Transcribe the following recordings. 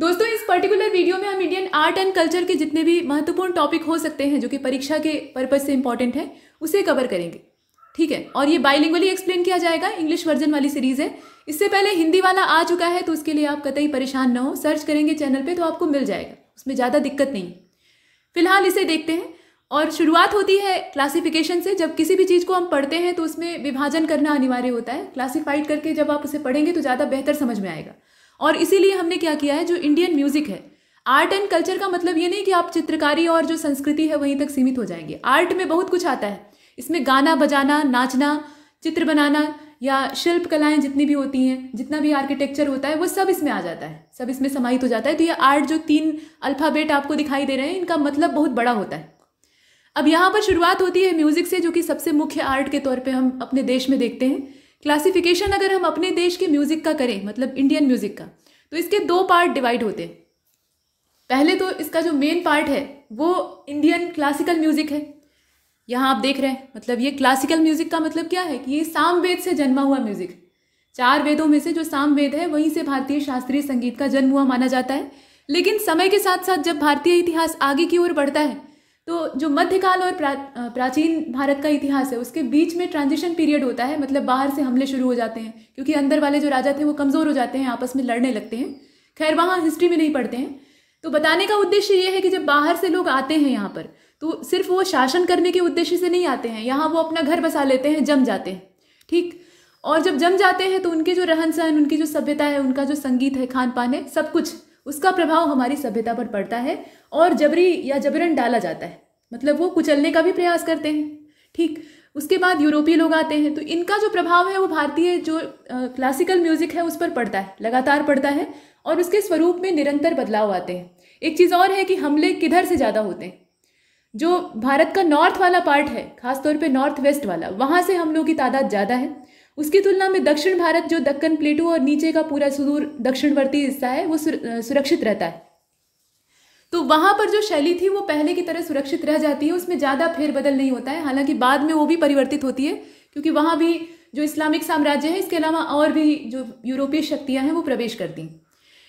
दोस्तों इस particular video में हम इंडियन आर्ट एंड कल्चर के जितने भी महत्वपूर्ण टॉपिक हो सकते हैं जो कि परीक्षा के पर्पज से इंपॉर्टेंट है उसे कवर करेंगे ठीक है और ये बाइलिंगली एक्सप्लेन किया जाएगा इंग्लिश वर्जन वाली सीरीज़ है इससे पहले हिंदी वाला आ चुका है तो उसके लिए आप कतई परेशान ना हो सर्च करेंगे चैनल पर तो आपको मिल जाएगा उसमें ज़्यादा दिक्कत नहीं फिलहाल इसे देखते हैं और शुरुआत होती है क्लासिफिकेशन से जब किसी भी चीज़ को हम पढ़ते हैं तो उसमें विभाजन करना अनिवार्य होता है क्लासिफाइड करके जब आप उसे पढ़ेंगे तो ज़्यादा बेहतर समझ में आएगा और इसीलिए हमने क्या किया है जो इंडियन म्यूज़िक है आर्ट एंड कल्चर का मतलब ये नहीं कि आप चित्रकारी और जो संस्कृति है वहीं तक सीमित हो जाएंगे आर्ट में बहुत कुछ आता है इसमें गाना बजाना नाचना चित्र बनाना या शिल्प कलाएं जितनी भी होती हैं जितना भी आर्किटेक्चर होता है वो सब इसमें आ जाता है सब इसमें समाहित हो जाता है तो ये आर्ट जो तीन अल्फ़ाबेट आपको दिखाई दे रहे हैं इनका मतलब बहुत बड़ा होता है अब यहाँ पर शुरुआत होती है म्यूज़िक से जो कि सबसे मुख्य आर्ट के तौर पे हम अपने देश में देखते हैं क्लासिफिकेशन अगर हम अपने देश के म्यूज़िक का करें मतलब इंडियन म्यूज़िक का तो इसके दो पार्ट डिवाइड होते हैं पहले तो इसका जो मेन पार्ट है वो इंडियन क्लासिकल म्यूज़िक है यहाँ आप देख रहे हैं मतलब ये क्लासिकल म्यूज़िक का मतलब क्या है कि ये सामवेद से जन्मा हुआ म्यूज़िक चार वेदों में से जो सामवेद है वहीं से भारतीय शास्त्रीय संगीत का जन्म हुआ माना जाता है लेकिन समय के साथ साथ जब भारतीय इतिहास आगे की ओर बढ़ता है तो जो मध्यकाल और प्रा, प्राचीन भारत का इतिहास है उसके बीच में ट्रांजिशन पीरियड होता है मतलब बाहर से हमले शुरू हो जाते हैं क्योंकि अंदर वाले जो राजा थे वो कमज़ोर हो जाते हैं आपस में लड़ने लगते हैं खैर वहाँ हिस्ट्री में नहीं पढ़ते हैं तो बताने का उद्देश्य ये है कि जब बाहर से लोग आते हैं यहाँ पर तो सिर्फ वो शासन करने के उद्देश्य से नहीं आते हैं यहाँ वो अपना घर बसा लेते हैं जम जाते हैं ठीक और जब जम जाते हैं तो उनके जो रहन सहन उनकी जो सभ्यता है उनका जो संगीत है खान पान है सब कुछ उसका प्रभाव हमारी सभ्यता पर पड़ता है और जबरी या जबरन डाला जाता है मतलब वो कुचलने का भी प्रयास करते हैं ठीक उसके बाद यूरोपीय लोग आते हैं तो इनका जो प्रभाव है वो भारतीय जो क्लासिकल म्यूज़िक है उस पर पड़ता है लगातार पड़ता है और उसके स्वरूप में निरंतर बदलाव आते हैं एक चीज़ और है कि हमले किधर से ज़्यादा होते हैं जो भारत का नॉर्थ वाला पार्ट है खासतौर पे नॉर्थ वेस्ट वाला वहाँ से हमलों की तादाद ज़्यादा है उसकी तुलना में दक्षिण भारत जो दक्कन प्लेटू और नीचे का पूरा सुदूर दक्षिणवर्ती हिस्सा है वो सुरक्षित रहता है तो वहाँ पर जो शैली थी वो पहले की तरह सुरक्षित रह जाती है उसमें ज़्यादा फेरबदल नहीं होता है हालांकि बाद में वो भी परिवर्तित होती है क्योंकि वहाँ भी जो इस्लामिक साम्राज्य है इसके अलावा और भी जो यूरोपीय शक्तियाँ हैं वो प्रवेश करती हैं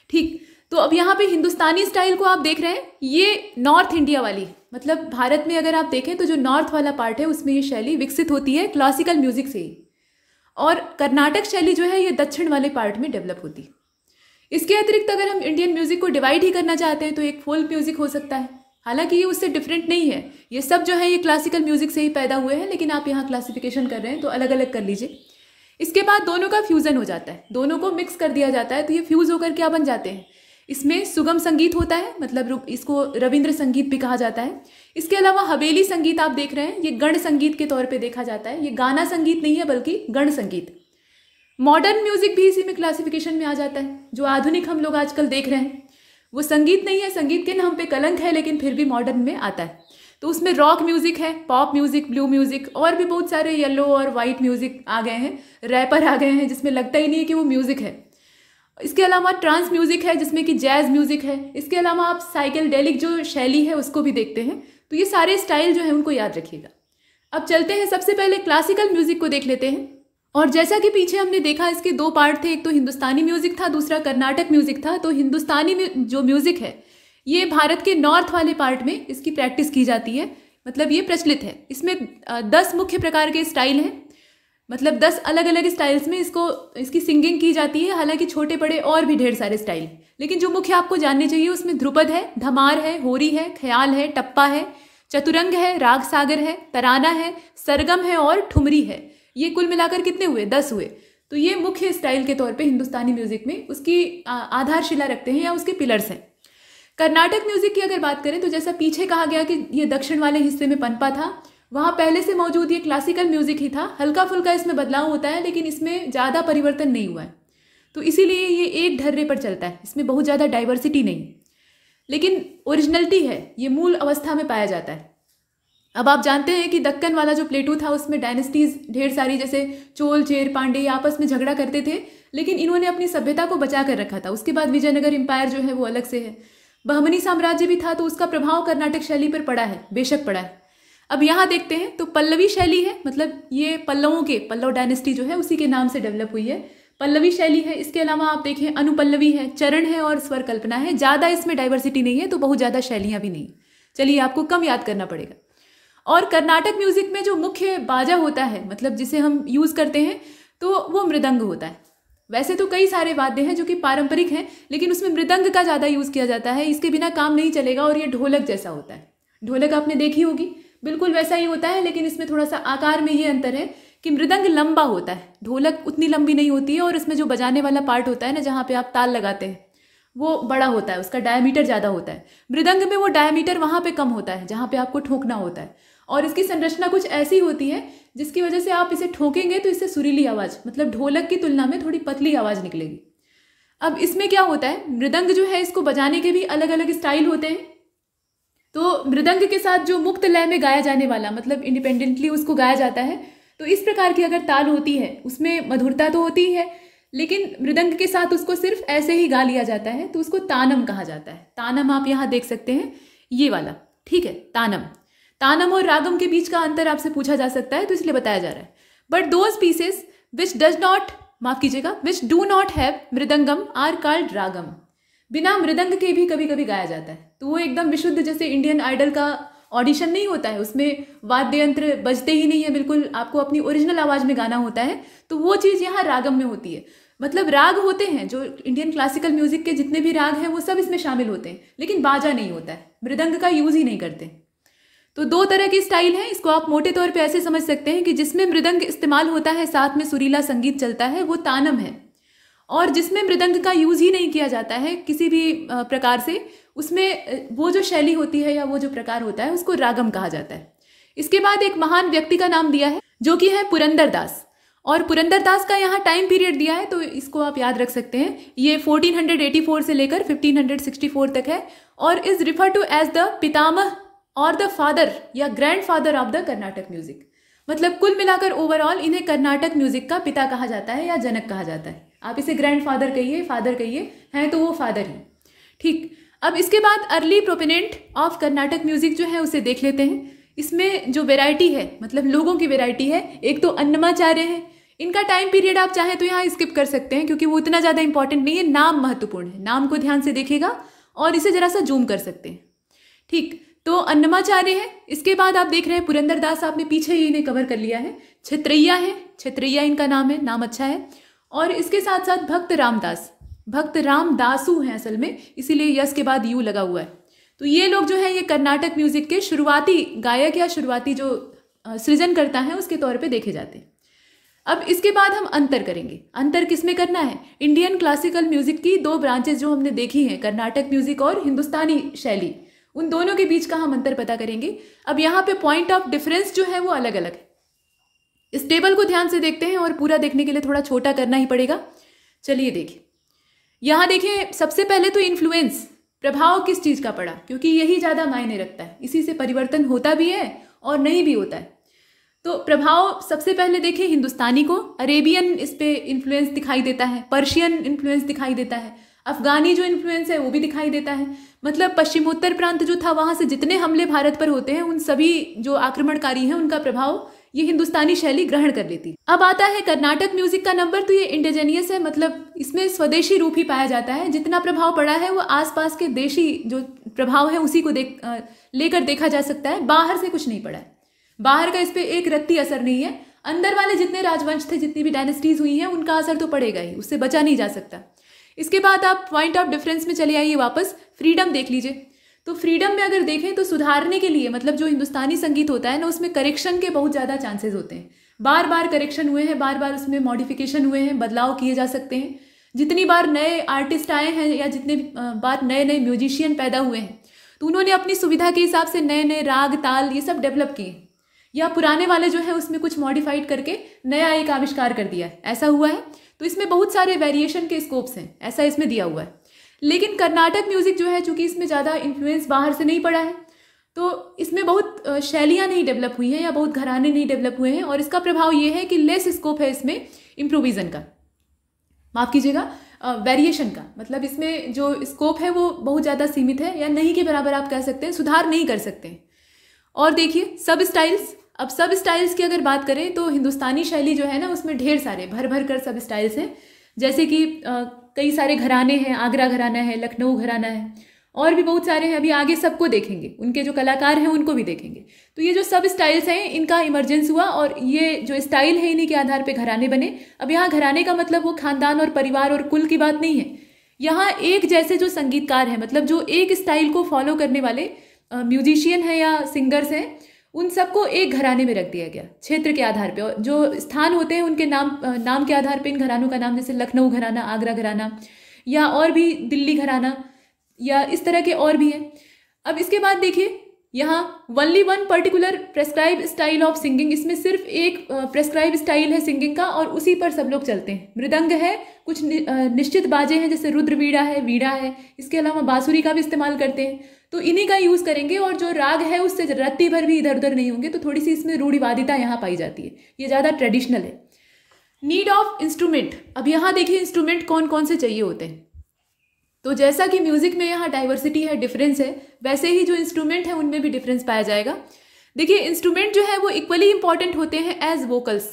ठीक तो अब यहाँ पे हिंदुस्तानी स्टाइल को आप देख रहे हैं ये नॉर्थ इंडिया वाली मतलब भारत में अगर आप देखें तो जो नॉर्थ वाला पार्ट है उसमें ये शैली विकसित होती है क्लासिकल म्यूज़िक से ही और कर्नाटक शैली जो है ये दक्षिण वाले पार्ट में डेवलप होती इसके अतिरिक्त अगर हम इंडियन म्यूज़िक को डिवाइड ही करना चाहते हैं तो एक फोल्क म्यूज़िक हो सकता है हालांकि ये उससे डिफरेंट नहीं है ये सब जो है ये क्लासिकल म्यूज़िक से ही पैदा हुए हैं लेकिन आप यहाँ क्लासिफिकेशन कर रहे हैं तो अलग अलग कर लीजिए इसके बाद दोनों का फ्यूज़न हो जाता है दोनों को मिक्स कर दिया जाता है तो ये फ्यूज़ होकर क्या बन जाते हैं इसमें सुगम संगीत होता है मतलब इसको रविंद्र संगीत भी कहा जाता है इसके अलावा हवेली संगीत आप देख रहे हैं ये गण संगीत के तौर पे देखा जाता है ये गाना संगीत नहीं है बल्कि गण संगीत मॉडर्न म्यूजिक भी इसी में क्लासिफिकेशन में आ जाता है जो आधुनिक हम लोग आजकल देख रहे हैं वो संगीत नहीं है संगीत के नाम पे कलंक है लेकिन फिर भी मॉडर्न में आता है तो उसमें रॉक म्यूज़िक है पॉप म्यूज़िक ब्लू म्यूज़िक और भी बहुत सारे येलो और वाइट म्यूज़िक आ गए हैं रैपर आ गए हैं जिसमें लगता ही नहीं है कि वो म्यूज़िक है इसके अलावा ट्रांस म्यूज़िक है जिसमें कि जैज़ म्यूज़िक है इसके अलावा आप साइकिल डेलिक जो शैली है उसको भी देखते हैं तो ये सारे स्टाइल जो है उनको याद रखिएगा अब चलते हैं सबसे पहले क्लासिकल म्यूज़िक को देख लेते हैं और जैसा कि पीछे हमने देखा इसके दो पार्ट थे एक तो हिंदुस्तानी म्यूज़िक था दूसरा कर्नाटक म्यूज़िक था तो हिंदुस्तानी जो म्यूज़िक है ये भारत के नॉर्थ वाले पार्ट में इसकी प्रैक्टिस की जाती है मतलब ये प्रचलित है इसमें दस मुख्य प्रकार के स्टाइल हैं मतलब दस अलग अलग स्टाइल्स में इसको इसकी सिंगिंग की जाती है हालांकि छोटे बड़े और भी ढेर सारे स्टाइल लेकिन जो मुख्य आपको जानने चाहिए उसमें ध्रुपद है धमार है होरी है ख्याल है टप्पा है चतुरंग है राग सागर है तराना है सरगम है और ठुमरी है ये कुल मिलाकर कितने हुए दस हुए तो ये मुख्य स्टाइल के तौर पे हिंदुस्तानी म्यूजिक में उसकी आधारशिला रखते हैं या उसके पिलर्स हैं कर्नाटक म्यूजिक की अगर बात करें तो जैसा पीछे कहा गया कि ये दक्षिण वाले हिस्से में पनपा था वहाँ पहले से मौजूद ये क्लासिकल म्यूज़िक ही था हल्का फुल्का इसमें बदलाव होता है लेकिन इसमें ज़्यादा परिवर्तन नहीं हुआ है तो इसीलिए ये एक ढर्रे पर चलता है इसमें बहुत ज़्यादा डाइवर्सिटी नहीं लेकिन ओरिजिनलिटी है ये मूल अवस्था में पाया जाता है अब आप जानते हैं कि दक्कन वाला जो प्लेटू था उसमें डायनेस्टीज ढेर सारी जैसे चोल चेर पांडे आपस में झगड़ा करते थे लेकिन इन्होंने अपनी सभ्यता को बचा कर रखा था उसके बाद विजयनगर एम्पायर जो है वो अलग से है बहमनी साम्राज्य भी था तो उसका प्रभाव कर्नाटक शैली पर पड़ा है बेशक पड़ा है अब यहाँ देखते हैं तो पल्लवी शैली है मतलब ये पल्लवों के पल्लव डायनेस्टी जो है उसी के नाम से डेवलप हुई है पल्लवी शैली है इसके अलावा आप देखें अनुपल्लवी है चरण है और स्वर कल्पना है ज़्यादा इसमें डाइवर्सिटी नहीं है तो बहुत ज़्यादा शैलियाँ भी नहीं चलिए आपको कम याद करना पड़ेगा और कर्नाटक म्यूज़िक में जो मुख्य बाजा होता है मतलब जिसे हम यूज़ करते हैं तो वो मृदंग होता है वैसे तो कई सारे वाद्य हैं जो कि पारंपरिक हैं लेकिन उसमें मृदंग का ज़्यादा यूज़ किया जाता है इसके बिना काम नहीं चलेगा और ये ढोलक जैसा होता है ढोलक आपने देखी होगी बिल्कुल वैसा ही होता है लेकिन इसमें थोड़ा सा आकार में ये अंतर है कि मृदंग लंबा होता है ढोलक उतनी लंबी नहीं होती है और इसमें जो बजाने वाला पार्ट होता है ना जहाँ पे आप ताल लगाते हैं वो बड़ा होता है उसका डायमीटर ज़्यादा होता है मृदंग में वो डायमीटर वहाँ पे कम होता है जहाँ पे आपको ठोंकना होता है और इसकी संरचना कुछ ऐसी होती है जिसकी वजह से आप इसे ठोकेंगे तो इससे सुरीली आवाज़ मतलब ढोलक की तुलना में थोड़ी पतली आवाज़ निकलेगी अब इसमें क्या होता है मृदंग जो है इसको बजाने के भी अलग अलग स्टाइल होते हैं तो मृदंग के साथ जो मुक्त लय में गाया जाने वाला मतलब इंडिपेंडेंटली उसको गाया जाता है तो इस प्रकार की अगर ताल होती है उसमें मधुरता तो होती है लेकिन मृदंग के साथ उसको सिर्फ ऐसे ही गा लिया जाता है तो उसको तानम कहा जाता है तानम आप यहाँ देख सकते हैं ये वाला ठीक है तानम तानम और रागम के बीच का अंतर आपसे पूछा जा सकता है तो इसलिए बताया जा रहा है but those pieces which does not माफ कीजिएगा which do not have mridangam are called ragam बिना मृदंग के भी कभी कभी गाया जाता है तो वो एकदम विशुद्ध जैसे इंडियन आइडल का ऑडिशन नहीं होता है उसमें वाद्य यंत्र बजते ही नहीं है बिल्कुल आपको अपनी ओरिजिनल आवाज़ में गाना होता है तो वो चीज़ यहाँ रागम में होती है मतलब राग होते हैं जो इंडियन क्लासिकल म्यूज़िक के जितने भी राग हैं वो सब इसमें शामिल होते हैं लेकिन बाजा नहीं होता है मृदंग का यूज़ ही नहीं करते तो दो तरह की स्टाइल है इसको आप मोटे तौर पे ऐसे समझ सकते हैं कि जिसमें मृदंग इस्तेमाल होता है साथ में सुरीला संगीत चलता है वो तानम है और जिसमें मृदंग का यूज़ ही नहीं किया जाता है किसी भी प्रकार से उसमें वो जो शैली होती है या वो जो प्रकार होता है उसको रागम कहा जाता है इसके बाद एक महान व्यक्ति का नाम दिया है जो कि है पुरंदर दास और पुरंदर दास का यहाँ टाइम पीरियड दिया है तो इसको आप याद रख सकते हैं ये 1484 से लेकर 1564 तक है और is refer to as the pitamah और द फादर या grand father of the Carnatic music मतलब कुल मिलाकर ओवरऑल इन्हें कर्नाटक म्यूजिक का पिता कहा जाता है या जनक कहा जाता है आप इसे ग्रैंड फादर कहिए फादर कहिए हैं तो वो फादर हैं ठीक अब इसके बाद early proponent of Carnatic music जो है उसे देख लेते हैं इसमें जो वेराइटी है मतलब लोगों की वेराइटी है एक तो अन्नमाचार्य हैं इनका टाइम पीरियड आप चाहें तो यहाँ स्किप कर सकते हैं क्योंकि वो उतना ज़्यादा इंपॉर्टेंट नहीं है नाम महत्वपूर्ण है नाम को ध्यान से देखेगा और इसे ज़रा सा जूम कर सकते हैं ठीक तो अन्नमाचार्य है इसके बाद आप देख रहे हैं पुरंदर दास आपने पीछे ही इन्हें कवर कर लिया है छत्रैया है छत्रैया इनका नाम है नाम अच्छा है और इसके साथ साथ भक्त रामदास भक्त रामदासु हैं असल में इसीलिए यस के बाद यू लगा हुआ है तो ये लोग जो है ये कर्नाटक म्यूजिक के शुरुआती गायक या शुरुआती जो सृजन करता है उसके तौर पे देखे जाते हैं अब इसके बाद हम अंतर करेंगे अंतर किस में करना है इंडियन क्लासिकल म्यूजिक की दो ब्रांचेज जो हमने देखी हैं कर्नाटक म्यूजिक और हिंदुस्तानी शैली उन दोनों के बीच का हम अंतर पता करेंगे अब यहाँ पे पॉइंट ऑफ डिफरेंस जो है वो अलग अलग है इस टेबल को ध्यान से देखते हैं और पूरा देखने के लिए थोड़ा छोटा करना ही पड़ेगा चलिए देखिए यहाँ देखें सबसे पहले तो इन्फ्लुएंस प्रभाव किस चीज़ का पड़ा क्योंकि यही ज़्यादा मायने रखता है इसी से परिवर्तन होता भी है और नहीं भी होता है तो प्रभाव सबसे पहले देखें हिंदुस्तानी को अरेबियन इस पर इन्फ्लुएंस दिखाई देता है पर्शियन इन्फ्लुएंस दिखाई देता है अफगानी जो इन्फ्लुएंस है वो भी दिखाई देता है मतलब पश्चिमोत्तर प्रांत जो था वहाँ से जितने हमले भारत पर होते हैं उन सभी जो आक्रमणकारी हैं उनका प्रभाव ये हिंदुस्तानी शैली ग्रहण कर लेती अब आता है कर्नाटक म्यूजिक का नंबर तो ये इंडिजेनियस है मतलब इसमें स्वदेशी रूप ही पाया जाता है जितना प्रभाव पड़ा है वो आसपास के देशी जो प्रभाव है उसी को देख लेकर देखा जा सकता है बाहर से कुछ नहीं पड़ा है बाहर का इस पर एक रत्ती असर नहीं है अंदर वाले जितने राजवंश थे जितनी भी डायनेस्टीज हुई हैं उनका असर तो पड़ेगा ही उससे बचा नहीं जा सकता इसके बाद आप पॉइंट ऑफ डिफरेंस में चले आइए वापस फ्रीडम देख लीजिए तो फ्रीडम में अगर देखें तो सुधारने के लिए मतलब जो हिंदुस्तानी संगीत होता है ना उसमें करेक्शन के बहुत ज़्यादा चांसेस होते हैं बार बार करेक्शन हुए हैं बार बार उसमें मॉडिफिकेशन हुए हैं बदलाव किए जा सकते हैं जितनी बार नए आर्टिस्ट आए हैं या जितने बार नए नए म्यूजिशियन पैदा हुए हैं तो उन्होंने अपनी सुविधा के हिसाब से नए नए राग ताल ये सब डेवलप किए या पुराने वाले जो हैं उसमें कुछ मॉडिफाइड करके नया एक आविष्कार कर दिया है ऐसा हुआ है तो इसमें बहुत सारे वेरिएशन के स्कोप्स हैं ऐसा इसमें दिया हुआ है लेकिन कर्नाटक म्यूज़िक जो है चूँकि इसमें ज़्यादा इन्फ्लुएंस बाहर से नहीं पड़ा है तो इसमें बहुत शैलियाँ नहीं डेवलप हुई हैं या बहुत घराने नहीं डेवलप हुए हैं और इसका प्रभाव ये है कि लेस स्कोप है इसमें इम्प्रोविज़न का माफ़ कीजिएगा वेरिएशन का मतलब इसमें जो स्कोप है वो बहुत ज़्यादा सीमित है या नहीं के बराबर आप कह सकते हैं सुधार नहीं कर सकते हैं और देखिए सब स्टाइल्स अब सब स्टाइल्स की अगर बात करें तो हिंदुस्तानी शैली जो है ना उसमें ढेर सारे भर भर कर सब स्टाइल्स हैं जैसे कि कई सारे घराने हैं आगरा घराना है लखनऊ घराना है और भी बहुत सारे हैं अभी आगे सबको देखेंगे उनके जो कलाकार हैं उनको भी देखेंगे तो ये जो सब स्टाइल्स हैं इनका इमरजेंस हुआ और ये जो स्टाइल है इन्हीं के आधार पे घराने बने अब यहाँ घराने का मतलब वो खानदान और परिवार और कुल की बात नहीं है यहाँ एक जैसे जो संगीतकार हैं मतलब जो एक स्टाइल को फॉलो करने वाले म्यूजिशियन हैं या सिंगर्स हैं उन सबको एक घराने में रख दिया गया क्षेत्र के आधार पर और जो स्थान होते हैं उनके नाम नाम के आधार पर इन घरानों का नाम जैसे लखनऊ घराना आगरा घराना या और भी दिल्ली घराना या इस तरह के और भी हैं अब इसके बाद देखिए यहाँ only one particular prescribe style of singing इसमें सिर्फ एक प्रेस्क्राइब स्टाइल है सिंगिंग का और उसी पर सब लोग चलते हैं मृदंग है कुछ नि, निश्चित बाजे हैं जैसे रुद्र वीड़ा है वीड़ा है इसके अलावा बांसुरी का भी इस्तेमाल करते हैं तो इन्हीं का यूज़ करेंगे और जो राग है उससे रत्ती भर भी इधर उधर नहीं होंगे तो थोड़ी सी इसमें रूढ़िवादिता यहाँ पाई जाती है ये ज़्यादा ट्रेडिशनल है नीड ऑफ इंस्ट्रूमेंट अब यहाँ देखिए इंस्ट्रूमेंट कौन कौन से चाहिए होते हैं तो जैसा कि म्यूज़िक में यहाँ डाइवर्सिटी है डिफरेंस है वैसे ही जो इंस्ट्रूमेंट है उनमें भी डिफरेंस पाया जाएगा देखिए इंस्ट्रूमेंट जो है वो इक्वली इंपॉर्टेंट होते हैं एज वोकल्स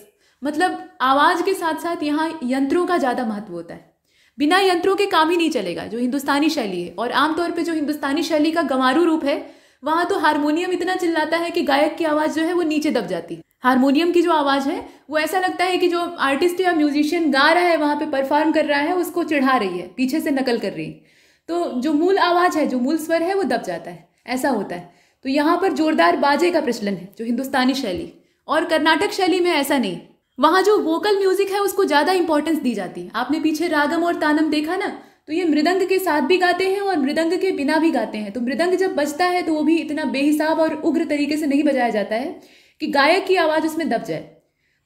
मतलब आवाज़ के साथ साथ यहाँ यंत्रों का ज़्यादा महत्व होता है बिना यंत्रों के काम ही नहीं चलेगा जो हिंदुस्तानी शैली है और आमतौर पर जो हिंदुस्तानी शैली का गंवारू रूप है वहाँ तो हारमोनियम इतना चिल्लाता है कि गायक की आवाज़ जो है वो नीचे दब जाती है हारमोनियम की जो आवाज़ है वो ऐसा लगता है कि जो आर्टिस्ट या म्यूजिशियन गा रहा है वहाँ पे परफॉर्म कर रहा है उसको चढ़ा रही है पीछे से नकल कर रही है तो जो मूल आवाज़ है जो मूल स्वर है वो दब जाता है ऐसा होता है तो यहाँ पर जोरदार बाजे का प्रचलन है जो हिंदुस्तानी शैली और कर्नाटक शैली में ऐसा नहीं वहाँ जो वोकल म्यूज़िक है उसको ज़्यादा इंपॉर्टेंस दी जाती है आपने पीछे रागम और तानम देखा ना तो ये मृदंग के साथ भी गाते हैं और मृदंग के बिना भी गाते हैं तो मृदंग जब बजता है तो वो भी इतना बेहिसाब और उग्र तरीके से नहीं बजाया जाता है कि गायक की आवाज़ उसमें दब जाए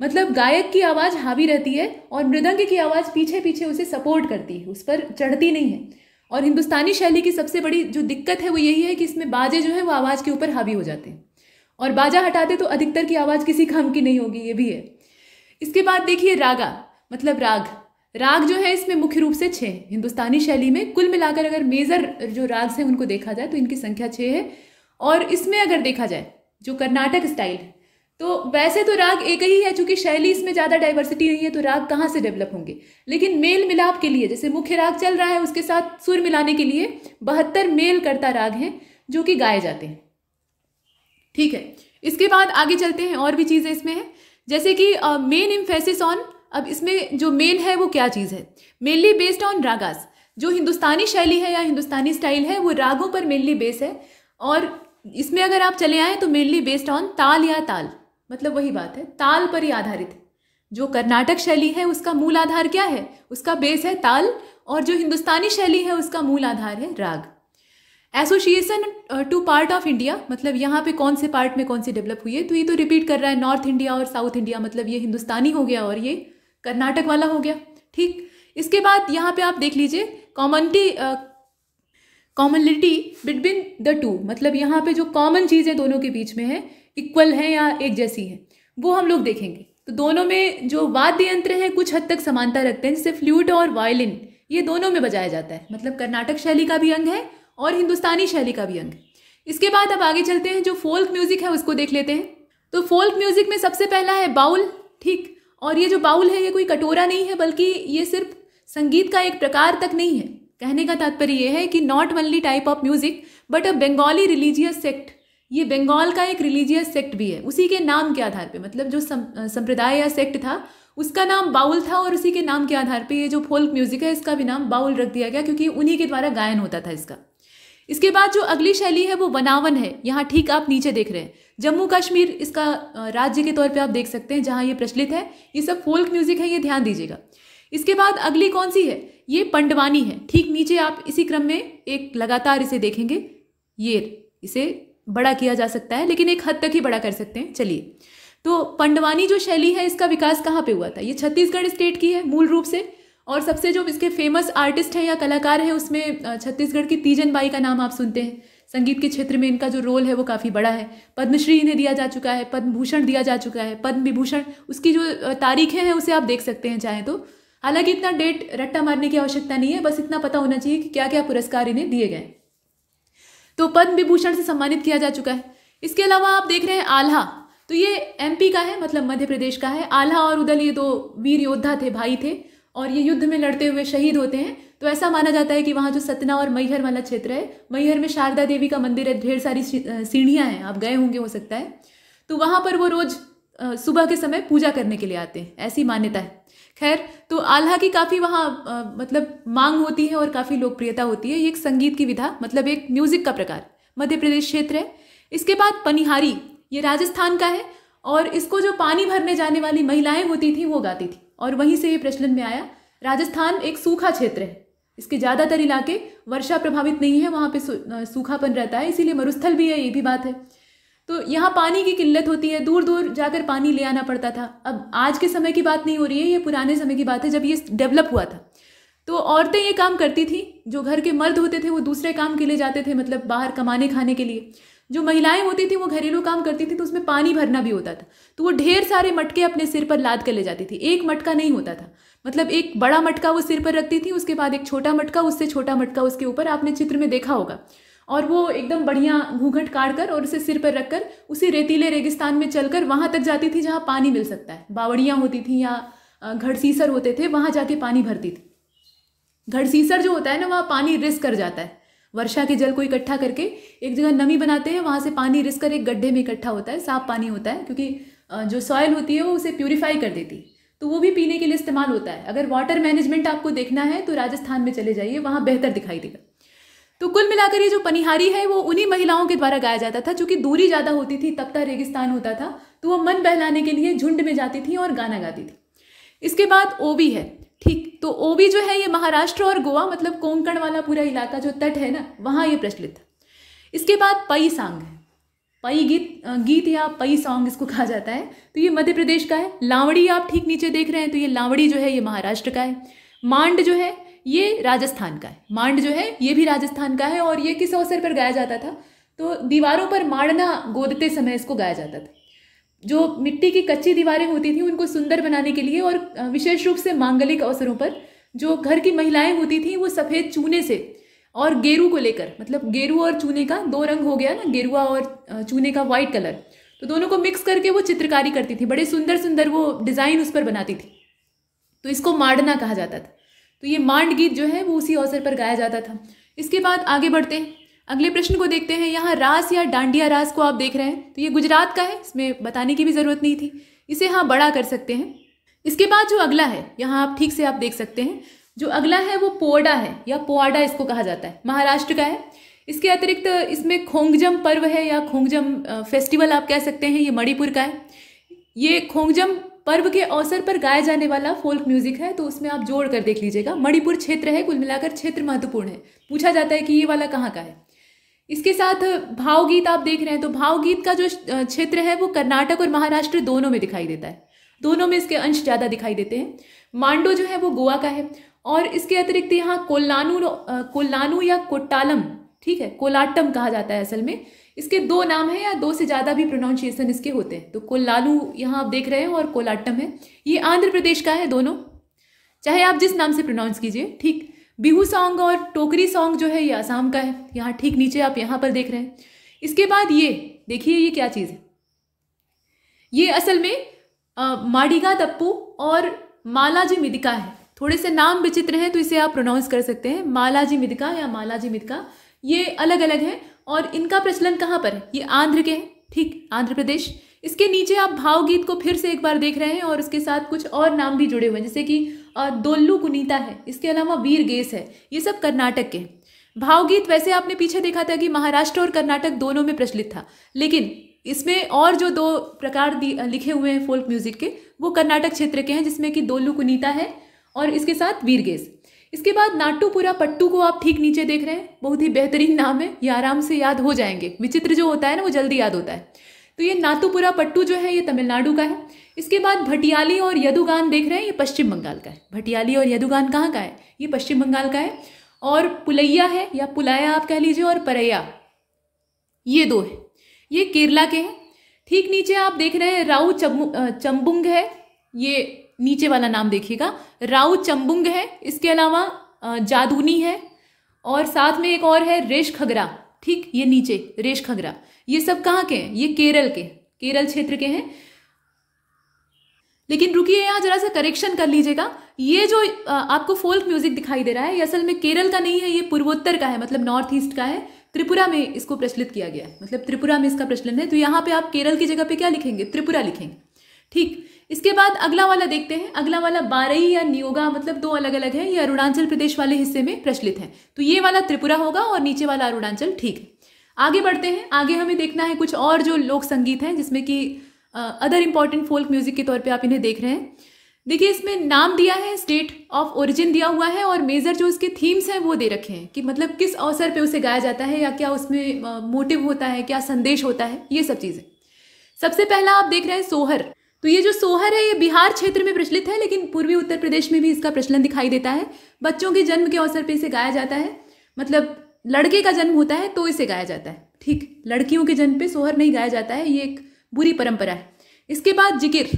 मतलब गायक की आवाज़ हावी रहती है और मृदंग की आवाज़ पीछे पीछे उसे सपोर्ट करती है उस पर चढ़ती नहीं है और हिंदुस्तानी शैली की सबसे बड़ी जो दिक्कत है वो यही है कि इसमें बाजे जो है वो आवाज़ के ऊपर हावी हो जाते हैं और बाजा हटाते तो अधिकतर की आवाज़ किसी खम की नहीं होगी ये भी है इसके बाद देखिए रागा मतलब राग राग जो है इसमें मुख्य रूप से छः हिंदुस्तानी शैली में कुल मिलाकर अगर मेजर जो राग्स हैं उनको देखा जाए तो इनकी संख्या छः है और इसमें अगर देखा जाए जो कर्नाटक स्टाइल तो वैसे तो राग एक ही है चूंकि शैली इसमें ज़्यादा डाइवर्सिटी नहीं है तो राग कहाँ से डेवलप होंगे लेकिन मेल मिलाप के लिए जैसे मुख्य राग चल रहा है उसके साथ सुर मिलाने के लिए बहत्तर मेल करता राग हैं जो कि गाए जाते हैं ठीक है इसके बाद आगे चलते हैं और भी चीज़ें इसमें हैं जैसे कि मेन इम्फेसिस ऑन अब इसमें जो मेन है वो क्या चीज़ है मेनली बेस्ड ऑन रागास जो हिंदुस्तानी शैली है या हिंदुस्तानी स्टाइल है वो रागों पर मेनली बेस है और इसमें अगर आप चले आएँ तो मेनली बेस्ड ऑन ताल या ताल मतलब वही बात है ताल पर ही आधारित है जो कर्नाटक शैली है उसका मूल आधार क्या है उसका बेस है ताल और जो हिंदुस्तानी शैली है उसका मूल आधार है राग association to part of India मतलब यहाँ पे कौन से पार्ट में कौन सी डेवलप हुई है तो ये तो रिपीट कर रहा है नॉर्थ इंडिया और साउथ इंडिया मतलब ये हिंदुस्तानी हो गया और ये कर्नाटक वाला हो गया ठीक इसके बाद यहाँ पे आप देख लीजिए community commonality between the two मतलब यहाँ पे जो कॉमन चीज़ है दोनों के बीच में है इक्वल हैं या एक जैसी हैं वो हम लोग देखेंगे तो दोनों में जो वाद्य यंत्र हैं कुछ हद तक समानता रखते हैं जैसे फ्लूट और वायलिन ये दोनों में बजाया जाता है मतलब कर्नाटक शैली का भी अंग है और हिंदुस्तानी शैली का भी अंग है इसके बाद अब आगे चलते हैं जो फोल्क म्यूज़िक है उसको देख लेते हैं तो फोल्क म्यूज़िक में सबसे पहला है बाउल ठीक और ये जो बाउल है ये कोई कटोरा नहीं है बल्कि ये सिर्फ संगीत का एक प्रकार तक नहीं है कहने का तात्पर्य यह है कि not only type of music but a Bengali religious sect ये बंगाल का एक रिलीजियस सेक्ट भी है उसी के नाम के आधार पे मतलब जो संप्रदाय या सेक्ट था उसका नाम बाउल था और उसी के नाम के आधार पे ये जो फोल्क म्यूजिक है इसका भी नाम बाउल रख दिया गया क्योंकि उन्हीं के द्वारा गायन होता था इसका इसके बाद जो अगली शैली है वो बनावन है यहाँ ठीक आप नीचे देख रहे हैं जम्मू कश्मीर इसका राज्य के तौर पर आप देख सकते हैं जहाँ ये प्रचलित है ये सब फोल्क म्यूजिक है ये ध्यान दीजिएगा इसके बाद अगली कौन सी है ये पंडवानी है ठीक नीचे आप इसी क्रम में एक लगातार इसे देखेंगे ये इसे बड़ा किया जा सकता है लेकिन एक हद तक ही बड़ा कर सकते हैं चलिए तो पंडवानी जो शैली है इसका विकास कहाँ पे हुआ था ये छत्तीसगढ़ स्टेट की है मूल रूप से और सबसे जो इसके फेमस आर्टिस्ट हैं या कलाकार हैं उसमें छत्तीसगढ़ की तीजन बाई का नाम आप सुनते हैं संगीत के क्षेत्र में इनका जो रोल है वो काफ़ी बड़ा है पद्मश्री इन्हें दिया जा चुका है पद्म भूषण दिया जा चुका है पद्म विभूषण उसकी जो तारीखें हैं उसे आप देख सकते हैं चाहे तो हालांकि इतना डेट रट्टा मारने की आवश्यकता नहीं है बस इतना पता होना चाहिए कि क्या क्या पुरस्कार इन्हें दिए गए तो पद्म विभूषण से सम्मानित किया जा चुका है इसके अलावा आप देख रहे हैं आल्हा तो ये एमपी का है मतलब मध्य प्रदेश का है आल्हा और उदल ये दो वीर योद्धा थे भाई थे और ये युद्ध में लड़ते हुए शहीद होते हैं तो ऐसा माना जाता है कि वहाँ जो सतना और मैहर वाला क्षेत्र है मैहर में शारदा देवी का मंदिर है ढेर सारी सीढ़ियाँ हैं आप गए होंगे हो सकता है तो वहाँ पर वो रोज़ सुबह के समय पूजा करने के लिए आते हैं ऐसी मान्यता है खैर तो आल्हा की काफ़ी वहाँ मतलब मांग होती है और काफ़ी लोकप्रियता होती है ये एक संगीत की विधा मतलब एक म्यूज़िक का प्रकार मध्य प्रदेश क्षेत्र है इसके बाद पनिहारी ये राजस्थान का है और इसको जो पानी भरने जाने वाली महिलाएं होती थी वो गाती थी और वहीं से ये प्रचलन में आया राजस्थान एक सूखा क्षेत्र है इसके ज़्यादातर इलाके वर्षा प्रभावित नहीं है वहाँ पे सूखापन रहता है इसीलिए मरुस्थल भी है ये भी बात है तो यहाँ पानी की किल्लत होती है दूर दूर जाकर पानी ले आना पड़ता था अब आज के समय की बात नहीं हो रही है ये पुराने समय की बात है जब ये डेवलप हुआ था तो औरतें ये काम करती थी जो घर के मर्द होते थे वो दूसरे काम के लिए जाते थे मतलब बाहर कमाने खाने के लिए जो महिलाएं होती थी वो घरेलू काम करती थी तो उसमें पानी भरना भी होता था तो वो ढेर सारे मटके अपने सिर पर लाद कर ले जाती थी एक मटका नहीं होता था मतलब एक बड़ा मटका वो सिर पर रखती थी उसके बाद एक छोटा मटका उससे छोटा मटका उसके ऊपर आपने चित्र में देखा होगा और वो एकदम बढ़िया घूंघट काट कर और उसे सिर पर रखकर उसी रेतीले रेगिस्तान में चलकर वहाँ तक जाती थी जहाँ पानी मिल सकता है बावड़ियाँ होती थी या घड़सीसर होते थे वहाँ जाके पानी भरती थी घड़सीसर जो होता है ना वहाँ पानी रिस कर जाता है वर्षा के जल को इकट्ठा करके एक जगह नमी बनाते हैं वहाँ से पानी रिस कर एक गड्ढे में इकट्ठा होता है साफ पानी होता है क्योंकि जो सॉयल होती है वो उसे प्योरीफाई कर देती है तो वो भी पीने के लिए इस्तेमाल होता है अगर वाटर मैनेजमेंट आपको देखना है तो राजस्थान में चले जाइए वहाँ बेहतर दिखाई देगा तो कुल मिलाकर ये जो पनिहारी है वो उन्हीं महिलाओं के द्वारा गाया जाता था चूंकि दूरी ज़्यादा होती थी तपता रेगिस्तान होता था तो वो मन बहलाने के लिए झुंड में जाती थी और गाना गाती थी इसके बाद ओबी है ठीक तो ओबी जो है ये महाराष्ट्र और गोवा मतलब कोंकण वाला पूरा इलाका जो तट है ना वहाँ ये प्रचलित था इसके बाद पई सांग है पई गीत गीत या पई सॉन्ग इसको कहा जाता है तो ये मध्य प्रदेश का है लावड़ी आप ठीक नीचे देख रहे हैं तो ये लावड़ी जो है ये महाराष्ट्र का है मांड जो है ये राजस्थान का है मांड जो है ये भी राजस्थान का है और ये किस अवसर पर गाया जाता था तो दीवारों पर माड़ना गोदते समय इसको गाया जाता था जो मिट्टी की कच्ची दीवारें होती थी उनको सुंदर बनाने के लिए और विशेष रूप से मांगलिक अवसरों पर जो घर की महिलाएं होती थी वो सफ़ेद चूने से और गेरू को लेकर मतलब गेरू और चूने का दो रंग हो गया ना गेरुआ और चूने का वाइट कलर तो दोनों को मिक्स करके वो चित्रकारी करती थी बड़े सुंदर सुंदर वो डिज़ाइन उस पर बनाती थी तो इसको माड़ना कहा जाता था तो ये मांड गीत जो है वो उसी अवसर पर गाया जाता था इसके बाद आगे बढ़ते हैं अगले प्रश्न को देखते हैं यहाँ रास या डांडिया रास को आप देख रहे हैं तो ये गुजरात का है इसमें बताने की भी ज़रूरत नहीं थी इसे हाँ बड़ा कर सकते हैं इसके बाद जो अगला है यहाँ आप ठीक से आप देख सकते हैं जो अगला है वो पोडा है या पोआडा इसको कहा जाता है महाराष्ट्र का है इसके अतिरिक्त इसमें खोंगजम पर्व है या खोंगजम फेस्टिवल आप कह सकते हैं ये मणिपुर का है ये खोंगजम पर्व के अवसर पर गाया जाने वाला फोल्क म्यूजिक है तो उसमें आप जोड़ कर देख लीजिएगा मणिपुर क्षेत्र है कुल मिलाकर क्षेत्र महत्वपूर्ण है पूछा जाता है कि ये वाला कहाँ का है इसके साथ भावगीत आप देख रहे हैं तो भावगीत का जो क्षेत्र है वो कर्नाटक और महाराष्ट्र दोनों में दिखाई देता है दोनों में इसके अंश ज़्यादा दिखाई देते हैं मांडो जो है वो गोवा का है और इसके अतिरिक्त यहाँ कोल्लानू कोल्लानू या कोट्टालम ठीक है कोलाट्टम कहा जाता है असल में इसके दो नाम हैं या दो से ज़्यादा भी प्रोनाउंसिएशन इसके होते हैं तो कोलालू यहाँ आप देख रहे हैं और कोलाट्टम है ये आंध्र प्रदेश का है दोनों चाहे आप जिस नाम से प्रोनाउंस कीजिए ठीक बिहू सॉन्ग और टोकरी सॉन्ग जो है ये आसाम का है यहाँ ठीक नीचे आप यहाँ पर देख रहे हैं इसके बाद ये देखिए ये क्या चीज़ है ये असल में माडिगा दप्पू और मालाजी मिदिका है थोड़े से नाम विचित्र हैं तो इसे आप प्रोनाउंस कर सकते हैं मालाजी मिदिका या मालाजी मिदिका ये अलग अलग हैं और इनका प्रचलन कहाँ पर है ये आंध्र के हैं ठीक आंध्र प्रदेश इसके नीचे आप भावगीत को फिर से एक बार देख रहे हैं और इसके साथ कुछ और नाम भी जुड़े हुए हैं जैसे कि दोल्लू कुनीता है इसके अलावा वीर गेस है ये सब कर्नाटक के हैं भावगीत वैसे आपने पीछे देखा था कि महाराष्ट्र और कर्नाटक दोनों में प्रचलित था लेकिन इसमें और जो दो प्रकार लिखे हुए हैं फोल्क म्यूजिक के वो कर्नाटक क्षेत्र के हैं जिसमें कि दोल्लू कुनीता है और इसके साथ वीरगेज इसके बाद नाटूपुरा पट्टू को आप ठीक नीचे देख रहे हैं बहुत ही बेहतरीन नाम है ये आराम से याद हो जाएंगे विचित्र जो होता है ना वो जल्दी याद होता है तो ये नातूपुरा पट्टू जो है ये तमिलनाडु का है इसके बाद भटियाली और यदुगान देख रहे हैं ये पश्चिम बंगाल का है भटियाली और यदुगान कहाँ का है ये पश्चिम बंगाल का है और पुलैया है या पुलाया आप कह लीजिए और परैया ये दो है ये केरला के हैं ठीक नीचे आप देख रहे हैं राउ चम्बुंग है ये नीचे वाला नाम देखिएगा राउ चंबुंग है इसके अलावा जादूनी है और साथ में एक और है रेश खगरा ठीक ये नीचे रेश खगरा ये सब कहाँ के हैं ये केरल के केरल क्षेत्र के हैं लेकिन रुकिए यहाँ जरा सा करेक्शन कर लीजिएगा ये जो आपको फोल्क म्यूजिक दिखाई दे रहा है ये असल में केरल का नहीं है ये पूर्वोत्तर का है मतलब नॉर्थ ईस्ट का है त्रिपुरा में इसको प्रचलित किया गया है मतलब त्रिपुरा में इसका प्रचलन है तो यहाँ पे आप केरल की जगह पे क्या लिखेंगे त्रिपुरा लिखेंगे ठीक इसके बाद अगला वाला देखते हैं अगला वाला बारई या नियोगा मतलब दो अलग अलग है ये अरुणाचल प्रदेश वाले हिस्से में प्रचलित है तो ये वाला त्रिपुरा होगा और नीचे वाला अरुणाचल ठीक है आगे बढ़ते हैं आगे हमें देखना है कुछ और जो लोक संगीत हैं जिसमें कि अदर इम्पॉर्टेंट फोल्क म्यूजिक के तौर पे आप इन्हें देख रहे हैं देखिए इसमें नाम दिया है स्टेट ऑफ ओरिजिन दिया हुआ है और मेजर जो इसके थीम्स हैं वो दे रखे हैं कि मतलब किस अवसर पे उसे गाया जाता है या क्या उसमें मोटिव होता है क्या संदेश होता है ये सब चीज़ें सबसे पहला आप देख रहे हैं सोहर तो ये जो सोहर है ये बिहार क्षेत्र में प्रचलित है लेकिन पूर्वी उत्तर प्रदेश में भी इसका प्रचलन दिखाई देता है बच्चों के जन्म के अवसर पर इसे गाया जाता है मतलब लड़के का जन्म होता है तो इसे गाया जाता है ठीक लड़कियों के जन्म पे सोहर नहीं गाया जाता है ये एक बुरी परंपरा है इसके बाद जिकिर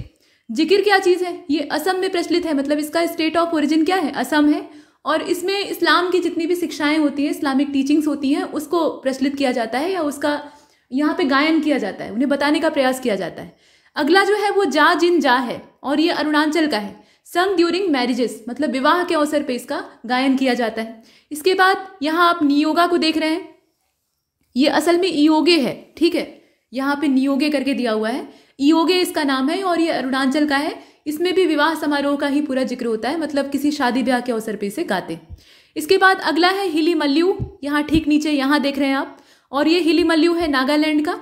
जिकिर क्या चीज़ है ये असम में प्रचलित है मतलब इसका स्टेट ऑफ ओरिजिन क्या है असम है और इसमें इस्लाम की जितनी भी शिक्षाएं होती हैं इस्लामिक टीचिंग्स होती हैं उसको प्रचलित किया जाता है या उसका यहाँ पे गायन किया जाता है उन्हें बताने का प्रयास किया जाता है अगला जो है वो जा जिन जा है और ये अरुणाचल का है संग ड्यूरिंग मैरिजेस मतलब विवाह के अवसर पे इसका गायन किया जाता है इसके बाद यहाँ आप नियोगा को देख रहे हैं ये असल में ईयोगे है ठीक है यहाँ पे नियोगे करके दिया हुआ है ईयोगे इसका नाम है और ये अरुणाचल का है इसमें भी विवाह समारोह का ही पूरा जिक्र होता है मतलब किसी शादी ब्याह के अवसर पर इसे गाते इसके बाद अगला है हिली मल्यू यहाँ ठीक नीचे यहाँ देख रहे हैं आप और ये हिली मल्यू है नागालैंड का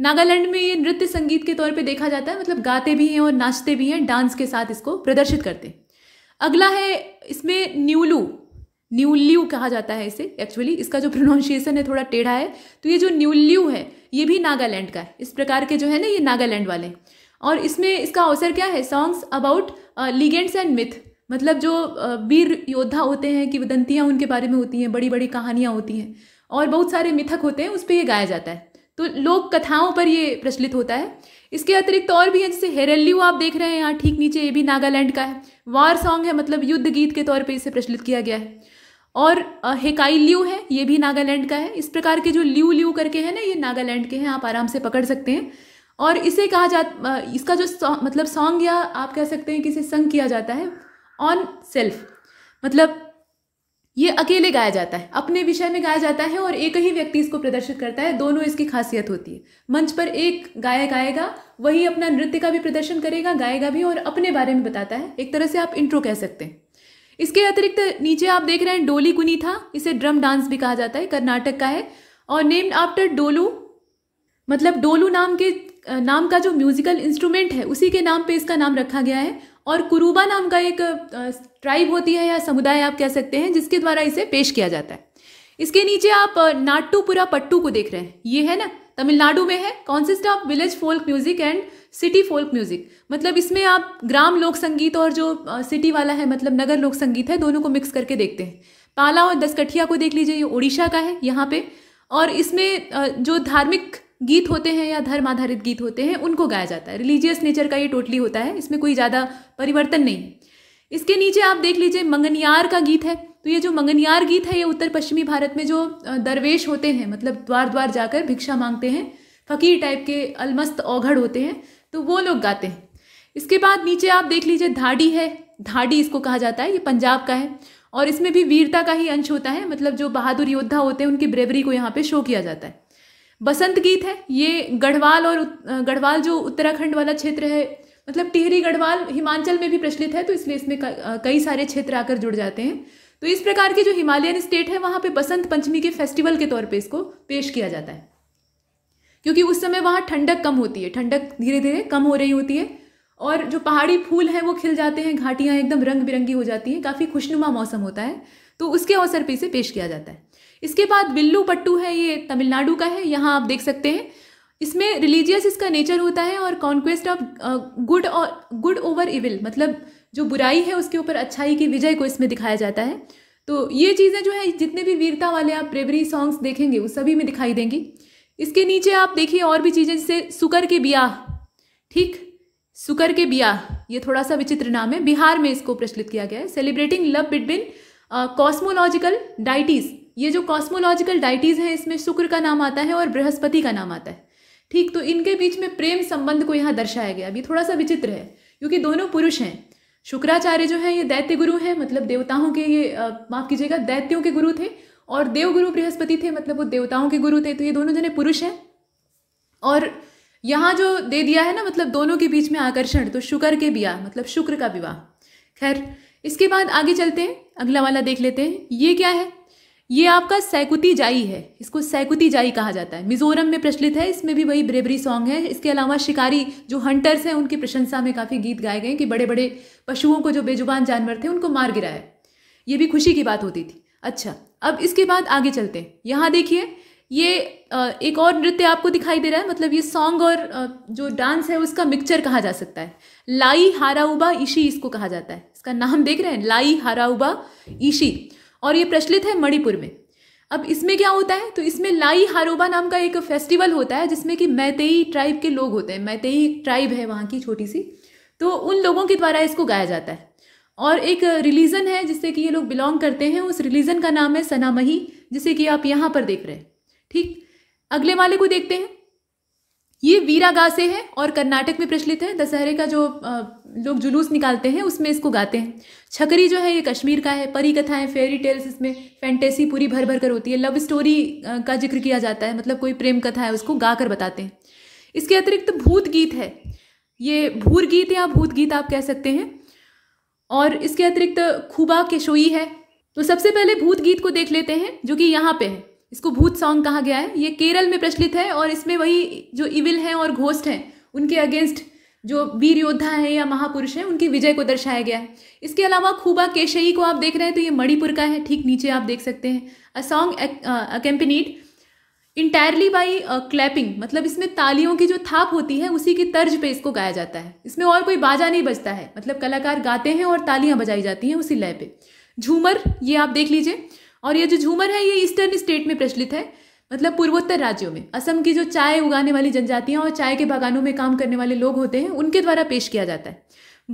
नागालैंड में ये नृत्य संगीत के तौर पे देखा जाता है मतलब गाते भी हैं और नाचते भी हैं डांस के साथ इसको प्रदर्शित करते हैं अगला है इसमें न्यूलू न्यूल्यू कहा जाता है इसे एक्चुअली इसका जो प्रोनाउंसिएशन है थोड़ा टेढ़ा है तो ये जो न्यूल्यू है ये भी नागालैंड का है इस प्रकार के जो है ना ये नागालैंड वाले और इसमें इसका अवसर क्या है songs about legends and myth मतलब जो uh, वीर योद्धा होते हैं कि वदंतियाँ उनके बारे में होती हैं बड़ी बड़ी कहानियाँ होती हैं और बहुत सारे मिथक होते हैं उस पर यह गाया जाता है तो लोक कथाओं पर ये प्रचलित होता है इसके अतिरिक्त और भी है जैसे हेरेल्यू आप देख रहे हैं यहाँ ठीक नीचे ये भी नागालैंड का है वार सॉन्ग है मतलब युद्ध गीत के तौर पे इसे प्रचलित किया गया है और हेकाई ल्यू है ये भी नागालैंड का है इस प्रकार के जो ल्यू ल्यू करके हैं ना ये नागालैंड के हैं आप आराम से पकड़ सकते हैं और इसे कहा जा इसका जो सौ, मतलब सॉन्ग या आप कह सकते हैं कि इसे संग किया जाता है ऑन सेल्फ मतलब ये अकेले गाया जाता है अपने विषय में गाया जाता है और एक ही व्यक्ति इसको प्रदर्शित करता है दोनों इसकी खासियत होती है मंच पर एक गायक आएगा वही अपना नृत्य का भी प्रदर्शन करेगा गाएगा भी और अपने बारे में बताता है एक तरह से आप इंट्रो कह सकते हैं इसके अतिरिक्त नीचे आप देख रहे हैं डोली कुनी था इसे ड्रम डांस भी कहा जाता है कर्नाटक का है और नेम्ड आफ्टर डोलू मतलब डोलू नाम के नाम का जो म्यूजिकल इंस्ट्रूमेंट है उसी के नाम पे इसका नाम रखा गया है और कुरूबा नाम का एक ट्राइब होती है या समुदाय आप कह सकते हैं जिसके द्वारा इसे पेश किया जाता है इसके नीचे आप नाटूपुरा पट्टू को देख रहे हैं ये है ना तमिलनाडु में है consist of village folk music and city folk music मतलब इसमें आप ग्राम लोक संगीत और जो सिटी वाला है मतलब नगर लोक संगीत है दोनों को मिक्स करके देखते हैं पाला और दसकठिया को देख लीजिए ये ओडिशा का है यहाँ पे और इसमें जो धार्मिक गीत होते हैं या धर्म आधारित गीत होते हैं उनको गाया जाता है रिलीजियस नेचर का ये टोटली होता है इसमें कोई ज़्यादा परिवर्तन नहीं इसके नीचे आप देख लीजिए मंगनियार का गीत है तो ये जो मंगनियार गीत है ये उत्तर पश्चिमी भारत में जो दरवेश होते हैं मतलब द्वार द्वार जाकर भिक्षा मांगते हैं फ़कीर टाइप के अलमस्त औघड़ होते हैं तो वो लोग गाते हैं इसके बाद नीचे आप देख लीजिए धाड़ी है धाड़ी इसको कहा जाता है ये पंजाब का है और इसमें भी वीरता का ही अंश होता है मतलब जो बहादुर योद्धा होते हैं उनकी ब्रेवरी को यहाँ पे शो किया जाता है बसंत गीत है ये गढ़वाल और गढ़वाल जो उत्तराखंड वाला क्षेत्र है मतलब टिहरी गढ़वाल हिमाचल में भी प्रचलित है तो इसलिए इसमें कई सारे क्षेत्र आकर जुड़ जाते हैं तो इस प्रकार की जो हिमालयन स्टेट है वहाँ पे बसंत पंचमी के फेस्टिवल के तौर पे इसको पेश किया जाता है क्योंकि उस समय वहाँ ठंडक कम होती है ठंडक धीरे धीरे कम हो रही होती है और जो पहाड़ी फूल हैं वो खिल जाते हैं घाटियाँ एकदम रंग बिरंगी हो जाती हैं काफ़ी खुशनुमा मौसम होता है तो उसके अवसर पर इसे पेश किया जाता है इसके बाद विल्लू पट्टू है ये तमिलनाडु का है यहाँ आप देख सकते हैं इसमें रिलीजियस इसका नेचर होता है और कॉन्क्वेस्ट ऑफ गुड और गुड ओवर इविल मतलब जो बुराई है उसके ऊपर अच्छाई की विजय को इसमें दिखाया जाता है तो ये चीज़ें जो है जितने भी वीरता वाले आप प्रेवरी सॉन्ग्स देखेंगे वो सभी में दिखाई देंगी इसके नीचे आप देखिए और भी चीज़ें जैसे सुकर के ब्याह ठीक सुकर के ब्याह ये थोड़ा सा विचित्र नाम है बिहार में इसको प्रचलित किया गया है celebrating love between cosmological deities ये जो कॉस्मोलॉजिकल डाइटीज़ हैं इसमें शुक्र का नाम आता है और बृहस्पति का नाम आता है ठीक तो इनके बीच में प्रेम संबंध को यहाँ दर्शाया गया अभी थोड़ा सा विचित्र है क्योंकि दोनों पुरुष हैं शुक्राचार्य जो है ये दैत्य गुरु हैं मतलब देवताओं के ये माफ़ कीजिएगा दैत्यों के गुरु थे और देवगुरु बृहस्पति थे मतलब वो देवताओं के गुरु थे तो ये दोनों जने पुरुष हैं और यहाँ जो दे दिया है ना मतलब दोनों के बीच में आकर्षण तो शुक्र के ब्याह मतलब शुक्र का विवाह खैर इसके बाद आगे चलते हैं अगला वाला देख लेते हैं ये क्या है ये आपका सैकुती जाई है इसको सैकुती जाई कहा जाता है मिजोरम में प्रचलित है इसमें भी वही ब्रेबरी सॉन्ग है इसके अलावा शिकारी जो हंटर्स हैं उनकी प्रशंसा में काफ़ी गीत गाए गए कि बड़े बड़े पशुओं को जो बेजुबान जानवर थे उनको मार गिराया ये भी खुशी की बात होती थी अच्छा अब इसके बाद आगे चलते हैं यहाँ देखिए ये एक और नृत्य आपको दिखाई दे रहा है मतलब ये सॉन्ग और जो डांस है उसका मिक्सचर कहा जा सकता है लाई हाराउबा ईशी इसको कहा जाता है इसका नाम देख रहे हैं लाई हाराउबा ईशी और ये प्रचलित है मणिपुर में अब इसमें क्या होता है तो इसमें लाई हारोबा नाम का एक फेस्टिवल होता है जिसमें कि मैतेई ट्राइब के लोग होते हैं मैतेई ट्राइब है वहाँ की छोटी सी तो उन लोगों के द्वारा इसको गाया जाता है और एक रिलीजन है जिससे कि ये लोग बिलोंग करते हैं उस रिलीजन का नाम है सनामही जिसे कि आप यहाँ पर देख रहे हैं ठीक अगले वाले को देखते हैं ये वीरा गासे है और कर्नाटक में प्रचलित है दशहरे का जो लोग जुलूस निकालते हैं उसमें इसको गाते हैं छकरी जो है ये कश्मीर का है परी कथाएं फेरी टेल्स इसमें फैंटेसी पूरी भर भर कर होती है लव स्टोरी का जिक्र किया जाता है मतलब कोई प्रेम कथा है उसको गा कर बताते हैं इसके अतिरिक्त तो भूत गीत है ये भूर गीत या भूत गीत आप कह सकते हैं और इसके अतिरिक्त तो खूबा केशोई है तो सबसे पहले भूत गीत को देख लेते हैं जो कि यहाँ पे है इसको भूत सॉन्ग कहा गया है ये केरल में प्रचलित है और इसमें वही जो इविल हैं और घोस्ट हैं उनके अगेंस्ट जो वीर योद्धा हैं या महापुरुष हैं उनकी विजय को दर्शाया गया है इसके अलावा खूबा केशई को आप देख रहे हैं तो ये मणिपुर का है ठीक नीचे आप देख सकते हैं a song accompanied entirely by clapping मतलब इसमें तालियों की जो थाप होती है उसी की तर्ज पे इसको गाया जाता है इसमें और कोई बाजा नहीं बजता है मतलब कलाकार गाते हैं और तालियां बजाई जाती हैं उसी लय पे झूमर ये आप देख लीजिए और ये जो झूमर है ये ईस्टर्न स्टेट में प्रचलित है मतलब पूर्वोत्तर राज्यों में असम की जो चाय उगाने वाली जनजातियाँ और चाय के बागानों में काम करने वाले लोग होते हैं उनके द्वारा पेश किया जाता है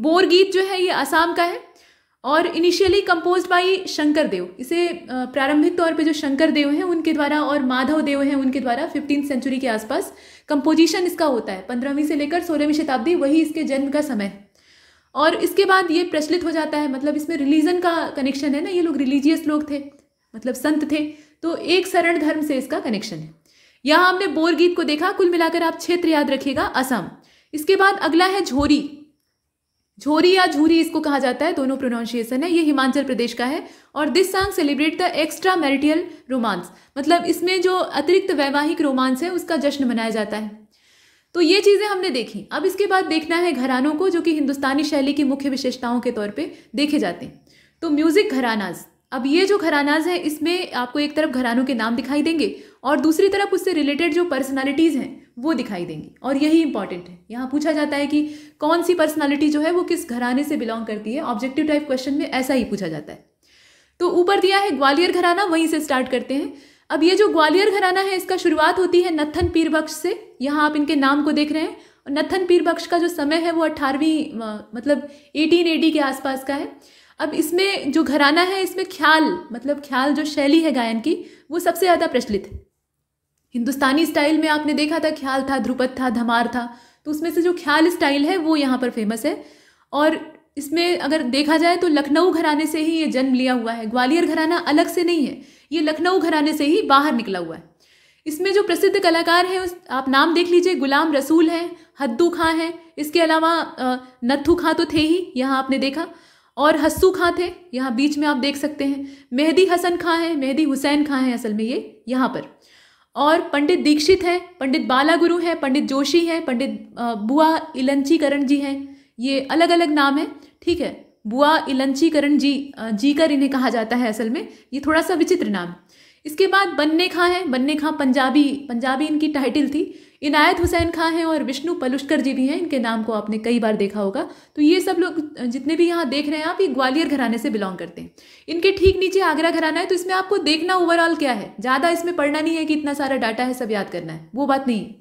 बोर गीत जो है ये असम का है और initially composed by Shankar Dev इसे प्रारंभिक तौर पे जो शंकर देव हैं उनके द्वारा और माधव देव हैं उनके द्वारा फिफ्टीन सेंचुरी के आसपास कंपोजिशन इसका होता है पंद्रहवीं से लेकर सोलहवीं शताब्दी वही इसके जन्म का समय है और इसके बाद ये प्रचलित हो जाता है मतलब इसमें रिलीजन का कनेक्शन है ना ये लोग रिलीजियस लोग थे मतलब संत थे तो एक शरण धर्म से इसका कनेक्शन है यहाँ हमने बोर गीत को देखा कुल मिलाकर आप क्षेत्र याद रखिएगा असम इसके बाद अगला है झोरी झोरी या झूरी इसको कहा जाता है दोनों प्रोनाउंसिएशन है ये हिमाचल प्रदेश का है और this song celebrate the extra marital romance मतलब इसमें जो अतिरिक्त वैवाहिक रोमांस है उसका जश्न मनाया जाता है तो ये चीज़ें हमने देखी अब इसके बाद देखना है घरानों को जो कि हिंदुस्तानी शैली की मुख्य विशेषताओं के तौर पर देखे जाते हैं तो म्यूज़िक घरानाज अब ये जो घरानाज है इसमें आपको एक तरफ घरानों के नाम दिखाई देंगे और दूसरी तरफ उससे रिलेटेड जो पर्सनालिटीज़ हैं वो दिखाई देंगी और यही इंपॉर्टेंट है यहाँ पूछा जाता है कि कौन सी पर्सनालिटी जो है वो किस घराने से बिलोंग करती है ऑब्जेक्टिव टाइप क्वेश्चन में ऐसा ही पूछा जाता है तो ऊपर दिया है ग्वालियर घराना वहीं से स्टार्ट करते हैं अब ये जो ग्वालियर घराना है इसका शुरुआत होती है नत्थन पीरबख्श से यहाँ आप इनके नाम को देख रहे हैं और नत्थन पीरबख्श का जो समय है वो अट्ठारहवीं मतलब एटीन एटी के आसपास का है अब इसमें जो घराना है इसमें ख्याल मतलब ख्याल जो शैली है गायन की वो सबसे ज़्यादा प्रचलित है हिंदुस्तानी स्टाइल में आपने देखा था ख्याल था ध्रुपद था धमार था तो उसमें से जो ख्याल स्टाइल है वो यहाँ पर फेमस है और इसमें अगर देखा जाए तो लखनऊ घराने से ही ये जन्म लिया हुआ है ग्वालियर घराना अलग से नहीं है ये लखनऊ घराने से ही बाहर निकला हुआ है इसमें जो प्रसिद्ध कलाकार हैं उस आप नाम देख लीजिए गुलाम रसूल हैं हद्दू खां हैं इसके अलावा नत्थू खां तो थे ही यहाँ आपने देखा और हस्सू खां थे यहाँ बीच में आप देख सकते हैं मेहदी हसन खां हैं मेहदी हुसैन खां हैं असल में ये यहाँ पर और पंडित दीक्षित हैं पंडित बाला गुरु हैं पंडित जोशी हैं पंडित बुआ इलंचीकरण जी हैं ये अलग अलग नाम है ठीक है बुआ इलंचीकरण जी जीकर इन्हें कहा जाता है असल में ये थोड़ा सा विचित्र नाम इसके बाद बन्ने खां हैं बन्ने खां पंजाबी पंजाबी इनकी टाइटल थी इनायत हुसैन खां हैं और विष्णु पलुष्कर जी भी हैं इनके नाम को आपने कई बार देखा होगा तो ये सब लोग जितने भी यहाँ देख रहे हैं आप ये ग्वालियर घराने से बिलोंग करते हैं इनके ठीक नीचे आगरा घराना है तो इसमें आपको देखना ओवरऑल क्या है ज़्यादा इसमें पढ़ना नहीं है कि इतना सारा डाटा है सब याद करना है वो बात नहीं है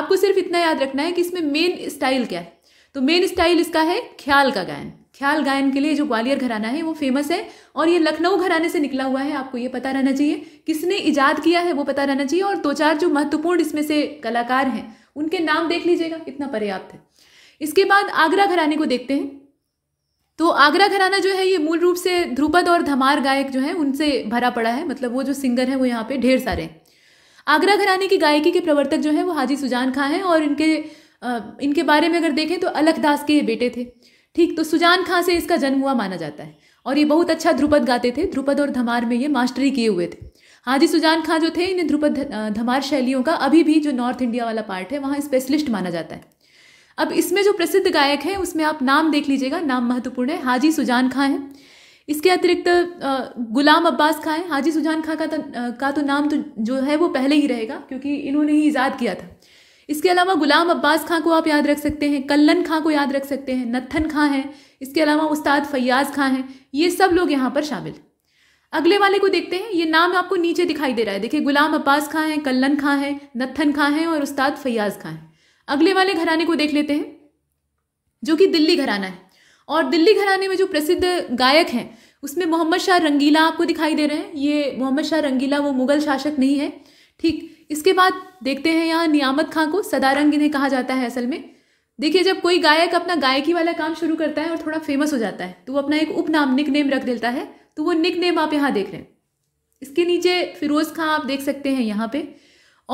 आपको सिर्फ इतना याद रखना है कि इसमें मेन स्टाइल क्या है तो मेन स्टाइल इसका है ख्याल का गायन ख्याल गायन के लिए जो ग्वालियर घराना है वो फेमस है और ये लखनऊ घराने से निकला हुआ है आपको ये पता रहना चाहिए किसने ईजाद किया है वो पता रहना चाहिए और दो चार जो महत्वपूर्ण इसमें से कलाकार हैं उनके नाम देख लीजिएगा इतना पर्याप्त है इसके बाद आगरा घराने को देखते हैं तो आगरा घराना जो है ये मूल रूप से ध्रुपद और धमार गायक जो है उनसे भरा पड़ा है मतलब वो जो सिंगर है वो यहाँ पे ढेर सारे हैं आगरा घराने की गायकी के प्रवर्तक जो है वो हाजी सुजान खां हैं और इनके इनके बारे में अगर देखें तो अलख दास के बेटे थे ठीक तो सुजान खां से इसका जन्म हुआ माना जाता है और ये बहुत अच्छा ध्रुपद गाते थे ध्रुपद और धमार में ये मास्टरी किए हुए थे हाजी सुजान खां जो थे इन्हें ध्रुपद धमार शैलियों का अभी भी जो नॉर्थ इंडिया वाला पार्ट है वहाँ स्पेशलिस्ट माना जाता है अब इसमें जो प्रसिद्ध गायक हैं उसमें आप नाम देख लीजिएगा नाम महत्वपूर्ण है हाजी सुजान खां हैं इसके अतिरिक्त गुलाम अब्बास खां हैं हाजी सुजान खां का तो का तो नाम तो जो है वो पहले ही रहेगा क्योंकि इन्होंने ही ईजाद किया था इसके अलावा गुलाम अब्बास खां को आप याद रख सकते हैं कल्लन खां को याद रख सकते हैं नत्थन खां हैं इसके अलावा उस्ताद फैयाज़ खां हैं ये सब लोग यहाँ पर शामिल अगले वाले को देखते हैं ये नाम आपको नीचे दिखाई दे रहा है देखिए गुलाम अब्बास खां हैं कल्लन खां हैं नत्थन खां हैं और उस्ताद फैयाज़ खां हैं अगले वाले घराने को देख लेते हैं जो कि दिल्ली घराना है और दिल्ली घराने में जो प्रसिद्ध गायक हैं उसमें मोहम्मद शाह रंगीला आपको दिखाई दे रहे हैं ये मोहम्मद शाह रंगीला वो मुग़ल शासक नहीं है ठीक इसके बाद देखते हैं यहाँ नियामत खां को सदारंग इन्हें कहा जाता है असल में देखिए जब कोई गायक अपना गायकी वाला काम शुरू करता है और थोड़ा फेमस हो जाता है तो वो अपना एक उपनाम निक नेम रख देता है तो वो निक नेम आप यहाँ देख रहे हैं इसके नीचे फिरोज़ खां आप देख सकते हैं यहाँ पे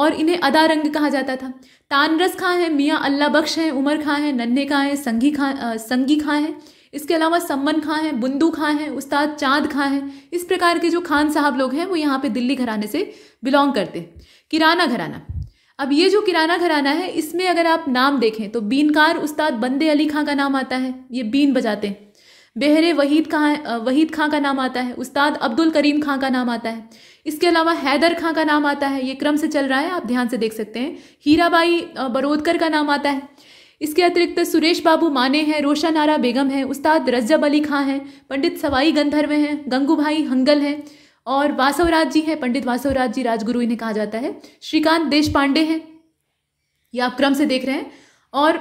और इन्हें अदारंग कहा जाता था तानरस खां हैं मियाँ अल्लाह बख्श हैं उमर खां हैं नन्हे खां हैं संगी खां संगी खां हैं इसके अलावा सम्मन खां हैं बुंदू खां हैं उस्ताद चाँद खां हैं इस प्रकार के जो खान साहब लोग हैं वो यहाँ पे दिल्ली घराने से बिलोंग करते हैं किराना घराना अब ये जो किराना घराना है इसमें अगर आप नाम देखें तो बीनकार उस्ताद बंदे अली खां का नाम आता है ये बीन बजाते हैं बहरे वहीद खां वहीद खां का नाम आता है उस्ताद अब्दुल करीम खां का नाम आता है इसके अलावा हैदर खां का नाम आता है ये क्रम से चल रहा है आप ध्यान से देख सकते हैं हीराबाई बरोदकर का नाम आता है इसके अतिरिक्त सुरेश बाबू माने हैं रोशा नारा बेगम हैं उस्ताद रज्जब अली खां हैं पंडित सवाई गंधर्व हैं गंगू भाई हंगल हैं और वासवराज जी हैं पंडित वासवराज जी राजगुरु इन्हें कहा जाता है श्रीकांत देश पांडे हैं ये आप क्रम से देख रहे हैं और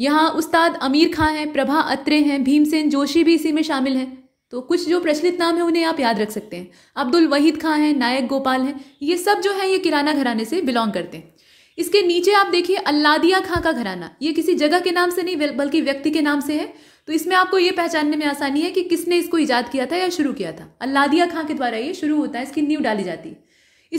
यहाँ उस्ताद अमीर खां हैं प्रभा अत्रे हैं भीमसेन जोशी भी इसी में शामिल हैं तो कुछ जो प्रचलित नाम है उन्हें आप याद रख सकते हैं अब्दुल वहीद खां हैं नायक गोपाल हैं ये सब जो है ये किराना घराने से बिलोंग करते हैं इसके नीचे आप देखिए अल्लादिया खां का घराना ये किसी जगह के नाम से नहीं बल्कि व्यक्ति के नाम से है तो इसमें आपको ये पहचानने में आसानी है कि किसने इसको ईजाद किया था या शुरू किया था अल्लादिया खां के द्वारा ये शुरू होता है इसकी नींव डाली जाती है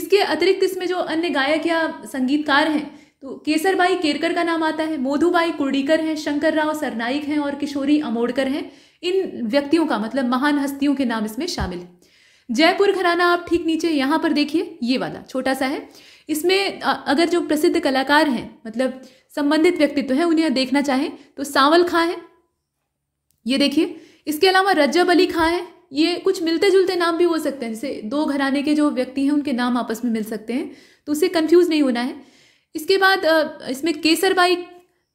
इसके अतिरिक्त इसमें जो अन्य गायक या संगीतकार हैं तो केसर भाई केरकर का नाम आता है मोधू भाई कुर्डीकर हैं शंकर राव सरनाइक हैं और किशोरी अमोड़कर हैं इन व्यक्तियों का मतलब महान हस्तियों के नाम इसमें शामिल है जयपुर घराना आप ठीक नीचे यहाँ पर देखिए ये वाला छोटा सा है इसमें अगर जो प्रसिद्ध कलाकार हैं मतलब संबंधित व्यक्तित्व हैं उन्हें देखना चाहें तो सांवल खां हैं ये देखिए इसके अलावा रज्जब अली खां हैं ये कुछ मिलते जुलते नाम भी हो सकते हैं जैसे दो घराने के जो व्यक्ति हैं उनके नाम आपस में मिल सकते हैं तो उसे कन्फ्यूज़ नहीं होना है इसके बाद इसमें केसर बाई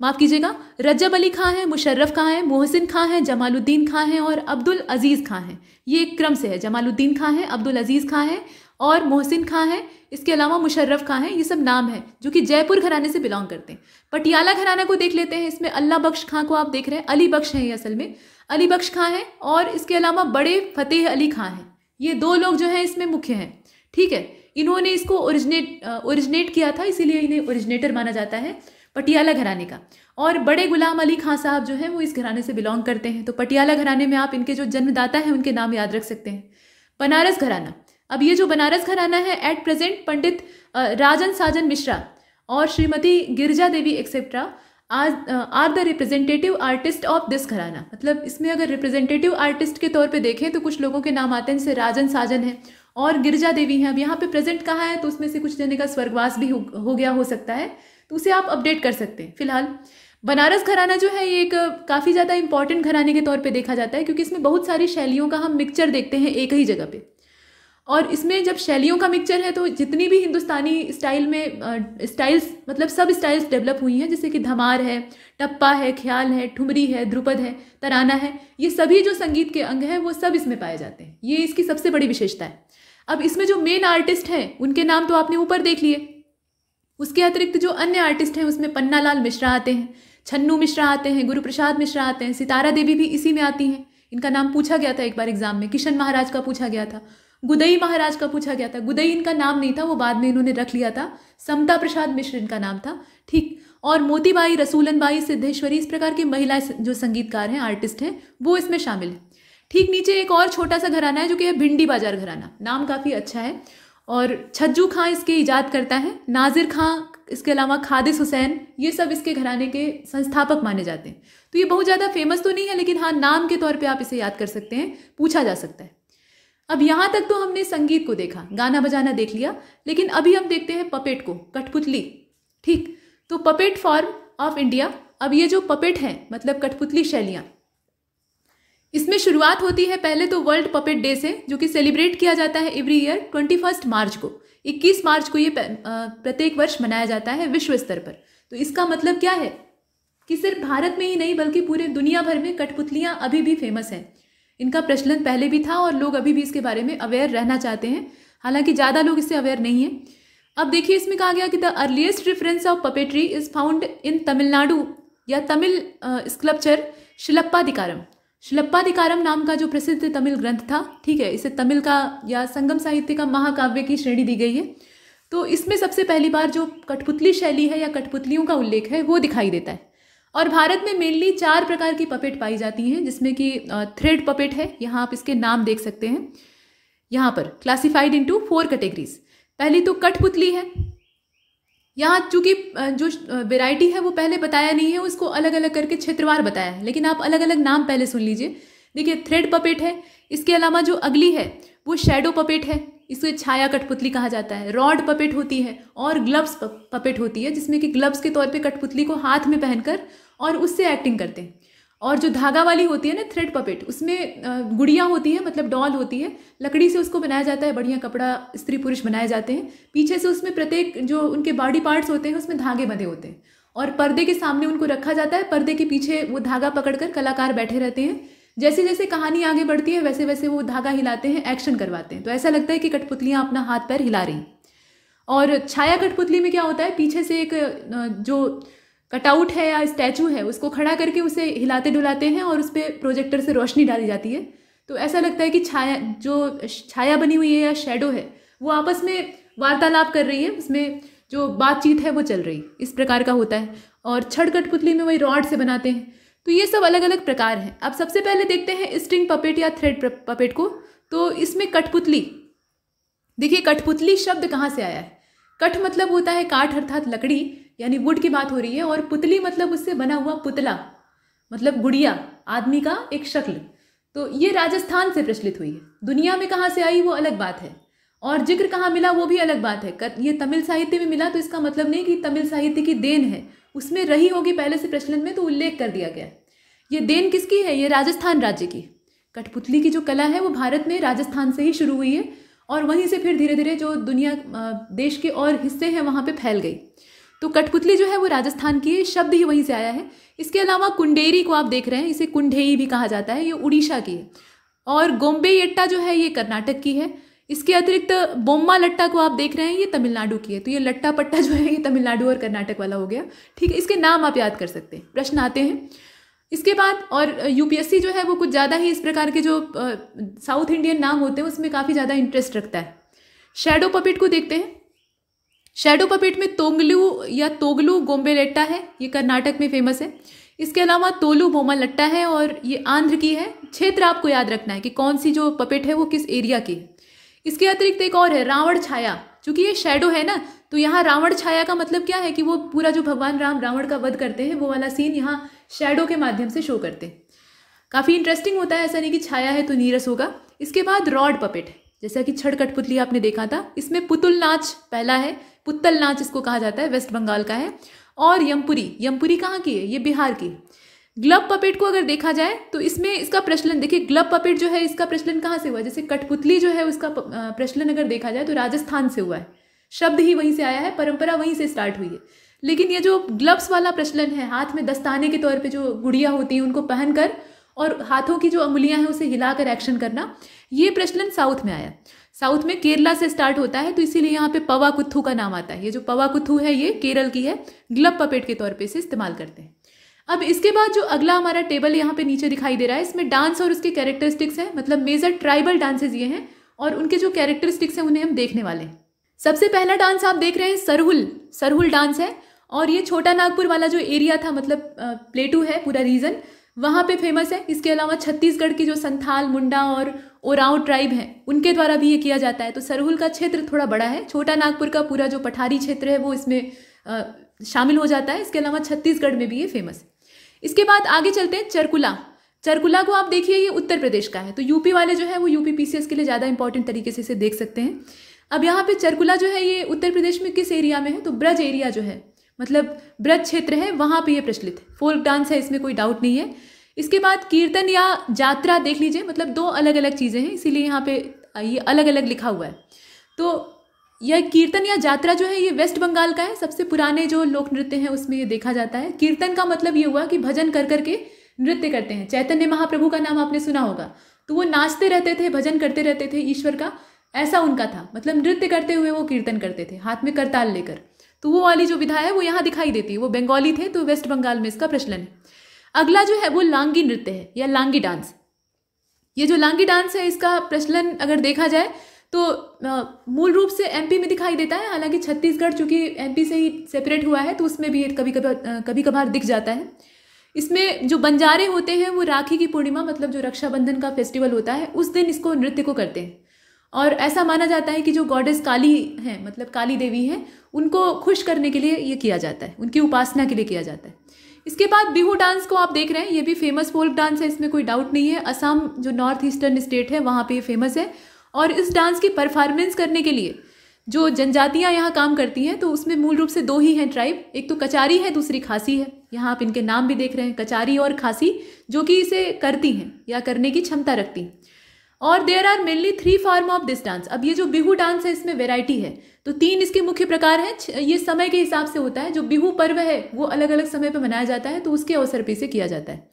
माफ़ कीजिएगा रज्जब अली खां हैं मुशर्रफ खां हैं मोहसिन खां हैं जमालुद्दीन खां हैं और अब्दुल अजीज़ खां हैं ये क्रम से है जमालुद्दीन खां हैं अब्दुल अजीज़ खां हैं और मोहसिन खां हैं इसके अलावा मुशर्रफ खां हैं ये सब नाम हैं जो कि जयपुर घराने से बिलोंग करते हैं पटियाला घराना को देख लेते हैं इसमें अल्लाह बख्श खां को आप देख रहे हैं अली बख्श हैं ये असल में अली बख्श खां हैं और इसके अलावा बड़े फतेह अली खां हैं ये दो लोग जो हैं इसमें मुख्य हैं ठीक है इन्होंने इसको ओरिजिनेट ओरिजिनेट किया था इसीलिए इन्हें ओरिजिनेटर माना जाता है पटियाला घराने का और बड़े गुलाम अली खां साहब जो हैं वो इस घराने से बिलोंग करते हैं तो पटियाला घराने में आप इनके जो जन्मदाता हैं उनके नाम याद रख सकते हैं बनारस घराना अब ये जो बनारस घराना है एट प्रेजेंट पंडित राजन साजन मिश्रा और श्रीमती गिरजा देवी एक्सेट्रा आज are the representative artist of this gharana मतलब इसमें अगर रिप्रेजेंटेटिव आर्टिस्ट के तौर पे देखें तो कुछ लोगों के नाम आते हैं जैसे राजन साजन है और गिरजा देवी हैं अब यहाँ पे प्रेजेंट कहाँ है तो उसमें से कुछ जने का स्वर्गवास भी हो, हो गया हो सकता है तो उसे आप अपडेट कर सकते हैं फिलहाल बनारस घराना जो है ये एक काफ़ी ज़्यादा इंपॉर्टेंट घराने के तौर पर देखा जाता है क्योंकि इसमें बहुत सारी शैलियों का हम मिक्सचर देखते हैं एक ही जगह पे और इसमें जब शैलियों का मिक्सचर है तो जितनी भी हिंदुस्तानी स्टाइल में स्टाइल्स मतलब सब स्टाइल्स डेवलप हुई हैं जैसे कि धमार है टप्पा है ख्याल है ठुमरी है ध्रुपद है तराना है ये सभी जो संगीत के अंग हैं वो सब इसमें पाए जाते हैं ये इसकी सबसे बड़ी विशेषता है अब इसमें जो मेन आर्टिस्ट हैं उनके नाम तो आपने ऊपर देख लिए उसके अतिरिक्त जो अन्य आर्टिस्ट हैं उसमें पन्नालाल मिश्रा आते हैं छन्नू मिश्रा आते हैं गुरुप्रसाद मिश्रा आते हैं सितारा देवी भी इसी में आती हैं इनका नाम पूछा गया था एक बार एग्जाम में किशन महाराज का पूछा गया था गुदई महाराज का पूछा गया था गुदई इनका नाम नहीं था वो बाद में इन्होंने रख लिया था समता प्रसाद मिश्र इनका नाम था ठीक और मोतीबाई रसूलनबाई सिद्धेश्वरी इस प्रकार की महिला जो संगीतकार हैं आर्टिस्ट हैं वो इसमें शामिल है ठीक नीचे एक और छोटा सा घराना है जो कि है भिंडी बाजार घराना नाम काफ़ी अच्छा है और छज्जू खां इसके ईजाद करता है नाजिर खां इसके अलावा खादिस हुसैन ये सब इसके घराने के संस्थापक माने जाते हैं तो ये बहुत ज़्यादा फेमस तो नहीं है लेकिन हाँ नाम के तौर पे आप इसे याद कर सकते हैं पूछा जा सकता है अब यहां तक तो हमने संगीत को देखा गाना बजाना देख लिया लेकिन अभी हम देखते हैं पपेट को कठपुतली ठीक तो पपेट फॉर्म ऑफ इंडिया अब ये जो पपेट है मतलब कठपुतली शैलियां इसमें शुरुआत होती है पहले तो वर्ल्ड पपेट डे से जो कि सेलिब्रेट किया जाता है every year twenty first March को इक्कीस मार्च को ये प्रत्येक वर्ष मनाया जाता है विश्व स्तर पर तो इसका मतलब क्या है कि सिर्फ भारत में ही नहीं बल्कि पूरे दुनिया भर में कठपुतलियाँ अभी भी फेमस हैं इनका प्रचलन पहले भी था और लोग अभी भी इसके बारे में अवेयर रहना चाहते हैं हालांकि ज़्यादा लोग इससे अवेयर नहीं हैं अब देखिए इसमें कहा गया कि the earliest reference of puppetry is found in Tamil Nadu या तमिल स्कल्पचर शिलप्पाधिकारम शिलप्पाधिकारम नाम का जो प्रसिद्ध तमिल ग्रंथ था ठीक है इसे तमिल का या संगम साहित्य का महाकाव्य की श्रेणी दी गई है तो इसमें सबसे पहली बार जो कठपुतली शैली है या कठपुतलियों का उल्लेख है वो दिखाई देता है और भारत में मेनली चार प्रकार की पपेट पाई जाती हैं जिसमें कि थ्रेड पपेट है यहाँ आप इसके नाम देख सकते हैं यहाँ पर क्लासिफाइड इनटू फोर कैटेगरीज पहली तो कठपुतली है यहाँ चूंकि जो वेराइटी है वो पहले बताया नहीं है उसको अलग अलग करके क्षेत्रवार बताया है लेकिन आप अलग अलग नाम पहले सुन लीजिए देखिए थ्रेड पपेट है इसके अलावा जो अगली है वो शेडो पपेट है इसको छाया कठपुतली कहा जाता है रॉड पपेट होती है और ग्लव्स पपेट होती है जिसमें कि ग्लव्स के तौर पे कठपुतली को हाथ में पहनकर और उससे एक्टिंग करते हैं और जो धागा वाली होती है ना थ्रेड पपेट उसमें गुड़िया होती है मतलब डॉल होती है लकड़ी से उसको बनाया जाता है बढ़िया कपड़ा स्त्री पुरुष बनाए जाते हैं पीछे से उसमें प्रत्येक जो उनके बॉडी पार्ट्स होते हैं उसमें धागे बंधे होते हैं और पर्दे के सामने उनको रखा जाता है पर्दे के पीछे वो धागा पकड़कर कलाकार बैठे रहते हैं जैसे जैसे कहानी आगे बढ़ती है वैसे वैसे वो धागा हिलाते हैं एक्शन करवाते हैं तो ऐसा लगता है कि कठपुतलियाँ अपना हाथ पैर हिला रही और छाया कठपुतली में क्या होता है पीछे से एक जो कटआउट है या स्टैचू है उसको खड़ा करके उसे हिलाते डुलाते हैं और उस पर प्रोजेक्टर से रोशनी डाली जाती है तो ऐसा लगता है कि छाया जो छाया बनी हुई है या शेडो है वो आपस में वार्तालाप कर रही है उसमें जो बातचीत है वो चल रही इस प्रकार का होता है और छड़ कठपुतली में वही रॉड से बनाते हैं तो ये सब अलग अलग प्रकार हैं अब सबसे पहले देखते हैं स्ट्रिंग पपेट या थ्रेड पपेट को तो इसमें कठपुतली देखिए कठपुतली शब्द कहाँ से आया है कठ मतलब होता है काठ अर्थात लकड़ी यानी वुड की बात हो रही है और पुतली मतलब उससे बना हुआ पुतला मतलब गुड़िया आदमी का एक शक्ल तो ये राजस्थान से प्रचलित हुई है दुनिया में कहाँ से आई वो अलग बात है और जिक्र कहाँ मिला वो भी अलग बात है ये तमिल साहित्य में मिला तो इसका मतलब नहीं कि तमिल साहित्य की देन है उसमें रही होगी पहले से प्रचलन में तो उल्लेख कर दिया गया ये देन किसकी है ये राजस्थान राज्य की कठपुतली की जो कला है वो भारत में राजस्थान से ही शुरू हुई है और वहीं से फिर धीरे धीरे जो दुनिया देश के और हिस्से हैं वहाँ पे फैल गई तो कठपुतली जो है वो राजस्थान की शब्द ही वहीं से आया है इसके अलावा कुंडेरी को आप देख रहे हैं इसे कुंडेई भी कहा जाता है ये उड़ीसा की है और गोम्बे यट्टा जो है ये कर्नाटक की है इसके अतिरिक्त बोम्मा लट्टा को आप देख रहे हैं ये तमिलनाडु की है तो ये लट्टा पट्टा जो है ये तमिलनाडु और कर्नाटक वाला हो गया ठीक है इसके नाम आप याद कर सकते हैं प्रश्न आते हैं इसके बाद और यूपीएससी जो है वो कुछ ज़्यादा ही इस प्रकार के जो साउथ इंडियन नाम होते हैं उसमें काफ़ी ज़्यादा इंटरेस्ट रखता है शेडो पपेट को देखते हैं शेडो पपेट में तोंगलू या तोगलू गोम्बेलेट्टा है ये कर्नाटक में फेमस है इसके अलावा तोलू बोमा लट्टा है और ये आंध्र की है क्षेत्र आपको याद रखना है कि कौन सी जो पपेट है वो किस एरिया की है इसके अतिरिक्त एक और है रावण छाया चूंकि ये शेडो है ना तो यहाँ रावण छाया का मतलब क्या है कि वो पूरा जो भगवान राम रावण का वध करते हैं वो वाला सीन यहाँ शेडो के माध्यम से शो करते हैं काफ़ी इंटरेस्टिंग होता है ऐसा नहीं कि छाया है तो नीरस होगा इसके बाद रॉड पपेट जैसा कि छड़ कठपुतली आपने देखा था इसमें पुतुल नाच पहला है पुतल नाच इसको कहा जाता है वेस्ट बंगाल का है और यमपुरी यमपुरी कहाँ की है ये बिहार की ग्लब पपेट को अगर देखा जाए तो इसमें इसका प्रचलन देखिए ग्लब पपेट जो है इसका प्रचलन कहाँ से हुआ जैसे कठपुतली जो है उसका प्रचलन अगर देखा जाए तो राजस्थान से हुआ है शब्द ही वहीं से आया है परंपरा वहीं से स्टार्ट हुई है लेकिन ये जो ग्लव्स वाला प्रचलन है हाथ में दस्ताने के तौर पे जो गुड़िया होती है उनको पहनकर और हाथों की जो अंगुलियां हैं उसे हिलाकर एक्शन करना ये प्रचलन साउथ में आया साउथ में केरला से स्टार्ट होता है तो इसीलिए यहाँ पे पवा कुत्थू का नाम आता है ये जो पवा कुत्थू है ये केरल की है ग्लब पपेट के तौर पर इसे इस्तेमाल करते हैं अब इसके बाद जो अगला हमारा टेबल यहाँ पे नीचे दिखाई दे रहा है इसमें डांस और उसके कैरेक्टरिस्टिक्स हैं मतलब मेजर ट्राइबल डांसेज ये हैं और उनके जो कैरेक्टरिस्टिक्स हैं उन्हें हम देखने वाले हैं सबसे पहला डांस आप देख रहे हैं सरहुल सरहुल डांस है और ये छोटा नागपुर वाला जो एरिया था मतलब प्लेटू है पूरा रीजन वहाँ पे फेमस है इसके अलावा छत्तीसगढ़ की जो संथाल मुंडा और ओराव ट्राइब है उनके द्वारा भी ये किया जाता है तो सरहुल का क्षेत्र थोड़ा बड़ा है छोटा नागपुर का पूरा जो पठारी क्षेत्र है वो इसमें शामिल हो जाता है इसके अलावा छत्तीसगढ़ में भी ये फेमस है इसके बाद आगे चलते हैं चरकुला चरकुला को आप देखिए ये उत्तर प्रदेश का है तो यूपी वाले जो है वो यूपी पीसीएस के लिए ज़्यादा इंपॉर्टेंट तरीके से इसे देख सकते हैं अब यहाँ पे चरकुला जो है ये उत्तर प्रदेश में किस एरिया में है तो ब्रज एरिया जो है मतलब ब्रज क्षेत्र है वहाँ पर ये प्रचलित है फोल्क डांस है इसमें कोई डाउट नहीं है इसके बाद कीर्तन या जात्रा देख लीजिए मतलब दो अलग अलग चीज़ें हैं इसीलिए यहाँ पे ये अलग अलग लिखा हुआ है तो यह कीर्तन या यात्रा जो है ये वेस्ट बंगाल का है सबसे पुराने जो लोक नृत्य हैं उसमें ये देखा जाता है कीर्तन का मतलब ये हुआ कि भजन कर करके नृत्य करते हैं चैतन्य महाप्रभु का नाम आपने सुना होगा तो वो नाचते रहते थे भजन करते रहते थे ईश्वर का ऐसा उनका था मतलब नृत्य करते हुए वो कीर्तन करते थे हाथ में करताल लेकर तो वो वाली जो विधा है वो यहाँ दिखाई देती है वो बंगाली थे तो वेस्ट बंगाल में इसका प्रचलन है अगला जो है वो लांगी नृत्य है या लांगी डांस ये जो लांगी डांस है इसका प्रचलन अगर देखा जाए तो मूल रूप से एमपी में दिखाई देता है हालांकि छत्तीसगढ़ चूंकि एमपी से ही सेपरेट हुआ है तो उसमें भी कभी कभी कभी कभार दिख जाता है इसमें जो बंजारे होते हैं वो राखी की पूर्णिमा मतलब जो रक्षाबंधन का फेस्टिवल होता है उस दिन इसको नृत्य को करते हैं और ऐसा माना जाता है कि जो गॉडेस काली हैं मतलब काली देवी हैं उनको खुश करने के लिए ये किया जाता है उनकी उपासना के लिए किया जाता है इसके बाद बिहू डांस को आप देख रहे हैं ये भी फेमस फोल्क डांस है इसमें कोई डाउट नहीं है असम जो नॉर्थ ईस्टर्न स्टेट है वहाँ पर ये फेमस है और इस डांस की परफॉर्मेंस करने के लिए जो जनजातियाँ यहाँ काम करती हैं तो उसमें मूल रूप से दो ही हैं ट्राइब एक तो कचारी है दूसरी खासी है यहाँ आप इनके नाम भी देख रहे हैं कचारी और खासी जो कि इसे करती हैं या करने की क्षमता रखती हैं और there are mainly three form of this dance अब ये जो बिहू डांस है इसमें वेराइटी है तो तीन इसके मुख्य प्रकार हैं ये समय के हिसाब से होता है जो बिहू पर्व है वो अलग अलग समय पर मनाया जाता है तो उसके अवसर पर इसे किया जाता है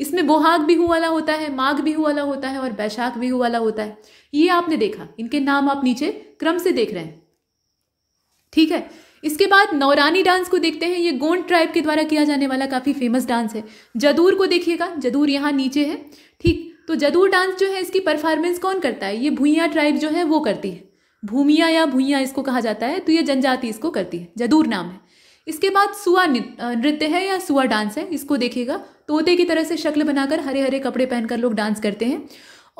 इसमें बोहाग हुआ वाला होता है माघ भी हुआ वाला होता है और बैशाख भी हुआ वाला होता है ये आपने देखा इनके नाम आप नीचे क्रम से देख रहे हैं ठीक है इसके बाद नौरानी डांस को देखते हैं ये गोंड ट्राइब के द्वारा किया जाने वाला काफ़ी फेमस डांस है जदूर को देखिएगा जदूर यहाँ नीचे है ठीक तो जदूर डांस जो है इसकी परफॉर्मेंस कौन करता है ये भूया ट्राइब जो है वो करती है भूमिया या भूया इसको कहा जाता है तो ये जनजाति इसको करती है जदूर नाम है इसके बाद सुआ नृत्य है या सुआ डांस है इसको देखिएगा तोते की तरह से शक्ल बनाकर हरे हरे कपड़े पहनकर लोग डांस करते हैं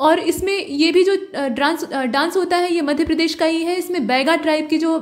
और इसमें ये भी जो डांस डांस होता है ये मध्य प्रदेश का ही है इसमें बैगा ट्राइब की जो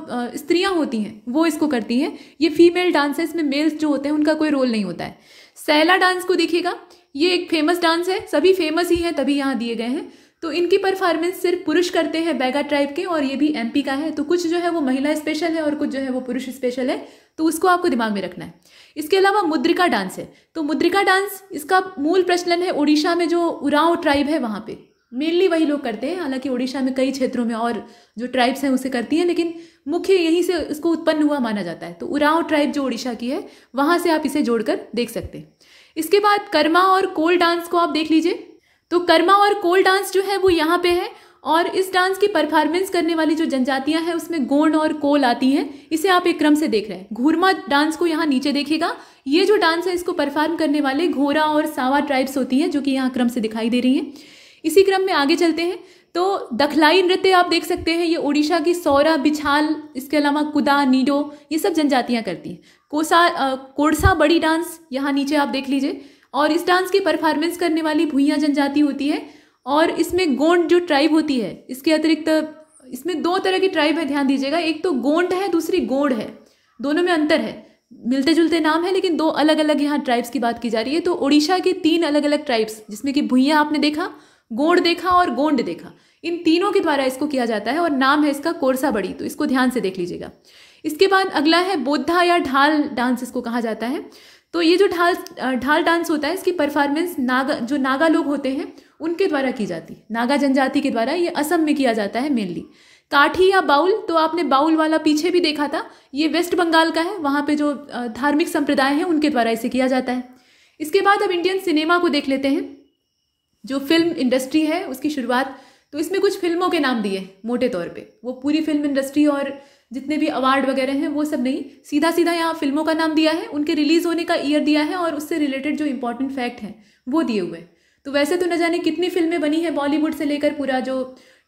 स्त्रियां होती हैं वो इसको करती हैं ये फीमेल डांस है इसमें मेल्स जो होते हैं उनका कोई रोल नहीं होता है सैला डांस को देखिएगा ये एक फेमस डांस है सभी फेमस ही हैं तभी यहाँ दिए गए हैं तो इनकी परफॉर्मेंस सिर्फ पुरुष करते हैं बैगा ट्राइब के और ये भी एमपी का है तो कुछ जो है वो महिला स्पेशल है और कुछ जो है वो पुरुष स्पेशल है तो उसको आपको दिमाग में रखना है इसके अलावा मुद्रिका डांस है तो मुद्रिका डांस इसका मूल प्रचलन है उड़ीसा में जो उराव ट्राइब है वहाँ पे मेनली वही लोग करते हैं हालांकि उड़ीसा में कई क्षेत्रों में और जो ट्राइब्स हैं उसे करती हैं लेकिन मुख्य यहीं से इसको उत्पन्न हुआ माना जाता है तो उराव ट्राइब जो उड़ीसा की है वहाँ से आप इसे जोड़कर देख सकते हैं इसके बाद कर्मा और कोल डांस को आप देख लीजिए तो कर्मा और कोल डांस जो है वो यहाँ पे है और इस डांस की परफॉर्मेंस करने वाली जो जनजातियां हैं उसमें गोंड और कोल आती हैं इसे आप एक क्रम से देख रहे हैं घूरमा डांस को यहाँ नीचे देखेगा ये जो डांस है इसको परफॉर्म करने वाले घोरा और सावा ट्राइब्स होती हैं जो कि यहाँ क्रम से दिखाई दे रही हैं इसी क्रम में आगे चलते हैं तो दखलाई नृत्य आप देख सकते हैं ये ओडिशा की सौरा बिछाल इसके अलावा कुदा नीडो ये सब जनजातियाँ करती हैं कोसा कोड़सा बड़ी डांस यहाँ नीचे आप देख लीजिए और इस डांस की परफॉर्मेंस करने वाली भूया जनजाति होती है और इसमें गोंड जो ट्राइब होती है इसके अतिरिक्त इसमें दो तरह की ट्राइब है ध्यान दीजिएगा एक तो गोंड है दूसरी गोंड है दोनों में अंतर है मिलते जुलते नाम है लेकिन दो अलग अलग यहाँ ट्राइब्स की बात की जा रही है तो उड़ीसा के तीन अलग अलग ट्राइब्स जिसमें कि भूया आपने देखा गोंड देखा और गोंड देखा इन तीनों के द्वारा इसको किया जाता है और नाम है इसका कोरसा बड़ी तो इसको ध्यान से देख लीजिएगा इसके बाद अगला है बोधा या ढाल डांस इसको कहा जाता है तो ये जो ढाल ढाल डांस होता है इसकी परफॉर्मेंस नागा जो नागा लोग होते हैं उनके द्वारा की जाती है नागा जनजाति के द्वारा ये असम में किया जाता है मेनली काठी या बाउल तो आपने बाउल वाला पीछे भी देखा था ये वेस्ट बंगाल का है वहाँ पे जो धार्मिक संप्रदाय हैं उनके द्वारा इसे किया जाता है इसके बाद अब इंडियन सिनेमा को देख लेते हैं जो फिल्म इंडस्ट्री है उसकी शुरुआत तो इसमें कुछ फिल्मों के नाम दिए मोटे तौर पे वो पूरी फिल्म इंडस्ट्री और जितने भी अवार्ड वगैरह हैं वो सब नहीं सीधा सीधा यहाँ फिल्मों का नाम दिया है उनके रिलीज़ होने का ईयर दिया है और उससे रिलेटेड जो इंपॉर्टेंट फैक्ट हैं वो दिए हुए हैं तो वैसे तो न जाने कितनी फिल्में बनी हैं बॉलीवुड से लेकर पूरा जो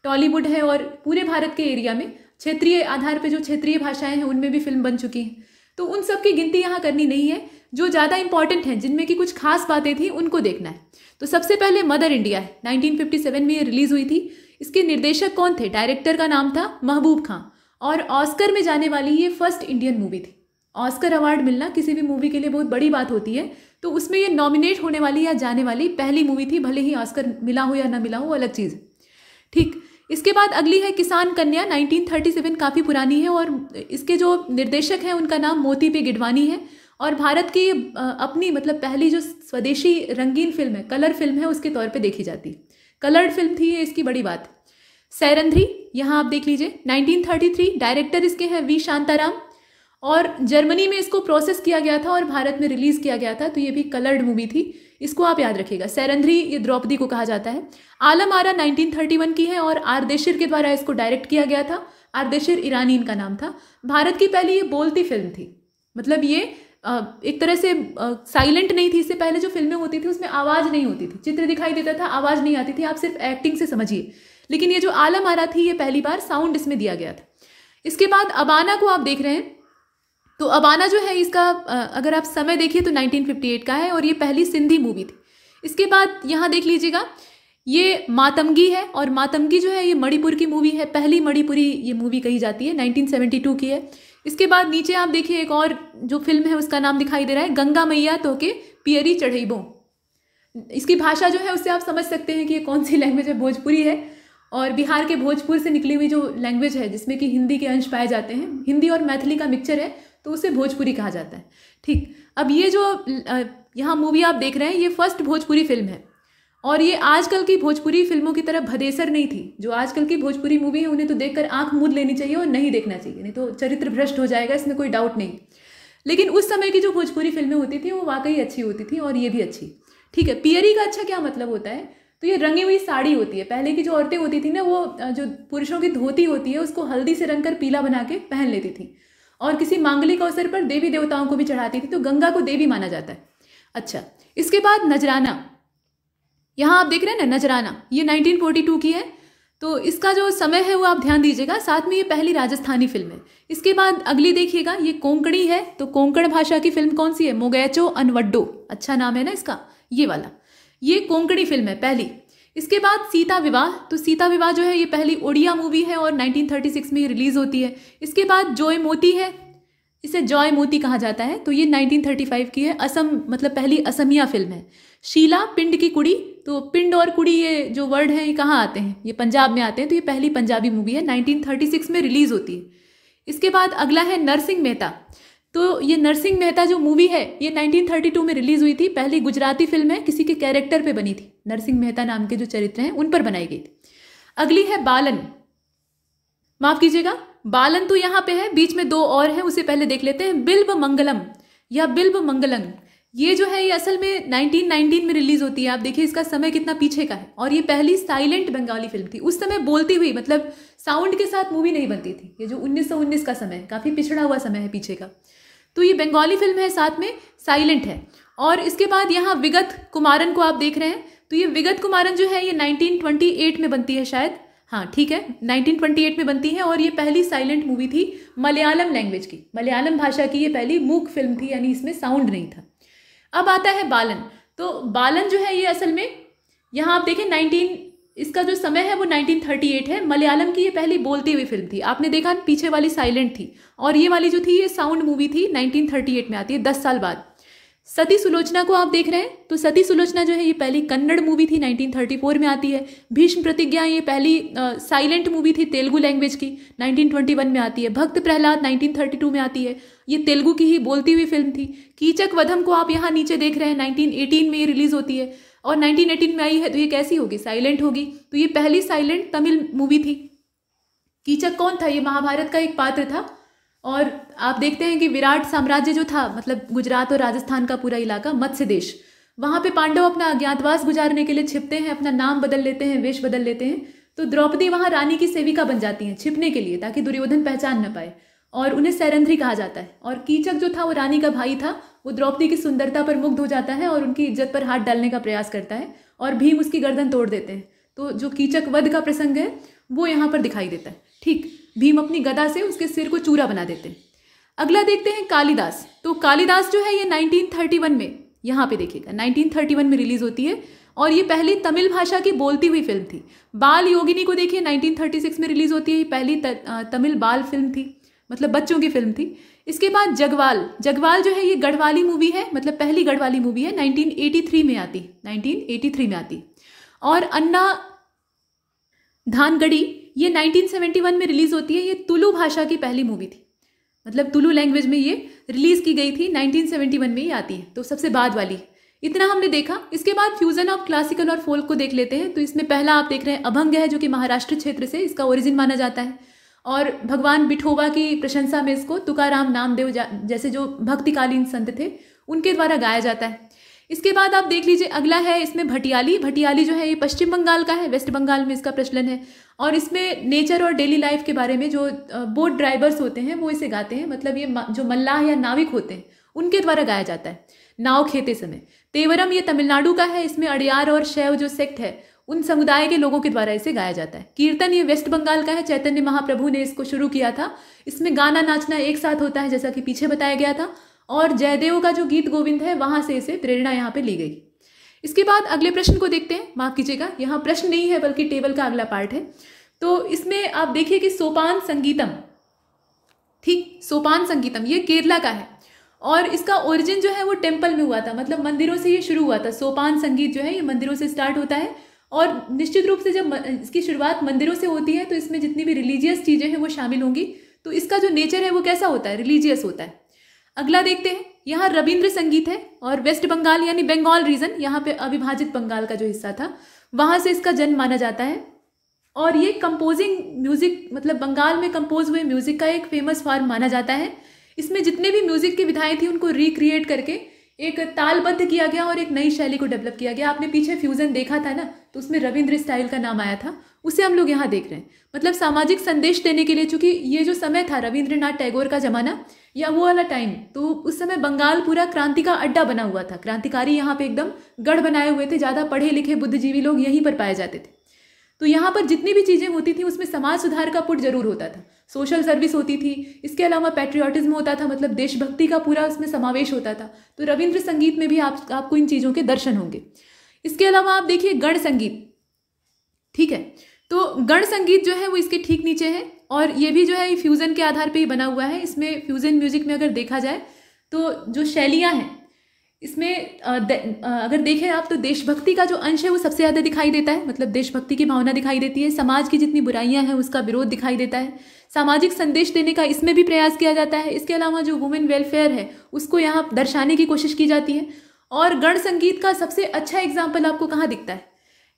टॉलीवुड है और पूरे भारत के एरिया में क्षेत्रीय आधार पर जो क्षेत्रीय भाषाएँ हैं उनमें भी फिल्म बन चुकी हैं तो उन सब की गिनती यहाँ करनी नहीं है जो ज़्यादा इंपॉर्टेंट हैं जिनमें की कुछ खास बातें थी उनको देखना है तो सबसे पहले मदर इंडिया है 1957 में ये रिलीज़ हुई थी इसके निर्देशक कौन थे डायरेक्टर का नाम था महबूब खां और ऑस्कर में जाने वाली ये फर्स्ट इंडियन मूवी थी ऑस्कर अवार्ड मिलना किसी भी मूवी के लिए बहुत बड़ी बात होती है तो उसमें ये नॉमिनेट होने वाली या जाने वाली पहली मूवी थी भले ही ऑस्कर मिला हो या ना मिला हो अलग चीज़ ठीक इसके बाद अगली है किसान कन्या 1937 काफ़ी पुरानी है और इसके जो निर्देशक हैं उनका नाम मोती पे गिडवानी है और भारत की अपनी मतलब पहली जो स्वदेशी रंगीन फिल्म है कलर फिल्म है उसके तौर पे देखी जाती कलर्ड फिल्म थी ये इसकी बड़ी बात सैरंध्री यहाँ आप देख लीजिए 1933 डायरेक्टर इसके हैं वी शांताराम और जर्मनी में इसको प्रोसेस किया गया था और भारत में रिलीज़ किया गया था तो ये भी कलर्ड मूवी थी इसको आप याद रखिएगा सैरंध्री ये द्रौपदी को कहा जाता है आलम आरा 1931 की है और आरदेशिर के द्वारा इसको डायरेक्ट किया गया था आरदेशिर ईरानी इनका नाम था भारत की पहली ये बोलती फिल्म थी मतलब ये एक तरह से साइलेंट नहीं थी इससे पहले जो फिल्में होती थी उसमें आवाज़ नहीं होती थी चित्र दिखाई देता था आवाज़ नहीं आती थी आप सिर्फ एक्टिंग से समझिए लेकिन ये जो आलम आरा थी ये पहली बार साउंड इसमें दिया गया था इसके बाद अबाना को आप देख रहे हैं तो अबाना जो है इसका अगर आप समय देखिए तो 1958 का है और ये पहली सिंधी मूवी थी इसके बाद यहाँ देख लीजिएगा ये मातमगी है और मातमगी जो है ये मणिपुर की मूवी है पहली मणिपुरी ये मूवी कही जाती है 1972 की है इसके बाद नीचे आप देखिए एक और जो फिल्म है उसका नाम दिखाई दे रहा है गंगा मैया तो के पियरी चढ़ईबों इसकी भाषा जो है उससे आप समझ सकते हैं कि ये कौन सी लैंग्वेज है भोजपुरी है और बिहार के भोजपुर से निकली हुई जो लैंग्वेज है जिसमें कि हिंदी के अंश पाए जाते हैं हिंदी और मैथिली का मिक्सचर है तो उसे भोजपुरी कहा जाता है ठीक अब ये जो यहाँ मूवी आप देख रहे हैं ये फर्स्ट भोजपुरी फिल्म है और ये आजकल की भोजपुरी फिल्मों की तरह भदेसर नहीं थी जो आजकल की भोजपुरी मूवी है उन्हें तो देखकर आंख मूद लेनी चाहिए और नहीं देखना चाहिए नहीं तो चरित्र भ्रष्ट हो जाएगा इसमें कोई डाउट नहीं लेकिन उस समय की जो भोजपुरी फिल्में होती थी वो वाकई अच्छी होती थी और ये भी अच्छी ठीक है पियरी का अच्छा क्या मतलब होता है तो ये रंगी हुई साड़ी होती है पहले की जो औरतें होती थी ना वो जो पुरुषों की धोती होती है उसको हल्दी से रंग कर पीला बना के पहन लेती थी और किसी मांगलिक अवसर पर देवी देवताओं को भी चढ़ाती थी तो गंगा को देवी माना जाता है अच्छा इसके बाद नजराना यहाँ आप देख रहे हैं ना नजराना ये 1942 की है तो इसका जो समय है वो आप ध्यान दीजिएगा साथ में ये पहली राजस्थानी फिल्म है इसके बाद अगली देखिएगा ये कोंकणी है तो कोंकण भाषा की फिल्म कौन सी है मोगैचो अनवड्डो अच्छा नाम है ना इसका ये वाला ये कोंकणी फिल्म है पहली इसके बाद सीता विवाह तो सीता विवाह जो है ये पहली ओडिया मूवी है और 1936 में ये रिलीज़ होती है इसके बाद जॉय मोती है इसे जॉय मोती कहा जाता है तो ये 1935 की है असम मतलब पहली असमिया फिल्म है शीला पिंड की कुड़ी तो पिंड और कुड़ी ये जो वर्ड है ये कहाँ आते हैं ये पंजाब में आते हैं तो ये पहली पंजाबी मूवी है 1936 में रिलीज़ होती है इसके बाद अगला है नरसिंह मेहता तो ये नरसिंह मेहता जो मूवी है ये 1932 में रिलीज हुई थी पहली गुजराती फिल्म है किसी के कैरेक्टर पे बनी थी नरसिंह मेहता नाम के जो चरित्र हैं उन पर बनाई गई थी अगली है बालन माफ कीजिएगा बालन तो यहाँ पे है बीच में दो और हैं उसे पहले देख लेते हैं बिल्ब मंगलम या बिल्ब मंगलम ये जो है ये असल में 1919 में रिलीज होती है आप देखिए इसका समय कितना पीछे का है और ये पहली साइलेंट बंगाली फिल्म थी उस समय बोलती हुई मतलब साउंड के साथ मूवी नहीं बनती थी ये जो 1919 का समय है काफ़ी पिछड़ा हुआ समय है पीछे का तो ये बंगाली फिल्म है साथ में साइलेंट है और इसके बाद यहाँ विगत कुमारन को आप देख रहे हैं तो ये विगत कुमारन जो है ये 1928 में बनती है शायद हाँ ठीक है 1928 में बनती है और ये पहली साइलेंट मूवी थी मलयालम लैंग्वेज की मलयालम भाषा की ये पहली मूक फिल्म थी यानी इसमें साउंड नहीं था अब आता है बालन तो बालन जो है ये असल में यहाँ आप देखें नाइनटीन इसका जो समय है वो 1938 है मलयालम की ये पहली बोलती हुई फिल्म थी आपने देखा पीछे वाली साइलेंट थी और ये वाली जो थी ये साउंड मूवी थी 1938 में आती है दस साल बाद सती सुलोचना को आप देख रहे हैं तो सती सुलोचना जो है ये पहली कन्नड़ मूवी थी 1934 में आती है भीष्म प्रतिज्ञा ये पहली साइलेंट मूवी थी तेलुगु लैंग्वेज की 1921 में आती है भक्त प्रहलाद 1932 में आती है ये तेलुगु की ही बोलती हुई फिल्म थी कीचक वधम को आप यहाँ नीचे देख रहे हैं नाइनटीन में ये रिलीज़ होती है और नाइनटीन में आई है तो ये कैसी होगी साइलेंट होगी तो ये पहली साइलेंट तमिल मूवी थी कीचक कौन था ये महाभारत का एक पात्र था और आप देखते हैं कि विराट साम्राज्य जो था मतलब गुजरात और राजस्थान का पूरा इलाका मत्स्य देश वहाँ पे पांडव अपना अज्ञातवास गुजारने के लिए छिपते हैं अपना नाम बदल लेते हैं वेश बदल लेते हैं तो द्रौपदी वहाँ रानी की सेविका बन जाती हैं छिपने के लिए ताकि दुर्योधन पहचान न पाए और उन्हें सैरंध्री कहा जाता है और कीचक जो था वो रानी का भाई था वो द्रौपदी की सुंदरता पर मुग्ध हो जाता है और उनकी इज्जत पर हाथ डालने का प्रयास करता है और भीम उसकी गर्दन तोड़ देते हैं तो जो कीचक वध का प्रसंग है वो यहाँ पर दिखाई देता है ठीक भीम अपनी गदा से उसके सिर को चूरा बना देते हैं अगला देखते हैं कालिदास तो कालिदास जो है ये 1931 में यहाँ पे देखिएगा 1931 में रिलीज होती है और ये पहली तमिल भाषा की बोलती हुई फिल्म थी बाल योगिनी को देखिए 1936 में रिलीज होती है ये पहली त, तमिल बाल फिल्म थी मतलब बच्चों की फिल्म थी इसके बाद जगवाल जगवाल जो है ये गढ़वाली मूवी है मतलब पहली गढ़वाली मूवी है 1983 में आती 1983 में आती और अन्ना धानगढ़ी ये 1971 में रिलीज़ होती है ये तुलु भाषा की पहली मूवी थी मतलब तुलु लैंग्वेज में ये रिलीज़ की गई थी 1971 में ये आती है तो सबसे बाद वाली इतना हमने देखा इसके बाद फ्यूज़न ऑफ क्लासिकल और फोल्क को देख लेते हैं तो इसमें पहला आप देख रहे हैं अभंग है जो कि महाराष्ट्र क्षेत्र से इसका ओरिजिन माना जाता है और भगवान बिठोबा की प्रशंसा में इसको तुकाराम नामदेव जैसे जो भक्तिकालीन संत थे उनके द्वारा गाया जाता है इसके बाद आप देख लीजिए अगला है इसमें भटियाली भटियाली जो है ये पश्चिम बंगाल का है वेस्ट बंगाल में इसका प्रचलन है और इसमें नेचर और डेली लाइफ के बारे में जो बोट ड्राइवर्स होते हैं वो इसे गाते हैं मतलब ये जो मल्लाह या नाविक होते हैं उनके द्वारा गाया जाता है नाव खेते समय तेवरम ये तमिलनाडु का है इसमें अड़ियार और शैव जो सेक्ट है उन समुदाय के लोगों के द्वारा इसे गाया जाता है कीर्तन ये वेस्ट बंगाल का है चैतन्य महाप्रभु ने इसको शुरू किया था इसमें गाना नाचना एक साथ होता है जैसा कि पीछे बताया गया था और जयदेव का जो गीत गोविंद है वहाँ से इसे प्रेरणा यहाँ पे ली गई इसके बाद अगले प्रश्न को देखते हैं माफ कीजिएगा यहाँ प्रश्न नहीं है बल्कि टेबल का अगला पार्ट है तो इसमें आप देखिए कि सोपान संगीतम ठीक सोपान संगीतम ये केरला का है और इसका ओरिजिन जो है वो टेम्पल में हुआ था मतलब मंदिरों से ये शुरू हुआ था सोपान संगीत जो है ये मंदिरों से स्टार्ट होता है और निश्चित रूप से जब इसकी शुरुआत मंदिरों से होती है तो इसमें जितनी भी रिलीजियस चीज़ें हैं वो शामिल होंगी तो इसका जो नेचर है वो कैसा होता है रिलीजियस होता है अगला देखते हैं यहाँ रविंद्र संगीत है और वेस्ट बंगाल यानी बंगाल रीजन यहाँ पे अविभाजित बंगाल का जो हिस्सा था वहाँ से इसका जन्म माना जाता है और ये कंपोजिंग म्यूजिक मतलब बंगाल में कंपोज हुए म्यूजिक का एक फेमस फॉर्म माना जाता है इसमें जितने भी म्यूजिक की विधाएं थी उनको रिक्रिएट करके एक तालबद्ध किया गया और एक नई शैली को डेवलप किया गया आपने पीछे फ्यूजन देखा था ना तो उसमें रविंद्र स्टाइल का नाम आया था उसे हम लोग यहाँ देख रहे हैं मतलब सामाजिक संदेश देने के लिए चूंकि ये जो समय था रविंद्रनाथ टैगोर का जमाना या वो वाला टाइम तो उस समय बंगाल पूरा क्रांति का अड्डा बना हुआ था क्रांतिकारी यहाँ पे एकदम गढ़ बनाए हुए थे ज़्यादा पढ़े लिखे बुद्धिजीवी लोग यहीं पर पाए जाते थे तो यहाँ पर जितनी भी चीज़ें होती थी उसमें समाज सुधार का पुट जरूर होता था सोशल सर्विस होती थी इसके अलावा पैट्रियाटिज्म होता था मतलब देशभक्ति का पूरा उसमें समावेश होता था तो रविंद्र संगीत में भी आप आपको इन चीज़ों के दर्शन होंगे इसके अलावा आप देखिए गण संगीत ठीक है तो गण संगीत जो है वो इसके ठीक नीचे है और ये भी जो है फ्यूज़न के आधार पे ही बना हुआ है इसमें फ्यूज़न म्यूज़िक में अगर देखा जाए तो जो शैलियाँ हैं इसमें अगर देखें आप तो देशभक्ति का जो अंश है वो सबसे ज़्यादा दिखाई देता है मतलब देशभक्ति की भावना दिखाई देती है समाज की जितनी बुराइयां हैं उसका विरोध दिखाई देता है सामाजिक संदेश देने का इसमें भी प्रयास किया जाता है इसके अलावा जो वुमेन वेलफेयर है उसको यहाँ दर्शाने की कोशिश की जाती है और गण संगीत का सबसे अच्छा एग्जाम्पल आपको कहाँ दिखता है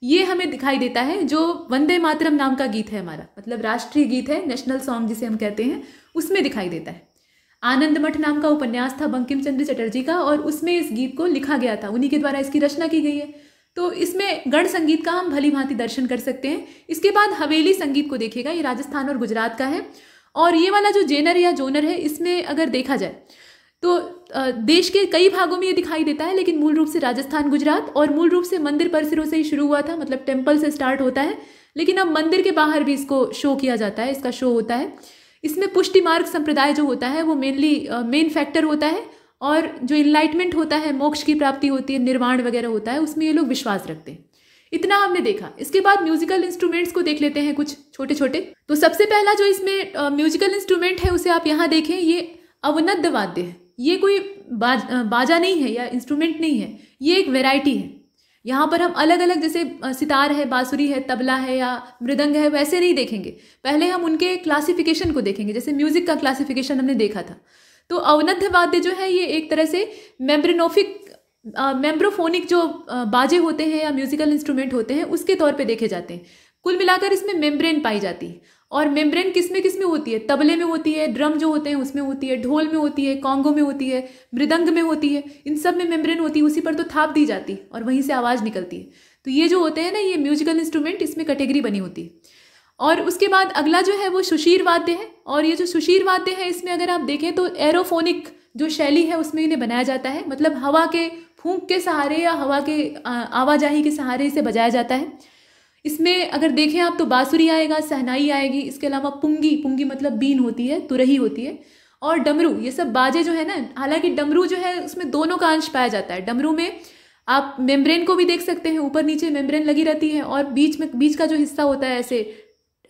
ये हमें दिखाई देता है जो वंदे मातरम नाम का गीत है हमारा मतलब राष्ट्रीय गीत है नेशनल सॉन्ग जिसे हम कहते हैं उसमें दिखाई देता है आनंद मठ नाम का उपन्यास था बंकिम चंद्र चटर्जी का और उसमें इस गीत को लिखा गया था उन्हीं के द्वारा इसकी रचना की गई है तो इसमें गण संगीत का हम भली भांति दर्शन कर सकते हैं इसके बाद हवेली संगीत को देखेगा ये राजस्थान और गुजरात का है और ये वाला जो जेनर या जोनर है इसमें अगर देखा जाए तो देश के कई भागों में ये दिखाई देता है लेकिन मूल रूप से राजस्थान गुजरात और मूल रूप से मंदिर परिसरों से ही शुरू हुआ था मतलब टेम्पल से स्टार्ट होता है लेकिन अब मंदिर के बाहर भी इसको शो किया जाता है इसका शो होता है इसमें पुष्टि मार्ग संप्रदाय जो होता है वो मेनली मेन फैक्टर होता है और जो इनलाइटमेंट होता है मोक्ष की प्राप्ति होती है निर्वाण वगैरह होता है उसमें ये लोग विश्वास रखते हैं इतना हमने देखा इसके बाद म्यूजिकल इंस्ट्रूमेंट्स को देख लेते हैं कुछ छोटे छोटे तो सबसे पहला जो इसमें म्यूजिकल इंस्ट्रूमेंट है उसे आप यहाँ देखें ये अवनद वाद्य है ये कोई बाज बाजा नहीं है या इंस्ट्रूमेंट नहीं है ये एक वेराइटी है यहाँ पर हम अलग अलग जैसे सितार है बाँसुरी है तबला है या मृदंग है वैसे नहीं देखेंगे पहले हम उनके क्लासिफिकेशन को देखेंगे जैसे म्यूज़िक का क्लासिफिकेशन हमने देखा था तो अवनद्ध वाद्य जो है ये एक तरह से मेम्ब्रेनोफिक मेम्ब्रोफोनिक जो बाजे होते हैं या म्यूज़िकल इंस्ट्रूमेंट होते हैं उसके तौर पे देखे जाते हैं कुल मिलाकर इसमें मेम्ब्रेन पाई जाती है और मेम्ब्रेन किस में किस में होती है तबले में होती है ड्रम जो होते हैं उसमें होती है ढोल में होती है कॉन्गो में होती है मृदंग में होती है इन सब में मेम्ब्रेन होती है उसी पर तो थाप दी जाती और वहीं से आवाज़ निकलती है तो ये जो होते हैं ना ये म्यूजिकल इंस्ट्रूमेंट इसमें कैटेगरी बनी होती है और उसके बाद अगला जो है वो सुशीर वाद्य है और ये जो सुशीर वाद्य है इसमें अगर आप देखें तो एरोफोनिक जो शैली है उसमें इन्हें बनाया जाता है मतलब हवा के फूंक के सहारे या हवा के आवाजाही के सहारे इसे बजाया जाता है इसमें अगर देखें आप तो बाँसुरी आएगा सहनाई आएगी इसके अलावा पुंगी पुंगी मतलब बीन होती है तुरही होती है और डमरू ये सब बाजे जो है ना हालांकि डमरू जो है उसमें दोनों का अंश पाया जाता है डमरू में आप मेम्ब्रेन को भी देख सकते हैं ऊपर नीचे मेम्ब्रेन लगी रहती है और बीच में बीच का जो हिस्सा होता है ऐसे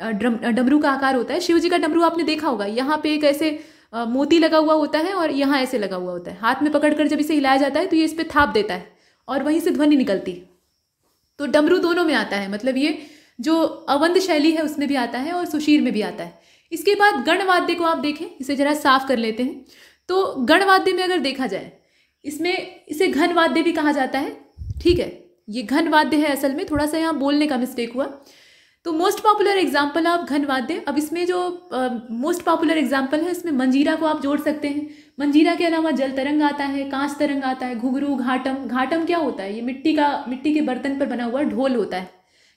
ड्रम डमरू का आकार होता है शिव जी का डमरू आपने देखा होगा यहाँ पे एक ऐसे मोती लगा हुआ होता है और यहाँ ऐसे लगा हुआ होता है हाथ में कर जब इसे हिलाया जाता है तो ये इस पर थाप देता है और वहीं से ध्वनि निकलती है तो डमरू दोनों में आता है मतलब ये जो अवंध शैली है उसमें भी आता है और सुशीर में भी आता है इसके बाद गणवाद्य को आप देखें इसे जरा साफ कर लेते हैं तो गणवाद्य में अगर देखा जाए इसमें इसे घनवाद्य भी कहा जाता है ठीक है ये घनवाद्य है असल में थोड़ा सा यहाँ बोलने का मिस्टेक हुआ तो मोस्ट पॉपुलर एग्जाम्पल आप घन वाद्य अब इसमें जो मोस्ट पॉपुलर एग्जाम्पल है इसमें मंजीरा को आप जोड़ सकते हैं मंजीरा के अलावा जल तरंग आता है कांच तरंग आता है घुघरू घाटम घाटम क्या होता है ये मिट्टी का मिट्टी के बर्तन पर बना हुआ ढोल होता है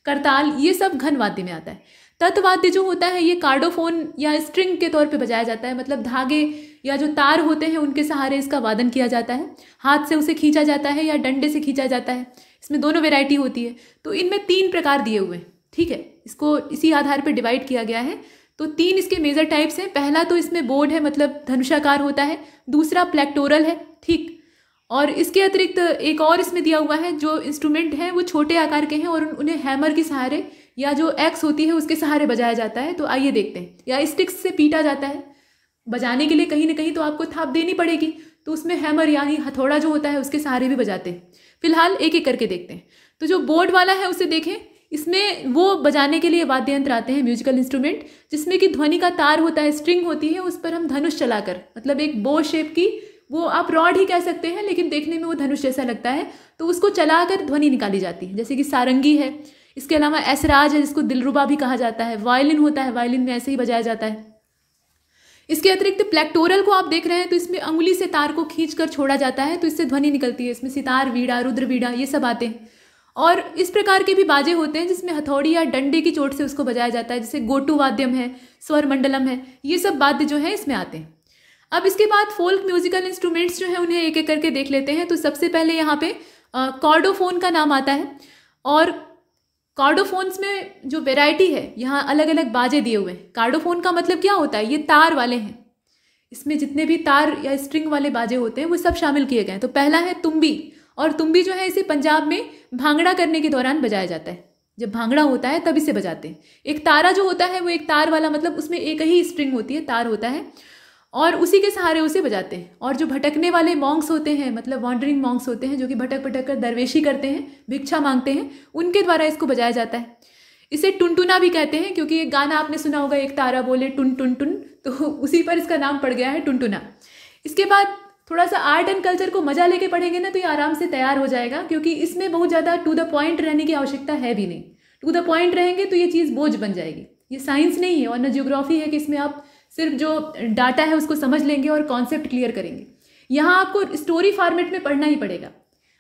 करताल ये सब घन वाद्य में आता है तत्वाद्य जो होता है ये कार्डोफोन या स्ट्रिंग के तौर पे बजाया जाता है मतलब धागे या जो तार होते हैं उनके सहारे इसका वादन किया जाता है हाथ से उसे खींचा जाता है या डंडे से खींचा जाता है इसमें दोनों वेराइटी होती है तो इनमें तीन प्रकार दिए हुए हैं ठीक है इसको इसी आधार पर डिवाइड किया गया है तो तीन इसके मेजर टाइप्स हैं पहला तो इसमें बोर्ड है मतलब धनुषाकार होता है दूसरा प्लेक्टोरल है ठीक और इसके अतिरिक्त एक और इसमें दिया हुआ है जो इंस्ट्रूमेंट हैं वो छोटे आकार के हैं और उन्हें हैमर के सहारे या जो एक्स होती है उसके सहारे बजाया जाता है तो आइए देखते हैं या स्टिक्स से पीटा जाता है बजाने के लिए कहीं ना कहीं तो आपको थाप देनी पड़ेगी तो उसमें हैमर यानी हथौड़ा जो होता है उसके सहारे भी बजाते हैं फिलहाल एक एक करके देखते हैं तो जो बोर्ड वाला है उसे देखें इसमें वो बजाने के लिए वाद्य यंत्र आते हैं म्यूजिकल इंस्ट्रूमेंट जिसमें कि ध्वनि का तार होता है स्ट्रिंग होती है उस पर हम धनुष चलाकर मतलब एक बो शेप की वो आप रॉड ही कह सकते हैं लेकिन देखने में वो धनुष जैसा लगता है तो उसको चलाकर ध्वनि निकाली जाती है जैसे कि सारंगी है इसके अलावा ऐसराज है जिसको दिलरुबा भी कहा जाता है वायलिन होता है वायलिन में ऐसे ही बजाया जाता है इसके अतिरिक्त प्लेक्टोरल को आप देख रहे हैं तो इसमें अंगुली से तार को खींच कर छोड़ा जाता है तो इससे ध्वनि निकलती है इसमें सितार वीड़ा रुद्र वीड़ा ये सब आते हैं और इस प्रकार के भी बाजे होते हैं जिसमें हथौड़ी या डंडे की चोट से उसको बजाया जाता है जैसे गोटू वाद्यम है स्वर मंडलम है ये सब वाद्य जो है इसमें आते हैं अब इसके बाद फोल्क म्यूजिकल इंस्ट्रूमेंट्स जो हैं उन्हें एक एक करके देख लेते हैं तो सबसे पहले यहाँ पे कॉर्डोफोन का नाम आता है और कार्डोफोन्स में जो वेराइटी है यहाँ अलग अलग बाजे दिए हुए हैं कार्डोफोन का मतलब क्या होता है ये तार वाले हैं इसमें जितने भी तार या स्ट्रिंग वाले बाजे होते हैं वो सब शामिल किए गए हैं तो पहला है तुम्बी और तुम्बी जो है इसे पंजाब में भांगड़ा करने के दौरान बजाया जाता है जब भांगड़ा होता है तब इसे बजाते हैं एक तारा जो होता है वो एक तार वाला मतलब उसमें एक ही स्ट्रिंग होती है तार होता है और उसी के सहारे उसे बजाते हैं और जो भटकने वाले मॉन्ग्स होते हैं मतलब वॉन्डरिंग मॉन्ग्स होते हैं जो कि भटक भटक कर दरवेशी करते हैं भिक्षा मांगते हैं उनके द्वारा इसको बजाया जाता है इसे टुनटुना भी कहते हैं क्योंकि एक गाना आपने सुना होगा एक तारा बोले टुन टुन टुन तो उसी पर इसका नाम पड़ गया है टुनटुना इसके बाद थोड़ा सा आर्ट एंड कल्चर को मज़ा लेके पढ़ेंगे ना तो ये आराम से तैयार हो जाएगा क्योंकि इसमें बहुत ज़्यादा टू द पॉइंट रहने की आवश्यकता है भी नहीं टू द पॉइंट रहेंगे तो ये चीज़ बोझ बन जाएगी ये साइंस नहीं है और ना जियोग्राफी है कि इसमें आप सिर्फ जो डाटा है उसको समझ लेंगे और कॉन्सेप्ट क्लियर करेंगे यहाँ आपको स्टोरी फॉर्मेट में पढ़ना ही पड़ेगा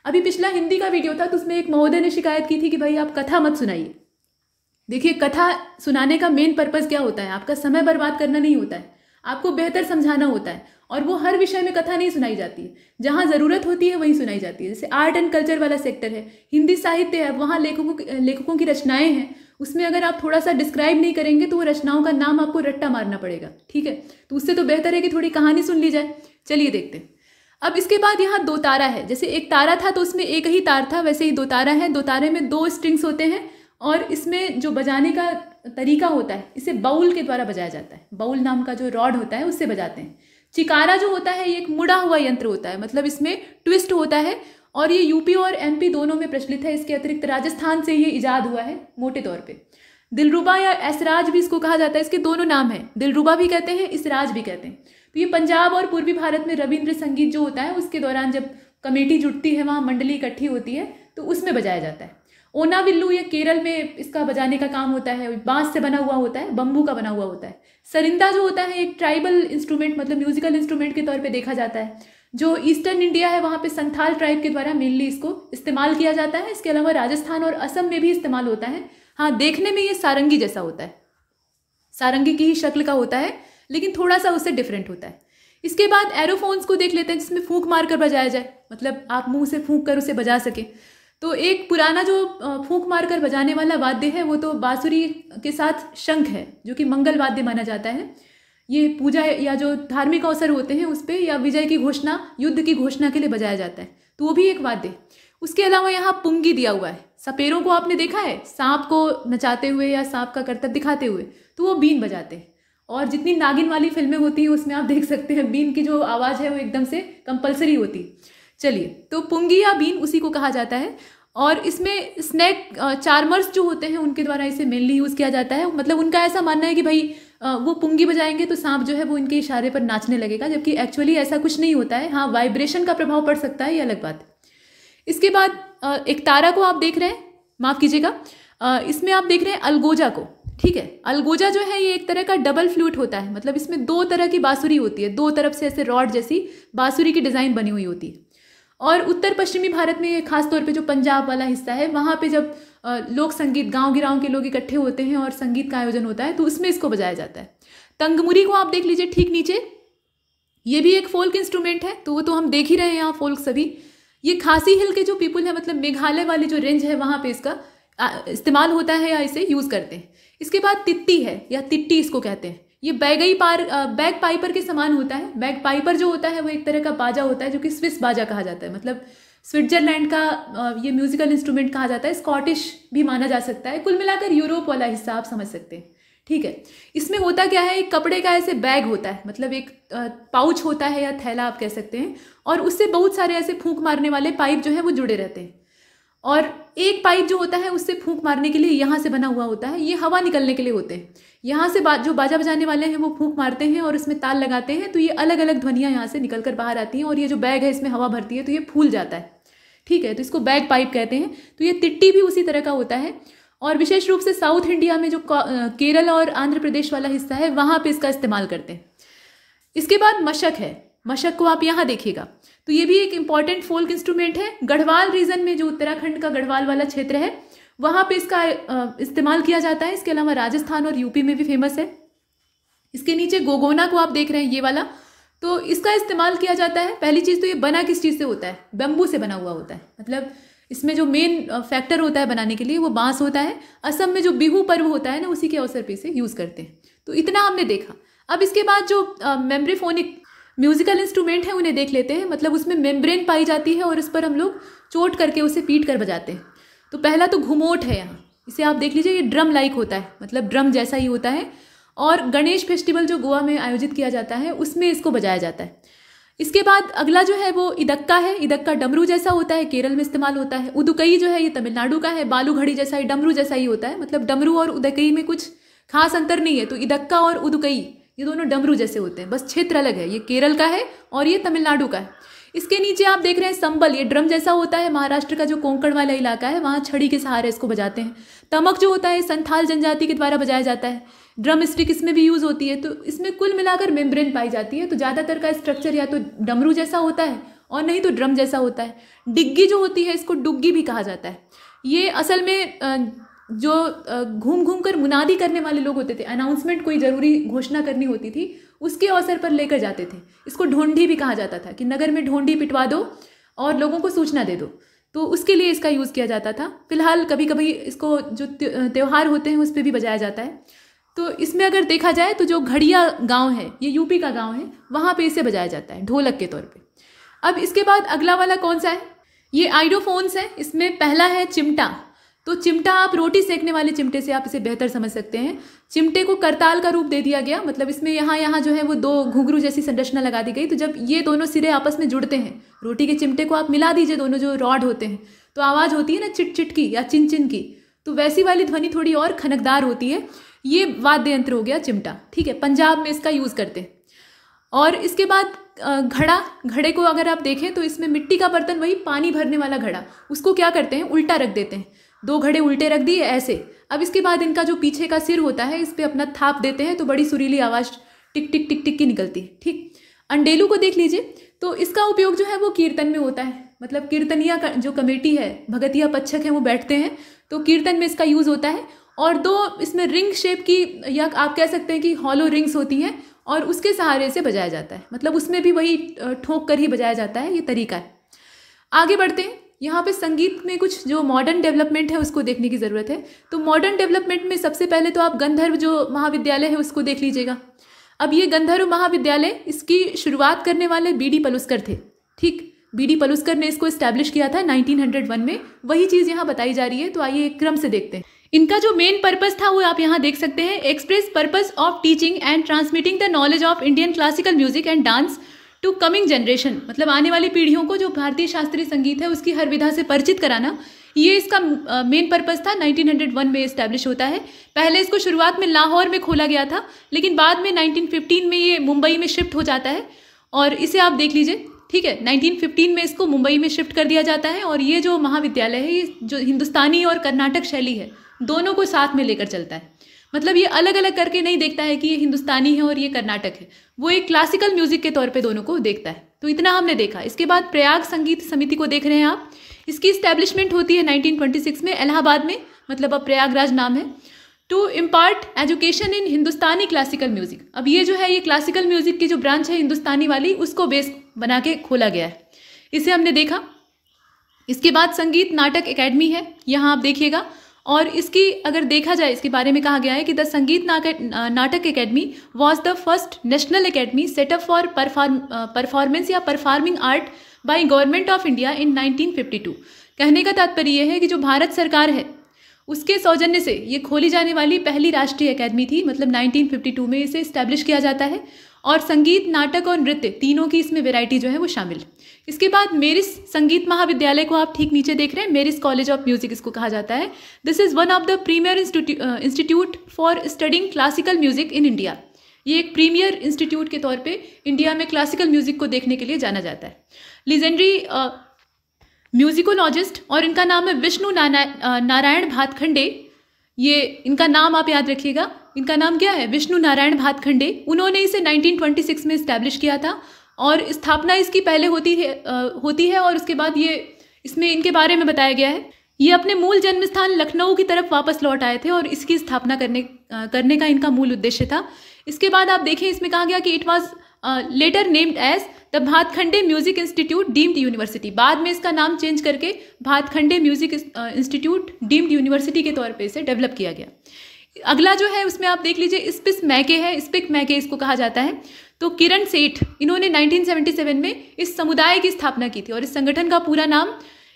अभी पिछला हिंदी का वीडियो था तो उसमें एक महोदय ने शिकायत की थी कि भाई आप कथा मत सुनाइए देखिए कथा सुनाने का मेन पर्पज़ क्या होता है आपका समय बर्बाद करना नहीं होता है आपको बेहतर समझाना होता है और वो हर विषय में कथा नहीं सुनाई जाती है जहाँ ज़रूरत होती है वहीं सुनाई जाती है जैसे आर्ट एंड कल्चर वाला सेक्टर है हिंदी साहित्य है वहाँ लेखकों लेखकों की रचनाएँ हैं उसमें अगर आप थोड़ा सा डिस्क्राइब नहीं करेंगे तो वो रचनाओं का नाम आपको रट्टा मारना पड़ेगा ठीक है तो उससे तो बेहतर है कि थोड़ी कहानी सुन ली जाए चलिए देखते हैं अब इसके बाद यहाँ दो तारा है जैसे एक तारा था तो उसमें एक ही तार था वैसे ही दो तारा है दो तारे में दो स्ट्रिंग्स होते हैं और इसमें जो बजाने का तरीका होता है इसे बाउल के द्वारा बजाया जाता है बाउल नाम का जो रॉड होता है उससे बजाते हैं चिकारा जो होता है ये एक मुड़ा हुआ यंत्र होता है मतलब इसमें ट्विस्ट होता है और ये यूपी और एमपी दोनों में प्रचलित है इसके अतिरिक्त राजस्थान से ये इजाद हुआ है मोटे तौर पे दिलरुबा या ऐसराज भी इसको कहा जाता है इसके दोनों नाम हैं दिलरुबा भी कहते हैं इसराज भी कहते हैं तो ये पंजाब और पूर्वी भारत में रविंद्र संगीत जो होता है उसके दौरान जब कमेटी जुटती है वहाँ मंडली इकट्ठी होती है तो उसमें बजाया जाता है ओनाविल्लू या केरल में इसका बजाने का काम होता है बांस से बना हुआ होता है बम्बू का बना हुआ होता है सरिंदा जो होता है एक ट्राइबल इंस्ट्रूमेंट मतलब म्यूजिकल इंस्ट्रूमेंट के तौर पे देखा जाता है जो ईस्टर्न इंडिया है वहाँ पे संथाल ट्राइब के द्वारा मेनली इसको इस्तेमाल किया जाता है इसके अलावा राजस्थान और असम में भी इस्तेमाल होता है हाँ देखने में ये सारंगी जैसा होता है सारंगी की ही शक्ल का होता है लेकिन थोड़ा सा उससे डिफरेंट होता है इसके बाद एरोफोन्स को देख लेते हैं जिसमें फूंक मार कर बजाया जाए मतलब आप मुंह से फूंक कर उसे बजा सकें तो एक पुराना जो फूंक मारकर बजाने वाला वाद्य है वो तो बाँसुरी के साथ शंख है जो कि मंगल वाद्य माना जाता है ये पूजा या जो धार्मिक अवसर होते हैं उस पर या विजय की घोषणा युद्ध की घोषणा के लिए बजाया जाता है तो वो भी एक वाद्य उसके अलावा यहाँ पुंगी दिया हुआ है सपेरों को आपने देखा है सांप को नचाते हुए या सांप का करतब दिखाते हुए तो वो बीन बजाते हैं और जितनी नागिन वाली फिल्में होती हैं उसमें आप देख सकते हैं बीन की जो आवाज़ है वो एकदम से कंपलसरी होती है चलिए तो पुंगी या बीन उसी को कहा जाता है और इसमें स्नैक चार्मर्स जो होते हैं उनके द्वारा इसे मेनली यूज़ किया जाता है मतलब उनका ऐसा मानना है कि भाई वो पुंगी बजाएंगे तो सांप जो है वो इनके इशारे पर नाचने लगेगा जबकि एक्चुअली ऐसा कुछ नहीं होता है हाँ वाइब्रेशन का प्रभाव पड़ सकता है ये अलग बात इसके बाद एक तारा को आप देख रहे हैं माफ़ कीजिएगा इसमें आप देख रहे हैं अलगोजा को ठीक है अलगोजा जो है ये एक तरह का डबल फ्लूट होता है मतलब इसमें दो तरह की बाँसुरी होती है दो तरफ से ऐसे रॉड जैसी बाँसुरी की डिज़ाइन बनी हुई होती है और उत्तर पश्चिमी भारत में खासतौर पे जो पंजाब वाला हिस्सा है वहाँ पे जब लोक संगीत गांव गिराव के लोग इकट्ठे होते हैं और संगीत का आयोजन होता है तो उसमें इसको बजाया जाता है तंगमुरी को आप देख लीजिए ठीक नीचे ये भी एक फोल्क इंस्ट्रूमेंट है तो वो तो हम देख ही रहे हैं यहाँ फोल्क सभी ये खासी हिल के जो पीपल है मतलब मेघालय वाली जो रेंज है वहाँ पर इसका इस्तेमाल होता है या इसे यूज़ करते हैं इसके बाद तित्ती है या तिट्टी इसको कहते हैं ये बैगई पार बैग पाइपर के समान होता है बैग पाइपर जो होता है वो एक तरह का बाजा होता है जो कि स्विस बाजा कहा जाता है मतलब स्विट्जरलैंड का ये म्यूजिकल इंस्ट्रूमेंट कहा जाता है स्कॉटिश भी माना जा सकता है कुल मिलाकर यूरोप वाला हिस्सा आप समझ सकते हैं ठीक है इसमें होता क्या है एक कपड़े का ऐसे बैग होता है मतलब एक पाउच होता है या थैला आप कह सकते हैं और उससे बहुत सारे ऐसे फूंक मारने वाले पाइप जो है वो जुड़े रहते हैं और एक पाइप जो होता है उससे फूंक मारने के लिए यहाँ से बना हुआ होता है ये हवा निकलने के लिए होते हैं यहाँ से बा, जो बाजा बजाने वाले हैं वो फूंक मारते हैं और उसमें ताल लगाते हैं तो ये अलग अलग ध्वनियाँ यहाँ से निकल कर बाहर आती हैं और ये जो बैग है इसमें हवा भरती है तो ये फूल जाता है ठीक है तो इसको बैग पाइप कहते हैं तो ये तिट्टी भी उसी तरह का होता है और विशेष रूप से साउथ इंडिया में जो केरल और आंध्र प्रदेश वाला हिस्सा है वहाँ पर इसका इस्तेमाल करते हैं इसके बाद मशक है मशक को आप यहाँ देखिएगा तो ये भी एक इम्पॉर्टेंट फोल्क इंस्ट्रूमेंट है गढ़वाल रीजन में जो उत्तराखंड का गढ़वाल वाला क्षेत्र है वहाँ पे इसका इस्तेमाल किया जाता है इसके अलावा राजस्थान और यूपी में भी फेमस है इसके नीचे गोगोना को आप देख रहे हैं ये वाला तो इसका इस्तेमाल किया जाता है पहली चीज़ तो ये बना किस चीज़ से होता है बम्बू से बना हुआ होता है मतलब इसमें जो मेन फैक्टर होता है बनाने के लिए वो बांस होता है असम में जो बिहू पर्व होता है ना उसी के अवसर पर इसे यूज़ करते हैं तो इतना हमने देखा अब इसके बाद जो मेमरीफोनिक म्यूज़िकल इंस्ट्रूमेंट है उन्हें देख लेते हैं मतलब उसमें मेम्ब्रेन पाई जाती है और इस पर हम लोग चोट करके उसे पीट कर बजाते हैं तो पहला तो घुमोट है यहाँ इसे आप देख लीजिए ये ड्रम लाइक होता है मतलब ड्रम जैसा ही होता है और गणेश फेस्टिवल जो गोवा में आयोजित किया जाता है उसमें इसको बजाया जाता है इसके बाद अगला जो है वो इदक्का है इदक्का डमरू जैसा होता है केरल में इस्तेमाल होता है उदुकई जो है ये तमिलनाडु का है बालू घड़ी जैसा ही डमरू जैसा ही होता है मतलब डमरू और उदकई में कुछ खास अंतर नहीं है तो इदक्का और उदुकई ये दोनों डमरू जैसे होते हैं बस क्षेत्र अलग है ये केरल का है और ये तमिलनाडु का है इसके नीचे आप देख रहे हैं संबल ये ड्रम जैसा होता है महाराष्ट्र का जो कोंकण वाला इलाका है वहाँ छड़ी के सहारे इसको बजाते हैं तमक जो होता है संथाल जनजाति के द्वारा बजाया जाता है ड्रम स्टिक इसमें भी यूज़ होती है तो इसमें कुल मिलाकर मेम्ब्रेन पाई जाती है तो ज़्यादातर का स्ट्रक्चर या तो डमरू जैसा होता है और नहीं तो ड्रम जैसा होता है डिग्गी जो होती है इसको डुग्गी भी कहा जाता है ये असल में जो घूम घूम कर मुनादी करने वाले लोग होते थे अनाउंसमेंट कोई ज़रूरी घोषणा करनी होती थी उसके अवसर पर लेकर जाते थे इसको ढोंडी भी कहा जाता था कि नगर में ढोंडी पिटवा दो और लोगों को सूचना दे दो तो उसके लिए इसका यूज़ किया जाता था फिलहाल कभी कभी इसको जो त्यौहार होते हैं उस पर भी बजाया जाता है तो इसमें अगर देखा जाए तो जो घड़िया गांव है ये यूपी का गांव है वहाँ पे इसे बजाया जाता है ढोलक के तौर पे अब इसके बाद अगला वाला कौन सा है ये आइडोफोन्स है इसमें पहला है चिमटा तो चिमटा आप रोटी सेकने वाले चिमटे से आप इसे बेहतर समझ सकते हैं चिमटे को करताल का रूप दे दिया गया मतलब इसमें यहाँ यहाँ जो है वो दो घुघरू जैसी संरचना लगा दी गई तो जब ये दोनों सिरे आपस में जुड़ते हैं रोटी के चिमटे को आप मिला दीजिए दोनों जो रॉड होते हैं तो आवाज़ होती है ना चिट चिट की या चिन चिन की तो वैसी वाली ध्वनि थोड़ी और खनकदार होती है ये वाद्य यंत्र हो गया चिमटा ठीक है पंजाब में इसका यूज़ करते हैं और इसके बाद घड़ा घड़े को अगर आप देखें तो इसमें मिट्टी का बर्तन वही पानी भरने वाला घड़ा उसको क्या करते हैं उल्टा रख देते हैं दो घड़े उल्टे रख दिए ऐसे अब इसके बाद इनका जो पीछे का सिर होता है इस पर अपना थाप देते हैं तो बड़ी सुरीली आवाज़ टिक टिक टिक टिक की निकलती है ठीक अंडेलू को देख लीजिए तो इसका उपयोग जो है वो कीर्तन में होता है मतलब कीर्तनिया का जो कमेटी है भगतिया पच्छक है वो बैठते हैं तो कीर्तन में इसका यूज़ होता है और दो इसमें रिंग शेप की या आप कह सकते हैं कि हॉलो रिंग्स होती हैं और उसके सहारे से बजाया जाता है मतलब उसमें भी वही ठोक कर ही बजाया जाता है ये तरीका है आगे बढ़ते हैं यहाँ पे संगीत में कुछ जो मॉडर्न डेवलपमेंट है उसको देखने की ज़रूरत है तो मॉडर्न डेवलपमेंट में सबसे पहले तो आप गंधर्व जो महाविद्यालय है उसको देख लीजिएगा अब ये गंधर्व महाविद्यालय इसकी शुरुआत करने वाले बी डी पलुस्कर थे ठीक बी डी पलुस्कर ने इसको इस्टेब्लिश किया था 1901 में वही चीज़ यहाँ बताई जा रही है तो आइए एक क्रम से देखते हैं इनका जो मेन पर्पस था वो आप यहाँ देख सकते हैं express purpose of teaching and transmitting the knowledge of Indian classical music and dance to coming generation मतलब आने वाली पीढ़ियों को जो भारतीय शास्त्रीय संगीत है उसकी हर विधा से परिचित कराना ये इसका मेन पर्पज़ था 1901 में इस्टेब्लिश होता है पहले इसको शुरुआत में लाहौर में खोला गया था लेकिन बाद में 1915 में ये मुंबई में शिफ्ट हो जाता है और इसे आप देख लीजिए ठीक है 1915 में इसको मुंबई में शिफ्ट कर दिया जाता है और ये जो महाविद्यालय है ये जो हिंदुस्तानी और कर्नाटक शैली है दोनों को साथ में लेकर चलता है मतलब ये अलग अलग करके नहीं देखता है कि ये हिंदुस्तानी है और ये कर्नाटक है वो एक क्लासिकल म्यूजिक के तौर पे दोनों को देखता है तो इतना हमने देखा इसके बाद प्रयाग संगीत समिति को देख रहे हैं आप इसकी इस्टेब्लिशमेंट होती है 1926 में इलाहाबाद में मतलब अब प्रयागराज नाम है to impart education in Hindustani classical music अब ये जो है ये क्लासिकल म्यूजिक की जो ब्रांच है हिंदुस्तानी वाली उसको बेस बना के खोला गया है इसे हमने देखा इसके बाद संगीत नाटक एकेडमी है यहाँ आप देखिएगा और इसकी अगर देखा जाए इसके बारे में कहा गया है कि the Sangeet Natak academy was the first national academy set up for performance या performing art by government of India in 1952 कहने का तात्पर्य यह है कि जो भारत सरकार है उसके सौजन्य से ये खोली जाने वाली पहली राष्ट्रीय अकेडमी थी मतलब नाइनटीन में इसे इस्टेब्लिश किया जाता है और संगीत नाटक और नृत्य तीनों की इसमें वेराइटी जो है वो शामिल इसके बाद मेरिस संगीत महाविद्यालय को आप ठीक नीचे देख रहे हैं मेरिस कॉलेज ऑफ म्यूजिक इसको कहा जाता है this is one of the premier institute for studying classical music in India ये एक प्रीमियर इंस्टीट्यूट के तौर पे इंडिया में क्लासिकल म्यूजिक को देखने के लिए जाना जाता है लिजेंडरी म्यूजिकोलॉजिस्ट uh, और इनका नाम है विष्णु नारायण भातखंडे ये इनका नाम आप याद रखिएगा इनका नाम क्या है विष्णु नारायण भातखंडे उन्होंने इसे 1926 में इस्टेब्लिश किया था और स्थापना इसकी पहले होती है आ, होती है और उसके बाद ये इसमें इनके बारे में बताया गया है ये अपने मूल जन्म स्थान लखनऊ की तरफ वापस लौट आए थे और इसकी स्थापना करने आ, करने का इनका मूल उद्देश्य था इसके बाद आप देखें इसमें कहा गया कि it was later named as the Bhatkhande music institute deemed university बाद में इसका नाम चेंज करके Bhatkhande music institute deemed university के तौर पे इसे डेवलप किया गया अगला जो है उसमें आप देख लीजिए स्पिस मैके है स्पिक मैके इसको कहा जाता है तो किरण सेठ इन्होंने 1977 में इस समुदाय की स्थापना की थी और इस संगठन का पूरा नाम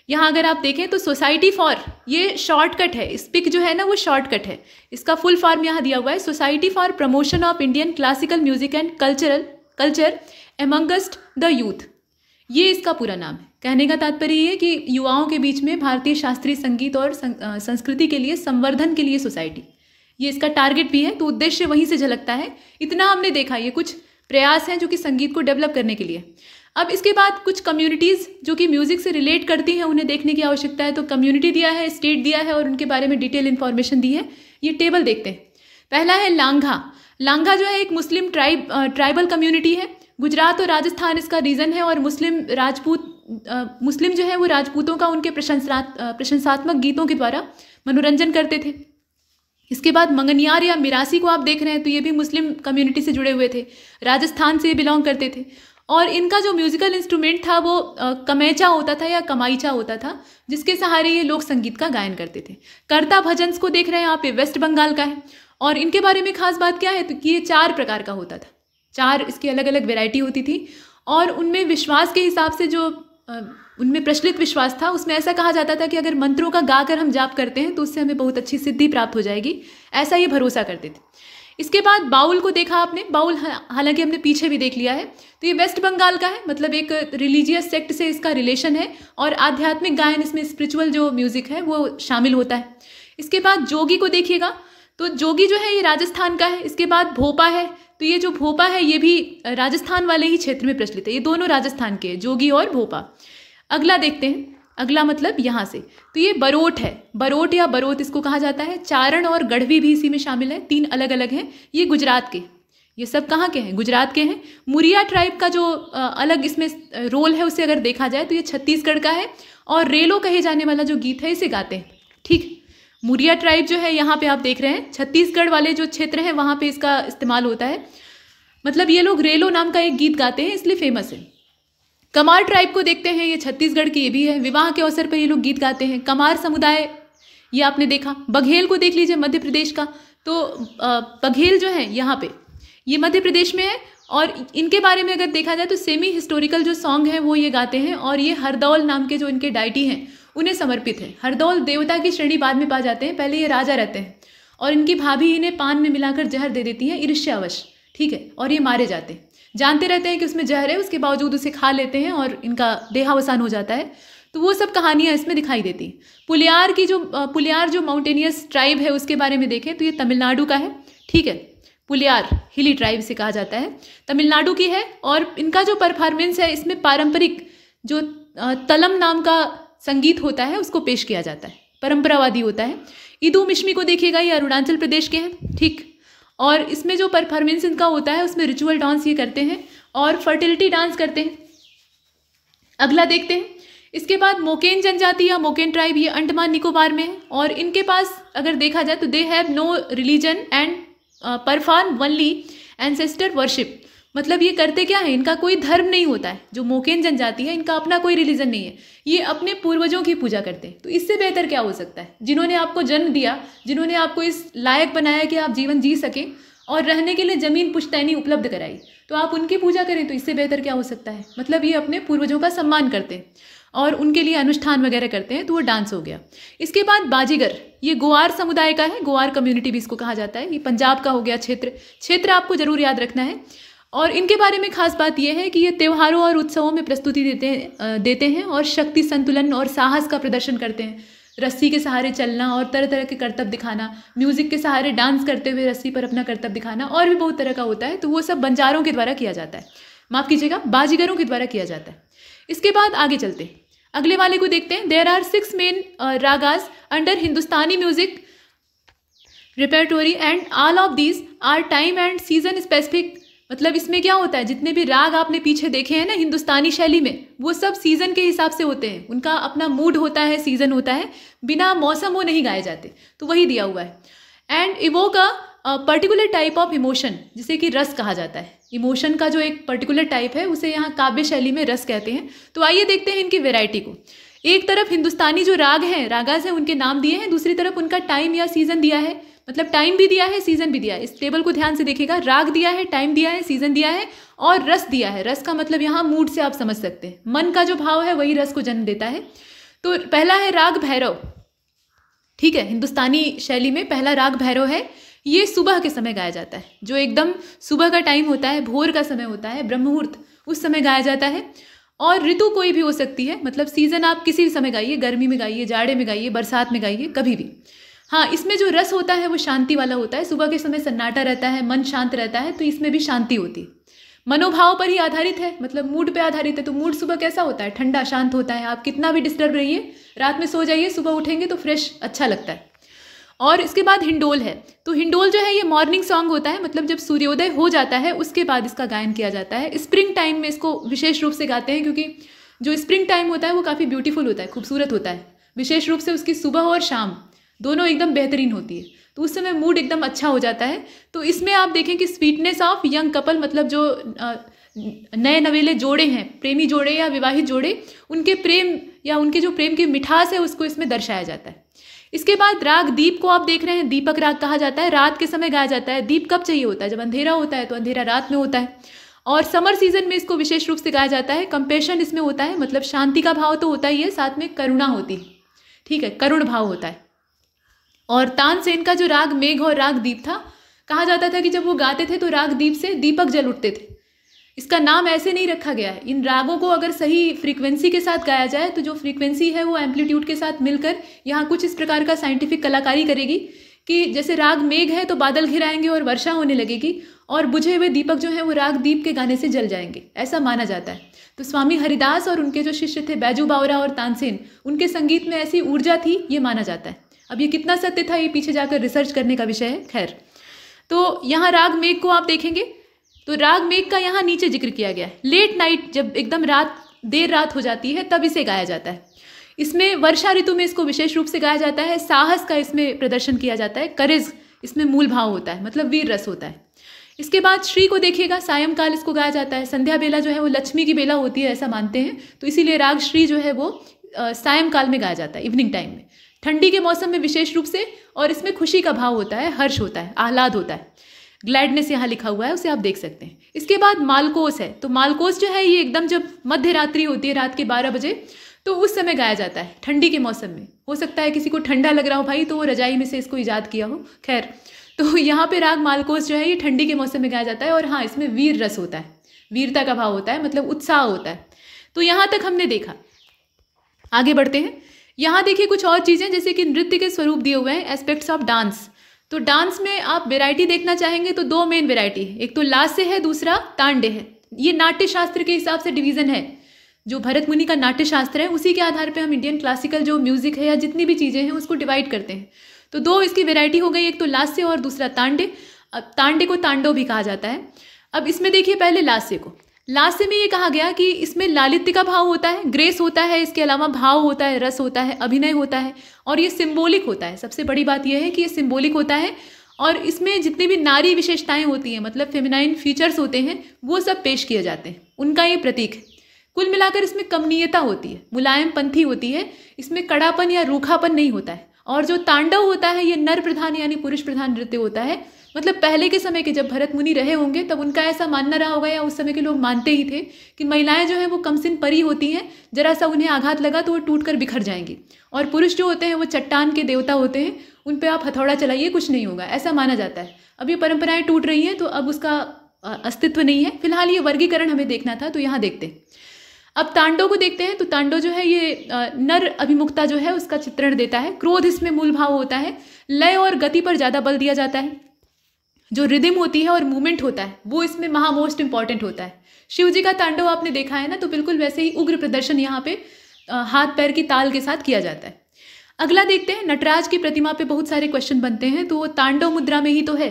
यहाँ अगर आप देखें तो सोसाइटी फॉर ये शॉर्टकट है स्पिक जो है ना वो शॉर्टकट है इसका फुल फॉर्म यहाँ दिया हुआ है society for promotion of Indian classical music and cultural culture amongst the youth ये इसका पूरा नाम है कहने का तात्पर्य ये कि युवाओं के बीच में भारतीय शास्त्रीय संगीत और संस्कृति के लिए संवर्धन के लिए सोसाइटी ये इसका टारगेट भी है तो उद्देश्य वहीं से झलकता है इतना हमने देखा ये कुछ प्रयास हैं जो कि संगीत को डेवलप करने के लिए अब इसके बाद कुछ कम्युनिटीज़ जो कि म्यूज़िक से रिलेट करती हैं उन्हें देखने की आवश्यकता है तो कम्युनिटी दिया है स्टेट दिया है और उनके बारे में डिटेल इन्फॉर्मेशन दी है ये टेबल देखते हैं पहला है लांघा लांघा जो है एक मुस्लिम ट्राइब ट्राइबल कम्युनिटी है गुजरात और राजस्थान इसका रीजन है और मुस्लिम राजपूत मुस्लिम जो है वो राजपूतों का उनके प्रशंसा प्रशंसात्मक गीतों के द्वारा मनोरंजन करते थे इसके बाद मंगनियार या मिरासी को आप देख रहे हैं तो ये भी मुस्लिम कम्युनिटी से जुड़े हुए थे राजस्थान से बिलोंग करते थे और इनका जो म्यूज़िकल इंस्ट्रूमेंट था वो कमैचा होता था या कमाईचा होता था जिसके सहारे ये लोक संगीत का गायन करते थे कर्ता भजन को देख रहे हैं आप ये वेस्ट बंगाल का है और इनके बारे में खास बात क्या है तो कि ये चार प्रकार का होता था चार इसकी अलग अलग वेराइटी होती थी और उनमें विश्वास के हिसाब से जो उनमें प्रचलित विश्वास था उसमें ऐसा कहा जाता था कि अगर मंत्रों का गाकर हम जाप करते हैं तो उससे हमें बहुत अच्छी सिद्धि प्राप्त हो जाएगी ऐसा ये भरोसा करते थे इसके बाद बाउल को देखा आपने बाउल हालांकि हमने पीछे भी देख लिया है तो ये वेस्ट बंगाल का है मतलब एक रिलीजियस सेक्ट से इसका रिलेशन है और आध्यात्मिक गायन इसमें स्पिरिचुअल जो म्यूज़िक है वो शामिल होता है इसके बाद जोगी को देखिएगा तो जोगी जो है ये राजस्थान का है इसके बाद भोपा है तो ये जो भोपा है ये भी राजस्थान वाले ही क्षेत्र में प्रचलित है ये दोनों राजस्थान के हैं जोगी और भोपा अगला देखते हैं अगला मतलब यहाँ से तो ये बरोट है बरोट या बरोत इसको कहा जाता है चारण और गढ़वी भी इसी में शामिल है तीन अलग अलग हैं ये गुजरात के ये सब कहाँ के हैं गुजरात के हैं मुरिया ट्राइब का जो अलग इसमें रोल है उसे अगर देखा जाए तो ये छत्तीसगढ़ का है और रेलो कहे जाने वाला जो गीत है इसे गाते हैं ठीक मुरिया ट्राइब जो है यहाँ पे आप देख रहे हैं छत्तीसगढ़ वाले जो क्षेत्र हैं वहाँ पे इसका इस्तेमाल होता है मतलब ये लोग रेलो नाम का एक गीत गाते हैं इसलिए फेमस है कमार ट्राइब को देखते हैं ये छत्तीसगढ़ की ये भी है विवाह के अवसर पर ये लोग गीत गाते हैं कमार समुदाय ये आपने देखा बघेल को देख लीजिए मध्य प्रदेश का तो बघेल जो है यहाँ पे ये मध्य प्रदेश में है और इनके बारे में अगर देखा जाए तो सेमी हिस्टोरिकल जो सॉन्ग है वो ये गाते हैं और ये हरदौल नाम के जो इनके डाइटी हैं उन्हें समर्पित है हरदौल देवता की श्रेणी बाद में पा जाते हैं पहले ये राजा रहते हैं और इनकी भाभी इन्हें पान में मिलाकर जहर दे देती है ईर्ष्यावश ठीक है और ये मारे जाते हैं जानते रहते हैं कि उसमें जहर है उसके बावजूद उसे खा लेते हैं और इनका देहावसान हो जाता है तो वो सब कहानियाँ इसमें दिखाई देती पुलियार की जो पुलियार जो माउंटेनियस ट्राइब है उसके बारे में देखें तो ये तमिलनाडु का है ठीक है पुलियार हिली ट्राइब से कहा जाता है तमिलनाडु की है और इनका जो परफॉर्मेंस है इसमें पारंपरिक जो तलम नाम का संगीत होता है उसको पेश किया जाता है परंपरावादी होता है ईदू मिश्मी को देखिएगा ये अरुणाचल प्रदेश के हैं ठीक और इसमें जो परफॉर्मेंस इनका होता है उसमें रिचुअल डांस ये करते हैं और फर्टिलिटी डांस करते हैं अगला देखते हैं इसके बाद मोकेन जनजाति या मोकेन ट्राइब ये अंडमान निकोबार में है और इनके पास अगर देखा जाए तो they have no religion and perform only ancestor worship मतलब ये करते क्या है इनका कोई धर्म नहीं होता है जो मोकेन जनजाति है इनका अपना कोई रिलीजन नहीं है ये अपने पूर्वजों की पूजा करते हैं तो इससे बेहतर क्या हो सकता है जिन्होंने आपको जन्म दिया जिन्होंने आपको इस लायक बनाया कि आप जीवन जी सकें और रहने के लिए ज़मीन पुश्तैनी उपलब्ध कराई तो आप उनकी पूजा करें तो इससे बेहतर क्या हो सकता है मतलब ये अपने पूर्वजों का सम्मान करते हैं और उनके लिए अनुष्ठान वगैरह करते हैं तो वो डांस हो गया इसके बाद बाजीगर ये गोवार समुदाय का है गोवार कम्युनिटी भी इसको कहा जाता है ये पंजाब का हो गया क्षेत्र क्षेत्र आपको ज़रूर याद रखना है और इनके बारे में खास बात यह है कि ये त्योहारों और उत्सवों में प्रस्तुति देते हैं देते हैं और शक्ति संतुलन और साहस का प्रदर्शन करते हैं रस्सी के सहारे चलना और तरह तरह के कर्तव्य दिखाना म्यूज़िक के सहारे डांस करते हुए रस्सी पर अपना कर्तव्य दिखाना और भी बहुत तरह का होता है तो वो सब बंजारों के द्वारा किया जाता है माफ़ कीजिएगा बाजीगरों के द्वारा किया जाता है इसके बाद आगे चलते अगले वाले को देखते हैं there are six main ragas under Hindustani music repertoire and all of these are time and season specific मतलब इसमें क्या होता है जितने भी राग आपने पीछे देखे हैं ना हिंदुस्तानी शैली में वो सब सीज़न के हिसाब से होते हैं उनका अपना मूड होता है सीज़न होता है बिना मौसम वो नहीं गाए जाते तो वही दिया हुआ है एंड इवो का पर्टिकुलर टाइप ऑफ इमोशन जिसे कि रस कहा जाता है इमोशन का जो एक पर्टिकुलर टाइप है उसे यहाँ काव्य शैली में रस कहते हैं तो आइए देखते हैं इनकी वेराइटी को एक तरफ हिंदुस्तानी जो राग हैं रागाज हैं उनके नाम दिए हैं दूसरी तरफ उनका टाइम या सीज़न दिया है मतलब टाइम भी दिया है सीजन भी दिया है इस टेबल को ध्यान से देखिएगा राग दिया है टाइम दिया है सीजन दिया है और रस दिया है रस का मतलब यहाँ मूड से आप समझ सकते हैं मन का जो भाव है वही रस को जन्म देता है तो पहला है राग भैरव ठीक है हिंदुस्तानी शैली में पहला राग भैरव है ये सुबह के समय गाया जाता है जो एकदम सुबह का टाइम होता है भोर का समय होता है ब्रह्म मुहूर्त उस समय गाया जाता है और ऋतु कोई भी हो सकती है मतलब सीज़न आप किसी भी समय गाइए गर्मी में गाइए जाड़े में गाइए बरसात में गाइए कभी भी हाँ इसमें जो रस होता है वो शांति वाला होता है सुबह के समय सन्नाटा रहता है मन शांत रहता है तो इसमें भी शांति होती मनोभाव पर ही आधारित है मतलब मूड पे आधारित है तो मूड सुबह कैसा होता है ठंडा शांत होता है आप कितना भी डिस्टर्ब रहिए रात में सो जाइए सुबह उठेंगे तो फ्रेश अच्छा लगता है और इसके बाद हिंडोल है तो हिंडोल जो है ये मॉर्निंग सॉन्ग होता है मतलब जब सूर्योदय हो जाता है उसके बाद इसका गायन किया जाता है स्प्रिंग टाइम में इसको विशेष रूप से गाते हैं क्योंकि जो स्प्रिंग टाइम होता है वो काफ़ी ब्यूटीफुल होता है खूबसूरत होता है विशेष रूप से उसकी सुबह और शाम दोनों एकदम बेहतरीन होती है तो उस समय मूड एकदम अच्छा हो जाता है तो इसमें आप देखें कि स्वीटनेस ऑफ यंग कपल मतलब जो नए नवेले जोड़े हैं प्रेमी जोड़े या विवाहित जोड़े उनके प्रेम या उनके जो प्रेम की मिठास है उसको इसमें दर्शाया जाता है इसके बाद राग दीप को आप देख रहे हैं दीपक राग कहा जाता है रात के समय गाया जाता है दीप कब चाहिए होता है जब अंधेरा होता है तो अंधेरा रात में होता है और समर सीजन में इसको विशेष रूप से गाया जाता है कंपेशन इसमें होता है मतलब शांति का भाव तो होता ही है साथ में करुणा होती है ठीक है करुण भाव होता है और तानसेन का जो राग मेघ और रागदीप था कहा जाता था कि जब वो गाते थे तो रागदीप से दीपक जल उठते थे इसका नाम ऐसे नहीं रखा गया है इन रागों को अगर सही फ्रीक्वेंसी के साथ गाया जाए तो जो फ्रीक्वेंसी है वो एम्पलीट्यूड के साथ मिलकर यहाँ कुछ इस प्रकार का साइंटिफिक कलाकारी करेगी कि जैसे राग मेघ है तो बादल घिराएंगे और वर्षा होने लगेगी और बुझे हुए दीपक जो है वो राग दीप के गाने से जल जाएंगे ऐसा माना जाता है तो स्वामी हरिदास और उनके जो शिष्य थे बैजू बावरा और तानसेन उनके संगीत में ऐसी ऊर्जा थी ये माना जाता है अब ये कितना सत्य था ये पीछे जाकर रिसर्च करने का विषय है खैर तो यहाँ राग मेघ को आप देखेंगे तो राग मेघ का यहाँ नीचे जिक्र किया गया है लेट नाइट जब एकदम रात देर रात हो जाती है तब इसे गाया जाता है इसमें वर्षा ऋतु में इसको विशेष रूप से गाया जाता है साहस का इसमें प्रदर्शन किया जाता है करेज इसमें मूल भाव होता है मतलब वीर रस होता है इसके बाद श्री को देखिएगा सायंकाल इसको गाया जाता है संध्या बेला जो है वो लक्ष्मी की बेला होती है ऐसा मानते हैं तो इसीलिए राग श्री जो है वो सायंकाल में गाया जाता है इवनिंग टाइम में ठंडी के मौसम में विशेष रूप से और इसमें खुशी का भाव होता है हर्ष होता है आह्लाद होता है ग्लैडनेस यहाँ लिखा हुआ है उसे आप देख सकते हैं इसके बाद मालकोस है तो मालकोस जो है ये एकदम जब मध्य रात्रि होती है रात के बारह बजे तो उस समय गाया जाता है ठंडी के मौसम में हो सकता है किसी को ठंडा लग रहा हो भाई तो वो रजाई में से इसको ईजाद किया हो खैर तो यहाँ पे राग मालकोस जो है ये ठंडी के मौसम में गाया जाता है और हाँ इसमें वीर रस होता है वीरता का भाव होता है मतलब उत्साह होता है तो यहाँ तक हमने देखा आगे बढ़ते हैं यहाँ देखिए कुछ और चीज़ें जैसे कि नृत्य के स्वरूप दिए हुए हैं एस्पेक्ट्स ऑफ डांस तो डांस में आप वेरायटी देखना चाहेंगे तो दो मेन है एक तो लास्य है दूसरा तांडे है ये नाट्य शास्त्र के हिसाब से डिवीजन है जो भरत मुनि का नाट्य शास्त्र है उसी के आधार पर हम इंडियन क्लासिकल जो म्यूजिक है या जितनी भी चीज़ें हैं उसको डिवाइड करते हैं तो दो इसकी वेरायटी हो गई एक तो लास्य और दूसरा तांडे अब तांडे को तांडव भी कहा जाता है अब इसमें देखिए पहले लास्य को लास्ट में ये कहा गया कि इसमें लालित्य का भाव होता है ग्रेस होता है इसके अलावा भाव होता है रस होता है अभिनय होता है और ये सिम्बोलिक होता है सबसे बड़ी बात यह है कि ये सिम्बोलिक होता है और इसमें जितनी भी नारी विशेषताएं होती हैं मतलब फेमिनाइन फीचर्स होते हैं वो सब पेश किए जाते हैं उनका ये प्रतीक है कुल मिलाकर इसमें कमनीयता होती है मुलायम पंथी होती है इसमें कड़ापन या रूखापन नहीं होता है और जो तांडव होता है ये नर प्रधान यानी पुरुष प्रधान नृत्य होता है मतलब पहले के समय के जब भरत मुनि रहे होंगे तब उनका ऐसा मानना रहा होगा या उस समय के लोग मानते ही थे कि महिलाएं जो हैं वो कमसिन परी होती हैं जरा सा उन्हें आघात लगा तो वो टूट कर बिखर जाएंगी और पुरुष जो होते हैं वो चट्टान के देवता होते हैं उन पर आप हथौड़ा चलाइए कुछ नहीं होगा ऐसा माना जाता है अब ये परम्पराएँ टूट रही हैं तो अब उसका अस्तित्व नहीं है फिलहाल ये वर्गीकरण हमें देखना था तो यहाँ देखते अब तांडो को देखते हैं तो तांडो जो है ये नर अभिमुखता जो है उसका चित्रण देता है क्रोध इसमें मूल भाव होता है लय और गति पर ज़्यादा बल दिया जाता है जो रिदिम होती है और मूवमेंट होता है वो इसमें महा मोस्ट इंपॉर्टेंट होता है शिव जी का तांडव आपने देखा है ना तो बिल्कुल वैसे ही उग्र प्रदर्शन यहाँ पे हाथ पैर की ताल के साथ किया जाता है अगला देखते हैं नटराज की प्रतिमा पे बहुत सारे क्वेश्चन बनते हैं तो वो तांडव मुद्रा में ही तो है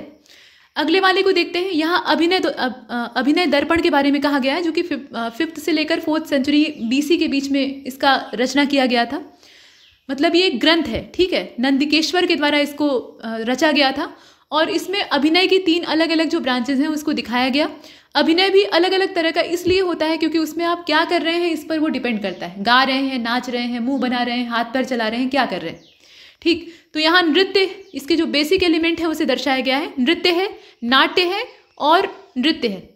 अगले वाले को देखते हैं यहाँ अभिनय अभिनय दर्पण के बारे में कहा गया है जो कि फिफ्थ से लेकर फोर्थ सेंचुरी बीसी के बीच में इसका रचना किया गया था मतलब ये ग्रंथ है ठीक है नंदिकेश्वर के द्वारा इसको रचा गया था और इसमें अभिनय की तीन अलग अलग जो ब्रांचेज हैं उसको दिखाया गया अभिनय भी अलग अलग तरह का इसलिए होता है क्योंकि उसमें आप क्या कर रहे हैं इस पर वो डिपेंड करता है गा रहे हैं नाच रहे हैं मुंह बना रहे हैं हाथ पर चला रहे हैं क्या कर रहे हैं ठीक तो यहाँ नृत्य इसके जो बेसिक एलिमेंट है उसे दर्शाया गया है नृत्य है नाट्य है और नृत्य है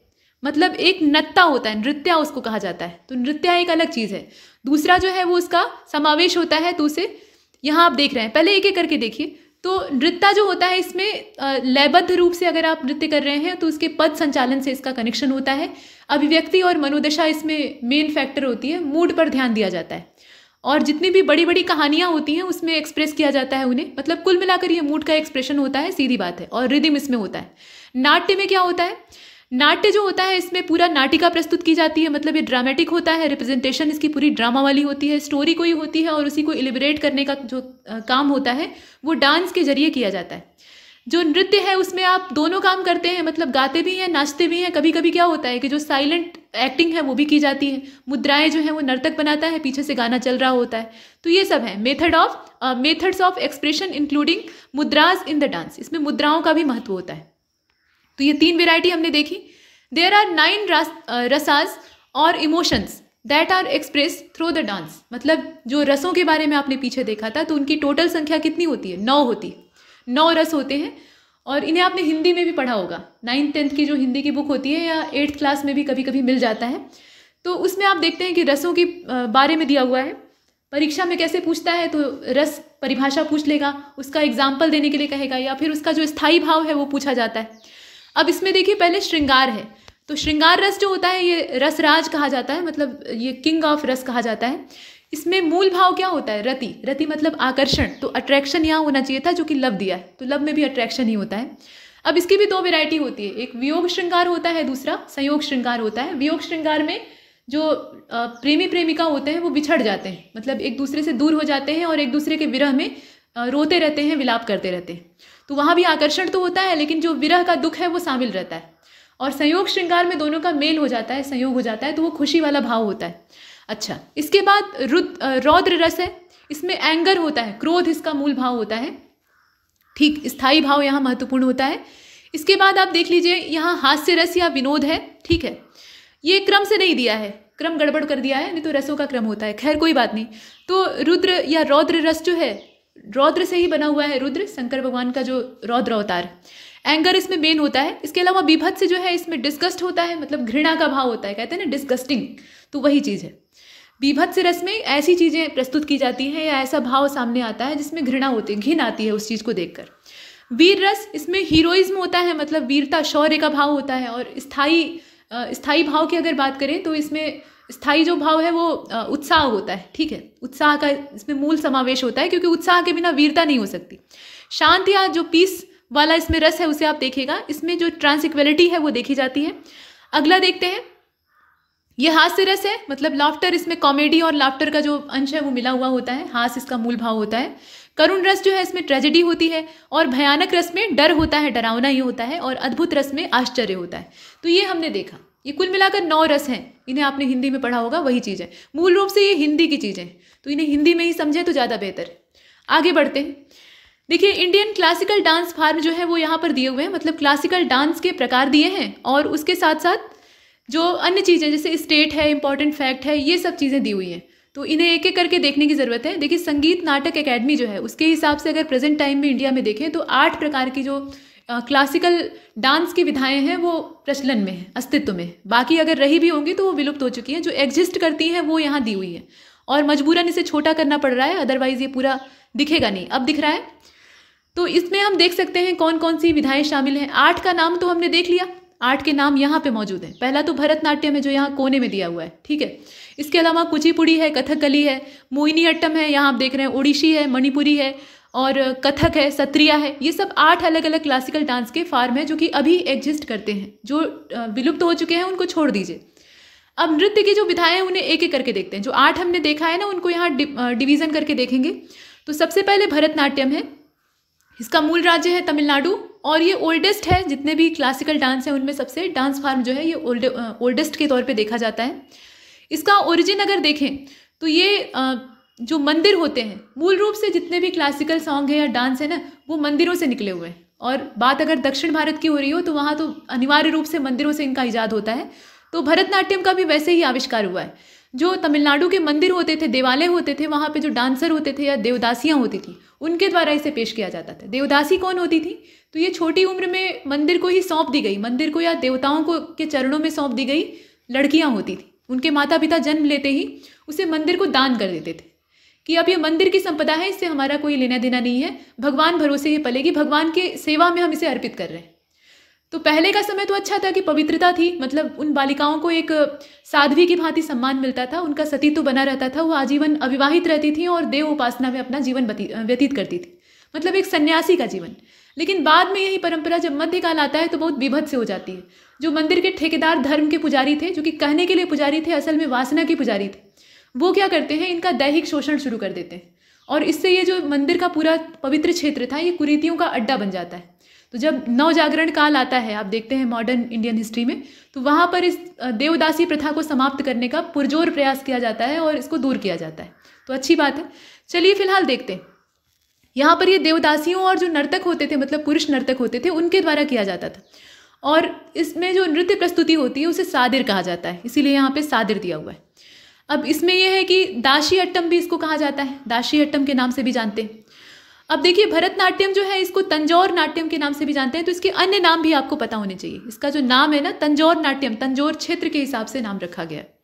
मतलब एक नत्ता होता है नृत्या उसको कहा जाता है तो नृत्या एक अलग चीज़ है दूसरा जो है वो उसका समावेश होता है तो उसे यहाँ आप देख रहे हैं पहले एक एक करके देखिए तो नृत्य जो होता है इसमें लयबद्ध रूप से अगर आप नृत्य कर रहे हैं तो उसके पद संचालन से इसका कनेक्शन होता है अभिव्यक्ति और मनोदशा इसमें मेन फैक्टर होती है मूड पर ध्यान दिया जाता है और जितनी भी बड़ी बड़ी कहानियाँ होती हैं उसमें एक्सप्रेस किया जाता है उन्हें मतलब कुल मिलाकर ये मूड का एक्सप्रेशन होता है सीधी बात है और रिदिम इसमें होता है नाट्य में क्या होता है नाट्य जो होता है इसमें पूरा नाटिका प्रस्तुत की जाती है मतलब ये ड्रामेटिक होता है रिप्रेजेंटेशन इसकी पूरी ड्रामा वाली होती है स्टोरी कोई होती है और उसी को इलिबरेट करने का जो काम होता है वो डांस के जरिए किया जाता है जो नृत्य है उसमें आप दोनों काम करते हैं मतलब गाते भी हैं नाचते भी हैं कभी कभी क्या होता है कि जो साइलेंट एक्टिंग है वो भी की जाती है मुद्राएं जो हैं वो नर्तक बनाता है पीछे से गाना चल रहा होता है तो ये सब है method of methods of expression including mudras in the dance इसमें मुद्राओं का भी महत्व होता है तो ये तीन वेराइटी हमने देखी देर आर नाइन रसाज और emotions that are express through the dance मतलब जो रसों के बारे में आपने पीछे देखा था तो उनकी टोटल संख्या कितनी होती है नौ होती है नौ रस होते हैं और इन्हें आपने हिंदी में भी पढ़ा होगा नाइन्थ टेंथ की जो हिंदी की बुक होती है या एट्थ क्लास में भी कभी कभी मिल जाता है तो उसमें आप देखते हैं कि रसों के uh, बारे में दिया हुआ है परीक्षा में कैसे पूछता है तो रस परिभाषा पूछ लेगा उसका एग्जाम्पल देने के लिए कहेगा या फिर उसका जो स्थायी भाव है वो पूछा जाता है अब इसमें देखिए पहले श्रृंगार है तो श्रृंगार रस जो होता है ये रसराज कहा जाता है मतलब ये किंग ऑफ रस कहा जाता है इसमें मूल भाव क्या होता है रति रति मतलब आकर्षण तो अट्रैक्शन यहाँ होना चाहिए था जो कि लव दिया है तो लव में भी अट्रैक्शन ही होता है अब इसकी भी दो वेरायटी होती है एक वियोग श्रृंगार होता है दूसरा संयोग श्रृंगार होता है वियोग श्रृंगार में जो प्रेमी प्रेमिका होते हैं वो बिछड़ जाते हैं मतलब एक दूसरे से दूर हो जाते हैं और एक दूसरे के विरह में रोते रहते हैं विलाप करते रहते हैं तो वहाँ भी आकर्षण तो होता है लेकिन जो विरह का दुख है वो शामिल रहता है और संयोग श्रृंगार में दोनों का मेल हो जाता है संयोग हो जाता है तो वो खुशी वाला भाव होता है अच्छा इसके बाद रुद रौद्र रस है इसमें एंगर होता है क्रोध इसका मूल भाव होता है ठीक स्थायी भाव यहाँ महत्वपूर्ण होता है इसके बाद आप देख लीजिए यहाँ हास्य रस या विनोद है ठीक है ये क्रम से नहीं दिया है क्रम गड़बड़ कर दिया है नहीं तो रसों का क्रम होता है खैर कोई बात नहीं तो रुद्र या रौद्र रस जो है रौद्र से ही बना हुआ है रुद्र शंकर भगवान का जो रौद्र अवतार एंगर इसमें मेन होता है इसके अलावा से जो है इसमें डिस्गस्ट होता है मतलब घृणा का भाव होता है कहते हैं ना डिस्गस्टिंग तो वही चीज़ है से रस में ऐसी चीज़ें प्रस्तुत की जाती हैं या ऐसा भाव सामने आता है जिसमें घृणा होती है घिन आती है उस चीज़ को देखकर वीर रस इसमें हीरोइज्म होता है मतलब वीरता शौर्य का भाव होता है और स्थाई स्थाई भाव की अगर बात करें तो इसमें स्थायी जो भाव है वो उत्साह होता है ठीक है उत्साह का इसमें मूल समावेश होता है क्योंकि उत्साह के बिना वीरता नहीं हो सकती शांत या जो पीस वाला इसमें रस है उसे आप देखेगा इसमें जो ट्रांस इक्वेलिटी है वो देखी जाती है अगला देखते हैं ये हास्य रस है मतलब लाफ्टर इसमें कॉमेडी और लाफ्टर का जो अंश है वो मिला हुआ होता है हास इसका मूल भाव होता है करुण रस जो है इसमें ट्रेजेडी होती है और भयानक रस में डर होता है डरावना ही होता है और अद्भुत रस में आश्चर्य होता है तो ये हमने देखा ये कुल मिलाकर नौ रस हैं इन्हें आपने हिंदी में पढ़ा होगा वही चीज़ें मूल रूप से ये हिंदी की चीज़ें तो इन्हें हिंदी में ही समझें तो ज़्यादा बेहतर आगे बढ़ते हैं देखिए इंडियन क्लासिकल डांस फार्म जो है वो यहाँ पर दिए हुए हैं मतलब क्लासिकल डांस के प्रकार दिए हैं और उसके साथ साथ जो अन्य चीज़ें जैसे स्टेट है इंपॉर्टेंट फैक्ट है ये सब चीज़ें दी हुई हैं तो इन्हें एक एक करके देखने की ज़रूरत है देखिए संगीत नाटक एकेडमी जो है उसके हिसाब से अगर प्रेजेंट टाइम में इंडिया में देखें तो आठ प्रकार की जो क्लासिकल डांस की विधाएं हैं वो प्रचलन में है अस्तित्व में बाकी अगर रही भी होंगी तो वो विलुप्त हो चुकी हैं जो एग्जिस्ट करती हैं वो यहाँ दी हुई है और मजबूरन इसे छोटा करना पड़ रहा है अदरवाइज़ ये पूरा दिखेगा नहीं अब दिख रहा है तो इसमें हम देख सकते हैं कौन कौन सी विधाएं शामिल हैं आठ का नाम तो हमने देख लिया आठ के नाम यहाँ पे मौजूद हैं पहला तो भरतनाट्यम है जो यहाँ कोने में दिया हुआ है ठीक है इसके अलावा कुचिपुड़ी है कथकली है मोइनी अट्टम है यहाँ आप देख रहे हैं ओडिशी है मणिपुरी है और कथक है सत्रिया है ये सब आठ अलग अलग क्लासिकल डांस के फार्म हैं जो कि अभी एग्जिस्ट करते हैं जो विलुप्त हो चुके हैं उनको छोड़ दीजिए अब नृत्य की जो विधाएं हैं उन्हें एक एक करके देखते हैं जो आठ हमने देखा है ना उनको यहाँ डिवीज़न करके देखेंगे तो सबसे पहले भरतनाट्यम है इसका मूल राज्य है तमिलनाडु और ये ओल्डेस्ट है जितने भी क्लासिकल डांस हैं उनमें सबसे डांस फार्म जो है ये ओल्ड ओल्डेस्ट के तौर पर देखा जाता है इसका ओरिजिन अगर देखें तो ये जो मंदिर होते हैं मूल रूप से जितने भी क्लासिकल सॉन्ग है या डांस है ना वो मंदिरों से निकले हुए हैं और बात अगर दक्षिण भारत की हो रही हो तो वहाँ तो अनिवार्य रूप से मंदिरों से इनका ईजाद होता है तो भरतनाट्यम का भी वैसे ही आविष्कार हुआ है जो तमिलनाडु के मंदिर होते थे देवालय होते थे वहाँ पे जो डांसर होते थे या देवदासियाँ होती थी उनके द्वारा इसे पेश किया जाता था देवदासी कौन होती थी तो ये छोटी उम्र में मंदिर को ही सौंप दी गई मंदिर को या देवताओं को के चरणों में सौंप दी गई लड़कियाँ होती थी उनके माता पिता जन्म लेते ही उसे मंदिर को दान कर देते थे कि अब ये मंदिर की संपदा है इससे हमारा कोई लेना देना नहीं है भगवान भरोसे ही पलेगी भगवान के सेवा में हम इसे अर्पित कर रहे हैं तो पहले का समय तो अच्छा था कि पवित्रता थी मतलब उन बालिकाओं को एक साध्वी की भांति सम्मान मिलता था उनका सतीत्व बना रहता था वो आजीवन अविवाहित रहती थी और देव उपासना में अपना जीवन व्यतीत करती थी मतलब एक सन्यासी का जीवन लेकिन बाद में यही परंपरा जब मध्यकाल आता है तो बहुत विभत्स हो जाती है जो मंदिर के ठेकेदार धर्म के पुजारी थे जो कि कहने के लिए पुजारी थे असल में वासना के पुजारी थे वो क्या करते हैं इनका दैहिक शोषण शुरू कर देते हैं और इससे ये जो मंदिर का पूरा पवित्र क्षेत्र था ये कुरीतियों का अड्डा बन जाता है तो जब नव जागरण काल आता है आप देखते हैं मॉडर्न इंडियन हिस्ट्री में तो वहाँ पर इस देवदासी प्रथा को समाप्त करने का पुरजोर प्रयास किया जाता है और इसको दूर किया जाता है तो अच्छी बात है चलिए फिलहाल देखते हैं यहाँ पर ये देवदासियों और जो नर्तक होते थे मतलब पुरुष नर्तक होते थे उनके द्वारा किया जाता था और इसमें जो नृत्य प्रस्तुति होती है उसे सादिर कहा जाता है इसीलिए यहाँ पे सादिर दिया हुआ है अब इसमें यह है कि दाशी अट्टम भी इसको कहा जाता है दाशी अट्टम के नाम से भी जानते हैं अब देखिए भरतनाट्यम जो है इसको तंजौर नाट्यम के नाम से भी जानते हैं तो इसके अन्य नाम भी आपको पता होने चाहिए इसका जो नाम है ना तंजौर नाट्यम तंजौर क्षेत्र के हिसाब से नाम रखा गया है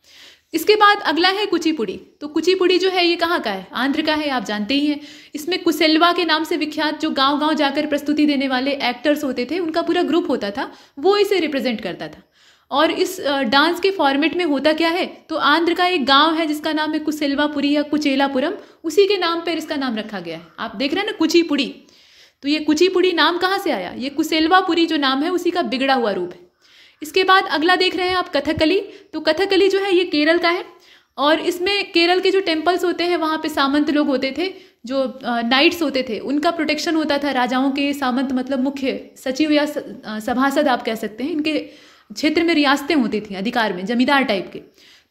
इसके बाद अगला है कुचिपुड़ी तो कुचिपुड़ी जो है ये कहाँ का है आंध्र का है आप जानते ही हैं इसमें कुसेलवा के नाम से विख्यात जो गांव गांव जाकर प्रस्तुति देने वाले एक्टर्स होते थे उनका पूरा ग्रुप होता था वो इसे रिप्रेजेंट करता था और इस डांस के फॉर्मेट में होता क्या है तो आंध्र का एक गांव है जिसका नाम है कुसेलवापुरी या कुचेलापुरम उसी के नाम पर इसका नाम रखा गया है आप देख रहे हैं ना कुचीपुड़ी तो ये कुचीपुड़ी नाम कहाँ से आया ये कुसेलवापुरी जो नाम है उसी का बिगड़ा हुआ रूप है इसके बाद अगला देख रहे हैं आप कथकली तो कथकली जो है ये केरल का है और इसमें केरल के जो टेम्पल्स होते हैं वहाँ पे सामंत लोग होते थे जो नाइट्स होते थे उनका प्रोटेक्शन होता था राजाओं के सामंत मतलब मुख्य सचिव या सभासद आप कह सकते हैं इनके क्षेत्र में रियासतें होती थी अधिकार में जमींदार टाइप के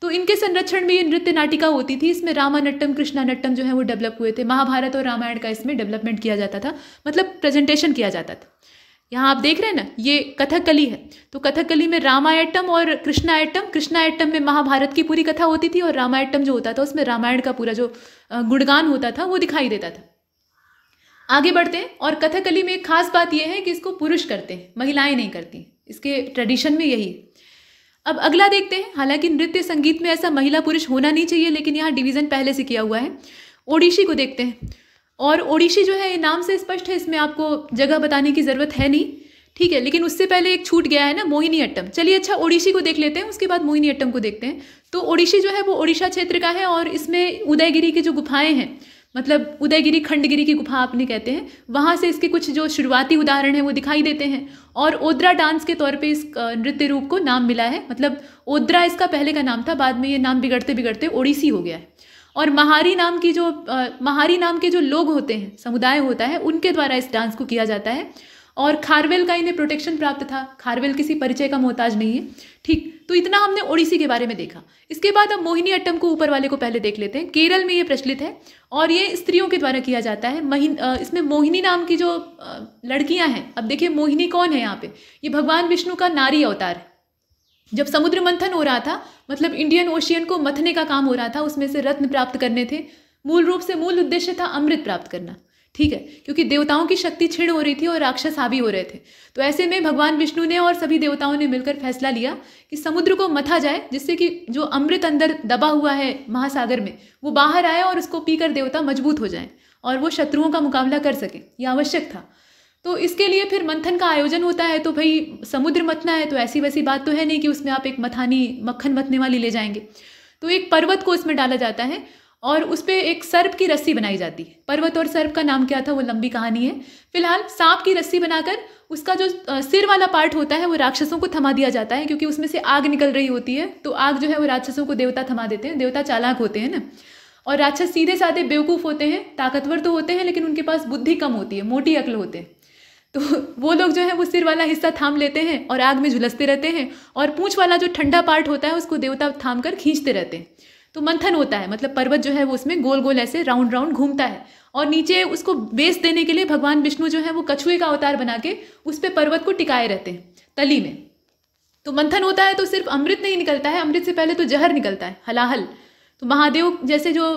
तो इनके संरक्षण में ये नृत्य नाटिका होती थी इसमें रामानट्टम कृष्णानट्टम जो है वो डेवलप हुए थे महाभारत और रामायण का इसमें डेवलपमेंट किया जाता था मतलब प्रेजेंटेशन किया जाता था यहाँ आप देख रहे हैं ना ये कथकली है तो कथकली में रामायटम और कृष्णायटम कृष्णायटम में महाभारत की पूरी कथा होती थी और रामायटम जो होता था उसमें रामायण का पूरा जो गुणगान होता था वो दिखाई देता था आगे बढ़ते हैं और कथकली में एक खास बात यह है कि इसको पुरुष करते हैं महिलाएं नहीं करती इसके ट्रेडिशन में यही अब अगला देखते हैं हालांकि नृत्य संगीत में ऐसा महिला पुरुष होना नहीं चाहिए लेकिन यहाँ डिवीज़न पहले से किया हुआ है ओडिशी को देखते हैं और ओडिशी जो है नाम से स्पष्ट है इसमें आपको जगह बताने की ज़रूरत है नहीं ठीक है लेकिन उससे पहले एक छूट गया है ना मोहिनी अट्टम चलिए अच्छा ओडिशी को देख लेते हैं उसके बाद मोहिनी अट्टम को देखते हैं तो ओडिशी जो है वो ओडिशा क्षेत्र का है और इसमें उदयगिरी की जो गुफाएं हैं मतलब उदयगिरी खंडगिरी की गुफा आपने कहते हैं वहाँ से इसके कुछ जो शुरुआती उदाहरण हैं वो दिखाई देते हैं और ओद्रा डांस के तौर पे इस नृत्य रूप को नाम मिला है मतलब ओद्रा इसका पहले का नाम था बाद में ये नाम बिगड़ते बिगड़ते ओडिसी हो गया है और महारी नाम की जो आ, महारी नाम के जो लोग होते हैं समुदाय होता है उनके द्वारा इस डांस को किया जाता है और खारवेल का इन्हें प्रोटेक्शन प्राप्त था खारवेल किसी परिचय का मोहताज नहीं है ठीक तो इतना हमने ओडिसी के बारे में देखा इसके बाद हम मोहिनी अट्टम को ऊपर वाले को पहले देख लेते हैं केरल में ये प्रचलित है और ये स्त्रियों के द्वारा किया जाता है महिन इसमें मोहिनी नाम की जो लड़कियां हैं अब देखिए मोहिनी कौन है यहाँ पे ये भगवान विष्णु का नारी अवतार है जब समुद्र मंथन हो रहा था मतलब इंडियन ओशियन को मथने का काम हो रहा था उसमें से रत्न प्राप्त करने थे मूल रूप से मूल उद्देश्य था अमृत प्राप्त करना ठीक है क्योंकि देवताओं की शक्ति छिड़ हो रही थी और राक्षस हावी हो रहे थे तो ऐसे में भगवान विष्णु ने और सभी देवताओं ने मिलकर फैसला लिया कि समुद्र को मथा जाए जिससे कि जो अमृत अंदर दबा हुआ है महासागर में वो बाहर आए और उसको पीकर देवता मजबूत हो जाएं और वो शत्रुओं का मुकाबला कर सकें ये आवश्यक था तो इसके लिए फिर मंथन का आयोजन होता है तो भाई समुद्र मथना है तो ऐसी वैसी बात तो है नहीं कि उसमें आप एक मथानी मक्खन मथने वाली ले जाएंगे तो एक पर्वत को उसमें डाला जाता है और उस पर एक सर्प की रस्सी बनाई जाती है पर्वत और सर्प का नाम क्या था वो लंबी कहानी है फिलहाल सांप की रस्सी बनाकर उसका जो सिर वाला पार्ट होता है वो राक्षसों को थमा दिया जाता है क्योंकि उसमें से आग निकल रही होती है तो आग जो है वो राक्षसों को देवता थमा देते हैं देवता चालाक होते हैं ना और राक्षस सीधे साधे बेवकूफ़ होते हैं ताकतवर तो होते हैं लेकिन उनके पास बुद्धि कम होती है मोटी अक्ल होते हैं तो वो लोग जो है वो सिर वाला हिस्सा थाम लेते हैं और आग में झुलसते रहते हैं और पूँछ वाला जो ठंडा पार्ट होता है उसको देवता थाम कर खींचते रहते हैं तो मंथन होता है मतलब पर्वत जो है वो उसमें गोल गोल ऐसे राउंड राउंड घूमता है और नीचे उसको बेस देने के लिए भगवान विष्णु जो है वो कछुए का अवतार बना के उस पर पर्वत को टिकाए रहते हैं तली में तो मंथन होता है तो सिर्फ अमृत नहीं निकलता है अमृत से पहले तो जहर निकलता है हलाहल तो महादेव जैसे जो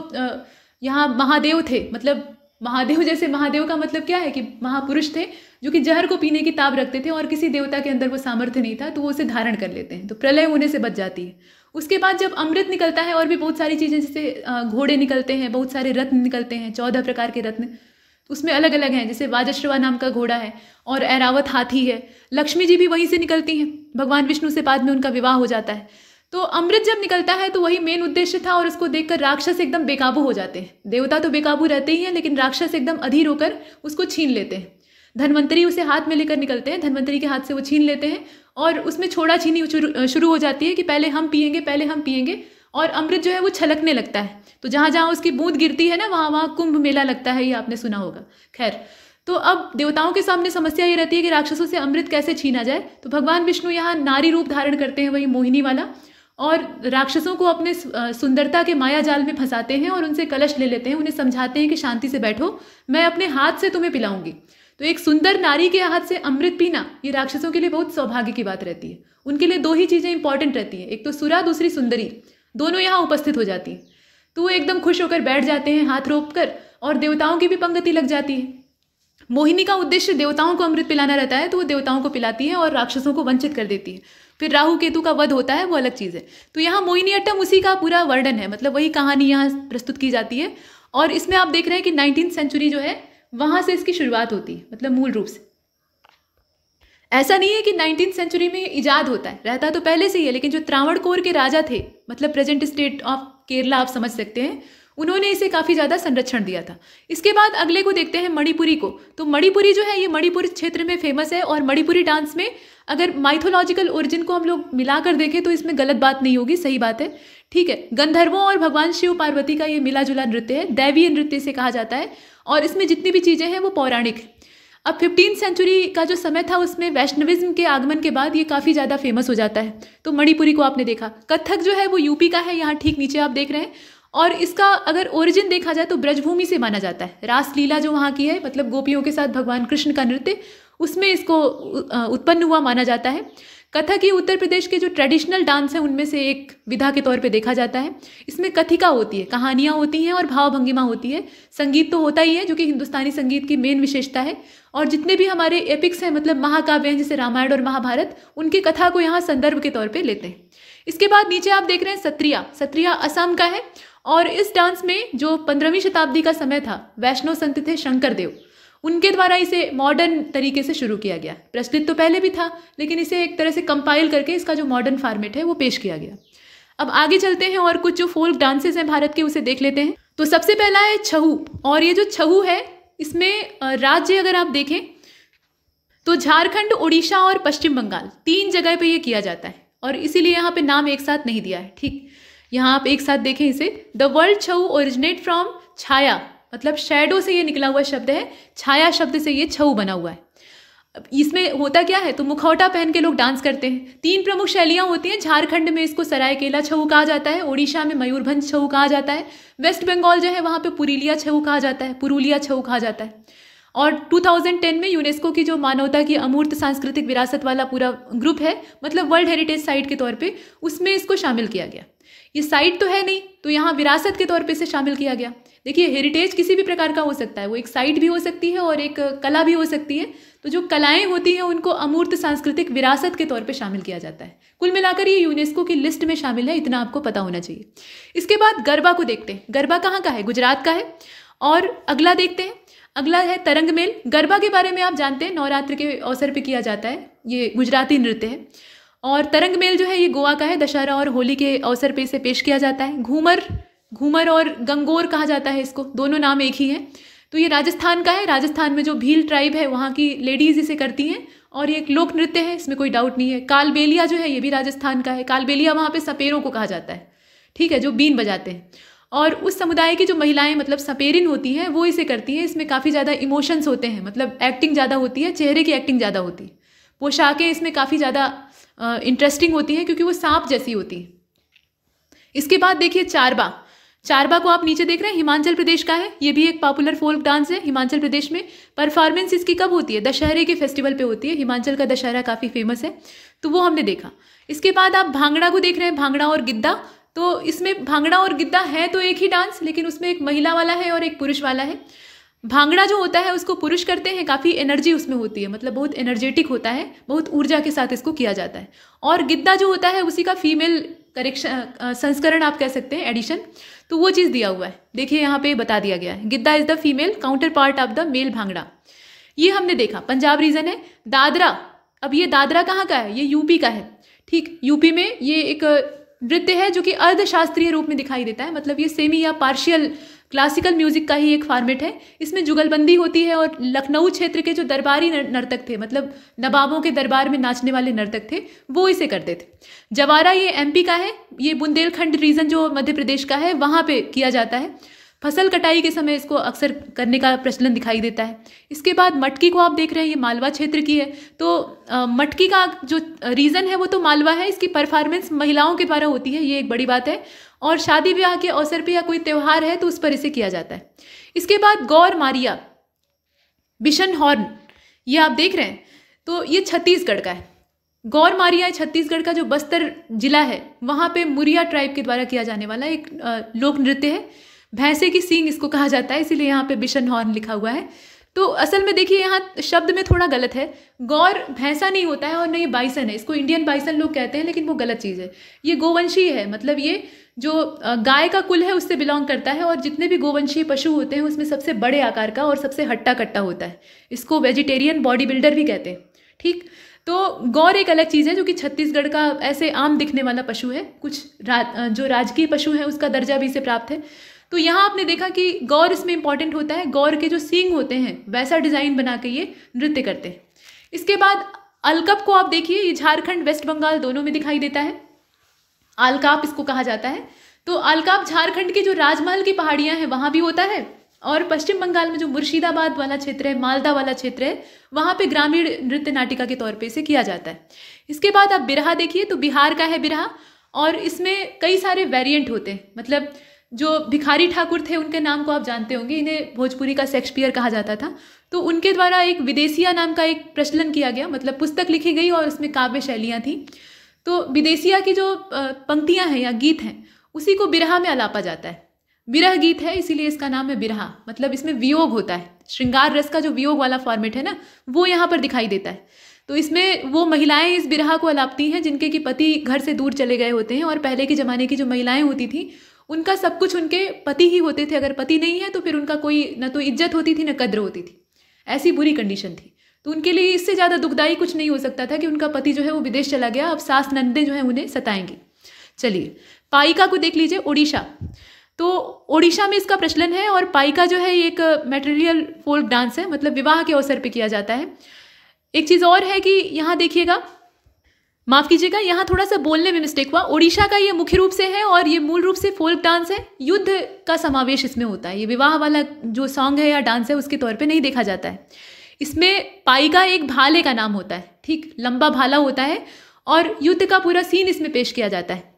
यहाँ महादेव थे मतलब महादेव जैसे महादेव का मतलब क्या है कि महापुरुष थे जो कि जहर को पीने की ताब रखते थे और किसी देवता के अंदर वो सामर्थ्य नहीं था तो वो उसे धारण कर लेते हैं तो प्रलय होने से बच जाती है उसके बाद जब अमृत निकलता है और भी बहुत सारी चीज़ें जैसे घोड़े निकलते हैं बहुत सारे रत्न निकलते हैं चौदह प्रकार के रत्न तो उसमें अलग अलग हैं जैसे वाजश्रवा नाम का घोड़ा है और ऐरावत हाथी है लक्ष्मी जी भी वहीं से निकलती हैं भगवान विष्णु से बाद में उनका विवाह हो जाता है तो अमृत जब निकलता है तो वही मेन उद्देश्य था और उसको देखकर राक्षस एकदम बेकाबू हो जाते हैं देवता तो बेकाबू रहते ही हैं लेकिन राक्षस एकदम अधीर होकर उसको छीन लेते हैं धनवंतरी उसे हाथ में लेकर निकलते हैं धनवंतरी के हाथ से वो छीन लेते हैं और उसमें छोड़ा छीनी शुरू हो जाती है कि पहले हम पियेंगे पहले हम पियेंगे और अमृत जो है वो छलकने लगता है तो जहाँ जहाँ उसकी बूंद गिरती है ना वहाँ वहाँ कुंभ मेला लगता है ये आपने सुना होगा खैर तो अब देवताओं के सामने समस्या ये रहती है कि राक्षसों से अमृत कैसे छीना जाए तो भगवान विष्णु यहाँ नारी रूप धारण करते हैं वही मोहिनी वाला और राक्षसों को अपने सुंदरता के माया जाल में फंसाते हैं और उनसे कलश ले लेते हैं उन्हें समझाते हैं कि शांति से बैठो मैं अपने हाथ से तुम्हें पिलाऊंगी तो एक सुंदर नारी के हाथ से अमृत पीना ये राक्षसों के लिए बहुत सौभाग्य की बात रहती है उनके लिए दो ही चीज़ें इंपॉर्टेंट रहती हैं एक तो सुरा दूसरी सुंदरी दोनों यहाँ उपस्थित हो जाती हैं तो वो एकदम खुश होकर बैठ जाते हैं हाथ रोप कर और देवताओं की भी पंगति लग जाती है मोहिनी का उद्देश्य देवताओं को अमृत पिलाना रहता है तो वो देवताओं को पिलाती है और राक्षसों को वंचित कर देती है फिर राहु केतु का वध होता है वो अलग चीज़ है तो यहाँ मोहिनी अट्टम उसी का पूरा वर्णन है मतलब वही कहानी यहाँ प्रस्तुत की जाती है और इसमें आप देख रहे हैं कि नाइनटीन सेंचुरी जो है वहाँ से इसकी शुरुआत होती है मतलब मूल रूप से ऐसा नहीं है कि नाइनटीन सेंचुरी में ईजाद होता है रहता तो पहले से ही है लेकिन जो त्रावणकोर के राजा थे मतलब प्रेजेंट स्टेट ऑफ केरला आप समझ सकते हैं उन्होंने इसे काफ़ी ज़्यादा संरक्षण दिया था इसके बाद अगले को देखते हैं मणिपुरी को तो मणिपुरी जो है ये मणिपुर क्षेत्र में फेमस है और मणिपुरी डांस में अगर माइथोलॉजिकल ओरिजिन को हम लोग मिलाकर देखें तो इसमें गलत बात नहीं होगी सही बात है ठीक है गंधर्वों और भगवान शिव पार्वती का ये मिला जुला नृत्य है दैवीय नृत्य से कहा जाता है और इसमें जितनी भी चीज़ें हैं वो पौराणिक है अब फिफ्टीन सेंचुरी का जो समय था उसमें वैष्णविज्म के आगमन के बाद ये काफ़ी ज़्यादा फेमस हो जाता है तो मणिपुरी को आपने देखा कथक जो है वो यूपी का है यहाँ ठीक नीचे आप देख रहे हैं और इसका अगर ओरिजिन देखा जाए तो ब्रजभूमि से माना जाता है रासलीला जो वहाँ की है मतलब गोपियों के साथ भगवान कृष्ण का नृत्य उसमें इसको उत्पन्न हुआ माना जाता है कथक ये उत्तर प्रदेश के जो ट्रेडिशनल डांस हैं उनमें से एक विधा के तौर पे देखा जाता है इसमें कथिका होती है कहानियाँ होती हैं और भावभंगिमा होती है संगीत तो होता ही है जो कि हिंदुस्तानी संगीत की मेन विशेषता है और जितने भी हमारे एपिक्स हैं मतलब महाकाव्य हैं जैसे रामायण और महाभारत उनकी कथा को यहाँ संदर्भ के तौर पर लेते हैं इसके बाद नीचे आप देख रहे हैं सत्रिया सत्रिया असम का है और इस डांस में जो पंद्रहवीं शताब्दी का समय था वैष्णव संत थे शंकर देव उनके द्वारा इसे मॉडर्न तरीके से शुरू किया गया प्रचलित तो पहले भी था लेकिन इसे एक तरह से कंपाइल करके इसका जो मॉडर्न फॉर्मेट है वो पेश किया गया अब आगे चलते हैं और कुछ जो फोल्क डांसेस हैं भारत के उसे देख लेते हैं तो सबसे पहला है छहू और ये जो छहू है इसमें राज्य अगर आप देखें तो झारखंड उड़ीसा और पश्चिम बंगाल तीन जगह पर यह किया जाता है और इसीलिए यहाँ पे नाम एक साथ नहीं दिया है ठीक यहाँ आप एक साथ देखें इसे the word Chhau originate from chhaya मतलब शेडो से ये निकला हुआ शब्द है छाया शब्द से ये छऊ बना हुआ है इसमें होता क्या है तो मुखौटा पहन के लोग डांस करते हैं तीन प्रमुख शैलियाँ होती हैं झारखंड में इसको सरायकेला छऊ कहा जाता है ओडिशा में मयूरभंज छऊ कहा जाता है वेस्ट बंगाल जो है वहाँ पे पुरीलिया छऊ कहा जाता है पुरुलिया छऊ कहा जाता है और 2010 में यूनेस्को की जो मानवता की अमूर्त सांस्कृतिक विरासत वाला पूरा ग्रुप है मतलब वर्ल्ड हेरिटेज साइट के तौर पर उसमें इसको शामिल किया गया ये साइट तो है नहीं तो यहाँ विरासत के तौर पर इसे शामिल किया गया देखिए हेरिटेज किसी भी प्रकार का हो सकता है वो एक साइट भी हो सकती है और एक कला भी हो सकती है तो जो कलाएं होती हैं उनको अमूर्त सांस्कृतिक विरासत के तौर पे शामिल किया जाता है कुल मिलाकर ये यूनेस्को की लिस्ट में शामिल है इतना आपको पता होना चाहिए इसके बाद गरबा को देखते हैं गरबा कहाँ का है गुजरात का है और अगला देखते हैं अगला है तरंग मेल गरबा के बारे में आप जानते हैं नवरात्र के अवसर पर किया जाता है ये गुजराती नृत्य है और तरंग मेल जो है ये गोवा का है दशहरा और होली के अवसर पे इसे पेश किया जाता है घूमर घूमर और गंगोर कहा जाता है इसको दोनों नाम एक ही है तो ये राजस्थान का है राजस्थान में जो भील ट्राइब है वहाँ की लेडीज़ इसे करती हैं और ये एक लोक नृत्य है इसमें कोई डाउट नहीं है कालबेलिया जो है ये भी राजस्थान का है कालबेलिया वहाँ पे सपेरों को कहा जाता है ठीक है जो बीन बजाते हैं और उस समुदाय की जो महिलाएं मतलब सपेरिन होती हैं वो इसे करती हैं इसमें काफ़ी ज़्यादा इमोशंस होते हैं मतलब एक्टिंग ज़्यादा होती है चेहरे की एक्टिंग ज़्यादा होती है पोशाकें इसमें काफ़ी ज़्यादा इंटरेस्टिंग होती हैं क्योंकि वो सांप जैसी होती है इसके बाद देखिए चारबा चारबा को आप नीचे देख रहे हैं हिमाचल प्रदेश का है ये भी एक पॉपुलर फोल्क डांस है हिमाचल प्रदेश में परफॉर्मेंस इसकी कब होती है दशहरे के फेस्टिवल पे होती है हिमाचल का दशहरा काफ़ी फेमस है तो वो हमने देखा इसके बाद आप भांगड़ा को देख रहे हैं भांगड़ा और गिद्दा तो इसमें भांगड़ा और गिद्दा है तो एक ही डांस लेकिन उसमें एक महिला वाला है और एक पुरुष वाला है भांगड़ा जो होता है उसको पुरुष करते हैं काफ़ी एनर्जी उसमें होती है मतलब बहुत एनर्जेटिक होता है बहुत ऊर्जा के साथ इसको किया जाता है और गिद्दा जो होता है उसी का फीमेल करेक्शन संस्करण आप कह सकते हैं एडिशन तो वो चीज़ दिया हुआ है देखिए यहाँ पे बता दिया गया है Giddha is the female counterpart of the male Bhangra ये हमने देखा पंजाब रीजन है दादरा अब ये दादरा कहाँ का है ये यूपी का है ठीक यूपी में ये एक नृत्य है जो कि अर्धशास्त्रीय रूप में दिखाई देता है मतलब ये सेमी या पार्शियल क्लासिकल म्यूज़िक का ही एक फॉर्मेट है इसमें जुगलबंदी होती है और लखनऊ क्षेत्र के जो दरबारी नर्तक थे मतलब नवाबों के दरबार में नाचने वाले नर्तक थे वो इसे करते थे जवारा ये एमपी का है ये बुंदेलखंड रीजन जो मध्य प्रदेश का है वहाँ पे किया जाता है फसल कटाई के समय इसको अक्सर करने का प्रचलन दिखाई देता है इसके बाद मटकी को आप देख रहे हैं ये मालवा क्षेत्र की है तो आ, मटकी का जो रीज़न है वो तो मालवा है इसकी परफॉर्मेंस महिलाओं के द्वारा होती है ये एक बड़ी बात है और शादी ब्याह के अवसर पे या कोई त्यौहार है तो उस पर इसे किया जाता है इसके बाद गौर मारिया बिशन हॉर्न ये आप देख रहे हैं तो ये छत्तीसगढ़ का है गौर मारिया छत्तीसगढ़ का जो बस्तर जिला है वहाँ पे मुरिया ट्राइब के द्वारा किया जाने वाला एक लोक नृत्य है भैंसे की सींग इसको कहा जाता है इसीलिए यहाँ पे बिशन हॉर्न लिखा हुआ है तो असल में देखिए यहाँ शब्द में थोड़ा गलत है गौर भैंसा नहीं होता है और नहीं बाइसन है इसको इंडियन बाइसन लोग कहते हैं लेकिन वो गलत चीज़ है ये गोवंशी है मतलब ये जो गाय का कुल है उससे बिलोंग करता है और जितने भी गोवंशीय पशु होते हैं उसमें सबसे बड़े आकार का और सबसे हट्टा कट्टा होता है इसको वेजिटेरियन बॉडी बिल्डर भी कहते हैं ठीक तो गौर एक अलग चीज़ है जो कि छत्तीसगढ़ का ऐसे आम दिखने वाला पशु है कुछ रा, जो राजकीय पशु है उसका दर्जा भी इसे प्राप्त है तो यहाँ आपने देखा कि गौर इसमें इंपॉर्टेंट होता है गौर के जो सींग होते हैं वैसा डिज़ाइन बना के ये नृत्य करते हैं इसके बाद अलकप को आप देखिए ये झारखंड वेस्ट बंगाल दोनों में दिखाई देता है आलकाप इसको कहा जाता है तो आलकाप झारखंड के जो राजमहल की पहाड़ियाँ हैं वहाँ भी होता है और पश्चिम बंगाल में जो मुर्शिदाबाद वाला क्षेत्र है मालदा वाला क्षेत्र है वहाँ पे ग्रामीण नृत्य नाटिका के तौर पे इसे किया जाता है इसके बाद आप बिरहा देखिए तो बिहार का है बिरहा और इसमें कई सारे वेरिएंट होते हैं मतलब जो भिखारी ठाकुर थे उनके नाम को आप जानते होंगे इन्हें भोजपुरी का शेक्सपियर कहा जाता था तो उनके द्वारा एक विदेशिया नाम का एक प्रचलन किया गया मतलब पुस्तक लिखी गई और उसमें काव्य शैलियाँ थीं तो विदेशिया की जो पंक्तियाँ हैं या गीत हैं उसी को बिरहा में अलापा जाता है बिरह गीत है इसीलिए इसका नाम है बिरहा मतलब इसमें वियोग होता है श्रृंगार रस का जो वियोग वाला फॉर्मेट है ना वो यहाँ पर दिखाई देता है तो इसमें वो महिलाएं इस बिरहा को अलापती हैं जिनके कि पति घर से दूर चले गए होते हैं और पहले के ज़माने की जो महिलाएं होती थी उनका सब कुछ उनके पति ही होते थे अगर पति नहीं है तो फिर उनका कोई ना तो इज्जत होती थी ना कद्र होती थी ऐसी बुरी कंडीशन थी तो उनके लिए इससे ज़्यादा दुखदाई कुछ नहीं हो सकता था कि उनका पति जो है वो विदेश चला गया अब सास नंदे जो है उन्हें सताएंगे चलिए पाइका को देख लीजिए ओडिशा तो ओडिशा में इसका प्रचलन है और पाइका जो है एक मेटेरियल फोल्क डांस है मतलब विवाह के अवसर पर किया जाता है एक चीज़ और है कि यहाँ देखिएगा माफ़ कीजिएगा यहाँ थोड़ा सा बोलने में मिस्टेक हुआ ओडिशा का ये मुख्य रूप से है और ये मूल रूप से फोल्क डांस है युद्ध का समावेश इसमें होता है ये विवाह वाला जो सॉन्ग है या डांस है उसके तौर पे नहीं देखा जाता है इसमें पाई का एक भाले का नाम होता है ठीक लंबा भाला होता है और युद्ध का पूरा सीन इसमें पेश किया जाता है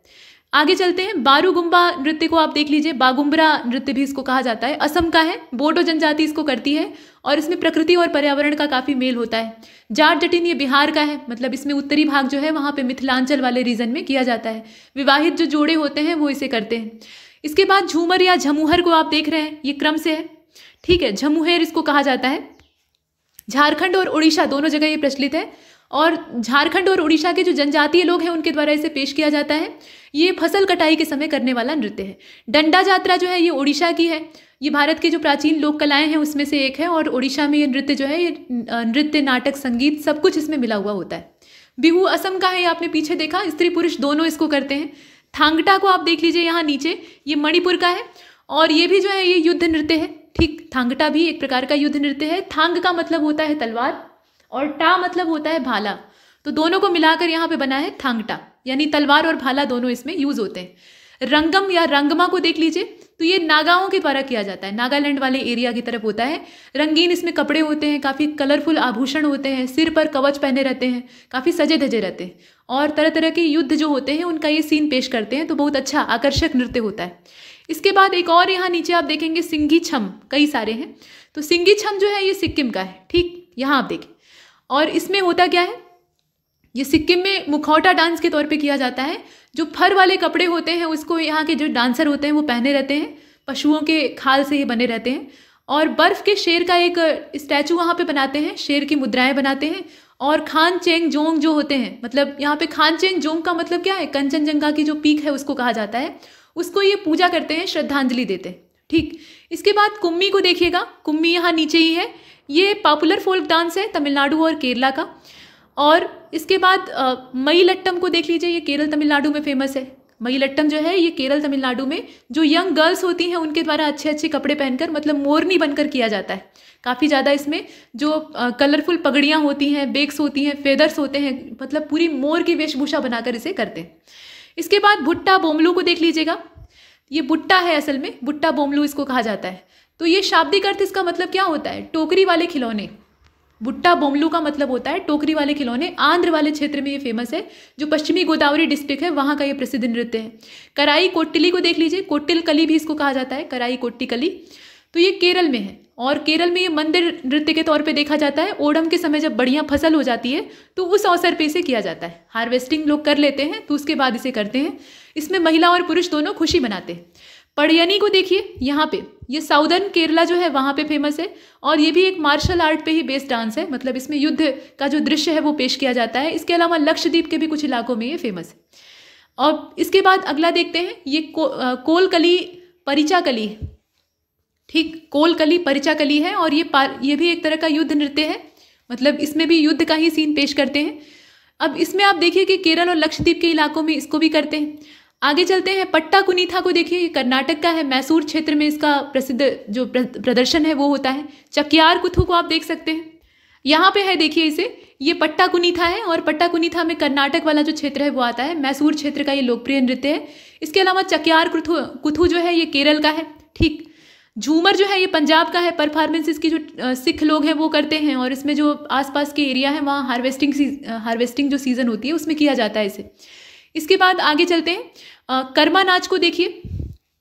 आगे चलते हैं बारूगुम्बा नृत्य को आप देख लीजिए बागुम्बरा नृत्य भी इसको कहा जाता है असम का है बोडो जनजाति इसको करती है और इसमें प्रकृति और पर्यावरण का काफ़ी मेल होता है जाट जटिन ये बिहार का है मतलब इसमें उत्तरी भाग जो है वहाँ पे मिथिलांचल वाले रीजन में किया जाता है विवाहित जो जोड़े होते हैं वो इसे करते हैं इसके बाद झूमर या झमुहर को आप देख रहे हैं ये क्रम से है ठीक है झमुहर इसको कहा जाता है झारखंड और उड़ीसा दोनों जगह ये प्रचलित है और झारखंड और उड़ीसा के जो जनजातीय लोग हैं उनके द्वारा इसे पेश किया जाता है ये फसल कटाई के समय करने वाला नृत्य है डंडा यात्रा जो है ये उड़ीसा की है ये भारत के जो प्राचीन लोक कलाएं हैं उसमें से एक है और उड़ीसा में ये नृत्य जो है ये नृत्य नाटक संगीत सब कुछ इसमें मिला हुआ होता है बिहू असम का है ये आपने पीछे देखा स्त्री पुरुष दोनों इसको करते हैं थांगटा को आप देख लीजिए यहाँ नीचे ये मणिपुर का है और ये भी जो है ये युद्ध नृत्य है ठीक थांगटा भी एक प्रकार का युद्ध नृत्य है थांग का मतलब होता है तलवार और टा मतलब होता है भाला तो दोनों को मिलाकर यहाँ पे बना है थांगटा यानी तलवार और भाला दोनों इसमें यूज होते हैं रंगम या रंगमा को देख लीजिए तो ये नागाओं के द्वारा किया जाता है नागालैंड वाले एरिया की तरफ होता है रंगीन इसमें कपड़े होते हैं काफ़ी कलरफुल आभूषण होते हैं सिर पर कवच पहने रहते हैं काफ़ी सजे धजे रहते हैं और तरह तरह के युद्ध जो होते हैं उनका ये सीन पेश करते हैं तो बहुत अच्छा आकर्षक नृत्य होता है इसके बाद एक और यहाँ नीचे आप देखेंगे सिंघी छम कई सारे हैं तो सिंघी छम जो है ये सिक्किम का है ठीक यहाँ आप देखें और इसमें होता क्या है ये सिक्किम में मुखौटा डांस के तौर पे किया जाता है जो फर वाले कपड़े होते हैं उसको यहाँ के जो डांसर होते हैं वो पहने रहते हैं पशुओं के खाल से ये बने रहते हैं और बर्फ़ के शेर का एक स्टैचू वहाँ पे बनाते हैं शेर की मुद्राएं बनाते हैं और खान चेंग जोंग जो होते हैं मतलब यहाँ पे खान चेंग जोंग का मतलब क्या है कंचनजंगा की जो पीक है उसको कहा जाता है उसको ये पूजा करते हैं श्रद्धांजलि देते हैं ठीक इसके बाद कुम्मी को देखिएगा कुम्मी यहाँ नीचे ही है ये पॉपुलर फोल्क डांस है तमिलनाडु और केरला का और इसके बाद मई लट्टम को देख लीजिए ये केरल तमिलनाडु में फेमस है मईलट्टम जो है ये केरल तमिलनाडु में जो यंग गर्ल्स होती हैं उनके द्वारा अच्छे अच्छे कपड़े पहनकर मतलब मोरनी बनकर किया जाता है काफ़ी ज़्यादा इसमें जो कलरफुल पगड़ियाँ होती हैं बेग्स होती हैं फेदर्स होते हैं मतलब पूरी मोर की वेशभूषा बनाकर इसे करते हैं इसके बाद भुट्टा बोमलू को देख लीजिएगा ये भुट्टा है असल में भुट्टा बोमलू इसको कहा जाता है तो ये शाब्दिक अर्थ इसका मतलब क्या होता है टोकरी वाले खिलौने भुट्टा बोमलू का मतलब होता है टोकरी वाले खिलौने आंध्र वाले क्षेत्र में ये फेमस है जो पश्चिमी गोदावरी डिस्ट्रिक्ट है वहाँ का ये प्रसिद्ध नृत्य है कराई कोटिली को देख लीजिए कोटिल कली भी इसको कहा जाता है कराई कोट्टी कली तो ये केरल में है और केरल में ये मंदिर नृत्य के तौर पे देखा जाता है ओडम के समय जब बढ़िया फसल हो जाती है तो उस अवसर पे इसे किया जाता है हार्वेस्टिंग लोग कर लेते हैं तो उसके बाद इसे करते हैं इसमें महिला और पुरुष दोनों खुशी मनाते हैं पड़यनी को देखिए यहाँ पे ये साउदर्न केरला जो है वहाँ पे फेमस है और ये भी एक मार्शल आर्ट पे ही बेस्ड डांस है मतलब इसमें युद्ध का जो दृश्य है वो पेश किया जाता है इसके अलावा लक्षद्वीप के भी कुछ इलाकों में ये फेमस है और इसके बाद अगला देखते हैं ये को, कोलकली परिचाकली ठीक कोल कली परिचा कली है और ये पार ये भी एक तरह का युद्ध नृत्य है मतलब इसमें भी युद्ध का ही सीन पेश करते हैं अब इसमें आप देखिए कि केरल और लक्षद्वीप के इलाकों में इसको भी करते हैं आगे चलते हैं पट्टा कुनीथा को देखिए कर्नाटक का है मैसूर क्षेत्र में इसका प्रसिद्ध जो प्रदर्शन है वो होता है चकियार कुथू को आप देख सकते हैं यहाँ पे है देखिए इसे ये पट्टा कुनीथा है और पट्टा कुनीथा में कर्नाटक वाला जो क्षेत्र है वो आता है मैसूर क्षेत्र का ये लोकप्रिय नृत्य है इसके अलावा चकियार कुथू कुथू जो है ये केरल का है ठीक झूमर जो है ये पंजाब का है परफॉर्मेंस इसकी जो सिख लोग हैं वो करते हैं और इसमें जो आसपास के एरिया है वहाँ हार्वेस्टिंग हार्वेस्टिंग जो सीज़न होती है उसमें किया जाता है इसे इसके बाद आगे चलते हैं कर्मा नाच को देखिए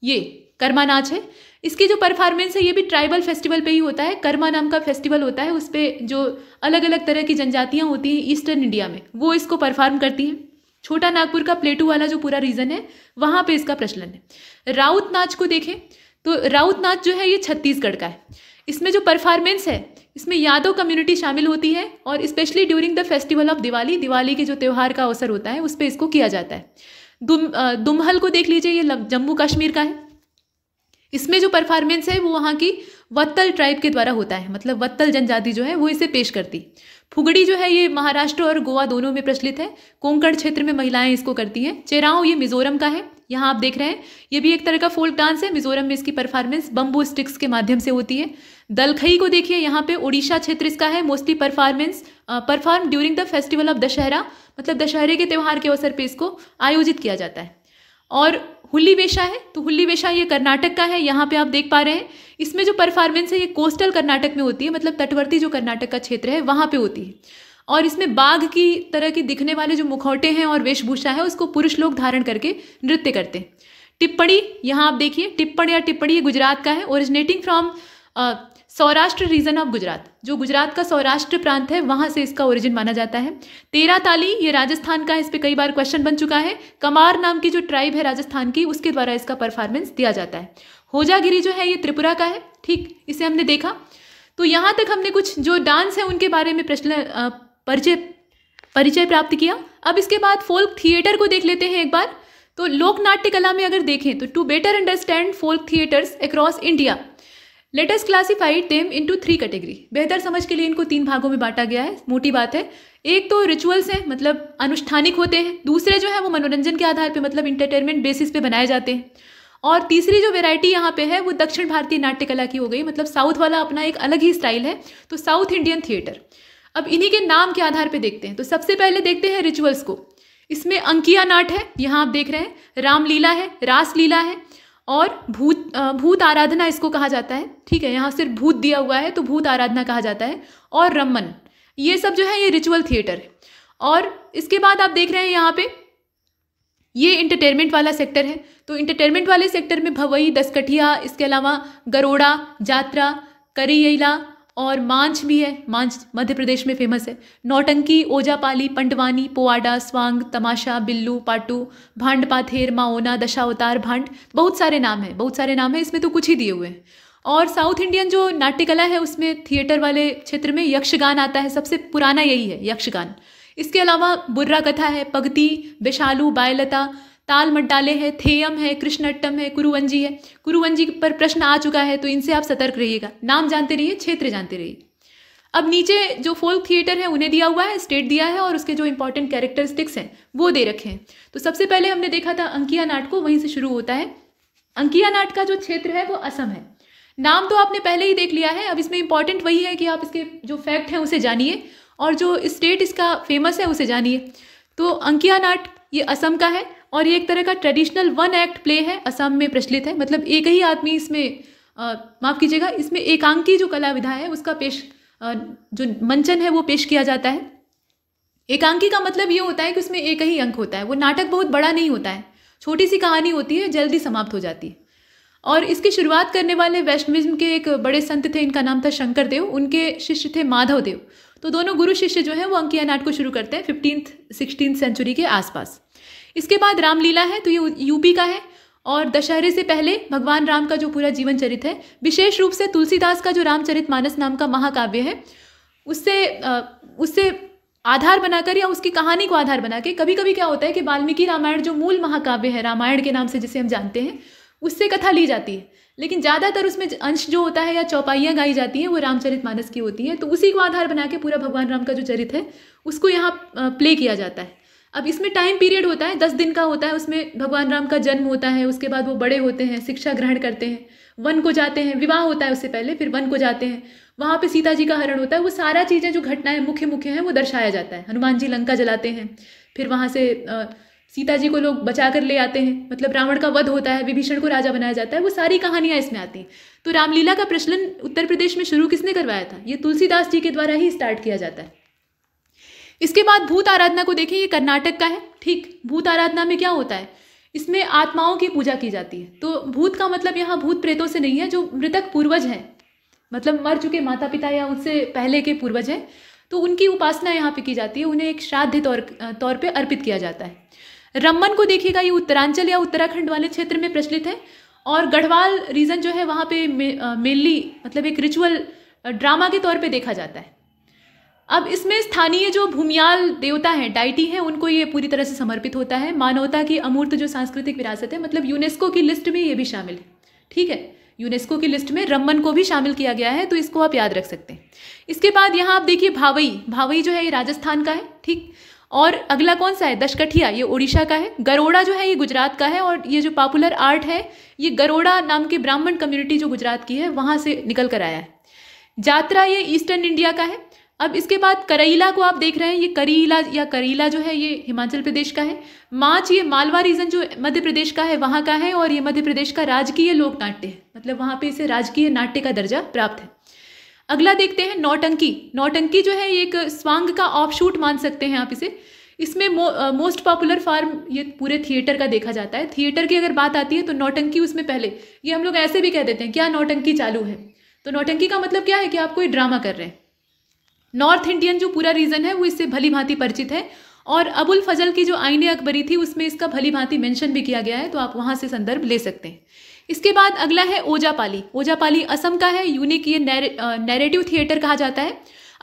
ये कर्मा नाच है इसकी जो परफॉर्मेंस है ये भी ट्राइबल फेस्टिवल पे ही होता है कर्मा नाम का फेस्टिवल होता है उस पर जो अलग अलग तरह की जनजातियाँ होती हैं ईस्टर्न इंडिया में वो इसको परफॉर्म करती हैं छोटा नागपुर का प्लेटू वाला जो पूरा रीजन है वहाँ पे इसका प्रचलन है राउत नाच को देखें तो राउत नाच जो है ये छत्तीसगढ़ का है इसमें जो परफॉर्मेंस है इसमें यादव कम्युनिटी शामिल होती है और specially during the festival of Diwali Diwali के जो त्यौहार का अवसर होता है उस पर इसको किया जाता है दुम दुमहल को देख लीजिए ये जम्मू कश्मीर का है इसमें जो परफॉर्मेंस है वो वहाँ की वत्तल ट्राइब के द्वारा होता है मतलब वत्तल जनजाति जो है वो इसे पेश करती फुगड़ी जो है ये महाराष्ट्र और गोवा दोनों में प्रचलित है कोंकण क्षेत्र में महिलाएं इसको करती हैं चेराव ये मिजोरम का है यहाँ आप देख रहे हैं ये भी एक तरह का फोल्क डांस है मिजोरम में इसकी परफॉर्मेंस बम्बू स्टिक्स के माध्यम से होती है दलखई को देखिए यहाँ पे ओडिशा क्षेत्र इसका है mostly performance perform during the festival of Dussehra मतलब दशहरे के त्यौहार के अवसर पर इसको आयोजित किया जाता है और हुली वेशा है तो हुली वेशा ये कर्नाटक का है यहाँ पे आप देख पा रहे हैं इसमें जो परफॉर्मेंस है ये कोस्टल कर्नाटक में होती है मतलब तटवर्ती जो कर्नाटक का क्षेत्र है वहाँ पे होती है और इसमें बाघ की तरह की दिखने वाले जो मुखौटे हैं और वेशभूषा है उसको पुरुष लोग धारण करके नृत्य करते हैं टिप्पणी यहाँ आप देखिए टिप्पण या टिप्पणी ये गुजरात का है originating from Saurashtra region of Gujarat जो गुजरात का सौराष्ट्र प्रांत है वहां से इसका ओरिजिन माना जाता है तेरा ताली ये राजस्थान का है इस पर कई बार क्वेश्चन बन चुका है कमार नाम की जो ट्राइब है राजस्थान की उसके द्वारा इसका परफॉर्मेंस दिया जाता है होजागिरी जो है ये त्रिपुरा का है ठीक इसे हमने देखा तो यहाँ तक हमने कुछ जो डांस है उनके बारे में प्रश्न परिचय परिचय प्राप्त किया अब इसके बाद फोल्क थिएटर को देख लेते हैं एक बार तो लोक नाट्य कला में अगर देखें तो to better understand folk theatres across India latest classified them to three category बेहतर समझ के लिए इनको तीन भागों में बांटा गया है मोटी बात है एक तो रिचुअल्स हैं मतलब अनुष्ठानिक होते हैं दूसरे जो है वो मनोरंजन के आधार पर मतलब इंटरटेनमेंट बेसिस पे बनाए जाते हैं और तीसरी जो वेराइटी यहाँ पे है वो दक्षिण भारतीय नाट्य कला की हो गई मतलब साउथ वाला अपना एक अलग ही स्टाइल है तो साउथ इंडियन थिएटर अब इन्हीं के नाम के आधार पर देखते हैं तो सबसे पहले देखते हैं रिचुअल्स को इसमें अंकिया नाट है यहाँ आप देख रहे हैं रामलीला है रासलीला है और भूत भूत आराधना इसको कहा जाता है ठीक है यहाँ सिर्फ भूत दिया हुआ है तो भूत आराधना कहा जाता है और रमन ये सब जो है ये रिचुअल थिएटर है और इसके बाद आप देख रहे हैं यहाँ पे ये इंटरटेनमेंट वाला सेक्टर है तो इंटरटेनमेंट वाले सेक्टर में भवई दसकठिया इसके अलावा गरोड़ा जात्रा करैला और मांझ भी है मांझ मध्य प्रदेश में फेमस है नौटंकी ओजापाली पंडवानी पोआडा स्वांग तमाशा बिल्लू पाटू भांड पाथेर माओना दशावतार भांड बहुत सारे नाम हैं बहुत सारे नाम हैं इसमें तो कुछ ही दिए हुए हैं और साउथ इंडियन जो नाट्यकला है उसमें थिएटर वाले क्षेत्र में यक्षगान आता है सबसे पुराना यही है यक्षगान इसके अलावा बुर्रा कथा है पगती विशालू बायलता ताल मंडाले है थेयम है कृष्णट्टम है कुरुवंजी है कुरुवंजी पर प्रश्न आ चुका है तो इनसे आप सतर्क रहिएगा नाम जानते रहिए क्षेत्र जानते रहिए अब नीचे जो फोल्क थिएटर है उन्हें दिया हुआ है स्टेट दिया है और उसके जो इंपॉर्टेंट कैरेक्टरिस्टिक्स हैं वो दे रखे हैं तो सबसे पहले हमने देखा था अंकिया नाट को वहीं से शुरू होता है अंकिया नाट का जो क्षेत्र है वो असम है नाम तो आपने पहले ही देख लिया है अब इसमें इंपॉर्टेंट वही है कि आप इसके जो फैक्ट हैं उसे जानिए और जो स्टेट इसका फेमस है उसे जानिए तो अंकिया नाट ये असम का है और ये एक तरह का ट्रेडिशनल वन एक्ट प्ले है असम में प्रचलित है मतलब एक ही आदमी इसमें माफ़ कीजिएगा इसमें एकांकी जो कला विधा है उसका पेश आ, जो मंचन है वो पेश किया जाता है एकांकी का मतलब ये होता है कि उसमें एक ही अंक होता है वो नाटक बहुत बड़ा नहीं होता है छोटी सी कहानी होती है जल्दी समाप्त हो जाती है और इसकी शुरुआत करने वाले वैष्णविज्म के एक बड़े संत थे इनका नाम था शंकर देव उनके शिष्य थे माधव देव तो दोनों गुरु शिष्य जो हैं वो अंकिया नाट को शुरू करते हैं फिफ्टींथ सिक्सटीन सेंचुरी के आसपास इसके बाद रामलीला है तो ये यूपी का है और दशहरे से पहले भगवान राम का जो पूरा जीवन चरित है विशेष रूप से तुलसीदास का जो रामचरित मानस नाम का महाकाव्य है उससे उससे आधार बनाकर या उसकी कहानी को आधार बना के कभी कभी क्या होता है कि वाल्मीकि रामायण जो मूल महाकाव्य है रामायण के नाम से जिसे हम जानते हैं उससे कथा ली जाती है लेकिन ज़्यादातर उसमें अंश जो होता है या चौपाइयाँ गाई जाती हैं वो रामचरित मानस की होती हैं तो उसी को आधार बना के पूरा भगवान राम का जो चरित है उसको यहाँ प्ले किया जाता है अब इसमें टाइम पीरियड होता है दस दिन का होता है उसमें भगवान राम का जन्म होता है उसके बाद वो बड़े होते हैं शिक्षा ग्रहण करते हैं वन को जाते हैं विवाह होता है उससे पहले फिर वन को जाते हैं वहाँ पे सीता जी का हरण होता है वो सारा चीज़ें जो घटनाएं मुख्य मुख्य हैं वो दर्शाया जाता है हनुमान जी लंका जलाते हैं फिर वहाँ से सीता जी को लोग बचा कर ले आते हैं मतलब रावण का वध होता है विभीषण को राजा बनाया जाता है वो सारी कहानियाँ इसमें आती हैं तो रामलीला का प्रचलन उत्तर प्रदेश में शुरू किसने करवाया था ये तुलसीदास जी के द्वारा ही स्टार्ट किया जाता है इसके बाद भूत आराधना को देखें ये कर्नाटक का है ठीक भूत आराधना में क्या होता है इसमें आत्माओं की पूजा की जाती है तो भूत का मतलब यहाँ भूत प्रेतों से नहीं है जो मृतक पूर्वज हैं मतलब मर चुके माता पिता या उनसे पहले के पूर्वज हैं तो उनकी उपासना यहाँ पे की जाती है उन्हें एक श्राद्ध तौर तौर पे अर्पित किया जाता है रमन को देखिएगा ये उत्तरांचल या उत्तराखंड वाले क्षेत्र में प्रचलित है और गढ़वाल रीजन जो है वहाँ पे मेनली मतलब एक रिचुअल ड्रामा के तौर पे देखा जाता है अब इसमें स्थानीय जो भूमियाल देवता हैं डाइटी हैं उनको ये पूरी तरह से समर्पित होता है मानवता की अमूर्त जो सांस्कृतिक विरासत है मतलब यूनेस्को की लिस्ट में ये भी शामिल है ठीक है यूनेस्को की लिस्ट में रमन को भी शामिल किया गया है तो इसको आप याद रख सकते हैं इसके बाद यहाँ आप देखिए भावई भावई जो है ये राजस्थान का है ठीक और अगला कौन सा है दशकठिया ये ओडिशा का है गरोड़ा जो है ये गुजरात का है और ये जो पॉपुलर आर्ट है ये गरोड़ा नाम के ब्राह्मण कम्युनिटी जो गुजरात की है वहाँ से निकल कर आया है जात्रा ये ईस्टर्न इंडिया का है अब इसके बाद करैला को आप देख रहे हैं ये करीला या करीला जो है ये हिमाचल प्रदेश का है माच ये मालवा रीजन जो मध्य प्रदेश का है वहाँ का है और ये मध्य प्रदेश का राजकीय लोक नाट्य है मतलब वहाँ पे इसे राजकीय नाट्य का दर्जा प्राप्त है अगला देखते हैं नौटंकी नौटंकी जो है ये एक स्वांग का ऑफशूट मान सकते हैं आप इसे इसमें मोस्ट पॉपुलर फार्म ये पूरे थिएटर का देखा जाता है थिएटर की अगर बात आती है तो नौटंकी उसमें पहले ये हम लोग ऐसे भी कह देते हैं क्या नौटंकी चालू है तो नौटंकी का मतलब क्या है कि आप कोई ड्रामा कर रहे हैं नॉर्थ इंडियन जो पूरा रीजन है वो इससे भली भांति परिचित है और अबुल फजल की जो आइन अकबरी थी उसमें इसका भली भांति मेंशन भी किया गया है तो आप वहाँ से संदर्भ ले सकते हैं इसके बाद अगला है ओजापाली ओजापाली असम का है यूनिक ये नैरेटिव थिएटर कहा जाता है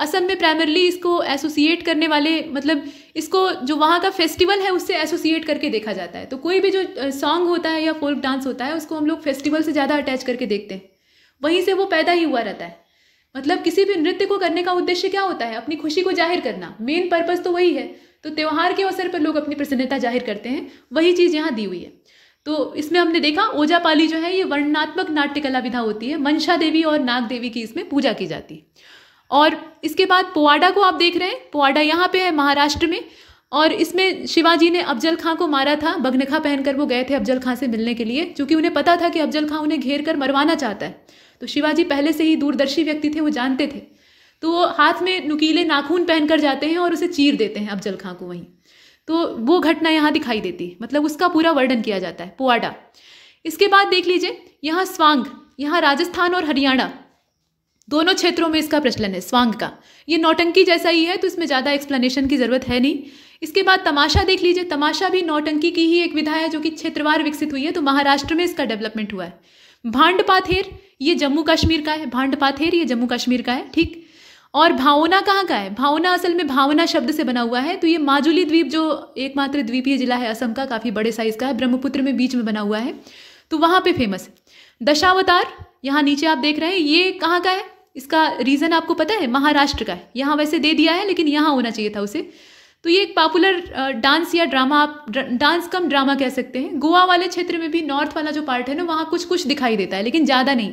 असम में प्राइमरली इसको एसोसिएट करने वाले मतलब इसको जो वहाँ का फेस्टिवल है उससे एसोसिएट करके देखा जाता है तो कोई भी जो सॉन्ग होता है या फोल्क डांस होता है उसको हम लोग फेस्टिवल से ज़्यादा अटैच करके देखते हैं वहीं से वो पैदा ही हुआ रहता है मतलब किसी भी नृत्य को करने का उद्देश्य क्या होता है अपनी खुशी को जाहिर करना मेन पर्पज़ तो वही है तो त्यौहार के अवसर पर लोग अपनी प्रसन्नता जाहिर करते हैं वही चीज़ यहाँ दी हुई है तो इसमें हमने देखा ओजापाली जो है ये वर्णनात्मक नाट्य कला विधा होती है मंशा देवी और नाग देवी की इसमें पूजा की जाती है और इसके बाद पोवाडा को आप देख रहे हैं पोवाडा यहाँ पे है महाराष्ट्र में और इसमें शिवाजी ने अफजल खां को मारा था बगनखा पहनकर वो गए थे अफजल खां से मिलने के लिए क्योंकि उन्हें पता था कि अफजल खां उन्हें घेर कर मरवाना चाहता है तो शिवाजी पहले से ही दूरदर्शी व्यक्ति थे वो जानते थे तो वो हाथ में नुकीले नाखून पहनकर जाते हैं और उसे चीर देते हैं अफजल खां को वहीं तो वो घटना यहाँ दिखाई देती है मतलब उसका पूरा वर्णन किया जाता है पुआडा इसके बाद देख लीजिए यहाँ स्वांग यहाँ राजस्थान और हरियाणा दोनों क्षेत्रों में इसका प्रचलन है स्वांग का ये नौटंकी जैसा ही है तो इसमें ज़्यादा एक्सप्लेनेशन की ज़रूरत है नहीं इसके बाद तमाशा देख लीजिए तमाशा भी नौटंकी की ही एक विधा है जो कि क्षेत्रवार विकसित हुई है तो महाराष्ट्र में इसका डेवलपमेंट हुआ है भांड पाथेर ये जम्मू कश्मीर का है भांड पाथेर ये जम्मू कश्मीर का है ठीक और भावना कहाँ का है भावना असल में भावना शब्द से बना हुआ है तो ये माजुली द्वीप जो एकमात्र द्वीपीय जिला है असम का काफ़ी बड़े साइज का है ब्रह्मपुत्र में बीच में बना हुआ है तो वहाँ पे फेमस है दशावतार यहाँ नीचे आप देख रहे हैं ये कहाँ का है इसका रीज़न आपको पता है महाराष्ट्र का है यहाँ वैसे दे दिया है लेकिन यहाँ होना चाहिए था उसे तो ये एक पॉपुलर डांस या ड्रामा आप डांस कम ड्रामा कह सकते हैं गोवा वाले क्षेत्र में भी नॉर्थ वाला जो पार्ट है ना वहाँ कुछ कुछ दिखाई देता है लेकिन ज़्यादा नहीं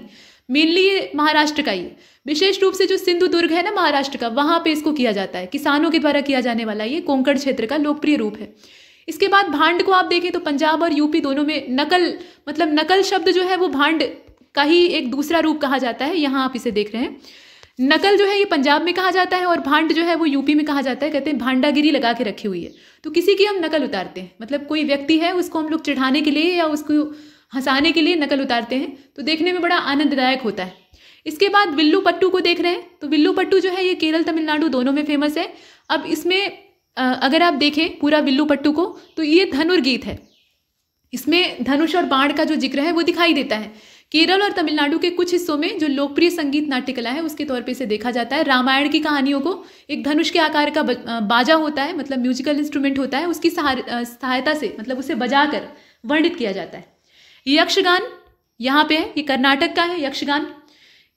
मेनली ये महाराष्ट्र का ही विशेष रूप से जो सिंधु दुर्ग है ना महाराष्ट्र का वहाँ पे इसको किया जाता है किसानों के द्वारा किया जाने वाला ये कोंकण क्षेत्र का लोकप्रिय रूप है इसके बाद भांड को आप देखें तो पंजाब और यूपी दोनों में नकल मतलब नकल शब्द जो है वो भांड का ही एक दूसरा रूप कहा जाता है यहाँ आप इसे देख रहे हैं नकल जो है ये पंजाब में कहा जाता है और भांड जो है वो यूपी में कहा जाता है कहते हैं भांडागिरी लगा के रखी हुई है तो किसी की हम नकल उतारते हैं मतलब कोई व्यक्ति है उसको हम लोग चिढ़ाने के लिए या उसको हंसाने के लिए नकल उतारते हैं तो देखने में बड़ा आनंददायक होता है इसके बाद विल्लू पट्टू को देख रहे हैं तो विल्लू पट्टू जो है ये केरल तमिलनाडु दोनों में फेमस है अब इसमें अगर आप देखें पूरा विल्लू पट्टू को तो ये धनुर्गीत है इसमें धनुष और बाण का जो जिक्र है वो दिखाई देता है केरल और तमिलनाडु के कुछ हिस्सों में जो लोकप्रिय संगीत नाट्यकला है उसके तौर पे इसे देखा जाता है रामायण की कहानियों को एक धनुष के आकार का बाजा होता है मतलब म्यूजिकल इंस्ट्रूमेंट होता है उसकी सहायता से मतलब उसे बजाकर वर्णित किया जाता है यक्षगान यहाँ पे है ये कर्नाटक का है यक्षगान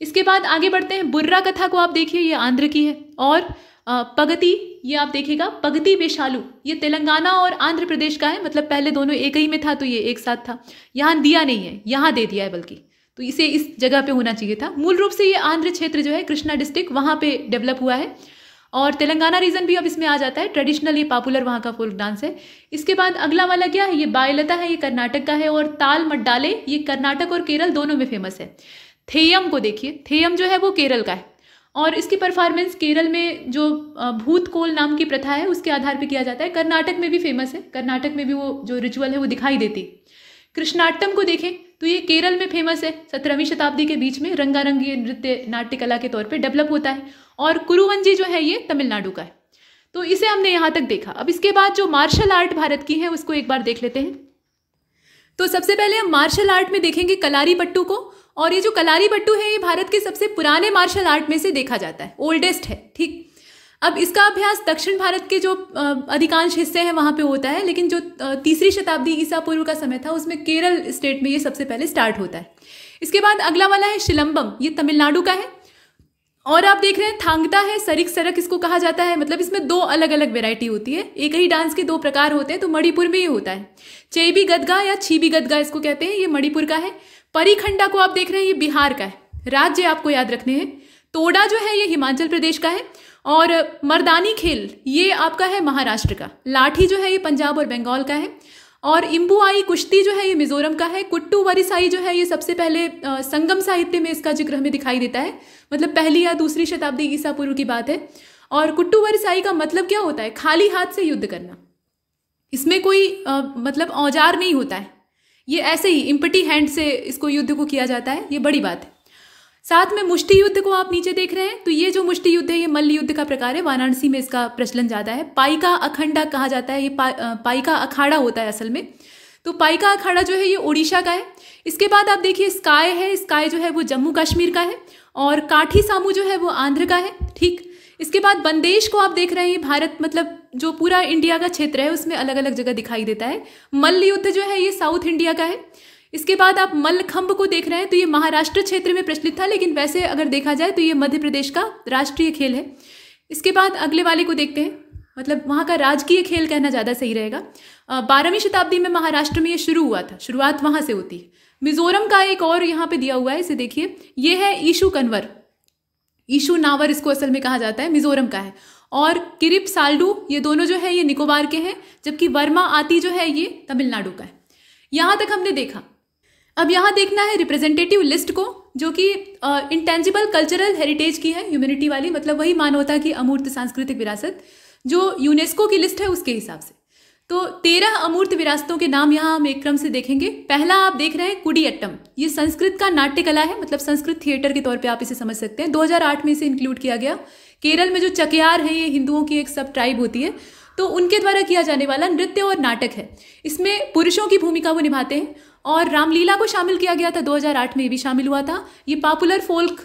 इसके बाद आगे बढ़ते हैं बुर्रा कथा को आप देखिए ये आंध्र की है और पगति ये आप देखिएगा पगति बेशालू ये तेलंगाना और आंध्र प्रदेश का है मतलब पहले दोनों एक ही में था तो ये एक साथ था यहाँ दिया नहीं है यहाँ दे दिया है बल्कि तो इसे इस जगह पे होना चाहिए था मूल रूप से ये आंध्र क्षेत्र जो है कृष्णा डिस्ट्रिक्ट वहाँ पे डेवलप हुआ है और तेलंगाना रीजन भी अब इसमें आ जाता है ट्रेडिशनल ये पॉपुलर वहाँ का फोल्क डांस है इसके बाद अगला वाला क्या है ये बायलता है ये कर्नाटक का है और ताल मड्डाले ये कर्नाटक और केरल दोनों में फेमस है थेयम को देखिए थेयम जो है वो केरल का है और इसकी परफॉर्मेंस केरल में जो भूत कोल नाम की प्रथा है उसके आधार पर किया जाता है कर्नाटक में भी फेमस है कर्नाटक में भी वो जो रिचुअल है वो दिखाई देती कृष्णाट्टम को देखें तो ये केरल में फेमस है सत्रहवीं शताब्दी के बीच में रंगारंगी नृत्य नाट्य कला के तौर पे डेवलप होता है और कुरुवंजी जो है ये तमिलनाडु का है तो इसे हमने यहाँ तक देखा अब इसके बाद जो मार्शल आर्ट भारत की है उसको एक बार देख लेते हैं तो सबसे पहले हम मार्शल आर्ट में देखेंगे कलारी पट्टू को और ये जो कलारी बट्टू है ये भारत के सबसे पुराने मार्शल आर्ट में से देखा जाता है ओल्डेस्ट है ठीक अब इसका अभ्यास दक्षिण भारत के जो अधिकांश हिस्से हैं वहाँ पे होता है लेकिन जो तीसरी शताब्दी ईसा पूर्व का समय था उसमें केरल स्टेट में ये सबसे पहले स्टार्ट होता है इसके बाद अगला वाला है शिलम्बम ये तमिलनाडु का है और आप देख रहे हैं थांगता है सरिक सरक इसको कहा जाता है मतलब इसमें दो अलग अलग वेरायटी होती है एक ही डांस के दो प्रकार होते हैं तो मणिपुर में ये होता है चेबी गदगा या छीबी गदगा इसको कहते हैं ये मणिपुर का है परिखंडा को आप देख रहे हैं ये बिहार का है राज्य आपको याद रखने हैं तोड़ा जो है ये हिमाचल प्रदेश का है और मर्दानी खेल ये आपका है महाराष्ट्र का लाठी जो है ये पंजाब और बंगाल का है और इम्बुआई कुश्ती जो है ये मिजोरम का है कुट्टू वरिसाई जो है ये सबसे पहले संगम साहित्य में इसका जिक्र हमें दिखाई देता है मतलब पहली या दूसरी शताब्दी ईसा पूर्व की बात है और कुट्टू वरिसाई का मतलब क्या होता है खाली हाथ से युद्ध करना इसमें कोई आ, मतलब औजार नहीं होता है ये ऐसे ही इम्पटी हैंड से इसको युद्ध को किया जाता है ये बड़ी बात है साथ में मुष्टि युद्ध को आप नीचे देख रहे हैं तो ये जो मुष्टि युद्ध है ये मल्ल युद्ध का प्रकार है वाराणसी में इसका प्रचलन ज़्यादा है पाइका अखंडा कहा जाता है ये पा, पाइका अखाड़ा होता है असल में तो पाइका अखाड़ा जो है ये ओडिशा का है इसके बाद आप देखिए स्काई है स्काई जो है वो जम्मू कश्मीर का है और काठी सामू जो है वो आंध्र का है ठीक इसके बाद बंदेश को आप देख रहे हैं भारत मतलब जो पूरा इंडिया का क्षेत्र है उसमें अलग अलग जगह दिखाई देता है मल्ल युद्ध जो है ये साउथ इंडिया का है इसके बाद आप मल्लखंभ को देख रहे हैं तो ये महाराष्ट्र क्षेत्र में प्रचलित था लेकिन वैसे अगर देखा जाए तो ये मध्य प्रदेश का राष्ट्रीय खेल है इसके बाद अगले वाले को देखते हैं मतलब वहाँ का राजकीय खेल कहना ज़्यादा सही रहेगा बारहवीं शताब्दी में महाराष्ट्र में ये शुरू हुआ था शुरुआत वहाँ से होती है मिजोरम का एक और यहाँ पे दिया हुआ है इसे देखिए ये है ईशु कन्वर ईशु नावर इसको असल में कहा जाता है मिजोरम का है और किरिप साल्डू ये दोनों जो है ये निकोबार के हैं जबकि वर्मा आती जो है ये तमिलनाडु का है यहाँ तक हमने देखा अब यहाँ देखना है रिप्रेजेंटेटिव लिस्ट को जो कि इंटेंजिबल कल्चरल हेरिटेज की है ह्यूमिनिटी वाली मतलब वही मानवता की अमूर्त सांस्कृतिक विरासत जो यूनेस्को की लिस्ट है उसके हिसाब से तो तेरह अमूर्त विरासतों के नाम यहाँ हम एक क्रम से देखेंगे पहला आप देख रहे हैं कुडियट्टम ये संस्कृत का नाट्य कला है मतलब संस्कृत थिएटर के तौर पे आप इसे समझ सकते हैं 2008 में इसे इंक्लूड किया गया केरल में जो चकियार हैं ये हिंदुओं की एक सब ट्राइब होती है तो उनके द्वारा किया जाने वाला नृत्य और नाटक है इसमें पुरुषों की भूमिका वो निभाते हैं और रामलीला को शामिल किया गया था 2008 में भी शामिल हुआ था ये पॉपुलर फोल्क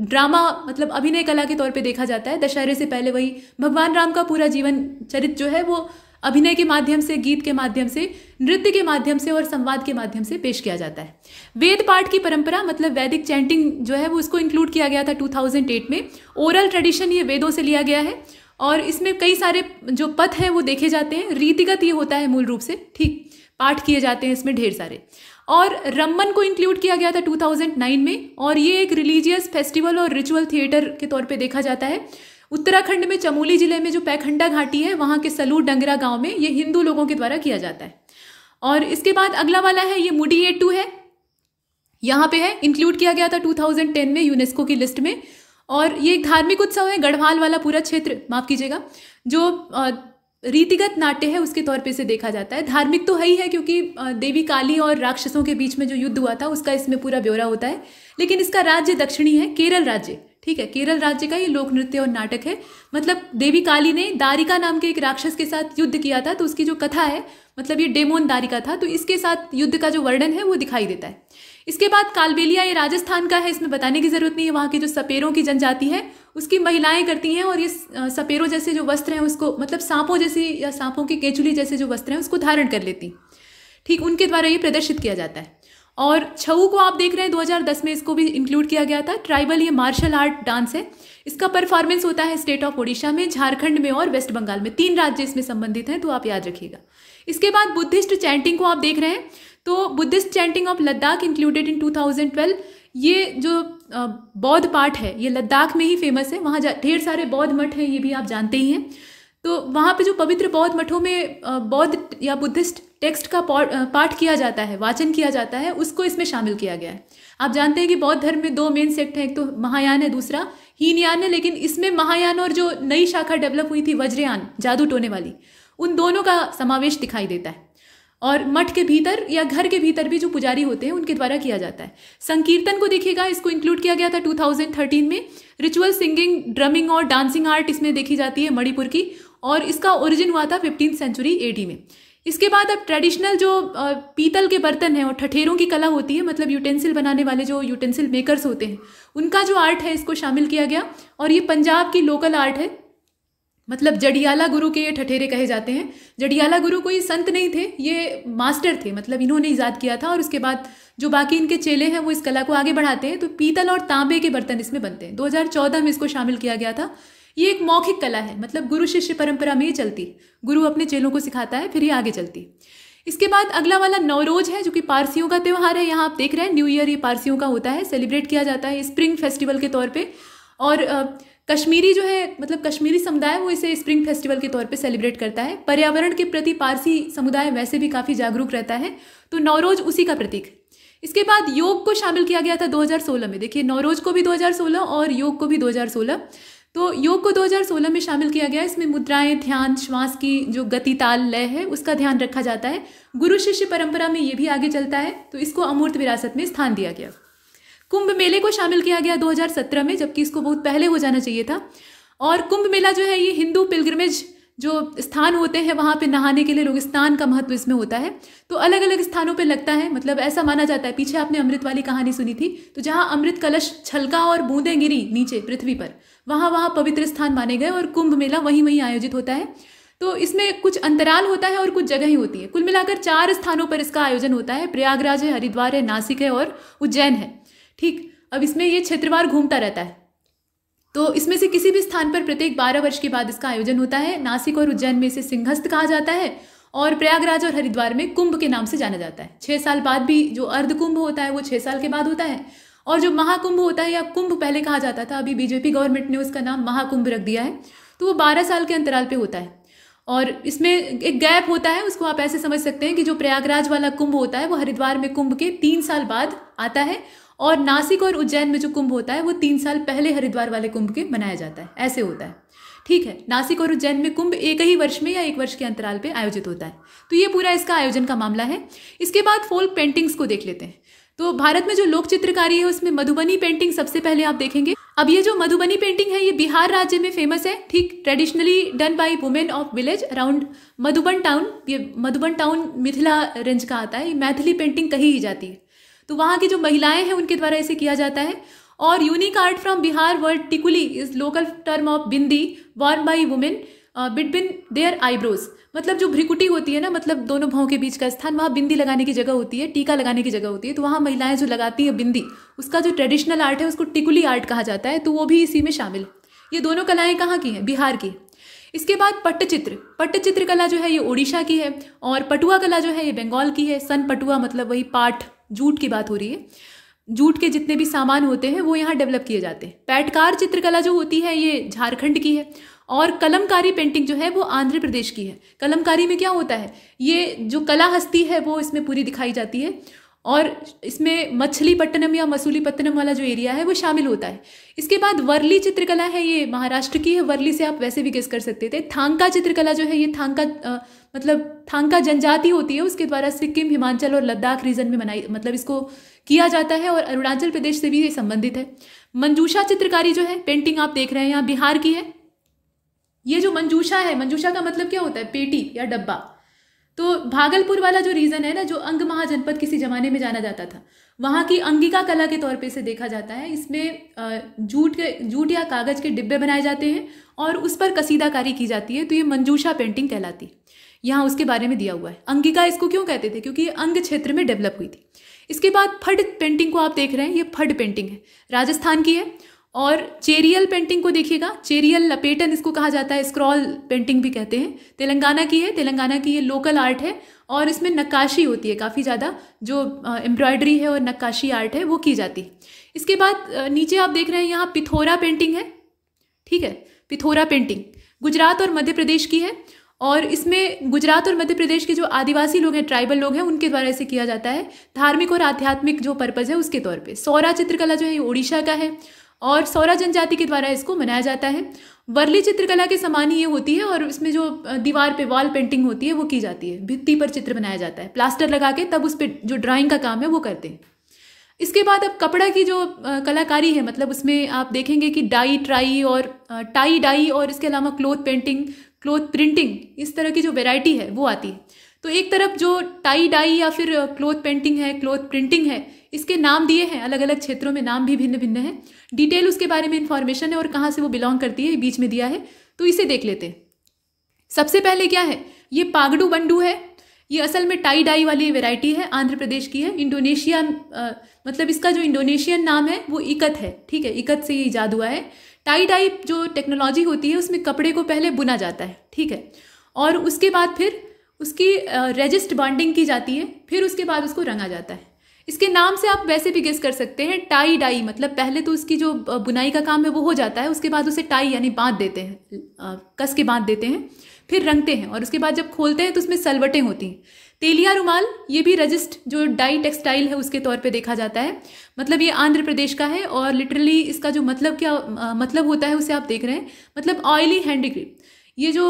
ड्रामा मतलब अभिनय कला के तौर पे देखा जाता है दशहरे से पहले वही भगवान राम का पूरा जीवन चरित्र जो है वो अभिनय के माध्यम से गीत के माध्यम से नृत्य के माध्यम से और संवाद के माध्यम से पेश किया जाता है वेद पाठ की परंपरा मतलब वैदिक चैंटिंग जो है वो उसको इंक्लूड किया गया था 2008 में ओरल ट्रेडिशन ये वेदों से लिया गया है और इसमें कई सारे जो पथ हैं वो देखे जाते हैं रीतिगत ये होता है मूल रूप से ठीक पाठ किए जाते हैं इसमें ढेर सारे और रमन को इंक्लूड किया गया था 2009 में और ये एक रिलीजियस फेस्टिवल और रिचुअल थिएटर के तौर पे देखा जाता है उत्तराखंड में चमोली जिले में जो पैखंडा घाटी है वहाँ के सलूर डंगरा गाँव में ये हिंदू लोगों के द्वारा किया जाता है और इसके बाद अगला वाला है ये मुडी ए टू है यहाँ पे है इंक्लूड किया गया था 2010 में यूनेस्को की लिस्ट में और ये एक धार्मिक उत्सव है गढ़वाल वाला पूरा क्षेत्र माफ कीजिएगा जो रीतिगत नाट्य है उसके तौर पे इसे देखा जाता है धार्मिक तो है ही है क्योंकि देवी काली और राक्षसों के बीच में जो युद्ध हुआ था उसका इसमें पूरा ब्यौरा होता है लेकिन इसका राज्य दक्षिणी है केरल राज्य ठीक है केरल राज्य का ये लोक नृत्य और नाटक है मतलब देवी काली ने दारिका नाम के एक राक्षस के साथ युद्ध किया था तो उसकी जो कथा है मतलब ये डेमोन दारिका था तो इसके साथ युद्ध का जो वर्णन है वो दिखाई देता है इसके बाद कालबेलिया ये राजस्थान का है इसमें बताने की ज़रूरत नहीं है वहाँ की जो सपेरों की जनजाति है उसकी महिलाएं करती हैं और ये सपेरों जैसे जो वस्त्र हैं उसको मतलब सांपों जैसे या सांपों की केचुली जैसे जो वस्त्र हैं उसको धारण कर लेती ठीक उनके द्वारा ये प्रदर्शित किया जाता है और छऊ को आप देख रहे हैं 2010 में इसको भी इंक्लूड किया गया था ट्राइबल ये मार्शल आर्ट डांस है इसका परफॉर्मेंस होता है स्टेट ऑफ ओडिशा में झारखंड में और वेस्ट बंगाल में तीन राज्य इसमें संबंधित हैं तो आप याद रखिएगा इसके बाद बुद्धिस्ट चैंटिंग को आप देख रहे हैं तो Buddhist chanting of Ladakh included in to ये जो बौद्ध पाठ है ये लद्दाख में ही फेमस है वहाँ ढेर सारे बौद्ध मठ हैं ये भी आप जानते ही हैं तो वहाँ पे जो पवित्र बौद्ध मठों में बौद्ध या बुद्धिस्ट टेक्स्ट का पाठ किया जाता है वाचन किया जाता है उसको इसमें शामिल किया गया है आप जानते हैं कि बौद्ध धर्म में दो मेन सेक्ट हैं एक तो महायान है दूसरा हीनयान है लेकिन इसमें महायान और जो नई शाखा डेवलप हुई थी वज्रयान जादू टोने वाली उन दोनों का समावेश दिखाई देता है और मठ के भीतर या घर के भीतर भी जो पुजारी होते हैं उनके द्वारा किया जाता है संकीर्तन को देखिएगा इसको इंक्लूड किया गया था 2013 में रिचुअल सिंगिंग ड्रमिंग और डांसिंग आर्ट इसमें देखी जाती है मणिपुर की और इसका ओरिजिन हुआ था फिफ्टीन सेंचुरी एडी में इसके बाद अब ट्रेडिशनल जो पीतल के बर्तन हैं और ठठेरों की कला होती है मतलब यूटेंसिल बनाने वाले जो यूटेंसिल मेकर्स होते हैं उनका जो आर्ट है इसको शामिल किया गया और ये पंजाब की लोकल आर्ट है मतलब जडियाला गुरु के ये ठठेरे कहे जाते हैं जडियाला गुरु कोई संत नहीं थे ये मास्टर थे मतलब इन्होंने ईजाद किया था और उसके बाद जो बाकी इनके चेले हैं वो इस कला को आगे बढ़ाते हैं तो पीतल और तांबे के बर्तन इसमें बनते हैं 2014 में इसको शामिल किया गया था ये एक मौखिक कला है मतलब गुरु शिष्य परंपरा में ही चलती गुरु अपने चेलों को सिखाता है फिर ही आगे चलती इसके बाद अगला वाला नवरोज है जो कि पारसियों का त्यौहार है यहाँ आप देख रहे हैं न्यू ईयर ये पारसियों का होता है सेलिब्रेट किया जाता है स्प्रिंग फेस्टिवल के तौर पर और कश्मीरी जो है मतलब कश्मीरी समुदाय वो इसे स्प्रिंग फेस्टिवल के तौर पे सेलिब्रेट करता है पर्यावरण के प्रति पारसी समुदाय वैसे भी काफ़ी जागरूक रहता है तो नवरोज उसी का प्रतीक इसके बाद योग को शामिल किया गया था 2016 में देखिए नवरोज को भी 2016 और योग को भी 2016 तो योग को 2016 में शामिल किया गया इसमें मुद्राएं ध्यान श्वास की जो गति ताल लय है उसका ध्यान रखा जाता है गुरु शिष्य परंपरा में ये भी आगे चलता है तो इसको अमूर्त विरासत में स्थान दिया गया कुंभ मेले को शामिल किया गया 2017 में जबकि इसको बहुत पहले हो जाना चाहिए था और कुंभ मेला जो है ये हिंदू पिलग्रमेज जो स्थान होते हैं वहाँ पे नहाने के लिए लोग स्नान का महत्व इसमें होता है तो अलग अलग स्थानों पे लगता है मतलब ऐसा माना जाता है पीछे आपने अमृत वाली कहानी सुनी थी तो जहाँ अमृत कलश छलका और बूंदें गिरी नीचे पृथ्वी पर वहाँ वहाँ पवित्र स्थान माने गए और कुंभ मेला वहीं वहीं आयोजित होता है तो इसमें कुछ अंतराल होता है और कुछ जगह ही होती है कुल मिलाकर चार स्थानों पर इसका आयोजन होता है प्रयागराज है हरिद्वार है नासिक है और उज्जैन है ठीक अब इसमें ये क्षेत्रवार घूमता रहता है तो इसमें से किसी भी स्थान पर प्रत्येक बारह वर्ष के बाद इसका आयोजन होता है नासिक और उज्जैन में इसे सिंहस्थ कहा जाता है और प्रयागराज और हरिद्वार में कुंभ के नाम से जाना जाता है छः साल बाद भी जो अर्ध कुंभ होता है वो छः साल के बाद होता है और जो महाकुंभ होता है या कुंभ पहले कहा जाता था अभी बीजेपी गवर्नमेंट ने उसका नाम महाकुंभ रख दिया है तो वो बारह साल के अंतराल पर होता है और इसमें एक गैप होता है उसको आप ऐसे समझ सकते हैं कि जो प्रयागराज वाला कुंभ होता है वो हरिद्वार में कुंभ के तीन साल बाद आता है और नासिक और उज्जैन में जो कुंभ होता है वो तीन साल पहले हरिद्वार वाले कुंभ के मनाया जाता है ऐसे होता है ठीक है नासिक और उज्जैन में कुंभ एक ही वर्ष में या एक वर्ष के अंतराल पर आयोजित होता है तो ये पूरा इसका आयोजन का मामला है इसके बाद फोल्क पेंटिंग्स को देख लेते हैं तो भारत में जो लोक चित्रकारी है उसमें मधुबनी पेंटिंग सबसे पहले आप देखेंगे अब ये जो मधुबनी पेंटिंग है ये बिहार राज्य में फेमस है ठीक traditionally done by women of village around Madhuban town ये मधुबन टाउन मिथिला रेंज का आता है ये मैथिली पेंटिंग कही ही जाती है तो वहाँ की जो महिलाएं हैं उनके द्वारा इसे किया जाता है और unique art from Bihar word tikuli is local term of bindi worn by women between their eyebrows मतलब जो भ्रिकुटी होती है ना मतलब दोनों भावों के बीच का स्थान वहाँ बिंदी लगाने की जगह होती है टीका लगाने की जगह होती है तो वहाँ महिलाएं जो लगाती हैं बिंदी उसका जो ट्रेडिशनल आर्ट है उसको टिकुली आर्ट कहा जाता है तो वो भी इसी में शामिल ये दोनों कलाएँ कहाँ की हैं बिहार की इसके बाद पट्टचित्र पट्टचित्र कला जो है ये ओडिशा की है और पटुआ कला जो है ये बंगाल की है सन पटुआ मतलब वही पाठ जूट की बात हो रही है जूट के जितने भी सामान होते हैं वो यहाँ डेवलप किए जाते हैं पैटकार चित्रकला जो होती है ये झारखंड की है और कलमकारी पेंटिंग जो है वो आंध्र प्रदेश की है कलमकारी में क्या होता है ये जो कला हस्ती है वो इसमें पूरी दिखाई जाती है और इसमें मछलीपट्टनम या मसूलीपट्टनम वाला जो एरिया है वो शामिल होता है इसके बाद वर्ली चित्रकला है ये महाराष्ट्र की है वर्ली से आप वैसे भी गेस कर सकते थे थांका चित्रकला जो है ये थांका आ, मतलब थांका जनजाति होती है उसके द्वारा सिक्किम हिमाचल और लद्दाख रीजन में मनाई मतलब इसको किया जाता है और अरुणाचल प्रदेश से भी ये संबंधित है मंजूषा चित्रकारी जो है पेंटिंग आप देख रहे हैं यहाँ बिहार की है ये जो मंजूषा है मंजूषा का मतलब क्या होता है पेटी या डब्बा तो भागलपुर वाला जो रीज़न है ना जो अंग महाजनपद किसी ज़माने में जाना जाता था वहाँ की अंगिका कला के तौर पे इसे देखा जाता है इसमें जूट के जूट या कागज़ के डिब्बे बनाए जाते हैं और उस पर कसीदाकारी की जाती है तो ये मंजूषा पेंटिंग कहलाती यहाँ उसके बारे में दिया हुआ है अंगिका इसको क्यों कहते थे क्योंकि ये अंग क्षेत्र में डेवलप हुई थी इसके बाद फड पेंटिंग को आप देख रहे हैं ये फड पेंटिंग है राजस्थान की है और चेरियल पेंटिंग को देखिएगा चेरियल लपेटन इसको कहा जाता है स्क्रॉल पेंटिंग भी कहते हैं तेलंगाना की है तेलंगाना की ये लोकल आर्ट है और इसमें नक्काशी होती है काफ़ी ज़्यादा जो एम्ब्रॉयडरी है और नक्काशी आर्ट है वो की जाती है इसके बाद नीचे आप देख रहे हैं यहाँ पिथौरा पेंटिंग है ठीक है पिथौरा पेंटिंग गुजरात और मध्य प्रदेश की है और इसमें गुजरात और मध्य प्रदेश के जो आदिवासी लोग हैं ट्राइबल लोग हैं उनके द्वारा इसे किया जाता है धार्मिक और आध्यात्मिक जो पर्पज़ है उसके तौर पे सौरा चित्रकला जो है ये ओडिशा का है और सौरा जनजाति के द्वारा इसको मनाया जाता है वर्ली चित्रकला के समान ही ये होती है और इसमें जो दीवार पे वॉल पेंटिंग होती है वो की जाती है भित्ति पर चित्र बनाया जाता है प्लास्टर लगा के तब उस पर जो ड्राइंग का काम है वो करते हैं इसके बाद अब कपड़ा की जो कलाकारी है मतलब उसमें आप देखेंगे कि डाई ट्राई और टाई डाई और इसके अलावा क्लोथ पेंटिंग क्लोथ प्रिंटिंग इस तरह की जो वेराइटी है वो आती है तो एक तरफ जो टाई डाई या फिर क्लोथ पेंटिंग है क्लोथ प्रिंटिंग है इसके नाम दिए हैं अलग अलग क्षेत्रों में नाम भी भिन्न भिन्न हैं डिटेल उसके बारे में इन्फॉर्मेशन है और कहाँ से वो बिलोंग करती है बीच में दिया है तो इसे देख लेते हैं सबसे पहले क्या है ये पागडू बंडू है ये असल में टाई डाई वाली वेराइटी है आंध्र प्रदेश की है इंडोनेशिया मतलब इसका जो इंडोनेशियन नाम है वो इकत है ठीक है इकत से ये ईजाद हुआ है टाई डाई जो टेक्नोलॉजी होती है उसमें कपड़े को पहले बुना जाता है ठीक है और उसके बाद फिर उसकी रजिस्ट बॉन्डिंग की जाती है फिर उसके बाद उसको रंगा जाता है इसके नाम से आप वैसे भी गेस कर सकते हैं टाई डाई मतलब पहले तो उसकी जो बुनाई का काम है वो हो जाता है उसके बाद उसे टाई यानी बांध देते हैं कस के बांध देते हैं फिर रंगते हैं और उसके बाद जब खोलते हैं तो उसमें सलवटें होती हैं तेलिया रुमाल ये भी रजिस्ट जो डाई टेक्सटाइल है उसके तौर पे देखा जाता है मतलब ये आंध्र प्रदेश का है और लिटरली इसका जो मतलब क्या मतलब होता है उसे आप देख रहे हैं मतलब ऑयली हैंडीक्राफ्ट ये जो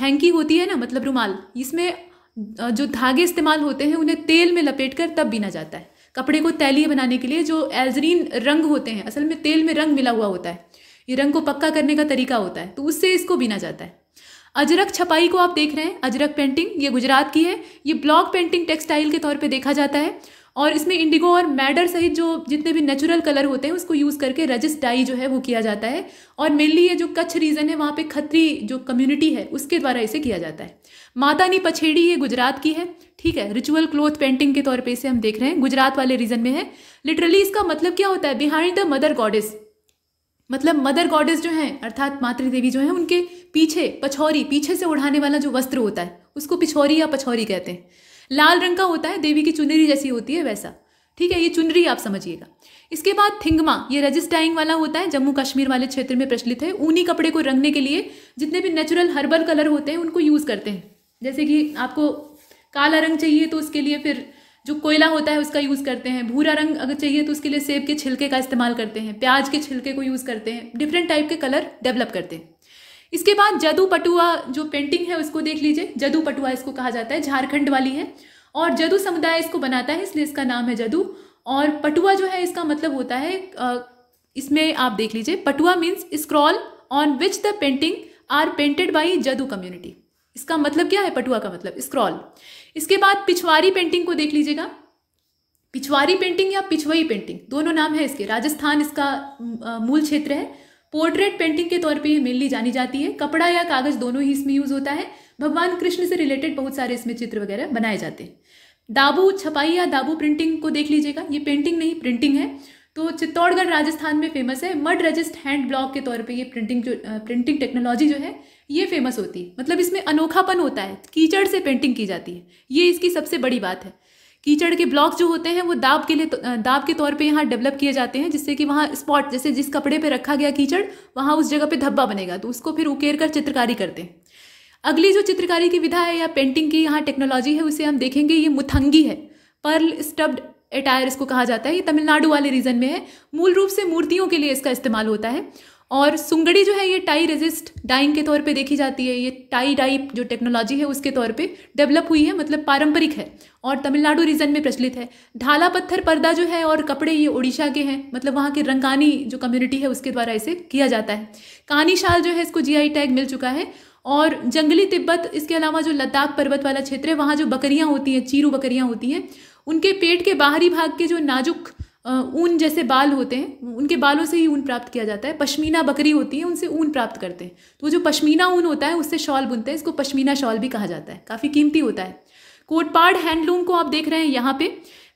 हैंकी होती है ना मतलब रुमाल इसमें जो धागे इस्तेमाल होते हैं उन्हें तेल में लपेट कर तब बीना जाता है कपड़े को तैलीय बनाने के लिए जो एल्जरीन रंग होते हैं असल में तेल में रंग मिला हुआ होता है ये रंग को पक्का करने का तरीका होता है तो उससे इसको बीना जाता है अजरक छपाई को आप देख रहे हैं अजरक पेंटिंग ये गुजरात की है ये ब्लॉक पेंटिंग टेक्सटाइल के तौर पे देखा जाता है और इसमें इंडिगो और मैडर सहित जो जितने भी नेचुरल कलर होते हैं उसको यूज़ करके रजिस डाई जो है वो किया जाता है और मेनली ये जो कच्छ रीजन है वहाँ पे खत्री जो कम्युनिटी है उसके द्वारा इसे किया जाता है मातानी पछेड़ी ये गुजरात की है ठीक है रिचुअल क्लोथ पेंटिंग के तौर पर इसे हम देख रहे हैं गुजरात वाले रीजन में है लिटरली इसका मतलब क्या होता है बिहाइंड द मदर गॉडेस मतलब मदर गॉडेस जो हैं अर्थात मातृ देवी जो हैं उनके पीछे पछौरी पीछे से उड़ाने वाला जो वस्त्र होता है उसको पिछौरी या पछौरी कहते हैं लाल रंग का होता है देवी की चुनरी जैसी होती है वैसा ठीक है ये चुनरी आप समझिएगा इसके बाद थिंगमा ये रजिस्टाइंग वाला होता है जम्मू कश्मीर वाले क्षेत्र में प्रचलित है ऊनी कपड़े को रंगने के लिए जितने भी नेचुरल हर्बल कलर होते हैं उनको यूज़ करते हैं जैसे कि आपको काला रंग चाहिए तो उसके लिए फिर जो कोयला होता है उसका यूज़ करते हैं भूरा रंग अगर चाहिए तो उसके लिए सेब के छिलके का इस्तेमाल करते हैं प्याज के छिलके को यूज़ करते हैं डिफरेंट टाइप के कलर डेवलप करते हैं इसके बाद जदू पटुआ जो पेंटिंग है उसको देख लीजिए जदू पटुआ इसको कहा जाता है झारखंड वाली है और जदू समुदाय इसको बनाता है इसलिए इसका नाम है जदू और पटुआ जो है इसका मतलब होता है इसमें आप देख लीजिए Patua means scroll on which the painting are painted by Jadu community इसका मतलब क्या है पटुआ का मतलब स्क्रॉल इसके बाद पिछवारी पेंटिंग को देख लीजिएगा पिछवारी पेंटिंग या पिछवई पेंटिंग दोनों नाम है इसके राजस्थान इसका मूल क्षेत्र है पोर्ट्रेट पेंटिंग के तौर पे ये मेनली जानी जाती है कपड़ा या कागज दोनों ही इसमें यूज होता है भगवान कृष्ण से रिलेटेड बहुत सारे इसमें चित्र वगैरह बनाए जाते हैं दाबू छपाई या दाबू प्रिंटिंग को देख लीजिएगा ये पेंटिंग नहीं प्रिंटिंग है तो चित्तौड़गढ़ राजस्थान में फेमस है मड रजिस्ट हैंड ब्लॉक के तौर पे ये प्रिंटिंग जो प्रिंटिंग टेक्नोलॉजी जो है ये फेमस होती है मतलब इसमें अनोखापन होता है कीचड़ से पेंटिंग की जाती है ये इसकी सबसे बड़ी बात है कीचड़ के ब्लॉक जो होते हैं वो दाब के लिए तो, दाब के तौर पे यहाँ डेवलप किए जाते हैं जिससे कि वहाँ स्पॉट जैसे जिस कपड़े पे रखा गया कीचड़ वहाँ उस जगह पे धब्बा बनेगा तो उसको फिर उकेर कर चित्रकारी करते हैं अगली जो चित्रकारी की विधा है या पेंटिंग की यहाँ टेक्नोलॉजी है उसे हम देखेंगे ये मुथंगी है पर्ल स्टब्ड एटायर इसको कहा जाता है ये तमिलनाडु वाले रीजन में है मूल रूप से मूर्तियों के लिए इसका इस्तेमाल होता है और सुंगड़ी जो है ये टाई रेजिस्ट डाइंग के तौर पे देखी जाती है ये टाई डाइप जो टेक्नोलॉजी है उसके तौर पे डेवलप हुई है मतलब पारंपरिक है और तमिलनाडु रीजन में प्रचलित है ढाला पत्थर पर्दा जो है और कपड़े ये उड़ीसा के हैं मतलब वहाँ के रंगानी जो कम्युनिटी है उसके द्वारा इसे किया जाता है कानी शाल जो है इसको जी टैग मिल चुका है और जंगली तिब्बत इसके अलावा जो लद्दाख पर्वत वाला क्षेत्र है वहाँ जो बकरियाँ होती हैं चीरू बकरियाँ होती हैं उनके पेट के बाहरी भाग के जो नाजुक ऊन जैसे बाल होते हैं उनके बालों से ही ऊन प्राप्त किया जाता है पश्मीना बकरी होती है उनसे ऊन प्राप्त करते हैं तो जो पश्मीना ऊन होता है उससे शॉल बुनते हैं इसको पश्मीना शॉल भी कहा जाता है काफ़ी कीमती होता है कोटपाड़ हैंडलूम को आप देख रहे हैं यहाँ पे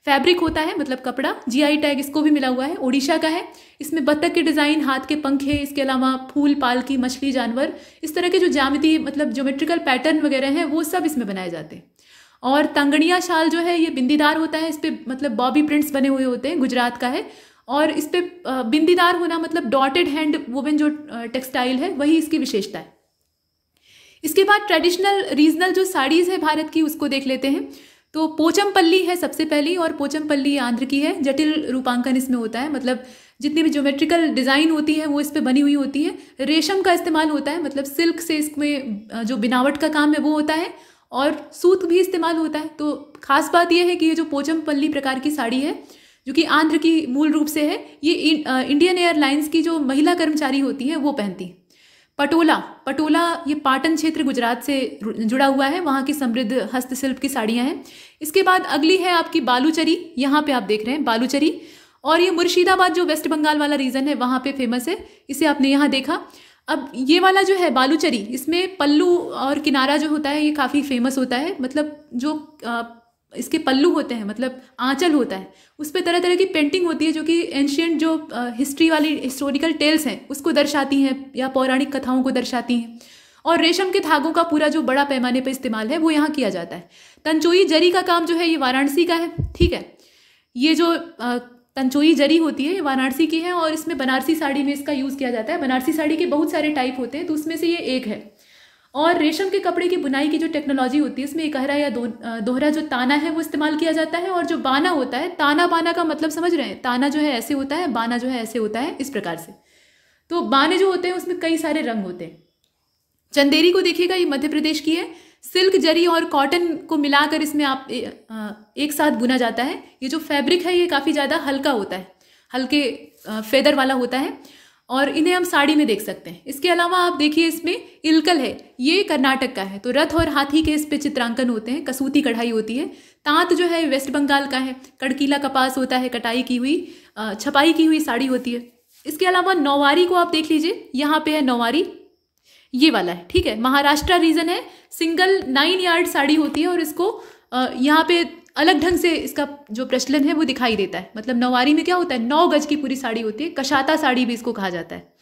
फैब्रिक होता है मतलब कपड़ा जीआई टैग इसको भी मिला हुआ है ओडिशा का है इसमें बत्तख के डिज़ाइन हाथ के पंखे इसके अलावा फूल पालकी मछली जानवर इस तरह के जो जामती मतलब ज्योमेट्रिकल पैटर्न वगैरह हैं वो सब इसमें बनाए जाते हैं और तंगड़िया शाल जो है ये बिंदीदार होता है इस पर मतलब बॉबी प्रिंट्स बने हुए होते हैं गुजरात का है और इस पर बिंदीदार होना मतलब डॉटेड हैंड वुमेन जो टेक्सटाइल है वही इसकी विशेषता है इसके बाद ट्रेडिशनल रीजनल जो साड़ीज़ है भारत की उसको देख लेते हैं तो पोचमपल्ली है सबसे पहली और पोचमपल्ली आंध्र की है जटिल रूपांकन इसमें होता है मतलब जितनी भी ज्योमेट्रिकल डिज़ाइन होती है वो इस पर बनी हुई होती है रेशम का इस्तेमाल होता है मतलब सिल्क से इसमें जो बिनावट का काम है वो होता है और सूत भी इस्तेमाल होता है तो खास बात यह है कि ये जो पोचम पल्ली प्रकार की साड़ी है जो कि आंध्र की मूल रूप से है ये इंडियन एयरलाइंस की जो महिला कर्मचारी होती है वो पहनती पटोला पटोला ये पाटन क्षेत्र गुजरात से जुड़ा हुआ है वहाँ की समृद्ध हस्तशिल्प की साड़ियाँ हैं इसके बाद अगली है आपकी बालूचरी यहाँ पे आप देख रहे हैं बालूचरी और ये मुर्शिदाबाद जो वेस्ट बंगाल वाला रीजन है वहाँ पे फेमस है इसे आपने यहाँ देखा अब ये वाला जो है बालूचरी इसमें पल्लू और किनारा जो होता है ये काफ़ी फेमस होता है मतलब जो आ, इसके पल्लू होते हैं मतलब आंचल होता है उस पर तरह तरह की पेंटिंग होती है जो कि एंशियंट जो हिस्ट्री वाली हिस्टोरिकल टेल्स हैं उसको दर्शाती हैं या पौराणिक कथाओं को दर्शाती हैं और रेशम के धागों का पूरा जो बड़ा पैमाने पर इस्तेमाल है वो यहाँ किया जाता है तनचोई जरी का काम जो है ये वाराणसी का है ठीक है ये जो आ, तंचोई जरी होती है ये वाराणसी की है और इसमें बनारसी साड़ी में इसका यूज़ किया जाता है बनारसी साड़ी के बहुत सारे टाइप होते हैं तो उसमें से ये एक है और रेशम के कपड़े की बुनाई की जो टेक्नोलॉजी होती है इसमें एकहरा या दोहरा जो ताना है वो इस्तेमाल किया जाता है और जो बाना होता है ताना बाना का मतलब समझ रहे हैं ताना जो है ऐसे होता है बाना जो है ऐसे होता है इस प्रकार से तो बाने जो होते हैं उसमें कई सारे रंग होते हैं चंदेरी को देखिएगा ये मध्य प्रदेश की है सिल्क जरी और कॉटन को मिलाकर इसमें आप एक साथ बुना जाता है ये जो फैब्रिक है ये काफ़ी ज़्यादा हल्का होता है हल्के फेदर वाला होता है और इन्हें हम साड़ी में देख सकते हैं इसके अलावा आप देखिए इसमें इलकल है ये कर्नाटक का है तो रथ और हाथी के इस पे चित्रांकन होते हैं कसूती कढ़ाई होती है तांत जो है वेस्ट बंगाल का है कड़कीला कपास होता है कटाई की हुई छपाई की हुई साड़ी होती है इसके अलावा नौवारी को आप देख लीजिए यहाँ पे है नौवारी ये वाला है ठीक है महाराष्ट्र रीजन है सिंगल नाइन यार्ड साड़ी होती है और इसको यहाँ पे अलग ढंग से इसका जो प्रचलन है वो दिखाई देता है मतलब नवारी में क्या होता है नौ गज की पूरी साड़ी होती है कशाता साड़ी भी इसको कहा जाता है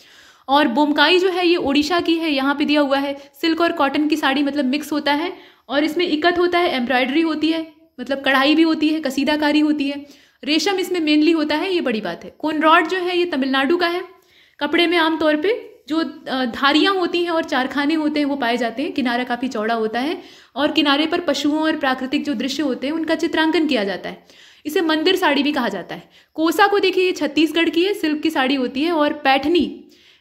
और बोमकाई जो है ये ओडिशा की है यहाँ पे दिया हुआ है सिल्क और कॉटन की साड़ी मतलब मिक्स होता है और इसमें इकत होता है एम्ब्रॉयडरी होती है मतलब कढ़ाई भी होती है कसीदाकारी होती है रेशम इसमें मेनली होता है ये बड़ी बात है कोनरॉड जो है ये तमिलनाडु का है कपड़े में आमतौर पर जो धारियाँ होती हैं और चारखाने होते हैं वो पाए जाते हैं किनारा काफ़ी चौड़ा होता है और किनारे पर पशुओं और प्राकृतिक जो दृश्य होते हैं उनका चित्रांकन किया जाता है इसे मंदिर साड़ी भी कहा जाता है कोसा को देखिए ये छत्तीसगढ़ की है सिल्क की साड़ी होती है और पैठनी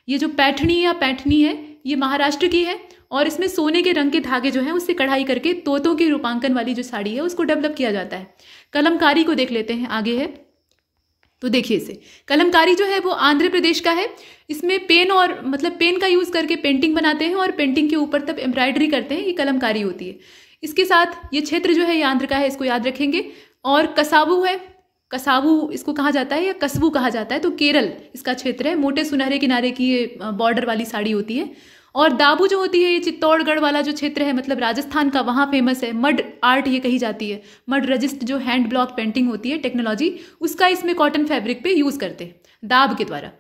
ये जो पैठनी या पैठनी है ये महाराष्ट्र की है और इसमें सोने के रंग के धागे जो हैं उससे कढ़ाई करके तोतों के रूपांकन वाली जो साड़ी है उसको डेवलप किया जाता है कलमकारी को देख लेते हैं आगे है तो देखिए इसे कलमकारी जो है वो आंध्र प्रदेश का है इसमें पेन और मतलब पेन का यूज़ करके पेंटिंग बनाते हैं और पेंटिंग के ऊपर तब एम्ब्रॉयडरी करते हैं ये कलमकारी होती है इसके साथ ये क्षेत्र जो है ये आंध्र का है इसको याद रखेंगे और कसाबू है कसाबू इसको कहा जाता है या कस्बू कहा जाता है तो केरल इसका क्षेत्र है मोटे सुनहरे किनारे की ये बॉर्डर वाली साड़ी होती है और दाबू जो होती है ये चित्तौड़गढ़ वाला जो क्षेत्र है मतलब राजस्थान का वहाँ फेमस है मड आर्ट ये कही जाती है मड रजिस्ट जो हैंड ब्लॉक पेंटिंग होती है टेक्नोलॉजी उसका इसमें कॉटन फैब्रिक पे यूज़ करते हैं दाब के द्वारा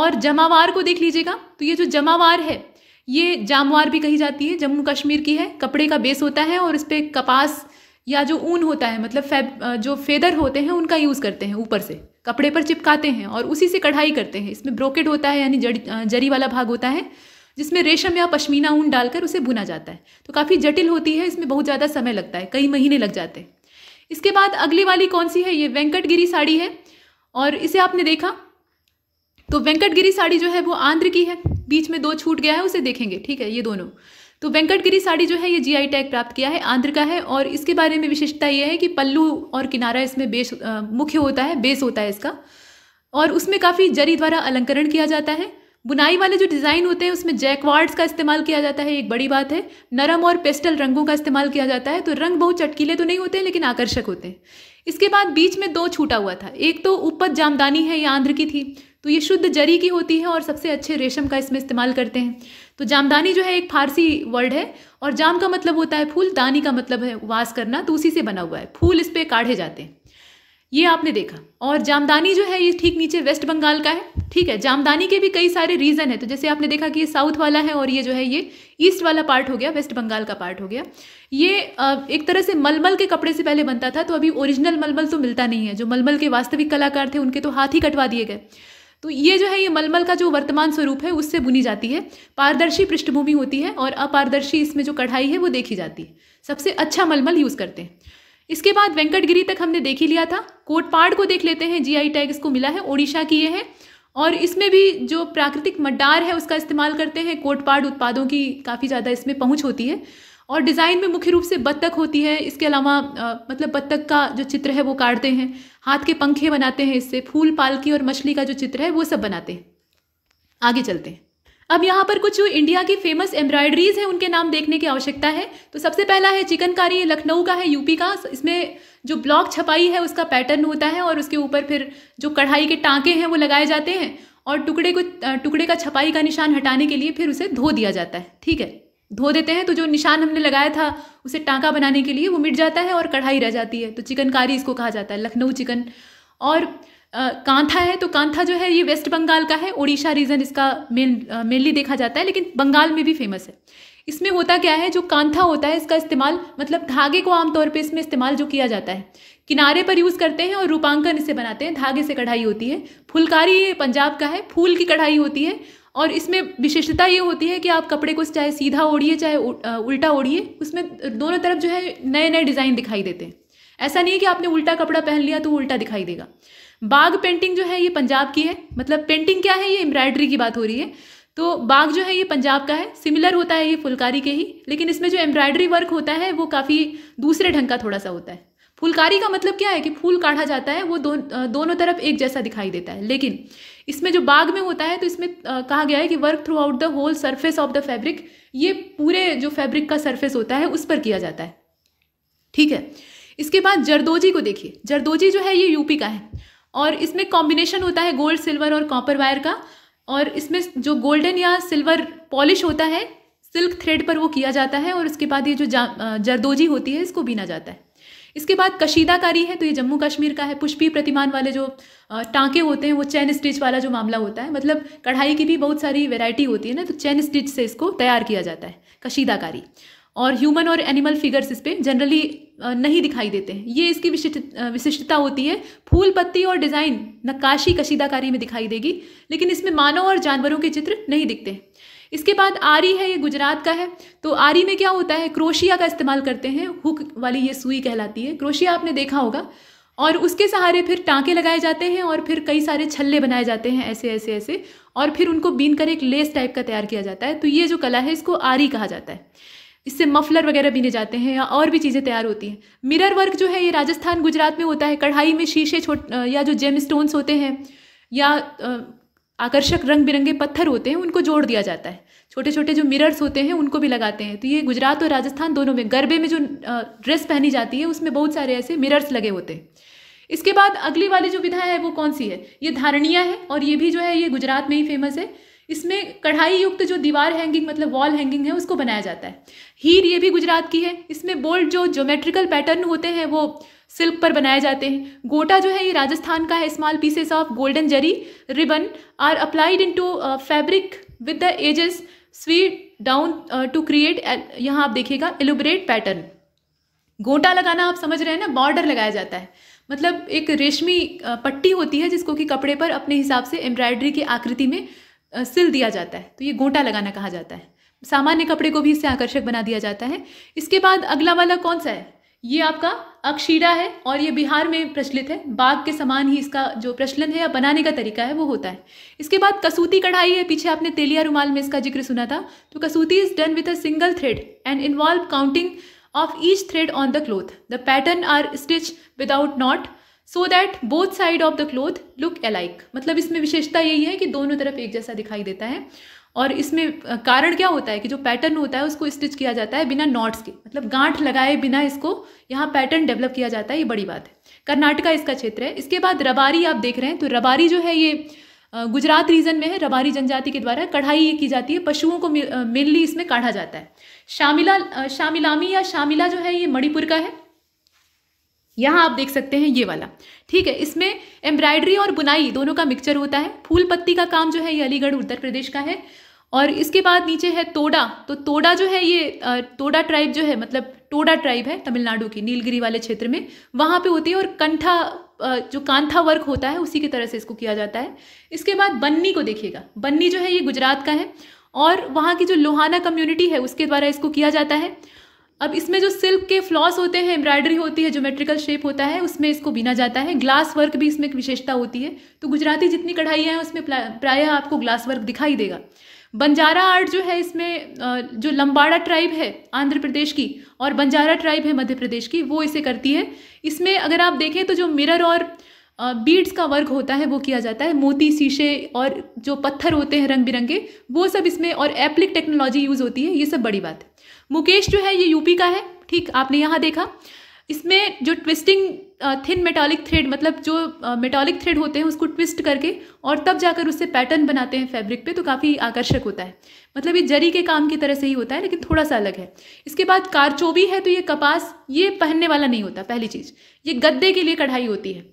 और जमावार को देख लीजिएगा तो ये जो जमावार है ये जामवार भी कही जाती है जम्मू कश्मीर की है कपड़े का बेस होता है और इस पर कपास या जो ऊन होता है मतलब फैब जो फेदर होते हैं उनका यूज़ करते हैं ऊपर से कपड़े पर चिपकाते हैं और उसी से कढ़ाई करते हैं इसमें ब्रोकेट होता है यानी जड़ी जरी वाला भाग होता है जिसमें रेशम या पश्मीना ऊन डालकर उसे बुना जाता है तो काफ़ी जटिल होती है इसमें बहुत ज़्यादा समय लगता है कई महीने लग जाते हैं इसके बाद अगली वाली कौन सी है ये वेंकटगिरी साड़ी है और इसे आपने देखा तो वेंकटगिरी साड़ी जो है वो आंध्र की है बीच में दो छूट गया है उसे देखेंगे ठीक है ये दोनों तो वेंकटगिरी साड़ी जो है ये जीआई टैग प्राप्त किया है आंध्र का है और इसके बारे में विशेषता ये है कि पल्लू और किनारा इसमें बेस मुख्य होता है बेस होता है इसका और उसमें काफ़ी जरी द्वारा अलंकरण किया जाता है बुनाई वाले जो डिज़ाइन होते हैं उसमें जैकवार्ड्स का इस्तेमाल किया जाता है एक बड़ी बात है नरम और पेस्टल रंगों का इस्तेमाल किया जाता है तो रंग बहुत चटकीले तो नहीं होते लेकिन आकर्षक होते हैं इसके बाद बीच में दो छूटा हुआ था एक तो ऊपर जामदानी है या आंध्र की थी तो ये शुद्ध जरी की होती है और सबसे अच्छे रेशम का इसमें इस्तेमाल करते हैं तो जामदानी जो है एक फारसी वर्ड है और जाम का मतलब होता है फूल दानी का मतलब है वास करना तो उसी से बना हुआ है फूल इस पर काढ़े जाते हैं ये आपने देखा और जामदानी जो है ये ठीक नीचे वेस्ट बंगाल का है ठीक है जामदानी के भी कई सारे रीज़न है तो जैसे आपने देखा कि ये साउथ वाला है और ये जो है ये ईस्ट वाला पार्ट हो गया वेस्ट बंगाल का पार्ट हो गया ये एक तरह से मलमल के कपड़े से पहले बनता था तो अभी ओरिजिनल मलमल तो मिलता नहीं है जो मलमल के वास्तविक कलाकार थे उनके तो हाथ ही कटवा दिए गए तो ये जो है ये मलमल का जो वर्तमान स्वरूप है उससे बुनी जाती है पारदर्शी पृष्ठभूमि होती है और अपारदर्शी इसमें जो कढ़ाई है वो देखी जाती है सबसे अच्छा मलमल यूज़ करते हैं इसके बाद वेंकटगिरी तक हमने देख ही लिया था कोटपाड़ को देख लेते हैं जीआई टैग इसको मिला है ओडिशा की ये है और इसमें भी जो प्राकृतिक मड्डार है उसका इस्तेमाल करते हैं कोटपाड़ उत्पादों की काफ़ी ज़्यादा इसमें पहुँच होती है और डिज़ाइन में मुख्य रूप से बत्तख होती है इसके अलावा मतलब बत्तख का जो चित्र है वो काटते हैं हाथ के पंखे बनाते हैं इससे फूल पालकी और मछली का जो चित्र है वो सब बनाते हैं आगे चलते हैं अब यहाँ पर कुछ इंडिया की फेमस एम्ब्रॉयडरीज हैं उनके नाम देखने की आवश्यकता है तो सबसे पहला है चिकनकारी लखनऊ का है यूपी का इसमें जो ब्लॉक छपाई है उसका पैटर्न होता है और उसके ऊपर फिर जो कढ़ाई के टाँके हैं वो लगाए जाते हैं और टुकड़े को टुकड़े का छपाई का निशान हटाने के लिए फिर उसे धो दिया जाता है ठीक है धो देते हैं तो जो निशान हमने लगाया था उसे टाँका बनाने के लिए वो मिट जाता है और कढ़ाई रह जाती है तो चिकनकारी इसको कहा जाता है लखनऊ चिकन और कांथा है तो कांथा जो है ये वेस्ट बंगाल का है ओडिशा रीजन इसका मेन मेनली देखा जाता है लेकिन बंगाल में भी फेमस है इसमें होता क्या है जो कांथा होता है इसका इस्तेमाल मतलब धागे को आमतौर पर इसमें इस्तेमाल जो किया जाता है किनारे पर यूज़ करते हैं और रूपांकन इसे बनाते हैं धागे से कढ़ाई होती है फुलकारी पंजाब का है फूल की कढ़ाई होती है और इसमें विशेषता ये होती है कि आप कपड़े को चाहे सीधा ओढ़िए चाहे उल्टा ओढ़िए उसमें दोनों तरफ जो है नए नए डिज़ाइन दिखाई देते हैं ऐसा नहीं है कि आपने उल्टा कपड़ा पहन लिया तो उल्टा दिखाई देगा बाग पेंटिंग जो है ये पंजाब की है मतलब पेंटिंग क्या है ये एम्ब्रॉयडरी की बात हो रही है तो बाग जो है ये पंजाब का है सिमिलर होता है ये फुलकारी के ही लेकिन इसमें जो एम्ब्रॉयडरी वर्क होता है वो काफ़ी दूसरे ढंग का थोड़ा सा होता है फुलकारी का मतलब क्या है कि फूल काढ़ा जाता है वो दो, दोनों तरफ एक जैसा दिखाई देता है लेकिन इसमें जो बाग में होता है तो इसमें कहा गया है कि work throughout the whole surface of the fabric ये पूरे जो फैब्रिक का सरफेस होता है उस पर किया जाता है ठीक है इसके बाद जरदोजी को देखिए जरदोजी जो है ये यूपी का है और इसमें कॉम्बिनेशन होता है गोल्ड सिल्वर और कॉपर वायर का और इसमें जो गोल्डन या सिल्वर पॉलिश होता है सिल्क थ्रेड पर वो किया जाता है और उसके बाद ये जो जरदोजी होती है इसको बीना जाता है इसके बाद कशीदाकारी है तो ये जम्मू कश्मीर का है पुष्पी प्रतिमान वाले जो टाँके होते हैं वो चैन स्टिच वाला जो मामला होता है मतलब कढ़ाई की भी बहुत सारी वेराइटी होती है ना तो चैन स्टिच से इसको तैयार किया जाता है कशीदाकारी और ह्यूमन और एनिमल फिगर्स इस पर जनरली नहीं दिखाई देते हैं ये इसकी विशिष्ट विशिष्टता होती है फूल पत्ती और डिज़ाइन नक्काशी कशीदाकारी में दिखाई देगी लेकिन इसमें मानव और जानवरों के चित्र नहीं दिखते इसके बाद आरी है ये गुजरात का है तो आरी में क्या होता है क्रोशिया का इस्तेमाल करते हैं हुक वाली ये सुई कहलाती है क्रोशिया आपने देखा होगा और उसके सहारे फिर टाँके लगाए जाते हैं और फिर कई सारे छल्ले बनाए जाते हैं ऐसे ऐसे ऐसे और फिर उनको बीन कर एक लेस टाइप का तैयार किया जाता है तो ये जो कला है इसको आरी कहा जाता है इससे मफलर वगैरह बीने जाते हैं या और भी चीज़ें तैयार होती हैं मिरर वर्क जो है ये राजस्थान गुजरात में होता है कढ़ाई में शीशे छोट या जो जेम स्टोन्स होते हैं या आकर्षक रंग बिरंगे पत्थर होते हैं उनको जोड़ दिया जाता है छोटे छोटे जो मिरर्स होते हैं उनको भी लगाते हैं तो ये गुजरात और राजस्थान दोनों में गरबे में जो ड्रेस पहनी जाती है उसमें बहुत सारे ऐसे मिरर्स लगे होते हैं इसके बाद अगली वाली जो विधा है वो कौन सी है ये धारणिया है और ये भी जो है ये गुजरात में ही फेमस है इसमें कढ़ाई युक्त जो दीवार हैंगिंग मतलब वॉल हैंगिंग है उसको बनाया जाता है हीर ये भी गुजरात की है इसमें बोल्ड जो ज्योमेट्रिकल पैटर्न होते हैं वो सिल्क पर बनाए जाते हैं गोटा जो है ये राजस्थान का है small pieces of golden zari ribbon are applied in to fabric with the edges sewed down to create यहाँ आप देखिएगा एलुबरेट पैटर्न गोटा लगाना आप समझ रहे हैं ना बॉर्डर लगाया जाता है मतलब एक रेशमी uh, पट्टी होती है जिसको कि कपड़े पर अपने हिसाब से एम्ब्रॉयडरी की आकृति में सिल दिया जाता है तो ये गोटा लगाना कहा जाता है सामान्य कपड़े को भी इससे आकर्षक बना दिया जाता है इसके बाद अगला वाला कौन सा है ये आपका अक्षीरा है और ये बिहार में प्रचलित है बाघ के समान ही इसका जो प्रचलन है या बनाने का तरीका है वो होता है इसके बाद कसूती कढ़ाई है पीछे आपने तेलिया रुमाल में इसका जिक्र सुना था तो Kasuti is done with a single thread and involve counting of each thread on the cloth the pattern are stitch without knot so that both side of the cloth look alike मतलब इसमें विशेषता यही है कि दोनों तरफ एक जैसा दिखाई देता है और इसमें कारण क्या होता है कि जो पैटर्न होता है उसको स्टिच किया जाता है बिना नॉट्स के मतलब गांठ लगाए बिना इसको यहाँ पैटर्न डेवलप किया जाता है ये बड़ी बात है कर्नाटका इसका क्षेत्र है इसके बाद रबारी आप देख रहे हैं तो रबारी जो है ये गुजरात रीजन में है रबारी जनजाति के द्वारा कढ़ाई ये की जाती है पशुओं को मेनली इसमें काढ़ा जाता है शामिला शामिलामी या शामिला जो है ये मणिपुर का है यहाँ आप देख सकते हैं ये वाला ठीक है इसमें एम्ब्रॉयडरी और बुनाई दोनों का मिक्सचर होता है फूल पत्ती का काम जो है ये अलीगढ़ उत्तर प्रदेश का है और इसके बाद नीचे है तोडा तो तोडा जो है ये तोडा ट्राइब जो है मतलब टोडा ट्राइब है तमिलनाडु की नीलगिरी वाले क्षेत्र में वहाँ पे होती है और कंठा जो कांथा वर्क होता है उसी की तरह से इसको किया जाता है इसके बाद बन्नी को देखिएगा बन्नी जो है ये गुजरात का है और वहाँ की जो लोहाना कम्युनिटी है उसके द्वारा इसको किया जाता है अब इसमें जो सिल्क के फ्लॉस होते हैं एम्ब्रॉयडरी होती है ज्योमेट्रिकल शेप होता है उसमें इसको बिना जाता है ग्लास वर्क भी इसमें एक विशेषता होती है तो गुजराती जितनी कढ़ाइयाँ हैं उसमें प्रायः आपको ग्लास वर्क दिखाई देगा बंजारा आर्ट जो है इसमें जो लंबाड़ा ट्राइब है आंध्र प्रदेश की और बंजारा ट्राइब है मध्य प्रदेश की वो इसे करती है इसमें अगर आप देखें तो जो मिरर और बीड्स का वर्क होता है वो किया जाता है मोती शीशे और जो पत्थर होते हैं रंग बिरंगे वो सब इसमें और एप्लिक टेक्नोलॉजी यूज़ होती है ये सब बड़ी बात है मुकेश जो है ये यूपी का है ठीक आपने यहाँ देखा इसमें जो ट्विस्टिंग थिन मेटालिक थ्रेड मतलब जो मेटालिक थ्रेड होते हैं उसको ट्विस्ट करके और तब जाकर उससे पैटर्न बनाते हैं फैब्रिक पे तो काफ़ी आकर्षक होता है मतलब ये जरी के काम की तरह से ही होता है लेकिन थोड़ा सा अलग है इसके बाद कारचोबी है तो ये कपास ये पहनने वाला नहीं होता पहली चीज़ ये गद्दे के लिए कढ़ाई होती है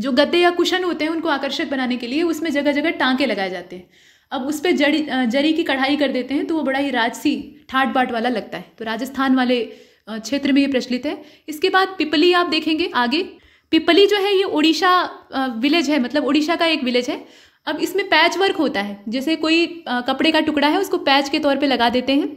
जो गद्दे या कुशन होते हैं उनको आकर्षक बनाने के लिए उसमें जगह जगह टाँके लगाए जाते हैं अब उस पर जड़ी जरी की कढ़ाई कर देते हैं तो वो बड़ा ही राजसी ठाट बाट वाला लगता है तो राजस्थान वाले क्षेत्र में ये प्रचलित है इसके बाद पिपली आप देखेंगे आगे पिपली जो है ये उड़ीसा विलेज है मतलब उड़ीसा का एक विलेज है अब इसमें पैच वर्क होता है जैसे कोई कपड़े का टुकड़ा है उसको पैच के तौर पे लगा देते हैं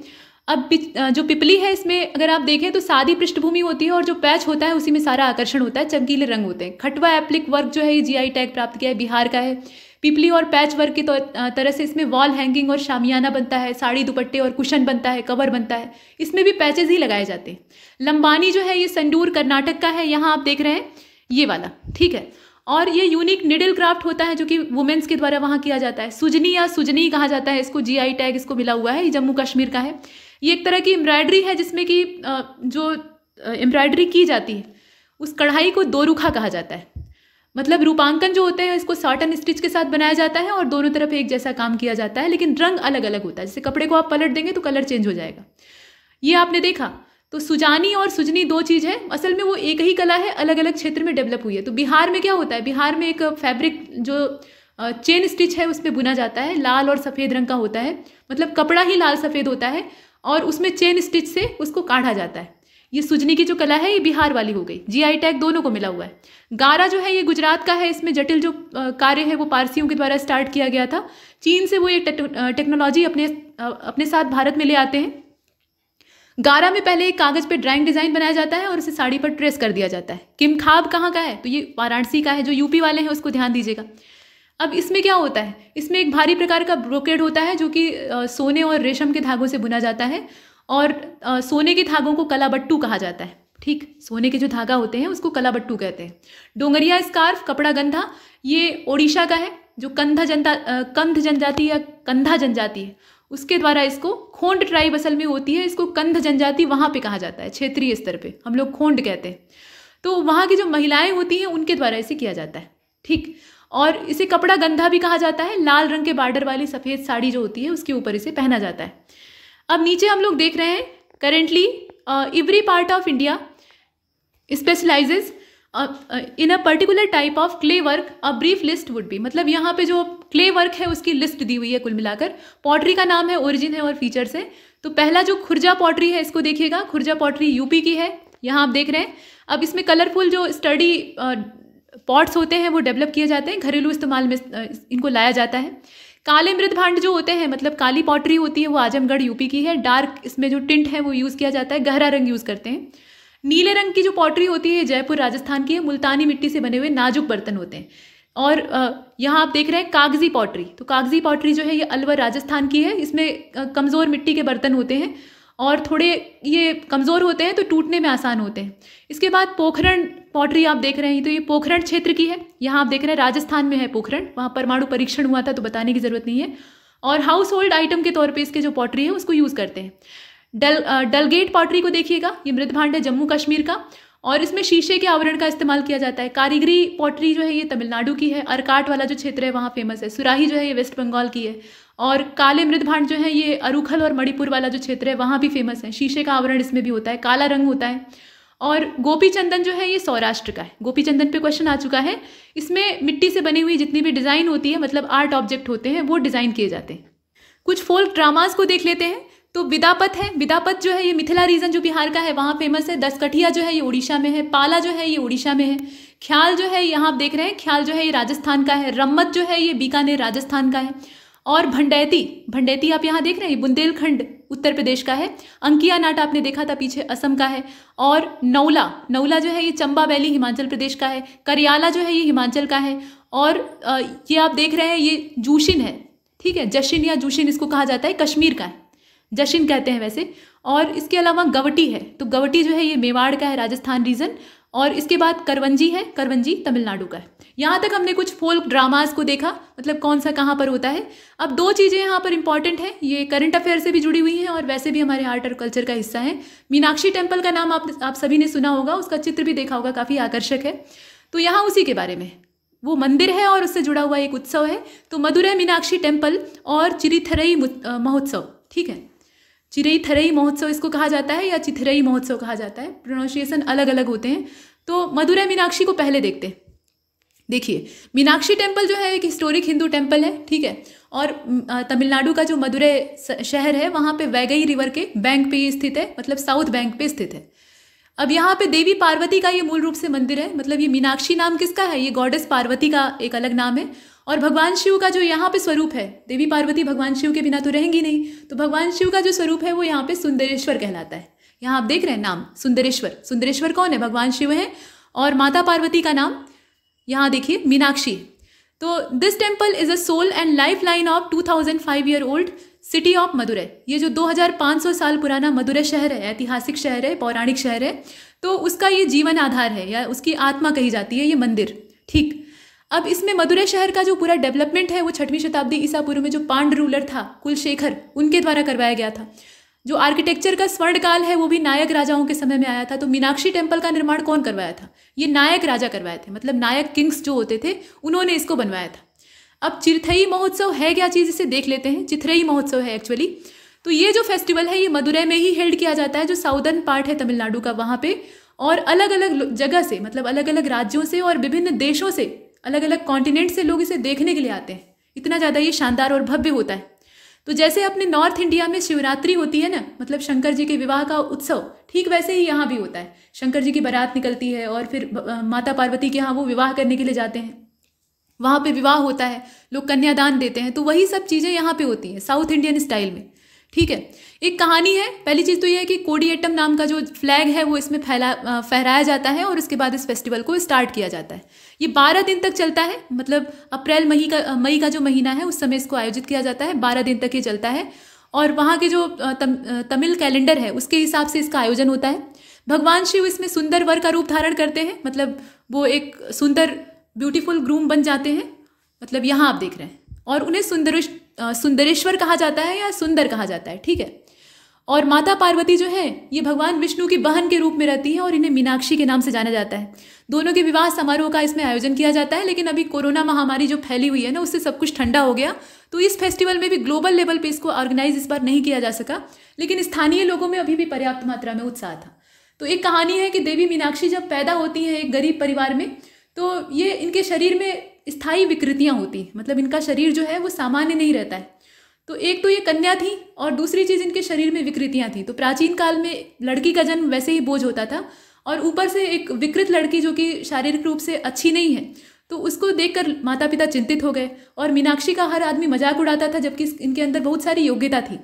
अब जो पिपली है इसमें अगर आप देखें तो सादी पृष्ठभूमि होती है और जो पैच होता है उसी में सारा आकर्षण होता है चमकीले रंग होते हैं खटवा एप्लिक वर्क जो है ये जीआई टैग प्राप्त किया है बिहार का है पीपली और पैच वर्क की तो तरह से इसमें वॉल हैंगिंग और शामियाना बनता है साड़ी दुपट्टे और कुशन बनता है कवर बनता है इसमें भी पैचेज ही लगाए जाते हैं लंबानी जो है ये संडूर कर्नाटक का है यहाँ आप देख रहे हैं ये वाला ठीक है और ये यूनिक निडल क्राफ्ट होता है जो कि वुमेन्स के द्वारा वहाँ किया जाता है सुजनी या सुजनी कहा जाता है इसको जीआई टैग इसको मिला हुआ है ये जम्मू कश्मीर का है ये एक तरह की एम्ब्रॉयडरी है जिसमें कि जो एम्ब्रॉयडरी की जाती है उस कढ़ाई को दो रुखा कहा जाता है मतलब रूपांकन जो होते हैं इसको साटन स्टिच के साथ बनाया जाता है और दोनों तरफ एक जैसा काम किया जाता है लेकिन रंग अलग अलग होता है जैसे कपड़े को आप पलट देंगे तो कलर चेंज हो जाएगा ये आपने देखा तो सुजानी और सुजनी दो चीज़ है असल में वो एक ही कला है अलग अलग क्षेत्र में डेवलप हुई है तो बिहार में क्या होता है बिहार में एक फैब्रिक जो चेन स्टिच है उसमें बुना जाता है लाल और सफ़ेद रंग का होता है मतलब कपड़ा ही लाल सफ़ेद होता है और उसमें चेन स्टिच से उसको काढ़ा जाता है ये सुजनी की जो कला है ये बिहार वाली हो गई जीआई टैग दोनों को मिला हुआ है गारा जो है ये गुजरात का है इसमें जटिल जो कार्य है वो पारसियों के द्वारा स्टार्ट किया गया था चीन से वो ये टेक्नोलॉजी अपने अपने साथ भारत में ले आते हैं गारा में पहले एक कागज पे ड्राइंग डिजाइन बनाया जाता है और उसे साड़ी पर ट्रेस कर दिया जाता है किम खाब कहाँ का है तो ये वाराणसी का है जो यूपी वाले हैं उसको ध्यान दीजिएगा अब इसमें क्या होता है इसमें एक भारी प्रकार का ब्रोकेड होता है जो कि सोने और रेशम के धागों से बुना जाता है और आ, सोने के धागों को कलाबट्टू कहा जाता है ठीक सोने के जो धागा होते हैं उसको कलाबट्टू कहते हैं डोंगरिया स्कार्फ कपड़ा गंधा ये ओडिशा का है जो कंधा जनता कंध जनजाति या कंधा जनजाति है उसके द्वारा इसको खोंड ट्राइब असल में होती है इसको कंध जनजाति वहाँ पे कहा जाता है क्षेत्रीय स्तर पे हम लोग खोंड कहते हैं तो वहाँ की जो महिलाएं होती हैं उनके द्वारा इसे किया जाता है ठीक और इसे कपड़ा गंधा भी कहा जाता है लाल रंग के बार्डर वाली सफ़ेद साड़ी जो होती है उसके ऊपर इसे पहना जाता है अब नीचे हम लोग देख रहे हैं currently every part of India specializes in a particular type of clay work a brief list would be मतलब यहाँ पे जो क्ले वर्क है उसकी लिस्ट दी हुई है कुल मिलाकर पॉटरी का नाम है ओरिजिन है और फीचर्स है तो पहला जो खुर्जा पॉटरी है इसको देखिएगा खुर्जा पॉटरी यूपी की है यहाँ आप देख रहे हैं अब इसमें कलरफुल जो स्टडी पॉट्स uh, होते हैं वो डेवलप किए जाते हैं घरेलू इस्तेमाल में uh, इनको लाया जाता है काले मृद भांड जो होते हैं मतलब काली पॉटरी होती है वो आजमगढ़ यूपी की है डार्क इसमें जो टिंट है वो यूज़ किया जाता है गहरा रंग यूज़ करते हैं नीले रंग की जो पॉटरी होती है जयपुर राजस्थान की है मुल्तानी मिट्टी से बने हुए नाजुक बर्तन होते हैं और यहाँ आप देख रहे हैं कागजी पॉटरी तो कागजी पॉटरी जो है ये अलवर राजस्थान की है इसमें कमज़ोर मिट्टी के बर्तन होते हैं और थोड़े ये कमज़ोर होते हैं तो टूटने में आसान होते हैं इसके बाद पोखरण पॉटरी आप देख रहे हैं तो ये पोखरण क्षेत्र की है यहाँ आप देख रहे हैं राजस्थान में है पोखरण वहाँ परमाणु परीक्षण हुआ था तो बताने की ज़रूरत नहीं है और हाउस होल्ड आइटम के तौर पर इसके जो पॉटरी है उसको यूज़ करते हैं डल डलगेट पॉटरी को देखिएगा ये मृदभांड है जम्मू कश्मीर का और इसमें शीशे के आवरण का इस्तेमाल किया जाता है कारीगरी पॉटरी जो है ये तमिलनाडु की है अरकाट वाला जो क्षेत्र है वहाँ फेमस है सुराही जो है ये वेस्ट बंगाल की है और काले मृद भांड जो है ये अरुखल और मणिपुर वाला जो क्षेत्र है वहाँ भी फेमस है शीशे का आवरण इसमें भी होता है काला रंग होता है और गोपी चंदन जो है ये सौराष्ट्र का है गोपी चंदन पे क्वेश्चन आ चुका है इसमें मिट्टी से बनी हुई जितनी भी डिज़ाइन होती है मतलब आर्ट ऑब्जेक्ट होते हैं वो डिज़ाइन किए जाते हैं कुछ फोल्क ड्रामाज को देख लेते हैं तो विदापत है विदापत जो है ये मिथिला रीजन जो बिहार का है वहाँ फेमस है दसकठिया जो है ये उड़ीसा में है पाला जो है ये उड़ीसा में है ख्याल जो है यहाँ आप देख रहे हैं ख्याल जो है ये राजस्थान का है रम्मत जो है ये बीकानेर राजस्थान का है और भंडैती भंडैती आप यहाँ देख रहे हैं बुंदेलखंड उत्तर प्रदेश का है अंकिया नाट आपने देखा था पीछे असम का है और नौला नौला जो है ये चंबा वैली हिमाचल प्रदेश का है करियाला जो है ये हिमाचल का है और ये आप देख रहे हैं ये जूशिन है ठीक है जशिन या जूशिन इसको कहा जाता है कश्मीर का है जशिन कहते हैं वैसे और इसके अलावा गवटी है तो गवटी जो है ये मेवाड़ का है राजस्थान रीजन और इसके बाद करवंजी है करवंजी तमिलनाडु का है यहाँ तक हमने कुछ फोल्क ड्रामाज को देखा मतलब कौन सा कहाँ पर होता है अब दो चीज़ें यहाँ पर इंपॉर्टेंट हैं ये करंट अफेयर से भी जुड़ी हुई हैं और वैसे भी हमारे आर्ट और कल्चर का हिस्सा है मीनाक्षी टेम्पल का नाम आप आप सभी ने सुना होगा उसका चित्र भी देखा होगा काफ़ी आकर्षक है तो यहाँ उसी के बारे में वो मंदिर है और उससे जुड़ा हुआ एक उत्सव है तो मदुरै मीनाक्षी टेम्पल और चिरीथरई महोत्सव ठीक है चिरई थरई महोत्सव इसको कहा जाता है या चिथरई महोत्सव कहा जाता है प्रोनाउंसिएशन अलग अलग होते हैं तो मदुरई मीनाक्षी को पहले देखते हैं देखिए मीनाक्षी टेम्पल जो है एक हिस्टोरिक हिंदू टेम्पल है ठीक है और तमिलनाडु का जो मदुरै शहर है वहाँ पे वैगई रिवर के बैंक पे स्थित है मतलब साउथ बैंक पे स्थित है अब यहाँ पे देवी पार्वती का ये मूल रूप से मंदिर है मतलब ये मीनाक्षी नाम किसका है ये गॉडेस पार्वती का एक अलग नाम है और भगवान शिव का जो यहाँ पे स्वरूप है देवी पार्वती भगवान शिव के बिना तो रहेंगी नहीं तो भगवान शिव का जो स्वरूप है वो यहाँ पे सुंदरेश्वर कहलाता है यहाँ आप देख रहे हैं नाम सुंदरेश्वर सुंदरेश्वर कौन है भगवान शिव है और माता पार्वती का नाम यहाँ देखिए मीनाक्षी तो this temple is a soul and lifeline of two thousand five year old city of Madurai ये जो दो हजार पाँच सौ साल पुराना मदुरै शहर है ऐतिहासिक शहर है पौराणिक शहर है तो उसका ये जीवन आधार है या उसकी आत्मा कही जाती है ये मंदिर ठीक अब इसमें मदुरै शहर का जो पूरा डेवलपमेंट है वो छठवीं शताब्दी ईसा पूर्व में जो पांड रूलर था कुलशेखर उनके द्वारा करवाया गया था जो आर्किटेक्चर का स्वर्ण काल है वो भी नायक राजाओं के समय में आया था तो मीनाक्षी टेम्पल का निर्माण कौन करवाया था ये नायक राजा करवाए थे मतलब नायक किंग्स जो होते थे उन्होंने इसको बनवाया था अब चिरथई महोत्सव है क्या चीज़ इसे देख लेते हैं चिथरई महोत्सव है एक्चुअली तो ये जो फेस्टिवल है ये मदुरै में ही हेल्ड किया जाता है जो साउदर्न पार्ट है तमिलनाडु का वहाँ पे और अलग अलग जगह से मतलब अलग अलग राज्यों से और विभिन्न देशों से अलग अलग कॉन्टिनेंट से लोग इसे देखने के लिए आते हैं इतना ज़्यादा ये शानदार और भव्य होता है तो जैसे अपने नॉर्थ इंडिया में शिवरात्रि होती है ना मतलब शंकर जी के विवाह का उत्सव ठीक वैसे ही यहाँ भी होता है शंकर जी की बारात निकलती है और फिर माता पार्वती के यहाँ वो विवाह करने के लिए जाते हैं वहाँ पे विवाह होता है लोग कन्यादान देते हैं तो वही सब चीज़ें यहाँ पे होती हैं साउथ इंडियन स्टाइल में ठीक है एक कहानी है पहली चीज़ तो यह है कि कोडी एटम नाम का जो फ्लैग है वो इसमें फैला फहराया जाता है और उसके बाद इस फेस्टिवल को स्टार्ट किया जाता है ये बारह दिन तक चलता है मतलब अप्रैल मई का मई का जो महीना है उस समय इसको आयोजित किया जाता है बारह दिन तक ये चलता है और वहाँ के जो तम, तमिल कैलेंडर है उसके हिसाब से इसका आयोजन होता है भगवान शिव इसमें सुंदर वर का रूप धारण करते हैं मतलब वो एक सुंदर ब्यूटीफुल ग्रूम बन जाते हैं मतलब यहाँ आप देख रहे हैं और उन्हें सुंदरिष्ट सुंदरेश्वर कहा जाता है या सुंदर कहा जाता है ठीक है और माता पार्वती जो है ये भगवान विष्णु की बहन के रूप में रहती है और इन्हें मीनाक्षी के नाम से जाना जाता है दोनों के विवाह समारोह का इसमें आयोजन किया जाता है लेकिन अभी कोरोना महामारी जो फैली हुई है ना उससे सब कुछ ठंडा हो गया तो इस फेस्टिवल में भी ग्लोबल लेवल पे इसको ऑर्गेनाइज इस बार नहीं किया जा सका लेकिन स्थानीय लोगों में अभी भी पर्याप्त मात्रा में उत्साह था तो एक कहानी है कि देवी मीनाक्षी जब पैदा होती हैं एक गरीब परिवार में तो ये इनके शरीर में स्थायी विकृतियाँ होती हैं मतलब इनका शरीर जो है वो सामान्य नहीं रहता है तो एक तो ये कन्या थी और दूसरी चीज़ इनके शरीर में विकृतियाँ थी तो प्राचीन काल में लड़की का जन्म वैसे ही बोझ होता था और ऊपर से एक विकृत लड़की जो कि शारीरिक रूप से अच्छी नहीं है तो उसको देखकर माता पिता चिंतित हो गए और मीनाक्षी का हर आदमी मजाक उड़ाता था जबकि इनके अंदर बहुत सारी योग्यता थी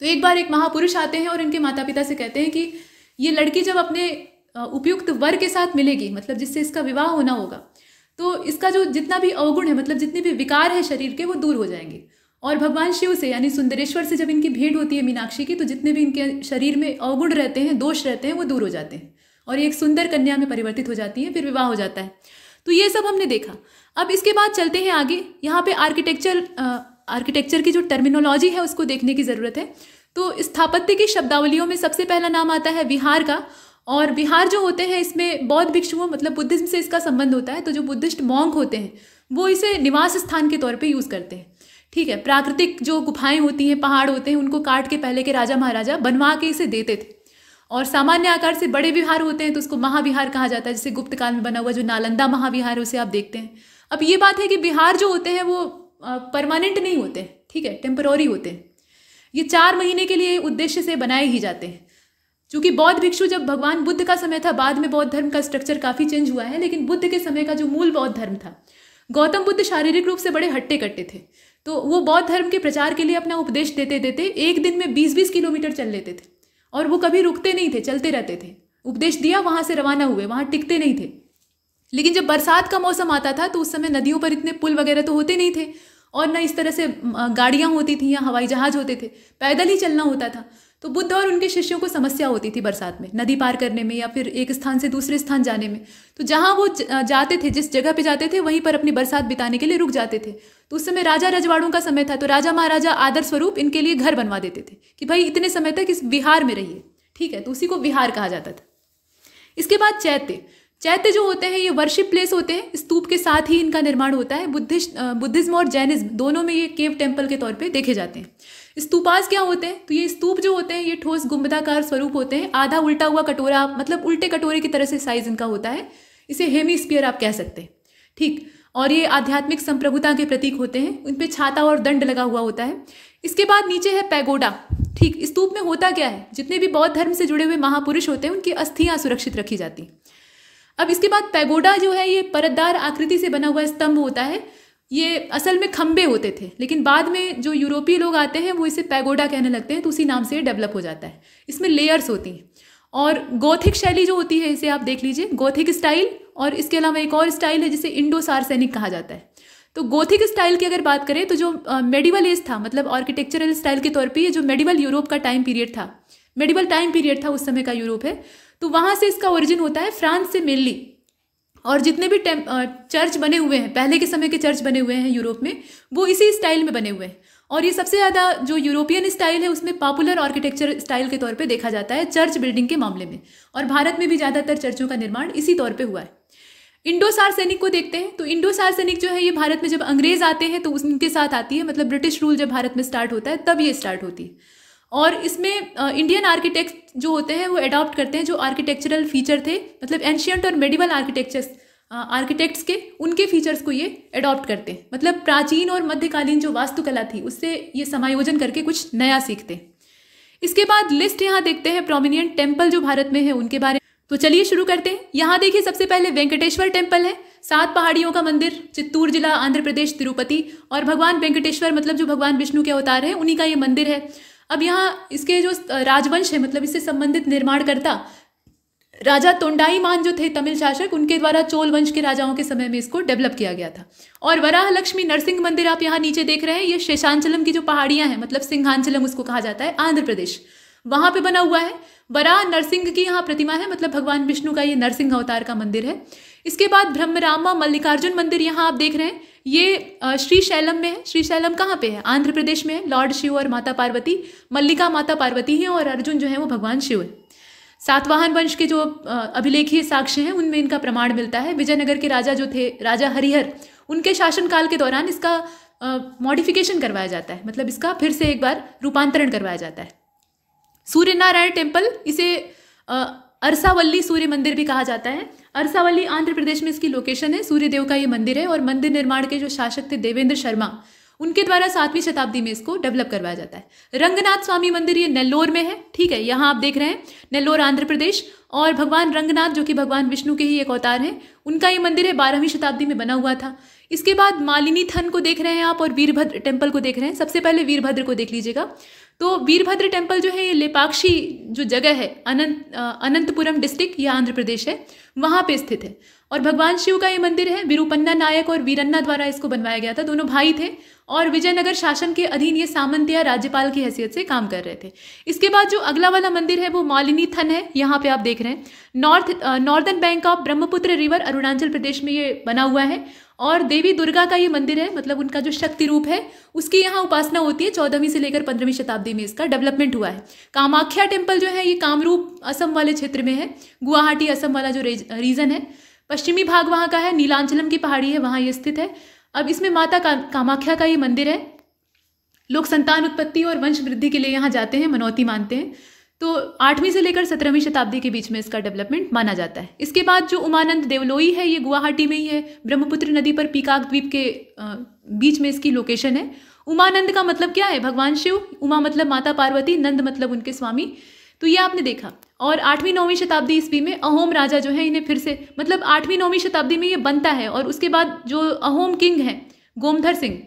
तो एक बार एक महापुरुष आते हैं और इनके माता पिता से कहते हैं कि ये लड़की जब अपने उपयुक्त वर के साथ मिलेगी मतलब जिससे इसका विवाह होना होगा तो इसका जो जितना भी अवगुण है मतलब जितने भी विकार है शरीर के वो दूर हो जाएंगे और भगवान शिव से यानी सुंदरेश्वर से जब इनकी भेंट होती है मीनाक्षी की तो जितने भी इनके शरीर में अवगुण रहते हैं दोष रहते हैं वो दूर हो जाते हैं और ये एक सुंदर कन्या में परिवर्तित हो जाती है फिर विवाह हो जाता है तो ये सब हमने देखा अब इसके बाद चलते हैं आगे यहाँ पे आर्किटेक्चर आर्किटेक्चर की जो टर्मिनोलॉजी है उसको देखने की ज़रूरत है तो स्थापत्य की शब्दावलियों में सबसे पहला नाम आता है विहार का और बिहार जो होते हैं इसमें बौद्ध भिक्षुओं मतलब बुद्धिज्म से इसका संबंध होता है तो जो बुद्धिस्ट मॉन्ग होते हैं वो इसे निवास स्थान के तौर पे यूज़ करते हैं ठीक है प्राकृतिक जो गुफाएं होती हैं पहाड़ होते हैं उनको काट के पहले के राजा महाराजा बनवा के इसे देते थे और सामान्य आकार से बड़े विहार होते हैं तो उसको महाविहार कहा जाता है जैसे गुप्त काल में बना हुआ जो नालंदा महाविहार है उसे आप देखते हैं अब ये बात है कि बिहार जो होते हैं वो परमानेंट नहीं होते ठीक है टेम्पररी होते हैं ये चार महीने के लिए उद्देश्य से बनाए ही जाते हैं चूँकि बौद्ध भिक्षु जब भगवान बुद्ध का समय था बाद में बौद्ध धर्म का स्ट्रक्चर काफ़ी चेंज हुआ है लेकिन बुद्ध के समय का जो मूल बौद्ध धर्म था गौतम बुद्ध शारीरिक रूप से बड़े हट्टे कट्टे थे तो वो बौद्ध धर्म के प्रचार के लिए अपना उपदेश देते देते एक दिन में बीस बीस किलोमीटर चल लेते थे और वो कभी रुकते नहीं थे चलते रहते थे उपदेश दिया वहाँ से रवाना हुए वहाँ टिकते नहीं थे लेकिन जब बरसात का मौसम आता था तो उस समय नदियों पर इतने पुल वगैरह तो होते नहीं थे और न इस तरह से गाड़ियाँ होती थी या हवाई जहाज़ होते थे पैदल ही चलना होता था तो बुद्ध और उनके शिष्यों को समस्या होती थी बरसात में नदी पार करने में या फिर एक स्थान से दूसरे स्थान जाने में तो जहाँ वो जाते थे जिस जगह पे जाते थे वहीं पर अपनी बरसात बिताने के लिए रुक जाते थे तो उस समय राजा रजवाड़ों का समय था तो राजा महाराजा आदर स्वरूप इनके लिए घर बनवा देते थे कि भाई इतने समय तक इस विहार में रहिए ठीक है तो उसी को विहार कहा जाता था इसके बाद चैत्य चैत्य जो होते हैं ये वर्शिप प्लेस होते हैं स्तूप के साथ ही इनका निर्माण होता है बुद्धिस्ट बुद्धिज्म और जैनिज्म दोनों में ये केव टेम्पल के तौर पर देखे जाते हैं स्तूपास क्या होते हैं तो ये स्तूप जो होते हैं ये ठोस गुम्बदाकार स्वरूप होते हैं आधा उल्टा हुआ कटोरा मतलब उल्टे कटोरे की तरह से साइज इनका होता है इसे स्पियर आप कह सकते हैं ठीक और ये आध्यात्मिक संप्रभुता के प्रतीक होते हैं उन पर छाता और दंड लगा हुआ होता है इसके बाद नीचे है पैगोडा ठीक स्तूप में होता क्या है जितने भी बौद्ध धर्म से जुड़े हुए महापुरुष होते हैं उनकी अस्थियाँ सुरक्षित रखी जाती अब इसके बाद पैगोडा जो है ये परतदार आकृति से बना हुआ स्तंभ होता है ये असल में खम्बे होते थे लेकिन बाद में जो यूरोपीय लोग आते हैं वो इसे पैगोडा कहने लगते हैं तो उसी नाम से ये डेवलप हो जाता है इसमें लेयर्स होती हैं और गोथिक शैली जो होती है इसे आप देख लीजिए गोथिक स्टाइल और इसके अलावा एक और स्टाइल है जिसे इंडो सारसैनिक कहा जाता है तो गोथिक स्टाइल की अगर बात करें तो जो मेडिवल एज था मतलब आर्किटेक्चरल स्टाइल के तौर पर ये जो मेडिवल यूरोप का टाइम पीरियड था मेडिवल टाइम पीरियड था उस समय का यूरोप है तो वहाँ से इसका ओरिजिन होता है फ्रांस से मेनली और जितने भी टेम चर्च बने हुए हैं पहले के समय के चर्च बने हुए हैं यूरोप में वो इसी स्टाइल में बने हुए हैं और ये सबसे ज़्यादा जो यूरोपियन स्टाइल है उसमें पॉपुलर आर्किटेक्चर स्टाइल के तौर पे देखा जाता है चर्च बिल्डिंग के मामले में और भारत में भी ज़्यादातर चर्चों का निर्माण इसी तौर पर हुआ है इंडो सार्सेनिक को देखते हैं तो इंडो सार्सेनिक जो है ये भारत में जब अंग्रेज़ आते हैं तो उनके साथ आती है मतलब ब्रिटिश रूल जब भारत में स्टार्ट होता है तब ये स्टार्ट होती है और इसमें इंडियन आर्किटेक्ट जो होते हैं वो अडॉप्ट करते हैं जो आर्किटेक्चरल फीचर थे मतलब एंशियंट और मेडिवल आर्किटेक्चर्स आर्किटेक्ट्स के उनके फीचर्स को ये अडॉप्ट करते हैं मतलब प्राचीन और मध्यकालीन जो वास्तुकला थी उससे ये समायोजन करके कुछ नया सीखते इसके बाद लिस्ट यहाँ देखते हैं प्रोमिनियंट टेम्पल जो भारत में है उनके बारे में तो चलिए शुरू करते हैं यहाँ देखिए सबसे पहले वेंकटेश्वर टेम्पल है सात पहाड़ियों का मंदिर चित्तूर जिला आंध्र प्रदेश तिरुपति और भगवान वेंकटेश्वर मतलब जो भगवान विष्णु के अवतार हैं उन्हीं का ये मंदिर है अब यहाँ इसके जो राजवंश है मतलब इससे संबंधित निर्माणकर्ता राजा तोंडाई मान जो थे तमिल शासक उनके द्वारा चोल वंश के राजाओं के समय में इसको डेवलप किया गया था और वराह लक्ष्मी नरसिंह मंदिर आप यहाँ नीचे देख रहे हैं ये शेषांचलम की जो पहाड़ियां हैं मतलब सिंहांचलम उसको कहा जाता है आंध्र प्रदेश वहां पे बना हुआ है वराह नरसिंह की यहाँ प्रतिमा है मतलब भगवान विष्णु का ये नरसिंह अवतार का मंदिर है इसके बाद ब्रह्मरामा मल्लिकार्जुन मंदिर यहाँ आप देख रहे हैं ये श्री शैलम में है श्री शैलम कहाँ पे है आंध्र प्रदेश में है लॉर्ड शिव और माता पार्वती मल्लिका माता पार्वती हैं और अर्जुन जो है वो भगवान शिव है सातवाहन वंश के जो अभिलेखीय साक्ष्य हैं उनमें इनका प्रमाण मिलता है विजयनगर के राजा जो थे राजा हरिहर उनके शासनकाल के दौरान इसका मॉडिफिकेशन करवाया जाता है मतलब इसका फिर से एक बार रूपांतरण करवाया जाता है सूर्यनारायण टेम्पल इसे अरसावल्ली सूर्य मंदिर भी कहा जाता है अरसावली आंध्र प्रदेश में इसकी लोकेशन है सूर्यदेव का ये मंदिर है और मंदिर निर्माण के जो शासक थे देवेंद्र शर्मा उनके द्वारा सातवीं शताब्दी में इसको डेवलप करवाया जाता है रंगनाथ स्वामी मंदिर ये नेल्लोर में है ठीक है यहाँ आप देख रहे हैं नेल्लोर आंध्र प्रदेश और भगवान रंगनाथ जो कि भगवान विष्णु के ही एक अवतार हैं उनका ये मंदिर है बारहवीं शताब्दी में बना हुआ था इसके बाद मालिनी थन को देख रहे हैं आप और वीरभद्र टेम्पल को देख रहे हैं सबसे पहले वीरभद्र को देख लीजिएगा तो वीरभद्र टेम्पल जो है ये लेपाक्षी जो जगह है अनंत अनंतपुरम डिस्ट्रिक्ट या आंध्र प्रदेश है वहाँ पे स्थित है और भगवान शिव का ये मंदिर है विरूपन्ना नायक और वीरन्ना द्वारा इसको बनवाया गया था दोनों भाई थे और विजयनगर शासन के अधीन ये सामंतिया राज्यपाल की हैसियत से काम कर रहे थे इसके बाद जो अगला वाला मंदिर है वो मालिनी थन है यहाँ पे आप देख रहे हैं north northern bank of Brahmaputra river Arunachal Pradesh में ये बना हुआ है और देवी दुर्गा का ये मंदिर है मतलब उनका जो शक्ति रूप है उसकी यहाँ उपासना होती है चौदहवीं से लेकर पंद्रहवीं शताब्दी में इसका डेवलपमेंट हुआ है कामाख्या टेम्पल जो है ये कामरूप असम वाले क्षेत्र में है गुवाहाटी असम वाला जो रीजन है पश्चिमी भाग वहाँ का है नीलांचलम की पहाड़ी है वहाँ ये स्थित है अब इसमें माता का, कामाख्या का ये मंदिर है लोग संतान उत्पत्ति और वंश वृद्धि के लिए यहाँ जाते हैं मनौती मानते हैं तो आठवीं से लेकर सत्रहवीं शताब्दी के बीच में इसका डेवलपमेंट माना जाता है इसके बाद जो उमानंद देवलोई है ये गुवाहाटी में ही है ब्रह्मपुत्र नदी पर पीकाक द्वीप के बीच में इसकी लोकेशन है उमानंद का मतलब क्या है भगवान शिव उमा मतलब माता पार्वती नंद मतलब उनके स्वामी तो ये आपने देखा और आठवीं नौवीं शताब्दी ईस्वी में अहोम राजा जो है इन्हें फिर से मतलब आठवीं नौवीं शताब्दी में ये बनता है और उसके बाद जो अहोम किंग हैं गोमधर सिंह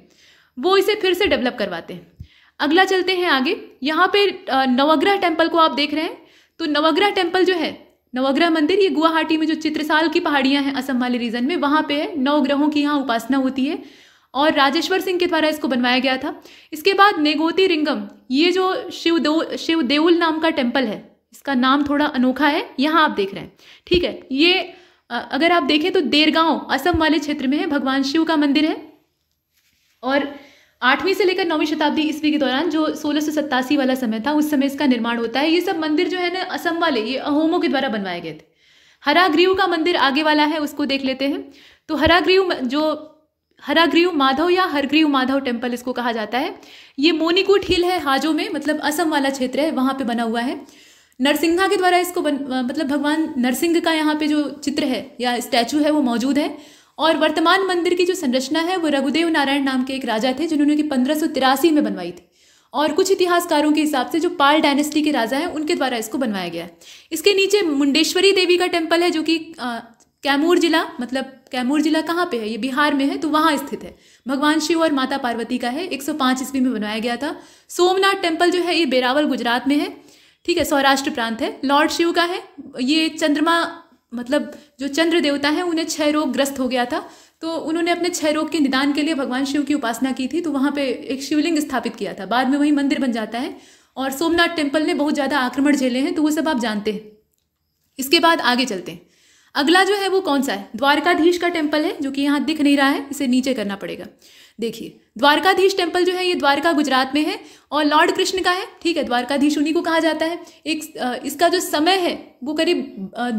वो इसे फिर से डेवलप करवाते हैं अगला चलते हैं आगे यहाँ पे नवग्रह टेम्पल को आप देख रहे हैं तो नवग्रह टेम्पल जो है नवग्रह मंदिर ये गुवाहाटी में जो चित्रसाल की पहाड़ियाँ हैं असम वाले रीजन में वहाँ पे है नवग्रहों की यहाँ उपासना होती है और राजेश्वर सिंह के द्वारा इसको बनवाया गया था इसके बाद नेगोती रिंगम ये जो शिवदेव शिवदेउल नाम का टेम्पल है इसका नाम थोड़ा अनोखा है यहाँ आप देख रहे हैं ठीक है ये अगर आप देखें तो देरगांव असम वाले क्षेत्र में है भगवान शिव का मंदिर है और आठवीं से लेकर नौवीं शताब्दी ईस्वी के दौरान जो सोलह वाला समय था उस समय इसका निर्माण होता है ये सब मंदिर जो है ना असम वाले ये अहोमों के द्वारा बनवाए गए थे हराग्रीव का मंदिर आगे वाला है उसको देख लेते हैं तो हराग्रीव जो हराग्रीव माधव या हरग्रीव माधव टेम्पल इसको कहा जाता है ये मोनीकूट हिल है हाजो में मतलब असम वाला क्षेत्र है वहाँ पे बना हुआ है नरसिंहा के द्वारा इसको बन मतलब भगवान नरसिंह का यहाँ पे जो चित्र है या स्टैचू है वो मौजूद है और वर्तमान मंदिर की जो संरचना है वो रघुदेव नारायण नाम के एक राजा थे जिन्होंने की पंद्रह में बनवाई थी और कुछ इतिहासकारों के हिसाब से जो पाल डायनेस्टी के राजा हैं उनके द्वारा इसको बनवाया गया है इसके नीचे मुंडेश्वरी देवी का टेम्पल है जो कि कैमूर जिला मतलब कैमूर जिला कहाँ पे है ये बिहार में है तो वहाँ स्थित है भगवान शिव और माता पार्वती का है 105 ईस्वी में बनाया गया था सोमनाथ टेम्पल जो है ये बेरावल गुजरात में है ठीक है सौराष्ट्र प्रांत है लॉर्ड शिव का है ये चंद्रमा मतलब जो चंद्र देवता है उन्हें क्षय रोग ग्रस्त हो गया था तो उन्होंने अपने क्षय रोग के निदान के लिए भगवान शिव की उपासना की थी तो वहाँ पे एक शिवलिंग स्थापित किया था बाद में वही मंदिर बन जाता है और सोमनाथ टेम्पल ने बहुत ज़्यादा आक्रमण झेले हैं तो वो सब आप जानते हैं इसके बाद आगे चलते हैं अगला जो है वो कौन सा है द्वारकाधीश का टेम्पल है जो कि यहाँ दिख नहीं रहा है इसे नीचे करना पड़ेगा देखिए द्वारकाधीश टेम्पल जो है ये द्वारका गुजरात में है और लॉर्ड कृष्ण का है ठीक है द्वारकाधीश उन्हीं को कहा जाता है एक इसका जो समय है वो करीब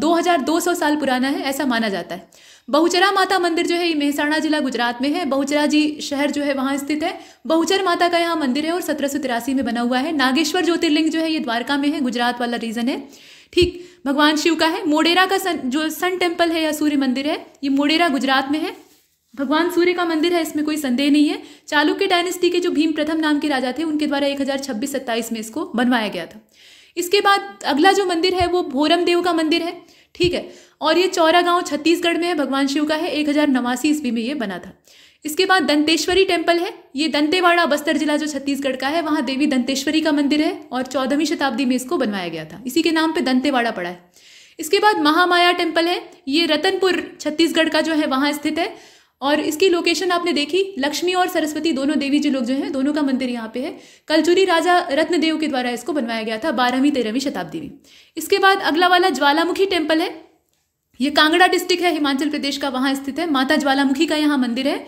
2200 साल पुराना है ऐसा माना जाता है बहुचरा माता मंदिर जो है ये मेहसाणा जिला गुजरात में है बहुचरा जी शहर जो है वहाँ स्थित है बहुचर माता का यहाँ मंदिर है और सत्रह में बना हुआ है नागेश्वर ज्योतिर्लिंग जो है ये द्वारका में है गुजरात वाला रीजन है ठीक भगवान शिव का है मोडेरा का सन जो सन टेम्पल है या सूर्य मंदिर है ये मोडेरा गुजरात में है भगवान सूर्य का मंदिर है इसमें कोई संदेह नहीं है चालुक्य डायनेस्टी के जो भीम प्रथम नाम के राजा थे उनके द्वारा एक हज़ार छब्बीस सत्ताईस में इसको बनवाया गया था इसके बाद अगला जो मंदिर है वो भोरम देव का मंदिर है ठीक है और ये चौरा गांव छत्तीसगढ़ में है भगवान शिव का है एक हज़ार नवासी ईस्वी में ये बना था इसके बाद दंतेश्वरी टेम्पल है ये दंतेवाड़ा बस्तर जिला जो छत्तीसगढ़ का है वहाँ देवी दंतेश्वरी का मंदिर है और चौदहवीं शताब्दी में इसको बनवाया गया था इसी के नाम पे दंतेवाड़ा पड़ा है इसके बाद महामाया टेम्पल है ये रतनपुर छत्तीसगढ़ का जो है वहाँ स्थित है और इसकी लोकेशन आपने देखी लक्ष्मी और सरस्वती दोनों देवी जी लोग जो हैं दोनों का मंदिर यहाँ पे है कलचुरी राजा रत्नदेव के द्वारा इसको बनवाया गया था बारहवीं तेरहवीं शताब्दी में इसके बाद अगला वाला ज्वालामुखी टेम्पल है ये कांगड़ा डिस्ट्रिक्ट है हिमाचल प्रदेश का वहाँ स्थित है माता ज्वालामुखी का यहाँ मंदिर है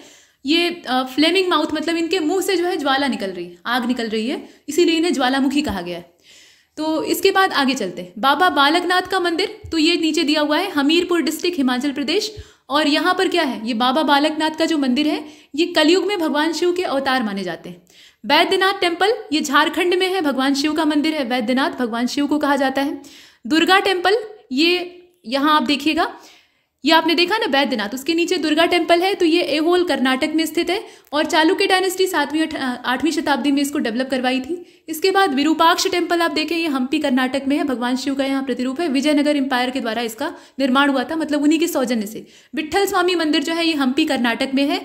ये फ्लेमिंग माउथ मतलब इनके मुंह से जो है ज्वाला निकल रही है आग निकल रही है इसीलिए इन्हें ज्वालामुखी कहा गया है तो इसके बाद आगे चलते हैं बाबा बालकनाथ का मंदिर तो ये नीचे दिया हुआ है हमीरपुर डिस्ट्रिक्ट हिमाचल प्रदेश और यहाँ पर क्या है ये बाबा बालकनाथ का जो मंदिर है ये कलयुग में भगवान शिव के अवतार माने जाते हैं वैद्यनाथ टेम्पल ये झारखंड में है भगवान शिव का मंदिर है वैद्यनाथ भगवान शिव को कहा जाता है दुर्गा टेम्पल ये यहाँ आप देखिएगा ये आपने देखा ना बैद्यनाथ उसके नीचे दुर्गा टेम्पल है तो ये एहोल कर्नाटक में स्थित है और चालुक्य डायनेस्टी सातवीं आठवीं शताब्दी में इसको डेवलप करवाई थी इसके बाद विरूपाक्ष टेम्पल आप देखें ये हम्पी कर्नाटक में है भगवान शिव का यहाँ प्रतिरूप है विजयनगर एम्पायर के द्वारा इसका निर्माण हुआ था मतलब उन्हीं के सौजन्य से विट्ठल स्वामी मंदिर जो है ये हम्पी कर्नाटक में है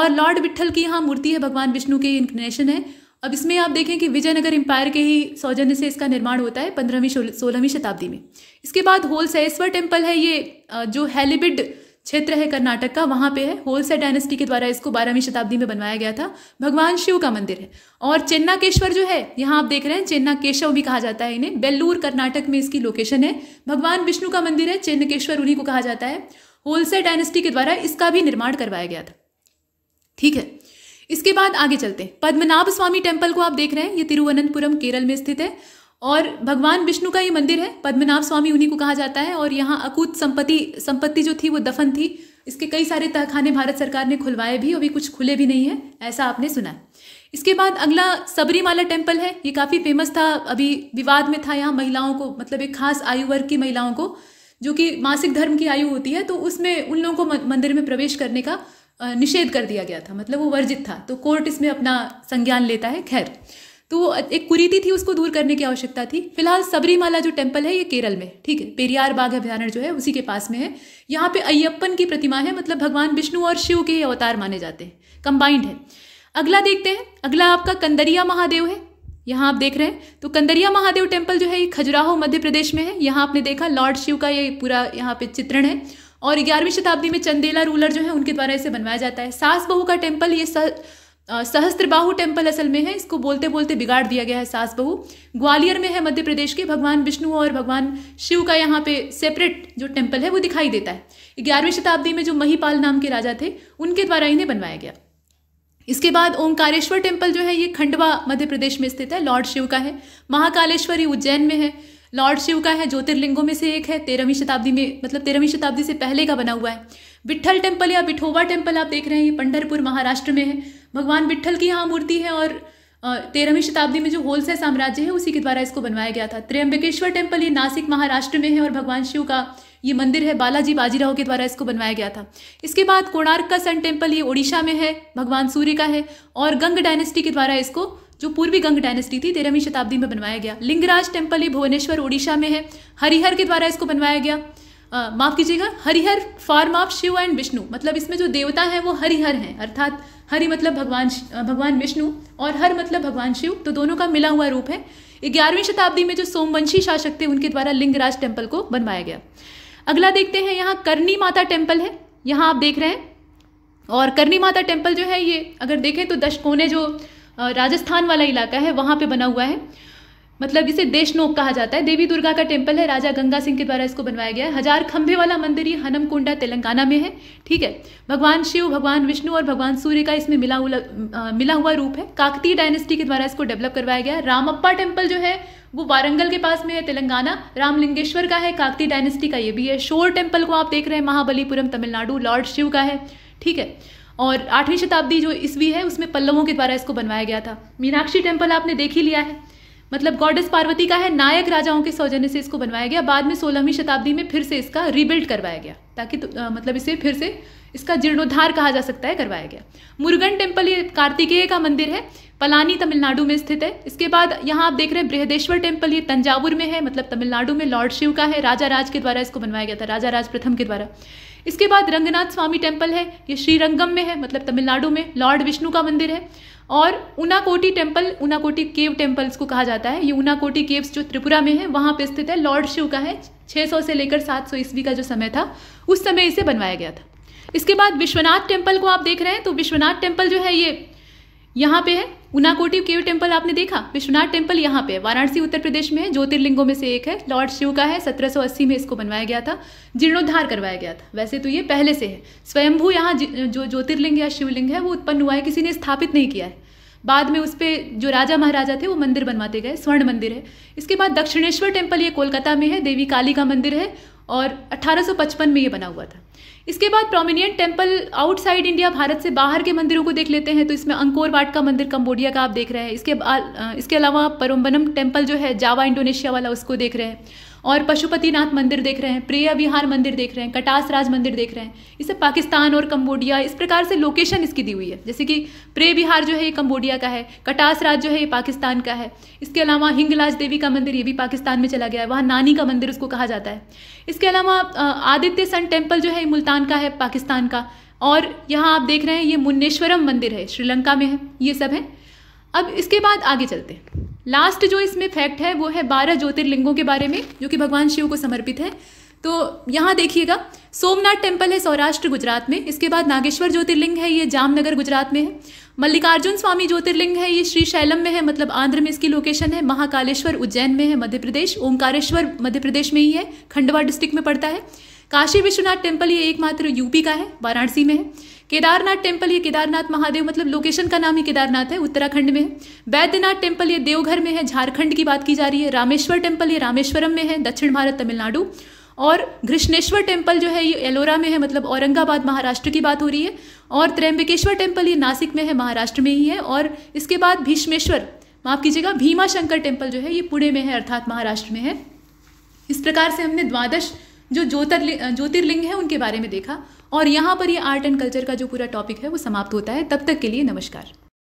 और लॉर्ड विट्ठल की यहाँ मूर्ति है भगवान विष्णु के इंक्नेशन है अब इसमें आप देखें कि विजयनगर एम्पायर के ही सौजन्य से इसका निर्माण होता है पंद्रहवीं सोलहवीं शताब्दी में इसके बाद होलसेश्वर टेम्पल है ये जो हैलीबिड क्षेत्र है कर्नाटक का वहाँ पे है होलसे डायनेस्टी के द्वारा इसको बारहवीं शताब्दी में बनवाया गया था भगवान शिव का मंदिर है और चेन्नाकेश्वर जो है यहाँ आप देख रहे हैं चेन्ना केशव भी कहा जाता है इन्हें बेल्लूर कर्नाटक में इसकी लोकेशन है भगवान विष्णु का मंदिर है चेन्नकेश्वर उन्हीं को कहा जाता है होलसे डायनेस्टी के द्वारा इसका भी निर्माण करवाया गया था ठीक है इसके बाद आगे चलते हैं पद्मनाभ स्वामी टेम्पल को आप देख रहे हैं ये तिरुवनंतपुरम केरल में स्थित है और भगवान विष्णु का ये मंदिर है पद्मनाभ स्वामी उन्हीं को कहा जाता है और यहाँ अकूत संपत्ति संपत्ति जो थी वो दफन थी इसके कई सारे तहखाने भारत सरकार ने खुलवाए भी अभी कुछ खुले भी नहीं है ऐसा आपने सुना है इसके बाद अगला सबरीमाला टेम्पल है ये काफ़ी फेमस था अभी विवाद में था यहाँ महिलाओं को मतलब एक खास आयु वर्ग की महिलाओं को जो कि मासिक धर्म की आयु होती है तो उसमें उन लोगों को मंदिर में प्रवेश करने का निषेध कर दिया गया था मतलब वो वर्जित था तो कोर्ट इसमें अपना संज्ञान लेता है खैर तो एक कुरीति थी उसको दूर करने की आवश्यकता थी फिलहाल सबरीमाला जो टेम्पल है ये केरल में ठीक है पेरियार बाघ अभ्यारण्य जो है उसी के पास में है यहाँ पे अय्यप्पन की प्रतिमा है मतलब भगवान विष्णु और शिव के अवतार माने जाते हैं कंबाइंड है अगला देखते हैं अगला आपका कंदरिया महादेव है यहाँ आप देख रहे हैं तो कंदरिया महादेव टेम्पल जो है ये खजुराहो मध्य प्रदेश में है यहाँ आपने देखा लॉर्ड शिव का ये पूरा यहाँ पे चित्रण है और ग्यारहवीं शताब्दी में चंदेला रूलर जो है उनके द्वारा इसे बनवाया जाता है सास बहू का टेम्पल ये सह सहस्त्रबाहु टेम्पल असल में है इसको बोलते बोलते बिगाड़ दिया गया है सास बहू ग्वालियर में है मध्य प्रदेश के भगवान विष्णु और भगवान शिव का यहाँ पे सेपरेट जो टेम्पल है वो दिखाई देता है ग्यारहवीं शताब्दी में जो महीपाल नाम के राजा थे उनके द्वारा इन्हें बनवाया गया इसके बाद ओंकारेश्वर टेम्पल जो है ये खंडवा मध्य प्रदेश में स्थित है लॉर्ड शिव का है महाकालेश्वरी उज्जैन में है लॉर्ड शिव का है ज्योतिर्लिंगों में से एक है तेरहवीं शताब्दी में मतलब तेरहवीं शताब्दी से पहले का बना हुआ है विट्ठल टेम्पल या बिठोवा टेम्पल आप देख रहे हैं ये पंडरपुर महाराष्ट्र में है भगवान विट्ठल की यहाँ मूर्ति है और तेरहवीं शताब्दी में जो होलसेल साम्राज्य है उसी के द्वारा इसको बनवाया गया था त्र्यंबकेश्वर टेम्पल ये नासिक महाराष्ट्र में है और भगवान शिव का ये मंदिर है बालाजी बाजीराव के द्वारा इसको बनवाया गया था इसके बाद कोणार्क का सन टेम्पल ये ओडिशा में है भगवान सूर्य का है और गंग डायनेस्टी के द्वारा इसको जो पूर्वी गंग डायनेस्टी थी तेरहवीं शताब्दी में बनवाया गया लिंगराज टेम्पल ये भुवनेश्वर उड़ीसा में है हरिहर के द्वारा इसको बनवाया गया माफ कीजिएगा Harihar form of Shiva and Vishnu मतलब इसमें जो देवता है वो हरिहर हैं अर्थात हरि मतलब भगवान भगवान विष्णु और हर मतलब भगवान शिव तो दोनों का मिला हुआ रूप है ग्यारहवीं शताब्दी में जो सोमवंशी शासक थे उनके द्वारा लिंगराज टेम्पल को बनवाया गया अगला देखते हैं यहाँ करनी माता टेम्पल है यहाँ आप देख रहे हैं और करनी माता टेम्पल जो है ये अगर देखें तो दशकोने जो राजस्थान वाला इलाका है वहाँ पे बना हुआ है मतलब इसे देशनोक कहा जाता है देवी दुर्गा का टेम्पल है राजा गंगा सिंह के द्वारा इसको बनवाया गया है हजार खंभे वाला मंदिर ही हनमकुंडा तेलंगाना में है ठीक है भगवान शिव भगवान विष्णु और भगवान सूर्य का इसमें मिला हुआ मिला हुआ रूप है काकतीय डायनेस्टी के द्वारा इसको डेवलप करवाया गया रामप्पा टेम्पल जो है वो वारंगल के पास में है तेलंगाना रामलिंगेश्वर का है काकती डायनेस्टी का ये भी है शोर टेम्पल को आप देख रहे हैं महाबलीपुरम तमिलनाडु लॉर्ड शिव का है ठीक है और आठवीं शताब्दी जो ईस्वी है उसमें पल्लवों के द्वारा इसको बनवाया गया था मीनाक्षी टेम्पल आपने देख ही लिया है मतलब गॉडेस पार्वती का है नायक राजाओं के सौजन्य से इसको बनवाया गया बाद में सोलहवीं शताब्दी में फिर से इसका रिबिल्ड करवाया गया ताकि तो, आ, मतलब इसे फिर से इसका जीर्णोद्धार कहा जा सकता है करवाया गया मुर्गन टेम्पल ये कार्तिकेय का मंदिर है पलानी तमिलनाडु में स्थित है इसके बाद यहाँ आप देख रहे हैं बृहदेश्वर टेम्पल ये तंजावुर में है मतलब तमिलनाडु में लॉर्ड शिव का है राजा राज के द्वारा इसको बनवाया गया था राजा राज प्रथम के द्वारा इसके बाद रंगनाथ स्वामी टेम्पल है ये श्रीरंगम में है मतलब तमिलनाडु में लॉर्ड विष्णु का मंदिर है और Unakoti temple Unakoti cave temples को कहा जाता है ये उनाकोटी केव्स जो त्रिपुरा में है वहाँ पर स्थित है लॉर्ड शिव का है 600 से लेकर 700 ईस्वी का जो समय था उस समय इसे बनवाया गया था इसके बाद विश्वनाथ टेम्पल को आप देख रहे हैं तो विश्वनाथ टेम्पल जो है ये यहाँ पे है उनाकोटी केव टेम्पल आपने देखा विश्वनाथ टेम्पल यहाँ पे है वाराणसी उत्तर प्रदेश में है ज्योतिर्लिंगों में से एक है लॉर्ड शिव का है 1780 में इसको बनवाया गया था जीर्णोद्धार करवाया गया था वैसे तो ये पहले से है स्वयंभू यहाँ जो ज्योतिर्लिंग या शिवलिंग है वो उत्पन्न हुआ है किसी ने स्थापित नहीं किया है बाद में उस पर जो राजा महाराजा थे वो मंदिर बनवाते गए स्वर्ण मंदिर है इसके बाद दक्षिणेश्वर टेम्पल ये कोलकाता में है देवी काली का मंदिर है और 1855 में ये बना हुआ था इसके बाद prominent temple outside India Bharat से बाहर के मंदिरों को देख लेते हैं तो इसमें अंकोरवाट का मंदिर कंबोडिया का आप देख रहे हैं इसके इसके अलावा परम्बनम टेम्पल जो है जावा इंडोनेशिया वाला उसको देख रहे हैं और पशुपतिनाथ मंदिर देख रहे हैं प्रिय विहार मंदिर देख रहे हैं कटास राज मंदिर देख रहे हैं इसे पाकिस्तान और कम्बोडिया इस प्रकार से लोकेशन इसकी दी हुई है जैसे कि प्रे विहार जो है ये कम्बोडिया का है कटास राज जो है ये पाकिस्तान का है इसके अलावा हिंगलाज देवी का मंदिर ये भी पाकिस्तान में चला गया है वहाँ नानी का मंदिर उसको कहा जाता है इसके अलावा आदित्य सन टेम्पल जो है ये मुल्तान का है पाकिस्तान का और यहाँ आप देख रहे हैं ये मुन्नेश्वरम मंदिर है श्रीलंका में है ये सब है अब इसके बाद आगे चलते हैं लास्ट जो इसमें फैक्ट है वो है बारह ज्योतिर्लिंगों के बारे में जो कि भगवान शिव को समर्पित है तो यहाँ देखिएगा सोमनाथ टेम्पल है सौराष्ट्र गुजरात में इसके बाद नागेश्वर ज्योतिर्लिंग है ये जामनगर गुजरात में है मल्लिकार्जुन स्वामी ज्योतिर्लिंग है ये श्री शैलम में है मतलब आंध्र में इसकी लोकेशन है महाकालेश्वर उज्जैन में है मध्य प्रदेश ओंकारेश्वर मध्य प्रदेश में ही है खंडवा डिस्ट्रिक्ट में पड़ता है काशी विश्वनाथ टेम्पल ये एकमात्र यूपी का है वाराणसी में है केदारनाथ टेम्पल ये केदारनाथ महादेव मतलब लोकेशन का नाम ही केदारनाथ है उत्तराखंड में है बैद्यनाथ टेम्पल ये देवघर में है झारखंड की बात की जा रही है रामेश्वर टेम्पल ये रामेश्वरम में है दक्षिण भारत तमिलनाडु और घृष्णेश्वर टेम्पल जो है ये एलोरा में है मतलब औरंगाबाद महाराष्ट्र की बात हो रही है और त्रैंबकेश्वर टेम्पल ये नासिक में है महाराष्ट्र में ही है और इसके बाद भीष्मेश्वर माफ कीजिएगा भीमा शंकर टेम्पल जो है ये पुणे में है अर्थात महाराष्ट्र में है इस प्रकार से हमने द्वादश जो ज्योतिर्लिंग ज्योतिर्लिंग है उनके बारे में देखा और यहाँ पर ये आर्ट एंड कल्चर का जो पूरा टॉपिक है वो समाप्त होता है तब तक के लिए नमस्कार